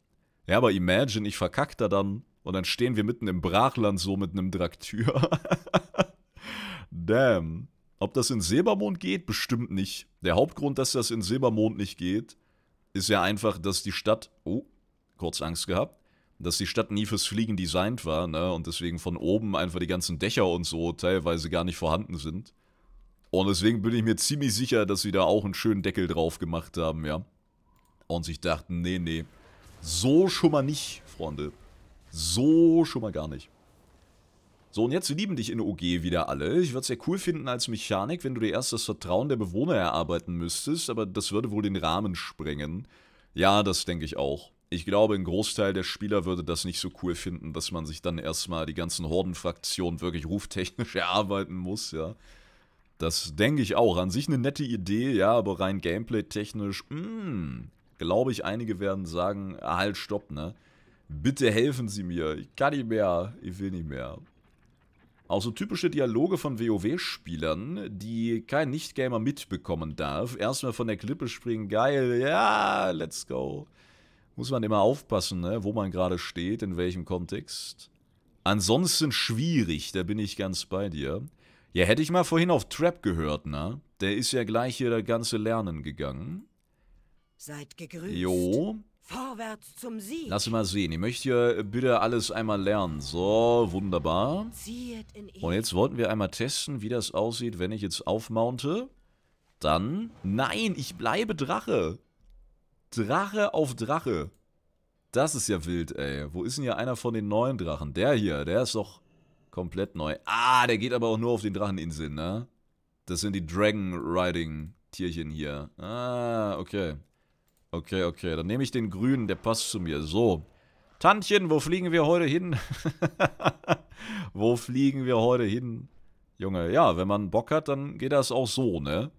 Ja, aber imagine, ich verkack da dann und dann stehen wir mitten im Brachland so mit einem Draktür. Damn. Ob das in Silbermond geht? Bestimmt nicht. Der Hauptgrund, dass das in Silbermond nicht geht, ist ja einfach, dass die Stadt... Oh, kurz Angst gehabt dass die Stadt nie fürs Fliegen designt war, ne? Und deswegen von oben einfach die ganzen Dächer und so teilweise gar nicht vorhanden sind. Und deswegen bin ich mir ziemlich sicher, dass sie da auch einen schönen Deckel drauf gemacht haben, ja. Und sich dachten, nee, nee. So schon mal nicht, Freunde. So schon mal gar nicht. So, und jetzt lieben dich in OG wieder alle. Ich würde es sehr cool finden als Mechanik, wenn du dir erst das Vertrauen der Bewohner erarbeiten müsstest, aber das würde wohl den Rahmen sprengen. Ja, das denke ich auch ich glaube, ein Großteil der Spieler würde das nicht so cool finden, dass man sich dann erstmal die ganzen Hordenfraktionen wirklich ruftechnisch erarbeiten muss, ja. Das denke ich auch. An sich eine nette Idee, ja, aber rein gameplay-technisch, hm, glaube ich, einige werden sagen, ah, halt, stopp, ne? Bitte helfen Sie mir. Ich kann nicht mehr. Ich will nicht mehr. Auch so typische Dialoge von WoW-Spielern, die kein Nicht-Gamer mitbekommen darf. Erstmal von der Klippe springen, geil, ja, let's go muss man immer aufpassen, ne? wo man gerade steht, in welchem Kontext. Ansonsten schwierig, da bin ich ganz bei dir. Ja, hätte ich mal vorhin auf Trap gehört, ne? Der ist ja gleich hier das ganze Lernen gegangen. Seid gegrüßt. Jo. Vorwärts zum Sieg. Lass mal sehen. Ich möchte hier bitte alles einmal lernen. So, wunderbar. Und jetzt wollten wir einmal testen, wie das aussieht, wenn ich jetzt aufmounte. Dann... Nein, ich bleibe Drache. Drache auf Drache. Das ist ja wild, ey. Wo ist denn hier einer von den neuen Drachen? Der hier, der ist doch komplett neu. Ah, der geht aber auch nur auf den Dracheninseln, ne? Das sind die Dragon Riding Tierchen hier. Ah, okay. Okay, okay. Dann nehme ich den grünen, der passt zu mir. So. Tantchen, wo fliegen wir heute hin? wo fliegen wir heute hin? Junge, ja, wenn man Bock hat, dann geht das auch so, ne?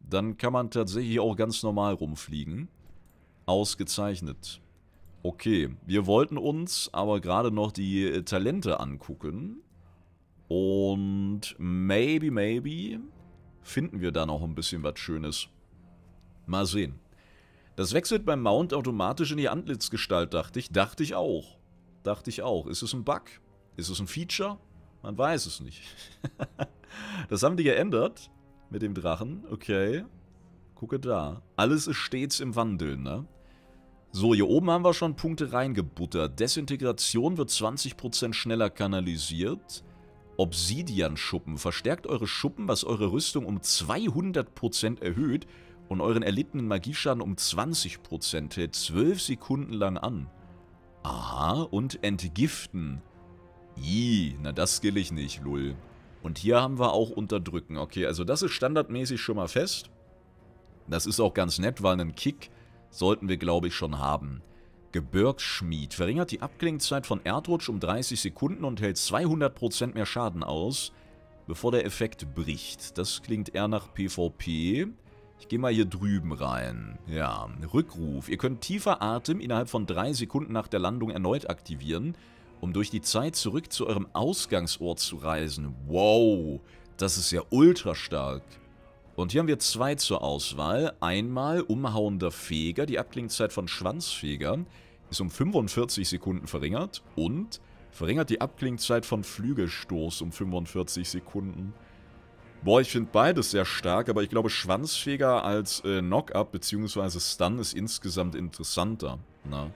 Dann kann man tatsächlich auch ganz normal rumfliegen. Ausgezeichnet. Okay, wir wollten uns aber gerade noch die äh, Talente angucken. Und maybe, maybe finden wir da noch ein bisschen was Schönes. Mal sehen. Das wechselt beim Mount automatisch in die Antlitzgestalt, dachte ich. Dachte ich auch. Dachte ich auch. Ist es ein Bug? Ist es ein Feature? Man weiß es nicht. das haben die geändert mit dem Drachen. Okay. Gucke da. Alles ist stets im Wandel, ne? So, hier oben haben wir schon Punkte reingebuttert. Desintegration wird 20% schneller kanalisiert. Obsidian-Schuppen. Verstärkt eure Schuppen, was eure Rüstung um 200% erhöht und euren erlittenen Magieschaden um 20%. Hält 12 Sekunden lang an. Aha, und entgiften. Ih, na das will ich nicht, lul. Und hier haben wir auch unterdrücken. Okay, also das ist standardmäßig schon mal fest. Das ist auch ganz nett, weil ein Kick sollten wir glaube ich schon haben. Gebirgsschmied verringert die Abklingzeit von Erdrutsch um 30 Sekunden und hält 200% mehr Schaden aus, bevor der Effekt bricht. Das klingt eher nach PvP. Ich gehe mal hier drüben rein. Ja, Rückruf. Ihr könnt tiefer Atem innerhalb von 3 Sekunden nach der Landung erneut aktivieren, um durch die Zeit zurück zu eurem Ausgangsort zu reisen. Wow, das ist ja ultra stark. Und hier haben wir zwei zur Auswahl. Einmal umhauender Feger, die Abklingzeit von Schwanzfeger ist um 45 Sekunden verringert und verringert die Abklingzeit von Flügelstoß um 45 Sekunden. Boah, ich finde beides sehr stark, aber ich glaube Schwanzfeger als äh, Knock-Up bzw. Stun ist insgesamt interessanter. Na?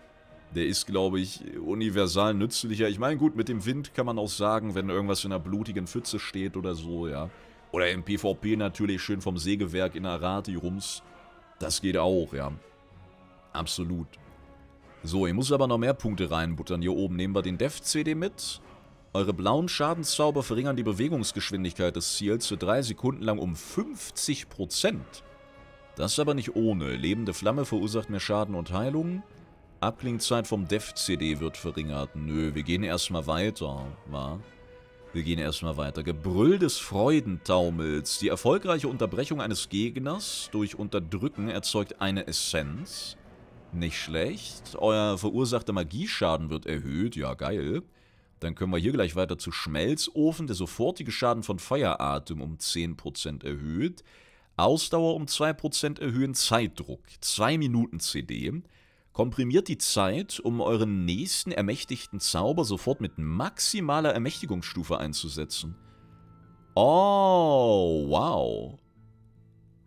Der ist, glaube ich, universal nützlicher. Ich meine, gut, mit dem Wind kann man auch sagen, wenn irgendwas in einer blutigen Pfütze steht oder so, ja. Oder im PvP natürlich schön vom Sägewerk in Arati rums. Das geht auch, ja. Absolut. So, hier muss aber noch mehr Punkte reinbuttern. Hier oben nehmen wir den dev cd mit. Eure blauen Schadenszauber verringern die Bewegungsgeschwindigkeit des Ziels für 3 Sekunden lang um 50%. Das aber nicht ohne. Lebende Flamme verursacht mehr Schaden und Heilung. Abklingzeit vom dev cd wird verringert. Nö, wir gehen erstmal weiter, wa? Wir gehen erstmal weiter. Gebrüll des Freudentaumels. Die erfolgreiche Unterbrechung eines Gegners durch Unterdrücken erzeugt eine Essenz. Nicht schlecht. Euer verursachter Magieschaden wird erhöht. Ja, geil. Dann können wir hier gleich weiter zu Schmelzofen. Der sofortige Schaden von Feueratem um 10% erhöht. Ausdauer um 2% erhöhen. Zeitdruck. 2 Minuten CD. Komprimiert die Zeit, um euren nächsten ermächtigten Zauber sofort mit maximaler Ermächtigungsstufe einzusetzen. Oh, wow.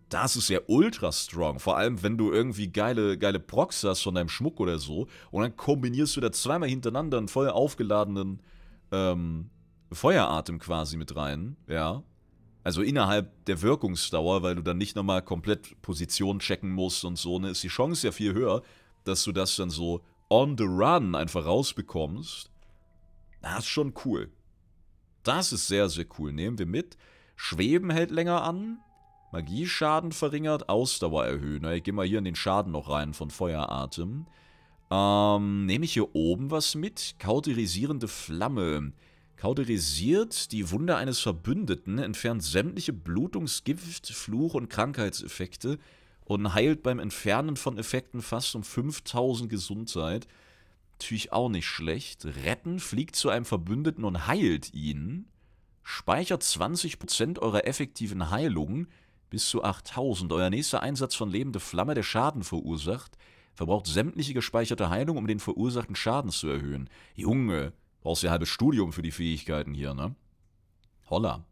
Das ist ja ultra strong. Vor allem, wenn du irgendwie geile, geile Procs hast von deinem Schmuck oder so. Und dann kombinierst du da zweimal hintereinander einen voll aufgeladenen ähm, Feueratem quasi mit rein. Ja. Also innerhalb der Wirkungsdauer, weil du dann nicht nochmal komplett Position checken musst und so, ne, ist die Chance ja viel höher, dass du das dann so on the run einfach rausbekommst, das ist schon cool. Das ist sehr, sehr cool. Nehmen wir mit. Schweben hält länger an. Magieschaden verringert. Ausdauer erhöhen. Ich gehe mal hier in den Schaden noch rein von Feueratem. Ähm, nehme ich hier oben was mit? Kauterisierende Flamme. Kauderisiert die Wunde eines Verbündeten, entfernt sämtliche Blutungsgift, Fluch- und Krankheitseffekte und heilt beim Entfernen von Effekten fast um 5000 Gesundheit. Natürlich auch nicht schlecht. Retten fliegt zu einem Verbündeten und heilt ihn. Speichert 20% eurer effektiven Heilung bis zu 8000. Euer nächster Einsatz von lebende Flamme, der Schaden verursacht, verbraucht sämtliche gespeicherte Heilung, um den verursachten Schaden zu erhöhen. Junge, brauchst ja halbes Studium für die Fähigkeiten hier, ne? Holla.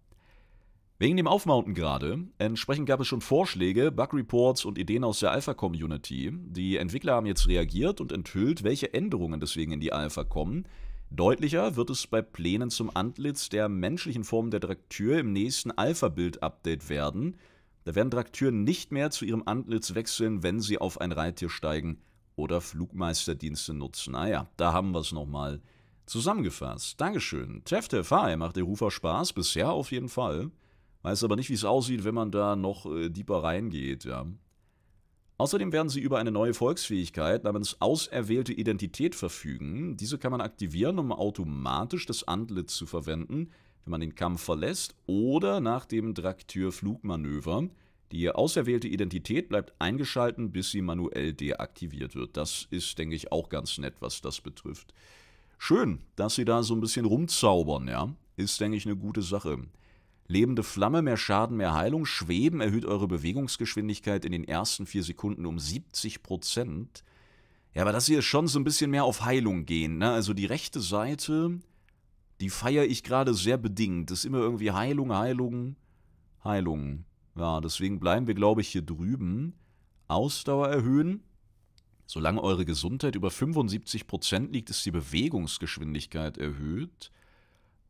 Wegen dem Aufmounten gerade, entsprechend gab es schon Vorschläge, Bug-Reports und Ideen aus der Alpha-Community. Die Entwickler haben jetzt reagiert und enthüllt, welche Änderungen deswegen in die Alpha kommen. Deutlicher wird es bei Plänen zum Antlitz der menschlichen Form der Draktür im nächsten Alpha-Bild-Update werden. Da werden Draktüren nicht mehr zu ihrem Antlitz wechseln, wenn sie auf ein Reittier steigen oder Flugmeisterdienste nutzen. Naja, ah da haben wir es nochmal zusammengefasst. Dankeschön. TefTefI macht der Rufer Spaß, bisher auf jeden Fall. Weiß aber nicht, wie es aussieht, wenn man da noch äh, deeper reingeht, ja. Außerdem werden sie über eine neue Volksfähigkeit namens auserwählte Identität verfügen. Diese kann man aktivieren, um automatisch das Antlitz zu verwenden, wenn man den Kampf verlässt oder nach dem Draktür-Flugmanöver. Die auserwählte Identität bleibt eingeschalten, bis sie manuell deaktiviert wird. Das ist, denke ich, auch ganz nett, was das betrifft. Schön, dass sie da so ein bisschen rumzaubern, ja. Ist, denke ich, eine gute Sache. Lebende Flamme, mehr Schaden, mehr Heilung. Schweben erhöht eure Bewegungsgeschwindigkeit in den ersten vier Sekunden um 70 Prozent. Ja, aber das hier ist schon so ein bisschen mehr auf Heilung gehen. Ne? Also die rechte Seite, die feiere ich gerade sehr bedingt. Das ist immer irgendwie Heilung, Heilung, Heilung. Ja, deswegen bleiben wir, glaube ich, hier drüben. Ausdauer erhöhen. Solange eure Gesundheit über 75% liegt, ist die Bewegungsgeschwindigkeit erhöht.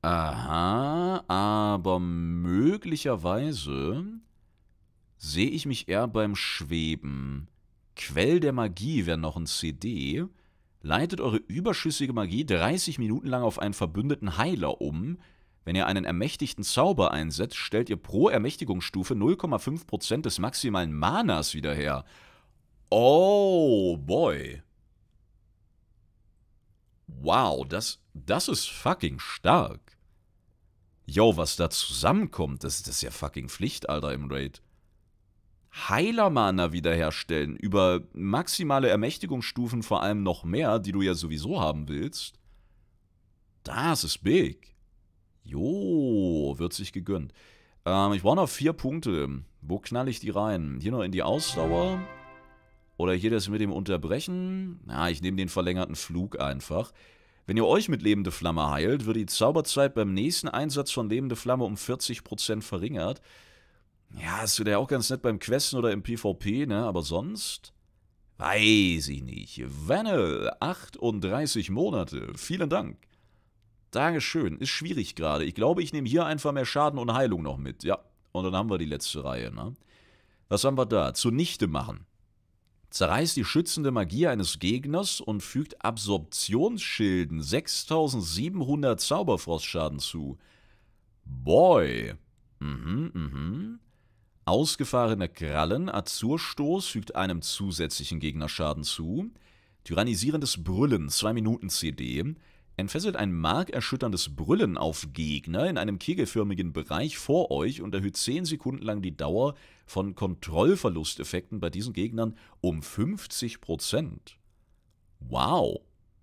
Aha, aber möglicherweise sehe ich mich eher beim Schweben. Quell der Magie wäre noch ein CD. Leitet eure überschüssige Magie 30 Minuten lang auf einen verbündeten Heiler um. Wenn ihr einen ermächtigten Zauber einsetzt, stellt ihr pro Ermächtigungsstufe 0,5% des maximalen Manas wieder her. Oh boy. Wow, das, das ist fucking stark. Yo, was da zusammenkommt, das, das ist ja fucking Pflicht, Alter, im Raid. Heilermana wiederherstellen, über maximale Ermächtigungsstufen vor allem noch mehr, die du ja sowieso haben willst. Das ist big. Jo, wird sich gegönnt. Ähm, ich brauche noch vier Punkte. Wo knall ich die rein? Hier noch in die Ausdauer. Oder hier das mit dem Unterbrechen. Na, ja, ich nehme den verlängerten Flug einfach. Wenn ihr euch mit lebende Flamme heilt, wird die Zauberzeit beim nächsten Einsatz von lebende Flamme um 40% verringert. Ja, ist wieder auch ganz nett beim Questen oder im PvP, ne? Aber sonst? Weiß ich nicht. Vennel, 38 Monate. Vielen Dank. Dankeschön. Ist schwierig gerade. Ich glaube, ich nehme hier einfach mehr Schaden und Heilung noch mit. Ja, und dann haben wir die letzte Reihe, ne? Was haben wir da? Zunichte machen zerreißt die schützende Magie eines Gegners und fügt Absorptionsschilden 6700 Zauberfrostschaden zu. Boy. Mhm, mhm. Ausgefahrene Krallen, Azurstoß fügt einem zusätzlichen Gegnerschaden zu. Tyrannisierendes Brüllen, 2 Minuten CD, entfesselt ein markerschütterndes Brüllen auf Gegner in einem kegelförmigen Bereich vor euch und erhöht 10 Sekunden lang die Dauer von Kontrollverlusteffekten bei diesen Gegnern um 50%. Wow,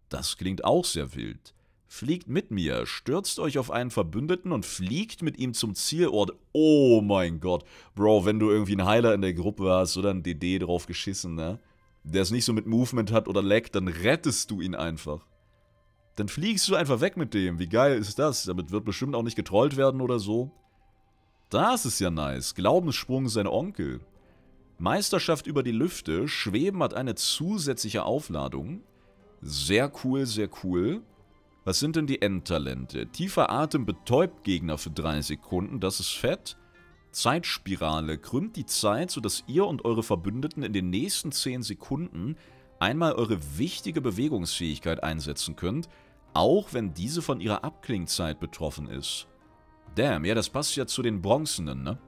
das klingt auch sehr wild. Fliegt mit mir, stürzt euch auf einen Verbündeten und fliegt mit ihm zum Zielort. Oh mein Gott. Bro, wenn du irgendwie ein Heiler in der Gruppe hast oder ein DD drauf geschissen, ne? Der es nicht so mit Movement hat oder Lag, dann rettest du ihn einfach. Dann fliegst du einfach weg mit dem. Wie geil ist das? Damit wird bestimmt auch nicht getrollt werden oder so. Das ist ja nice. Glaubenssprung sein Onkel. Meisterschaft über die Lüfte. Schweben hat eine zusätzliche Aufladung. Sehr cool, sehr cool. Was sind denn die Endtalente? Tiefer Atem betäubt Gegner für 3 Sekunden, das ist fett. Zeitspirale krümmt die Zeit, sodass ihr und eure Verbündeten in den nächsten 10 Sekunden einmal eure wichtige Bewegungsfähigkeit einsetzen könnt auch wenn diese von ihrer Abklingzeit betroffen ist. Damn, ja, das passt ja zu den Bronzenen, ne?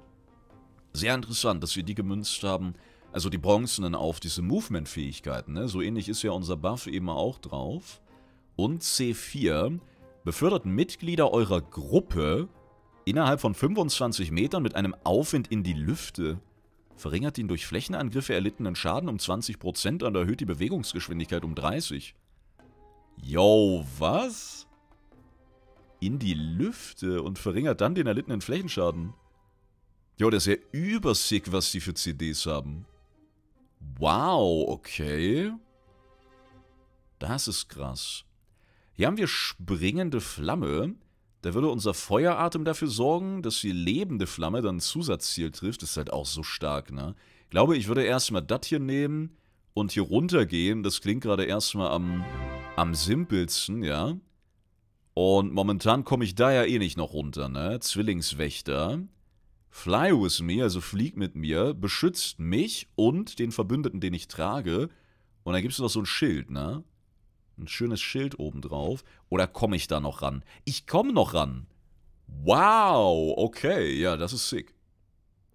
Sehr interessant, dass wir die gemünzt haben, also die Bronzenen auf diese Movement-Fähigkeiten, ne? So ähnlich ist ja unser Buff eben auch drauf. Und C4 befördert Mitglieder eurer Gruppe innerhalb von 25 Metern mit einem Aufwind in die Lüfte. Verringert den durch Flächenangriffe erlittenen Schaden um 20% und erhöht die Bewegungsgeschwindigkeit um 30%. Yo, was? In die Lüfte und verringert dann den erlittenen Flächenschaden. Jo, das ist ja übersick, was die für CDs haben. Wow, okay. Das ist krass. Hier haben wir springende Flamme. Da würde unser Feueratem dafür sorgen, dass die lebende Flamme dann ein Zusatzziel trifft. Das ist halt auch so stark, ne? Ich glaube, ich würde erstmal das hier nehmen und hier runtergehen, das klingt gerade erstmal am, am simpelsten, ja. Und momentan komme ich da ja eh nicht noch runter, ne? Zwillingswächter. Fly with me, also flieg mit mir, beschützt mich und den Verbündeten, den ich trage. Und dann gibt es noch so ein Schild, ne? Ein schönes Schild obendrauf. Oder komme ich da noch ran? Ich komme noch ran. Wow, okay, ja, das ist sick.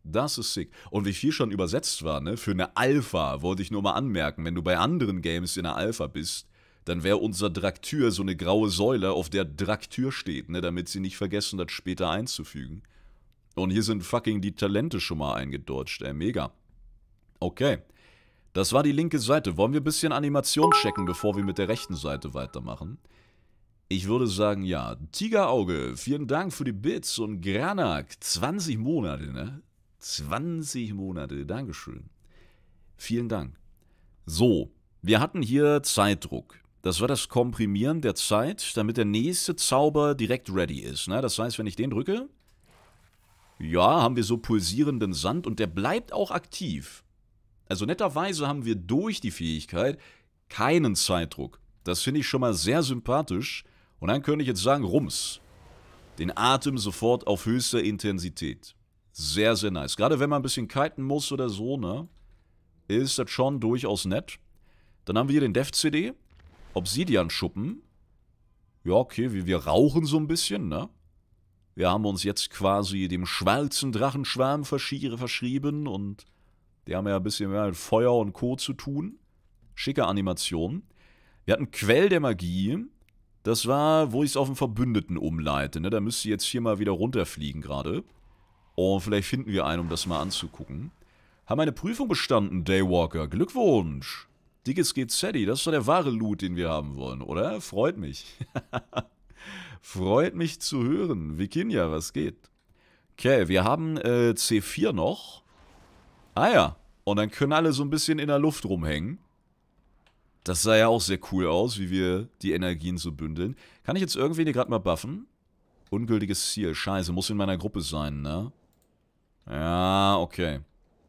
Das ist sick. Und wie viel schon übersetzt war, ne? Für eine Alpha wollte ich nur mal anmerken. Wenn du bei anderen Games in der Alpha bist, dann wäre unser Draktür so eine graue Säule, auf der Draktür steht, ne? Damit sie nicht vergessen, das später einzufügen. Und hier sind fucking die Talente schon mal eingedeutscht, ey. Mega. Okay. Das war die linke Seite. Wollen wir ein bisschen Animation checken, bevor wir mit der rechten Seite weitermachen? Ich würde sagen, ja. Tigerauge, vielen Dank für die Bits und Granak, 20 Monate, ne? 20 Monate. Dankeschön. Vielen Dank. So, wir hatten hier Zeitdruck. Das war das Komprimieren der Zeit, damit der nächste Zauber direkt ready ist. Ne? Das heißt, wenn ich den drücke, ja, haben wir so pulsierenden Sand und der bleibt auch aktiv. Also netterweise haben wir durch die Fähigkeit keinen Zeitdruck. Das finde ich schon mal sehr sympathisch. Und dann könnte ich jetzt sagen, Rums. Den Atem sofort auf höchster Intensität sehr, sehr nice. Gerade wenn man ein bisschen kiten muss oder so, ne? Ist das schon durchaus nett. Dann haben wir hier den Dev-CD. Obsidian-Schuppen. Ja, okay, wir, wir rauchen so ein bisschen, ne? Wir haben uns jetzt quasi dem schwarzen Drachenschwarm verschrieben und die haben ja ein bisschen mehr mit Feuer und Co. zu tun. Schicke Animation. Wir hatten Quell der Magie. Das war, wo ich es auf den Verbündeten umleite. Ne? Da müsste ich jetzt hier mal wieder runterfliegen gerade. Und oh, vielleicht finden wir einen, um das mal anzugucken. Haben eine Prüfung bestanden, Daywalker. Glückwunsch. Dickes GZ, das ist doch der wahre Loot, den wir haben wollen, oder? Freut mich. Freut mich zu hören. Vikinja, was geht? Okay, wir haben äh, C4 noch. Ah ja. Und dann können alle so ein bisschen in der Luft rumhängen. Das sah ja auch sehr cool aus, wie wir die Energien so bündeln. Kann ich jetzt irgendwie hier gerade mal buffen? Ungültiges Ziel. Scheiße, muss in meiner Gruppe sein, ne? Ja, okay.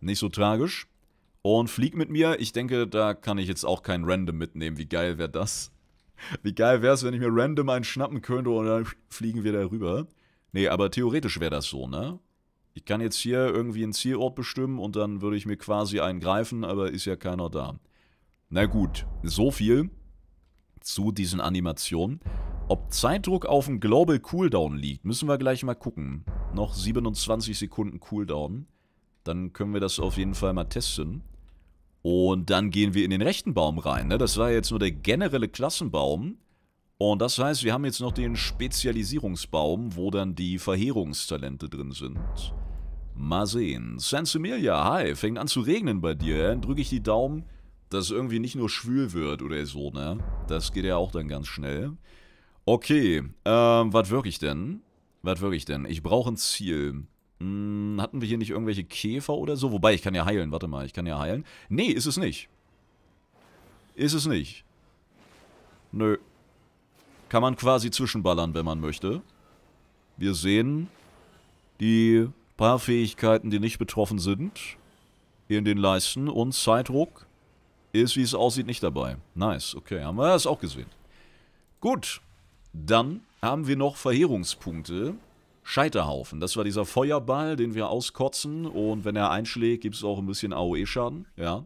Nicht so tragisch. Und flieg mit mir. Ich denke, da kann ich jetzt auch keinen Random mitnehmen. Wie geil wäre das? Wie geil wäre es, wenn ich mir Random einen schnappen könnte und dann fliegen wir da rüber. Nee, aber theoretisch wäre das so, ne? Ich kann jetzt hier irgendwie einen Zielort bestimmen und dann würde ich mir quasi einen greifen, aber ist ja keiner da. Na gut, so viel zu diesen Animationen. Ob Zeitdruck auf dem Global Cooldown liegt, müssen wir gleich mal gucken. Noch 27 Sekunden Cooldown. Dann können wir das auf jeden Fall mal testen. Und dann gehen wir in den rechten Baum rein. Ne? Das war jetzt nur der generelle Klassenbaum. Und das heißt, wir haben jetzt noch den Spezialisierungsbaum, wo dann die Verheerungstalente drin sind. Mal sehen. Sansemilia, hi, fängt an zu regnen bei dir. Dann drücke ich die Daumen dass es irgendwie nicht nur schwül wird oder so, ne? Das geht ja auch dann ganz schnell. Okay, ähm, was wirklich denn? Was wirklich denn? Ich brauche ein Ziel. Hm, hatten wir hier nicht irgendwelche Käfer oder so? Wobei, ich kann ja heilen. Warte mal, ich kann ja heilen. Nee, ist es nicht. Ist es nicht. Nö. Kann man quasi zwischenballern, wenn man möchte. Wir sehen die paar Fähigkeiten, die nicht betroffen sind, in den Leisten und Zeitdruck. Ist, wie es aussieht, nicht dabei. Nice, okay, haben wir das auch gesehen. Gut, dann haben wir noch Verheerungspunkte. Scheiterhaufen, das war dieser Feuerball, den wir auskotzen und wenn er einschlägt, gibt es auch ein bisschen AOE-Schaden, ja.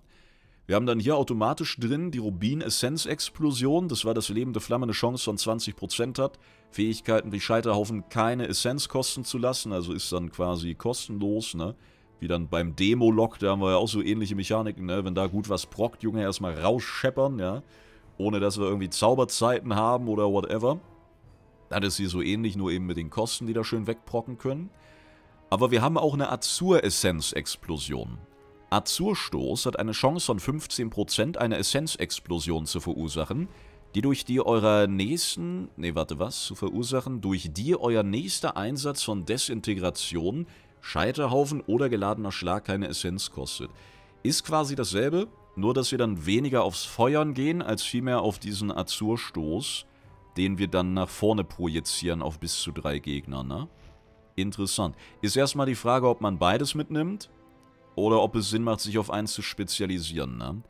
Wir haben dann hier automatisch drin die Rubin-Essenz-Explosion, das war das lebende Flamme eine Chance von 20% hat. Fähigkeiten wie Scheiterhaufen keine Essenz kosten zu lassen, also ist dann quasi kostenlos, ne. Wie dann beim Demo-Lock, da haben wir ja auch so ähnliche Mechaniken, ne? Wenn da gut was prockt, Junge, erstmal rausscheppern, ja? Ohne, dass wir irgendwie Zauberzeiten haben oder whatever. Dann ist sie so ähnlich, nur eben mit den Kosten, die da schön wegprocken können. Aber wir haben auch eine Azur-Essenz-Explosion. Azurstoß hat eine Chance von 15%, eine Essenzexplosion zu verursachen, die durch die eurer nächsten, nee warte was, zu verursachen, durch die euer nächster Einsatz von Desintegration Scheiterhaufen oder geladener Schlag keine Essenz kostet. Ist quasi dasselbe, nur dass wir dann weniger aufs Feuern gehen, als vielmehr auf diesen Azurstoß, den wir dann nach vorne projizieren auf bis zu drei Gegner, ne? Interessant. Ist erstmal die Frage, ob man beides mitnimmt oder ob es Sinn macht, sich auf eins zu spezialisieren, ne?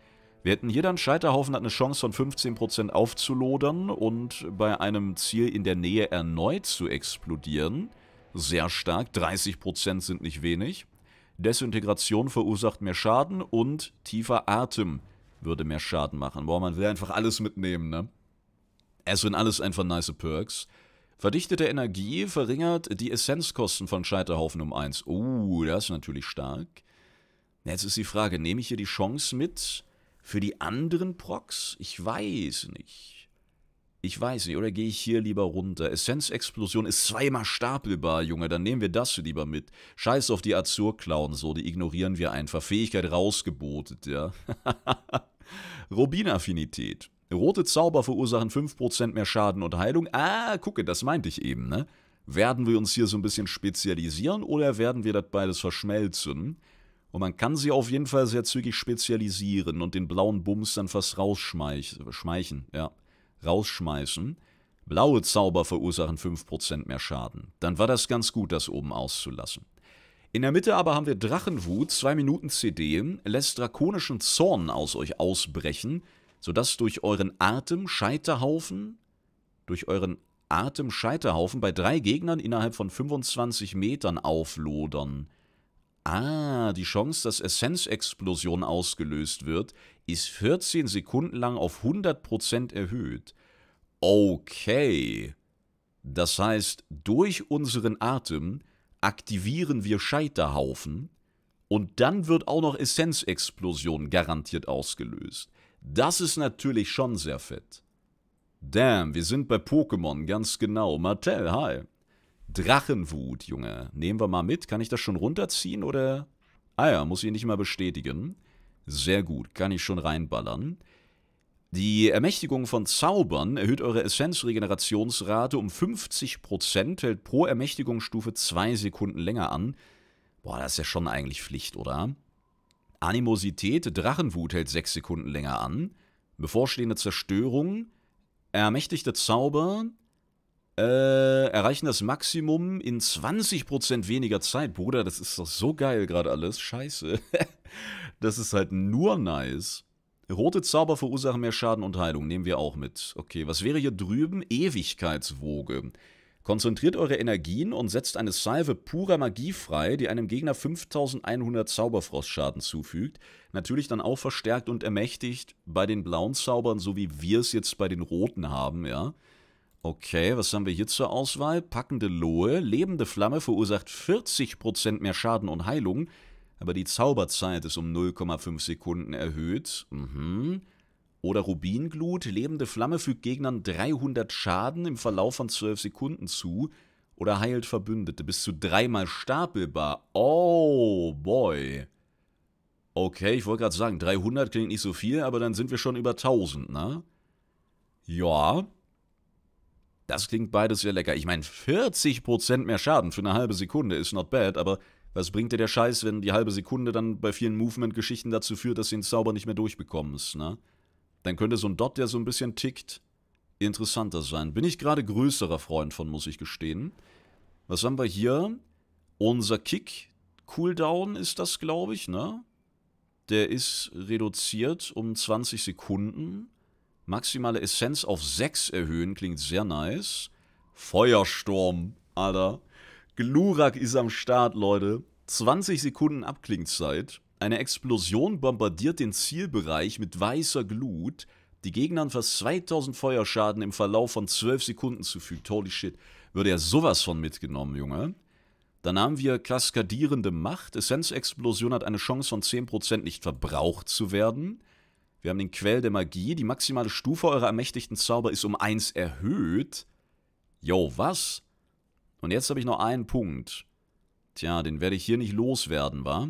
Wir hätten hier dann Scheiterhaufen hat eine Chance von 15% aufzulodern und bei einem Ziel in der Nähe erneut zu explodieren sehr stark, 30% sind nicht wenig. Desintegration verursacht mehr Schaden und tiefer Atem würde mehr Schaden machen. Boah, man will einfach alles mitnehmen, ne? Es sind alles einfach nice Perks. Verdichtete Energie verringert die Essenzkosten von Scheiterhaufen um 1. Uh, das ist natürlich stark. Jetzt ist die Frage, nehme ich hier die Chance mit für die anderen Procs? Ich weiß nicht. Ich weiß nicht, oder gehe ich hier lieber runter? Essenzexplosion ist zweimal stapelbar, Junge, dann nehmen wir das lieber mit. Scheiß auf die Azur-Clown, so, die ignorieren wir einfach. Fähigkeit rausgebotet, ja. Rubinaffinität. Rote Zauber verursachen 5% mehr Schaden und Heilung. Ah, gucke, das meinte ich eben, ne? Werden wir uns hier so ein bisschen spezialisieren oder werden wir das beides verschmelzen? Und man kann sie auf jeden Fall sehr zügig spezialisieren und den blauen Bums dann fast rausschmeichen, ja rausschmeißen. Blaue Zauber verursachen 5% mehr Schaden. Dann war das ganz gut, das oben auszulassen. In der Mitte aber haben wir Drachenwut, 2 Minuten CD, lässt drakonischen Zorn aus euch ausbrechen, sodass durch euren Atem Scheiterhaufen, durch euren Atem Scheiterhaufen bei drei Gegnern innerhalb von 25 Metern auflodern. Ah, die Chance, dass Essenzexplosion ausgelöst wird, ist 14 Sekunden lang auf 100% erhöht. Okay. Das heißt, durch unseren Atem aktivieren wir Scheiterhaufen und dann wird auch noch Essenzexplosion garantiert ausgelöst. Das ist natürlich schon sehr fett. Damn, wir sind bei Pokémon, ganz genau. Martell, hi. Drachenwut, Junge. Nehmen wir mal mit. Kann ich das schon runterziehen oder... Ah ja, muss ich nicht mal bestätigen. Sehr gut, kann ich schon reinballern. Die Ermächtigung von Zaubern erhöht eure Essenzregenerationsrate um 50%, hält pro Ermächtigungsstufe 2 Sekunden länger an. Boah, das ist ja schon eigentlich Pflicht, oder? Animosität, Drachenwut hält 6 Sekunden länger an. Bevorstehende Zerstörung, ermächtigte Zauber, äh, erreichen das Maximum in 20% weniger Zeit. Bruder, das ist doch so geil gerade alles. Scheiße. das ist halt nur nice. Rote Zauber verursachen mehr Schaden und Heilung. Nehmen wir auch mit. Okay, was wäre hier drüben? Ewigkeitswoge. Konzentriert eure Energien und setzt eine Salve purer Magie frei, die einem Gegner 5100 Zauberfrostschaden zufügt. Natürlich dann auch verstärkt und ermächtigt bei den blauen Zaubern, so wie wir es jetzt bei den roten haben, ja. Okay, was haben wir hier zur Auswahl? Packende Lohe, lebende Flamme verursacht 40% mehr Schaden und Heilung, aber die Zauberzeit ist um 0,5 Sekunden erhöht. Mhm. Oder Rubinglut, lebende Flamme fügt Gegnern 300 Schaden im Verlauf von 12 Sekunden zu oder heilt Verbündete bis zu dreimal stapelbar. Oh boy. Okay, ich wollte gerade sagen, 300 klingt nicht so viel, aber dann sind wir schon über 1000, ne? Ja, das klingt beides sehr lecker. Ich meine, 40% mehr Schaden für eine halbe Sekunde ist not bad, aber was bringt dir der Scheiß, wenn die halbe Sekunde dann bei vielen Movement-Geschichten dazu führt, dass du den Zauber nicht mehr durchbekommst, ne? Dann könnte so ein Dot, der so ein bisschen tickt, interessanter sein. Bin ich gerade größerer Freund von, muss ich gestehen. Was haben wir hier? Unser Kick. Cooldown ist das, glaube ich, ne? Der ist reduziert um 20 Sekunden. Maximale Essenz auf 6 erhöhen, klingt sehr nice. Feuersturm, Alter. Glurak ist am Start, Leute. 20 Sekunden Abklingzeit. Eine Explosion bombardiert den Zielbereich mit weißer Glut, die Gegnern fast 2000 Feuerschaden im Verlauf von 12 Sekunden zufügt. Holy shit, würde er ja sowas von mitgenommen, Junge. Dann haben wir kaskadierende Macht. Essenzexplosion hat eine Chance von 10% nicht verbraucht zu werden. Wir haben den Quell der Magie. Die maximale Stufe eurer ermächtigten Zauber ist um 1 erhöht. Yo, was? Und jetzt habe ich noch einen Punkt. Tja, den werde ich hier nicht loswerden, wa?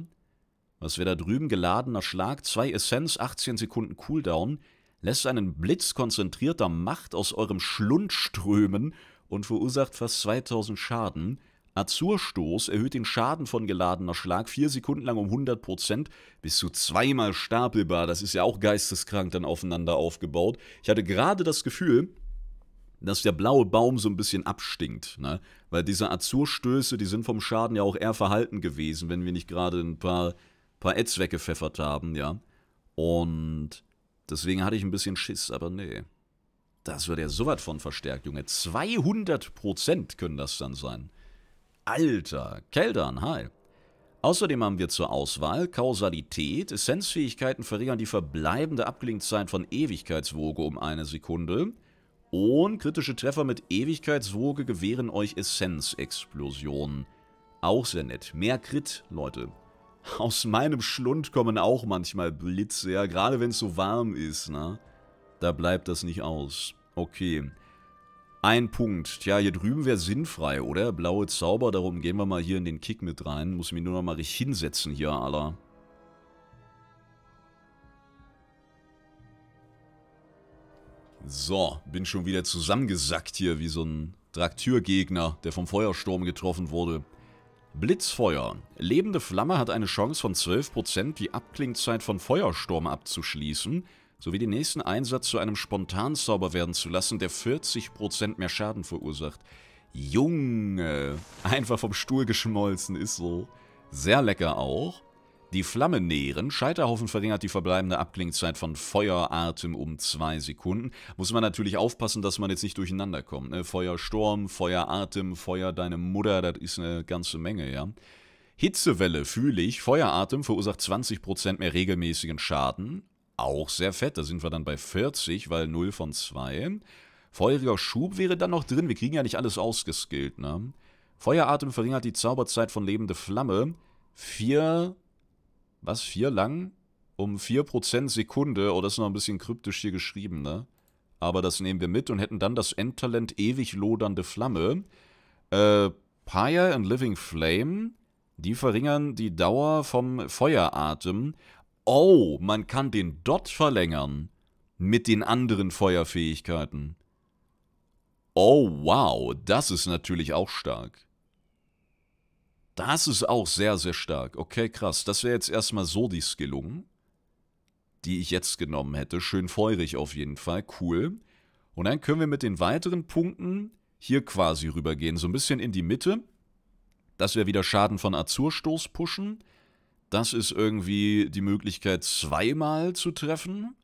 Was wäre da drüben? Geladener Schlag, 2 Essenz, 18 Sekunden Cooldown. Lässt einen Blitz konzentrierter Macht aus eurem Schlund strömen und verursacht fast 2000 Schaden. Azurstoß erhöht den Schaden von geladener Schlag vier Sekunden lang um 100%, bis zu zweimal stapelbar. Das ist ja auch geisteskrank dann aufeinander aufgebaut. Ich hatte gerade das Gefühl, dass der blaue Baum so ein bisschen abstinkt. Ne? Weil diese Azurstöße, die sind vom Schaden ja auch eher verhalten gewesen, wenn wir nicht gerade ein paar, paar Ads weggepfeffert haben, ja. Und deswegen hatte ich ein bisschen Schiss, aber nee. Das wird ja sowas von verstärkt, Junge. 200% können das dann sein. Alter, Keldern, hi. Außerdem haben wir zur Auswahl Kausalität, Essenzfähigkeiten verringern die verbleibende Abklingzeit von Ewigkeitswoge um eine Sekunde und kritische Treffer mit Ewigkeitswoge gewähren euch Essenzexplosionen. Auch sehr nett. Mehr Crit, Leute. Aus meinem Schlund kommen auch manchmal Blitze, ja, gerade wenn es so warm ist, ne? Da bleibt das nicht aus. Okay. Ein Punkt. Tja, hier drüben wäre sinnfrei, oder? Blaue Zauber, darum gehen wir mal hier in den Kick mit rein. Muss ich mich nur noch mal richtig hinsetzen hier, aller. So, bin schon wieder zusammengesackt hier, wie so ein Traktürgegner, der vom Feuersturm getroffen wurde. Blitzfeuer. Lebende Flamme hat eine Chance von 12%, die Abklingzeit von Feuersturm abzuschließen sowie den nächsten Einsatz zu einem Spontanzauber werden zu lassen, der 40% mehr Schaden verursacht. Junge, einfach vom Stuhl geschmolzen, ist so. Sehr lecker auch. Die Flamme nähren. Scheiterhaufen verringert die verbleibende Abklingzeit von Feueratem um 2 Sekunden. Muss man natürlich aufpassen, dass man jetzt nicht durcheinander kommt. Ne? Feuersturm, Feueratem, Feuer deine Mutter, das ist eine ganze Menge, ja. Hitzewelle fühle ich. Feueratem verursacht 20% mehr regelmäßigen Schaden auch sehr fett. Da sind wir dann bei 40, weil 0 von 2. Feuriger Schub wäre dann noch drin. Wir kriegen ja nicht alles ausgeskillt, ne? Feueratem verringert die Zauberzeit von lebende Flamme. 4. Was? 4 lang? Um 4% Sekunde. Oh, das ist noch ein bisschen kryptisch hier geschrieben, ne? Aber das nehmen wir mit und hätten dann das Endtalent ewig lodernde Flamme. Äh, Pyre and Living Flame. Die verringern die Dauer vom Feueratem oh, man kann den Dot verlängern mit den anderen Feuerfähigkeiten. Oh, wow, das ist natürlich auch stark. Das ist auch sehr, sehr stark. Okay, krass. Das wäre jetzt erstmal so die Skillung, die ich jetzt genommen hätte. Schön feurig auf jeden Fall. Cool. Und dann können wir mit den weiteren Punkten hier quasi rübergehen. So ein bisschen in die Mitte. Dass wir wieder Schaden von Azurstoß pushen. Das ist irgendwie die Möglichkeit, zweimal zu treffen.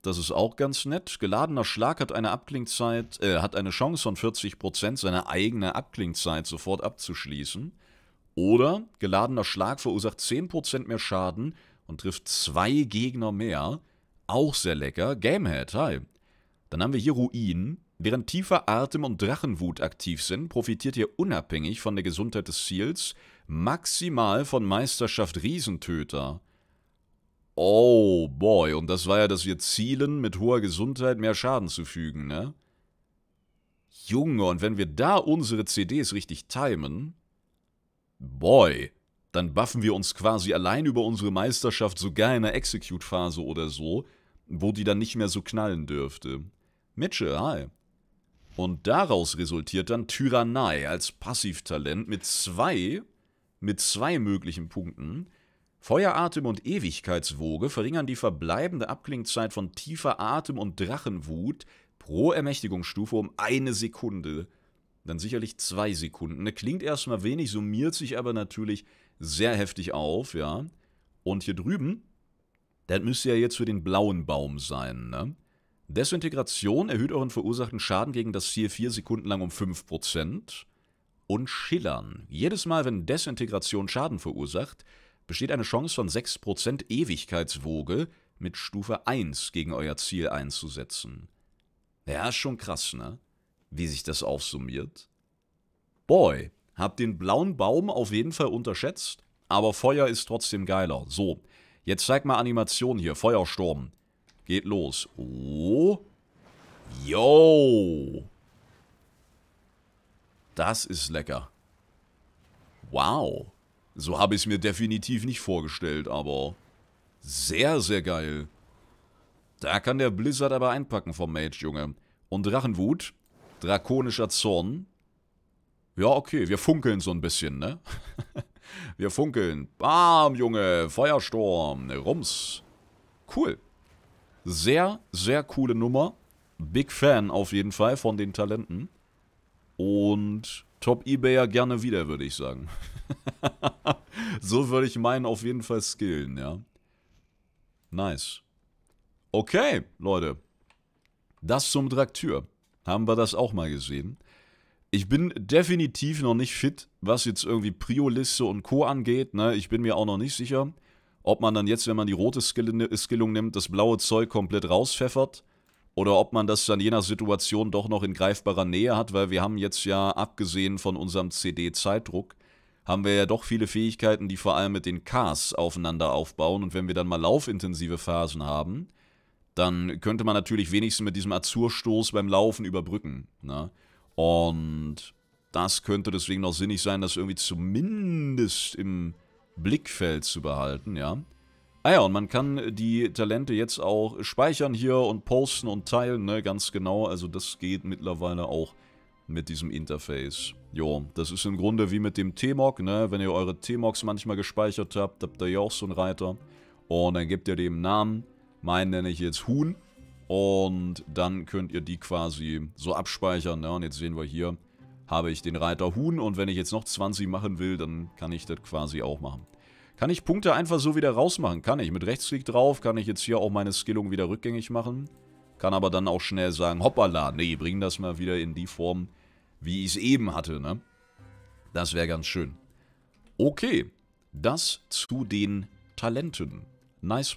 Das ist auch ganz nett. Geladener Schlag hat eine Abklingzeit, äh, hat eine Chance von 40%, seine eigene Abklingzeit sofort abzuschließen. Oder geladener Schlag verursacht 10% mehr Schaden und trifft zwei Gegner mehr. Auch sehr lecker. Gamehead, hi. Dann haben wir hier Ruin. Während tiefer Atem und Drachenwut aktiv sind, profitiert ihr unabhängig von der Gesundheit des Ziels maximal von Meisterschaft Riesentöter. Oh boy, und das war ja, dass wir zielen, mit hoher Gesundheit mehr Schaden zu fügen, ne? Junge, und wenn wir da unsere CDs richtig timen, boy, dann buffen wir uns quasi allein über unsere Meisterschaft sogar in der Execute-Phase oder so, wo die dann nicht mehr so knallen dürfte. Mitchell, hi. Und daraus resultiert dann Tyrannei als Passivtalent mit zwei mit zwei möglichen Punkten. Feueratem und Ewigkeitswoge verringern die verbleibende Abklingzeit von tiefer Atem- und Drachenwut pro Ermächtigungsstufe um eine Sekunde. Dann sicherlich zwei Sekunden. Ne, klingt erstmal wenig, summiert sich aber natürlich sehr heftig auf, ja. Und hier drüben, das müsste ja jetzt für den blauen Baum sein, ne? Desintegration erhöht euren verursachten Schaden gegen das Ziel vier Sekunden lang um 5% und Schillern. Jedes Mal, wenn Desintegration Schaden verursacht, besteht eine Chance von 6% Ewigkeitswoge mit Stufe 1 gegen euer Ziel einzusetzen. Ja, ist schon krass, ne? Wie sich das aufsummiert. Boy, habt den blauen Baum auf jeden Fall unterschätzt, aber Feuer ist trotzdem geiler. So, jetzt zeig mal Animation hier, Feuersturm. Geht los. Oh. Yo. Das ist lecker. Wow. So habe ich es mir definitiv nicht vorgestellt, aber sehr, sehr geil. Da kann der Blizzard aber einpacken vom Mage, Junge. Und Drachenwut, drakonischer Zorn. Ja, okay, wir funkeln so ein bisschen, ne? wir funkeln. Bam, Junge, Feuersturm, Rums. Cool. Sehr, sehr coole Nummer. Big Fan auf jeden Fall von den Talenten. Und Top-Ebayer gerne wieder, würde ich sagen. so würde ich meinen auf jeden Fall skillen, ja. Nice. Okay, Leute. Das zum Traktür. Haben wir das auch mal gesehen. Ich bin definitiv noch nicht fit, was jetzt irgendwie Prio-Liste und Co. angeht. Ne? Ich bin mir auch noch nicht sicher, ob man dann jetzt, wenn man die rote Skillung nimmt, das blaue Zeug komplett rauspfeffert oder ob man das dann je nach Situation doch noch in greifbarer Nähe hat, weil wir haben jetzt ja, abgesehen von unserem CD-Zeitdruck, haben wir ja doch viele Fähigkeiten, die vor allem mit den Cars aufeinander aufbauen. Und wenn wir dann mal laufintensive Phasen haben, dann könnte man natürlich wenigstens mit diesem Azurstoß beim Laufen überbrücken. Ne? Und das könnte deswegen noch sinnig sein, das irgendwie zumindest im Blickfeld zu behalten, ja. Ah ja, und man kann die Talente jetzt auch speichern hier und posten und teilen, ne, ganz genau. Also das geht mittlerweile auch mit diesem Interface. Jo, das ist im Grunde wie mit dem T-Mog, ne, wenn ihr eure T-Mogs manchmal gespeichert habt, habt ihr ja auch so einen Reiter. Und dann gebt ihr dem Namen, meinen nenne ich jetzt Huhn. Und dann könnt ihr die quasi so abspeichern, ne, und jetzt sehen wir hier, habe ich den Reiter Huhn und wenn ich jetzt noch 20 machen will, dann kann ich das quasi auch machen. Kann ich Punkte einfach so wieder rausmachen? Kann ich. Mit Rechtsklick drauf kann ich jetzt hier auch meine Skillung wieder rückgängig machen. Kann aber dann auch schnell sagen, hoppala, nee, bring das mal wieder in die Form, wie ich es eben hatte, ne? Das wäre ganz schön. Okay, das zu den Talenten. Nice one.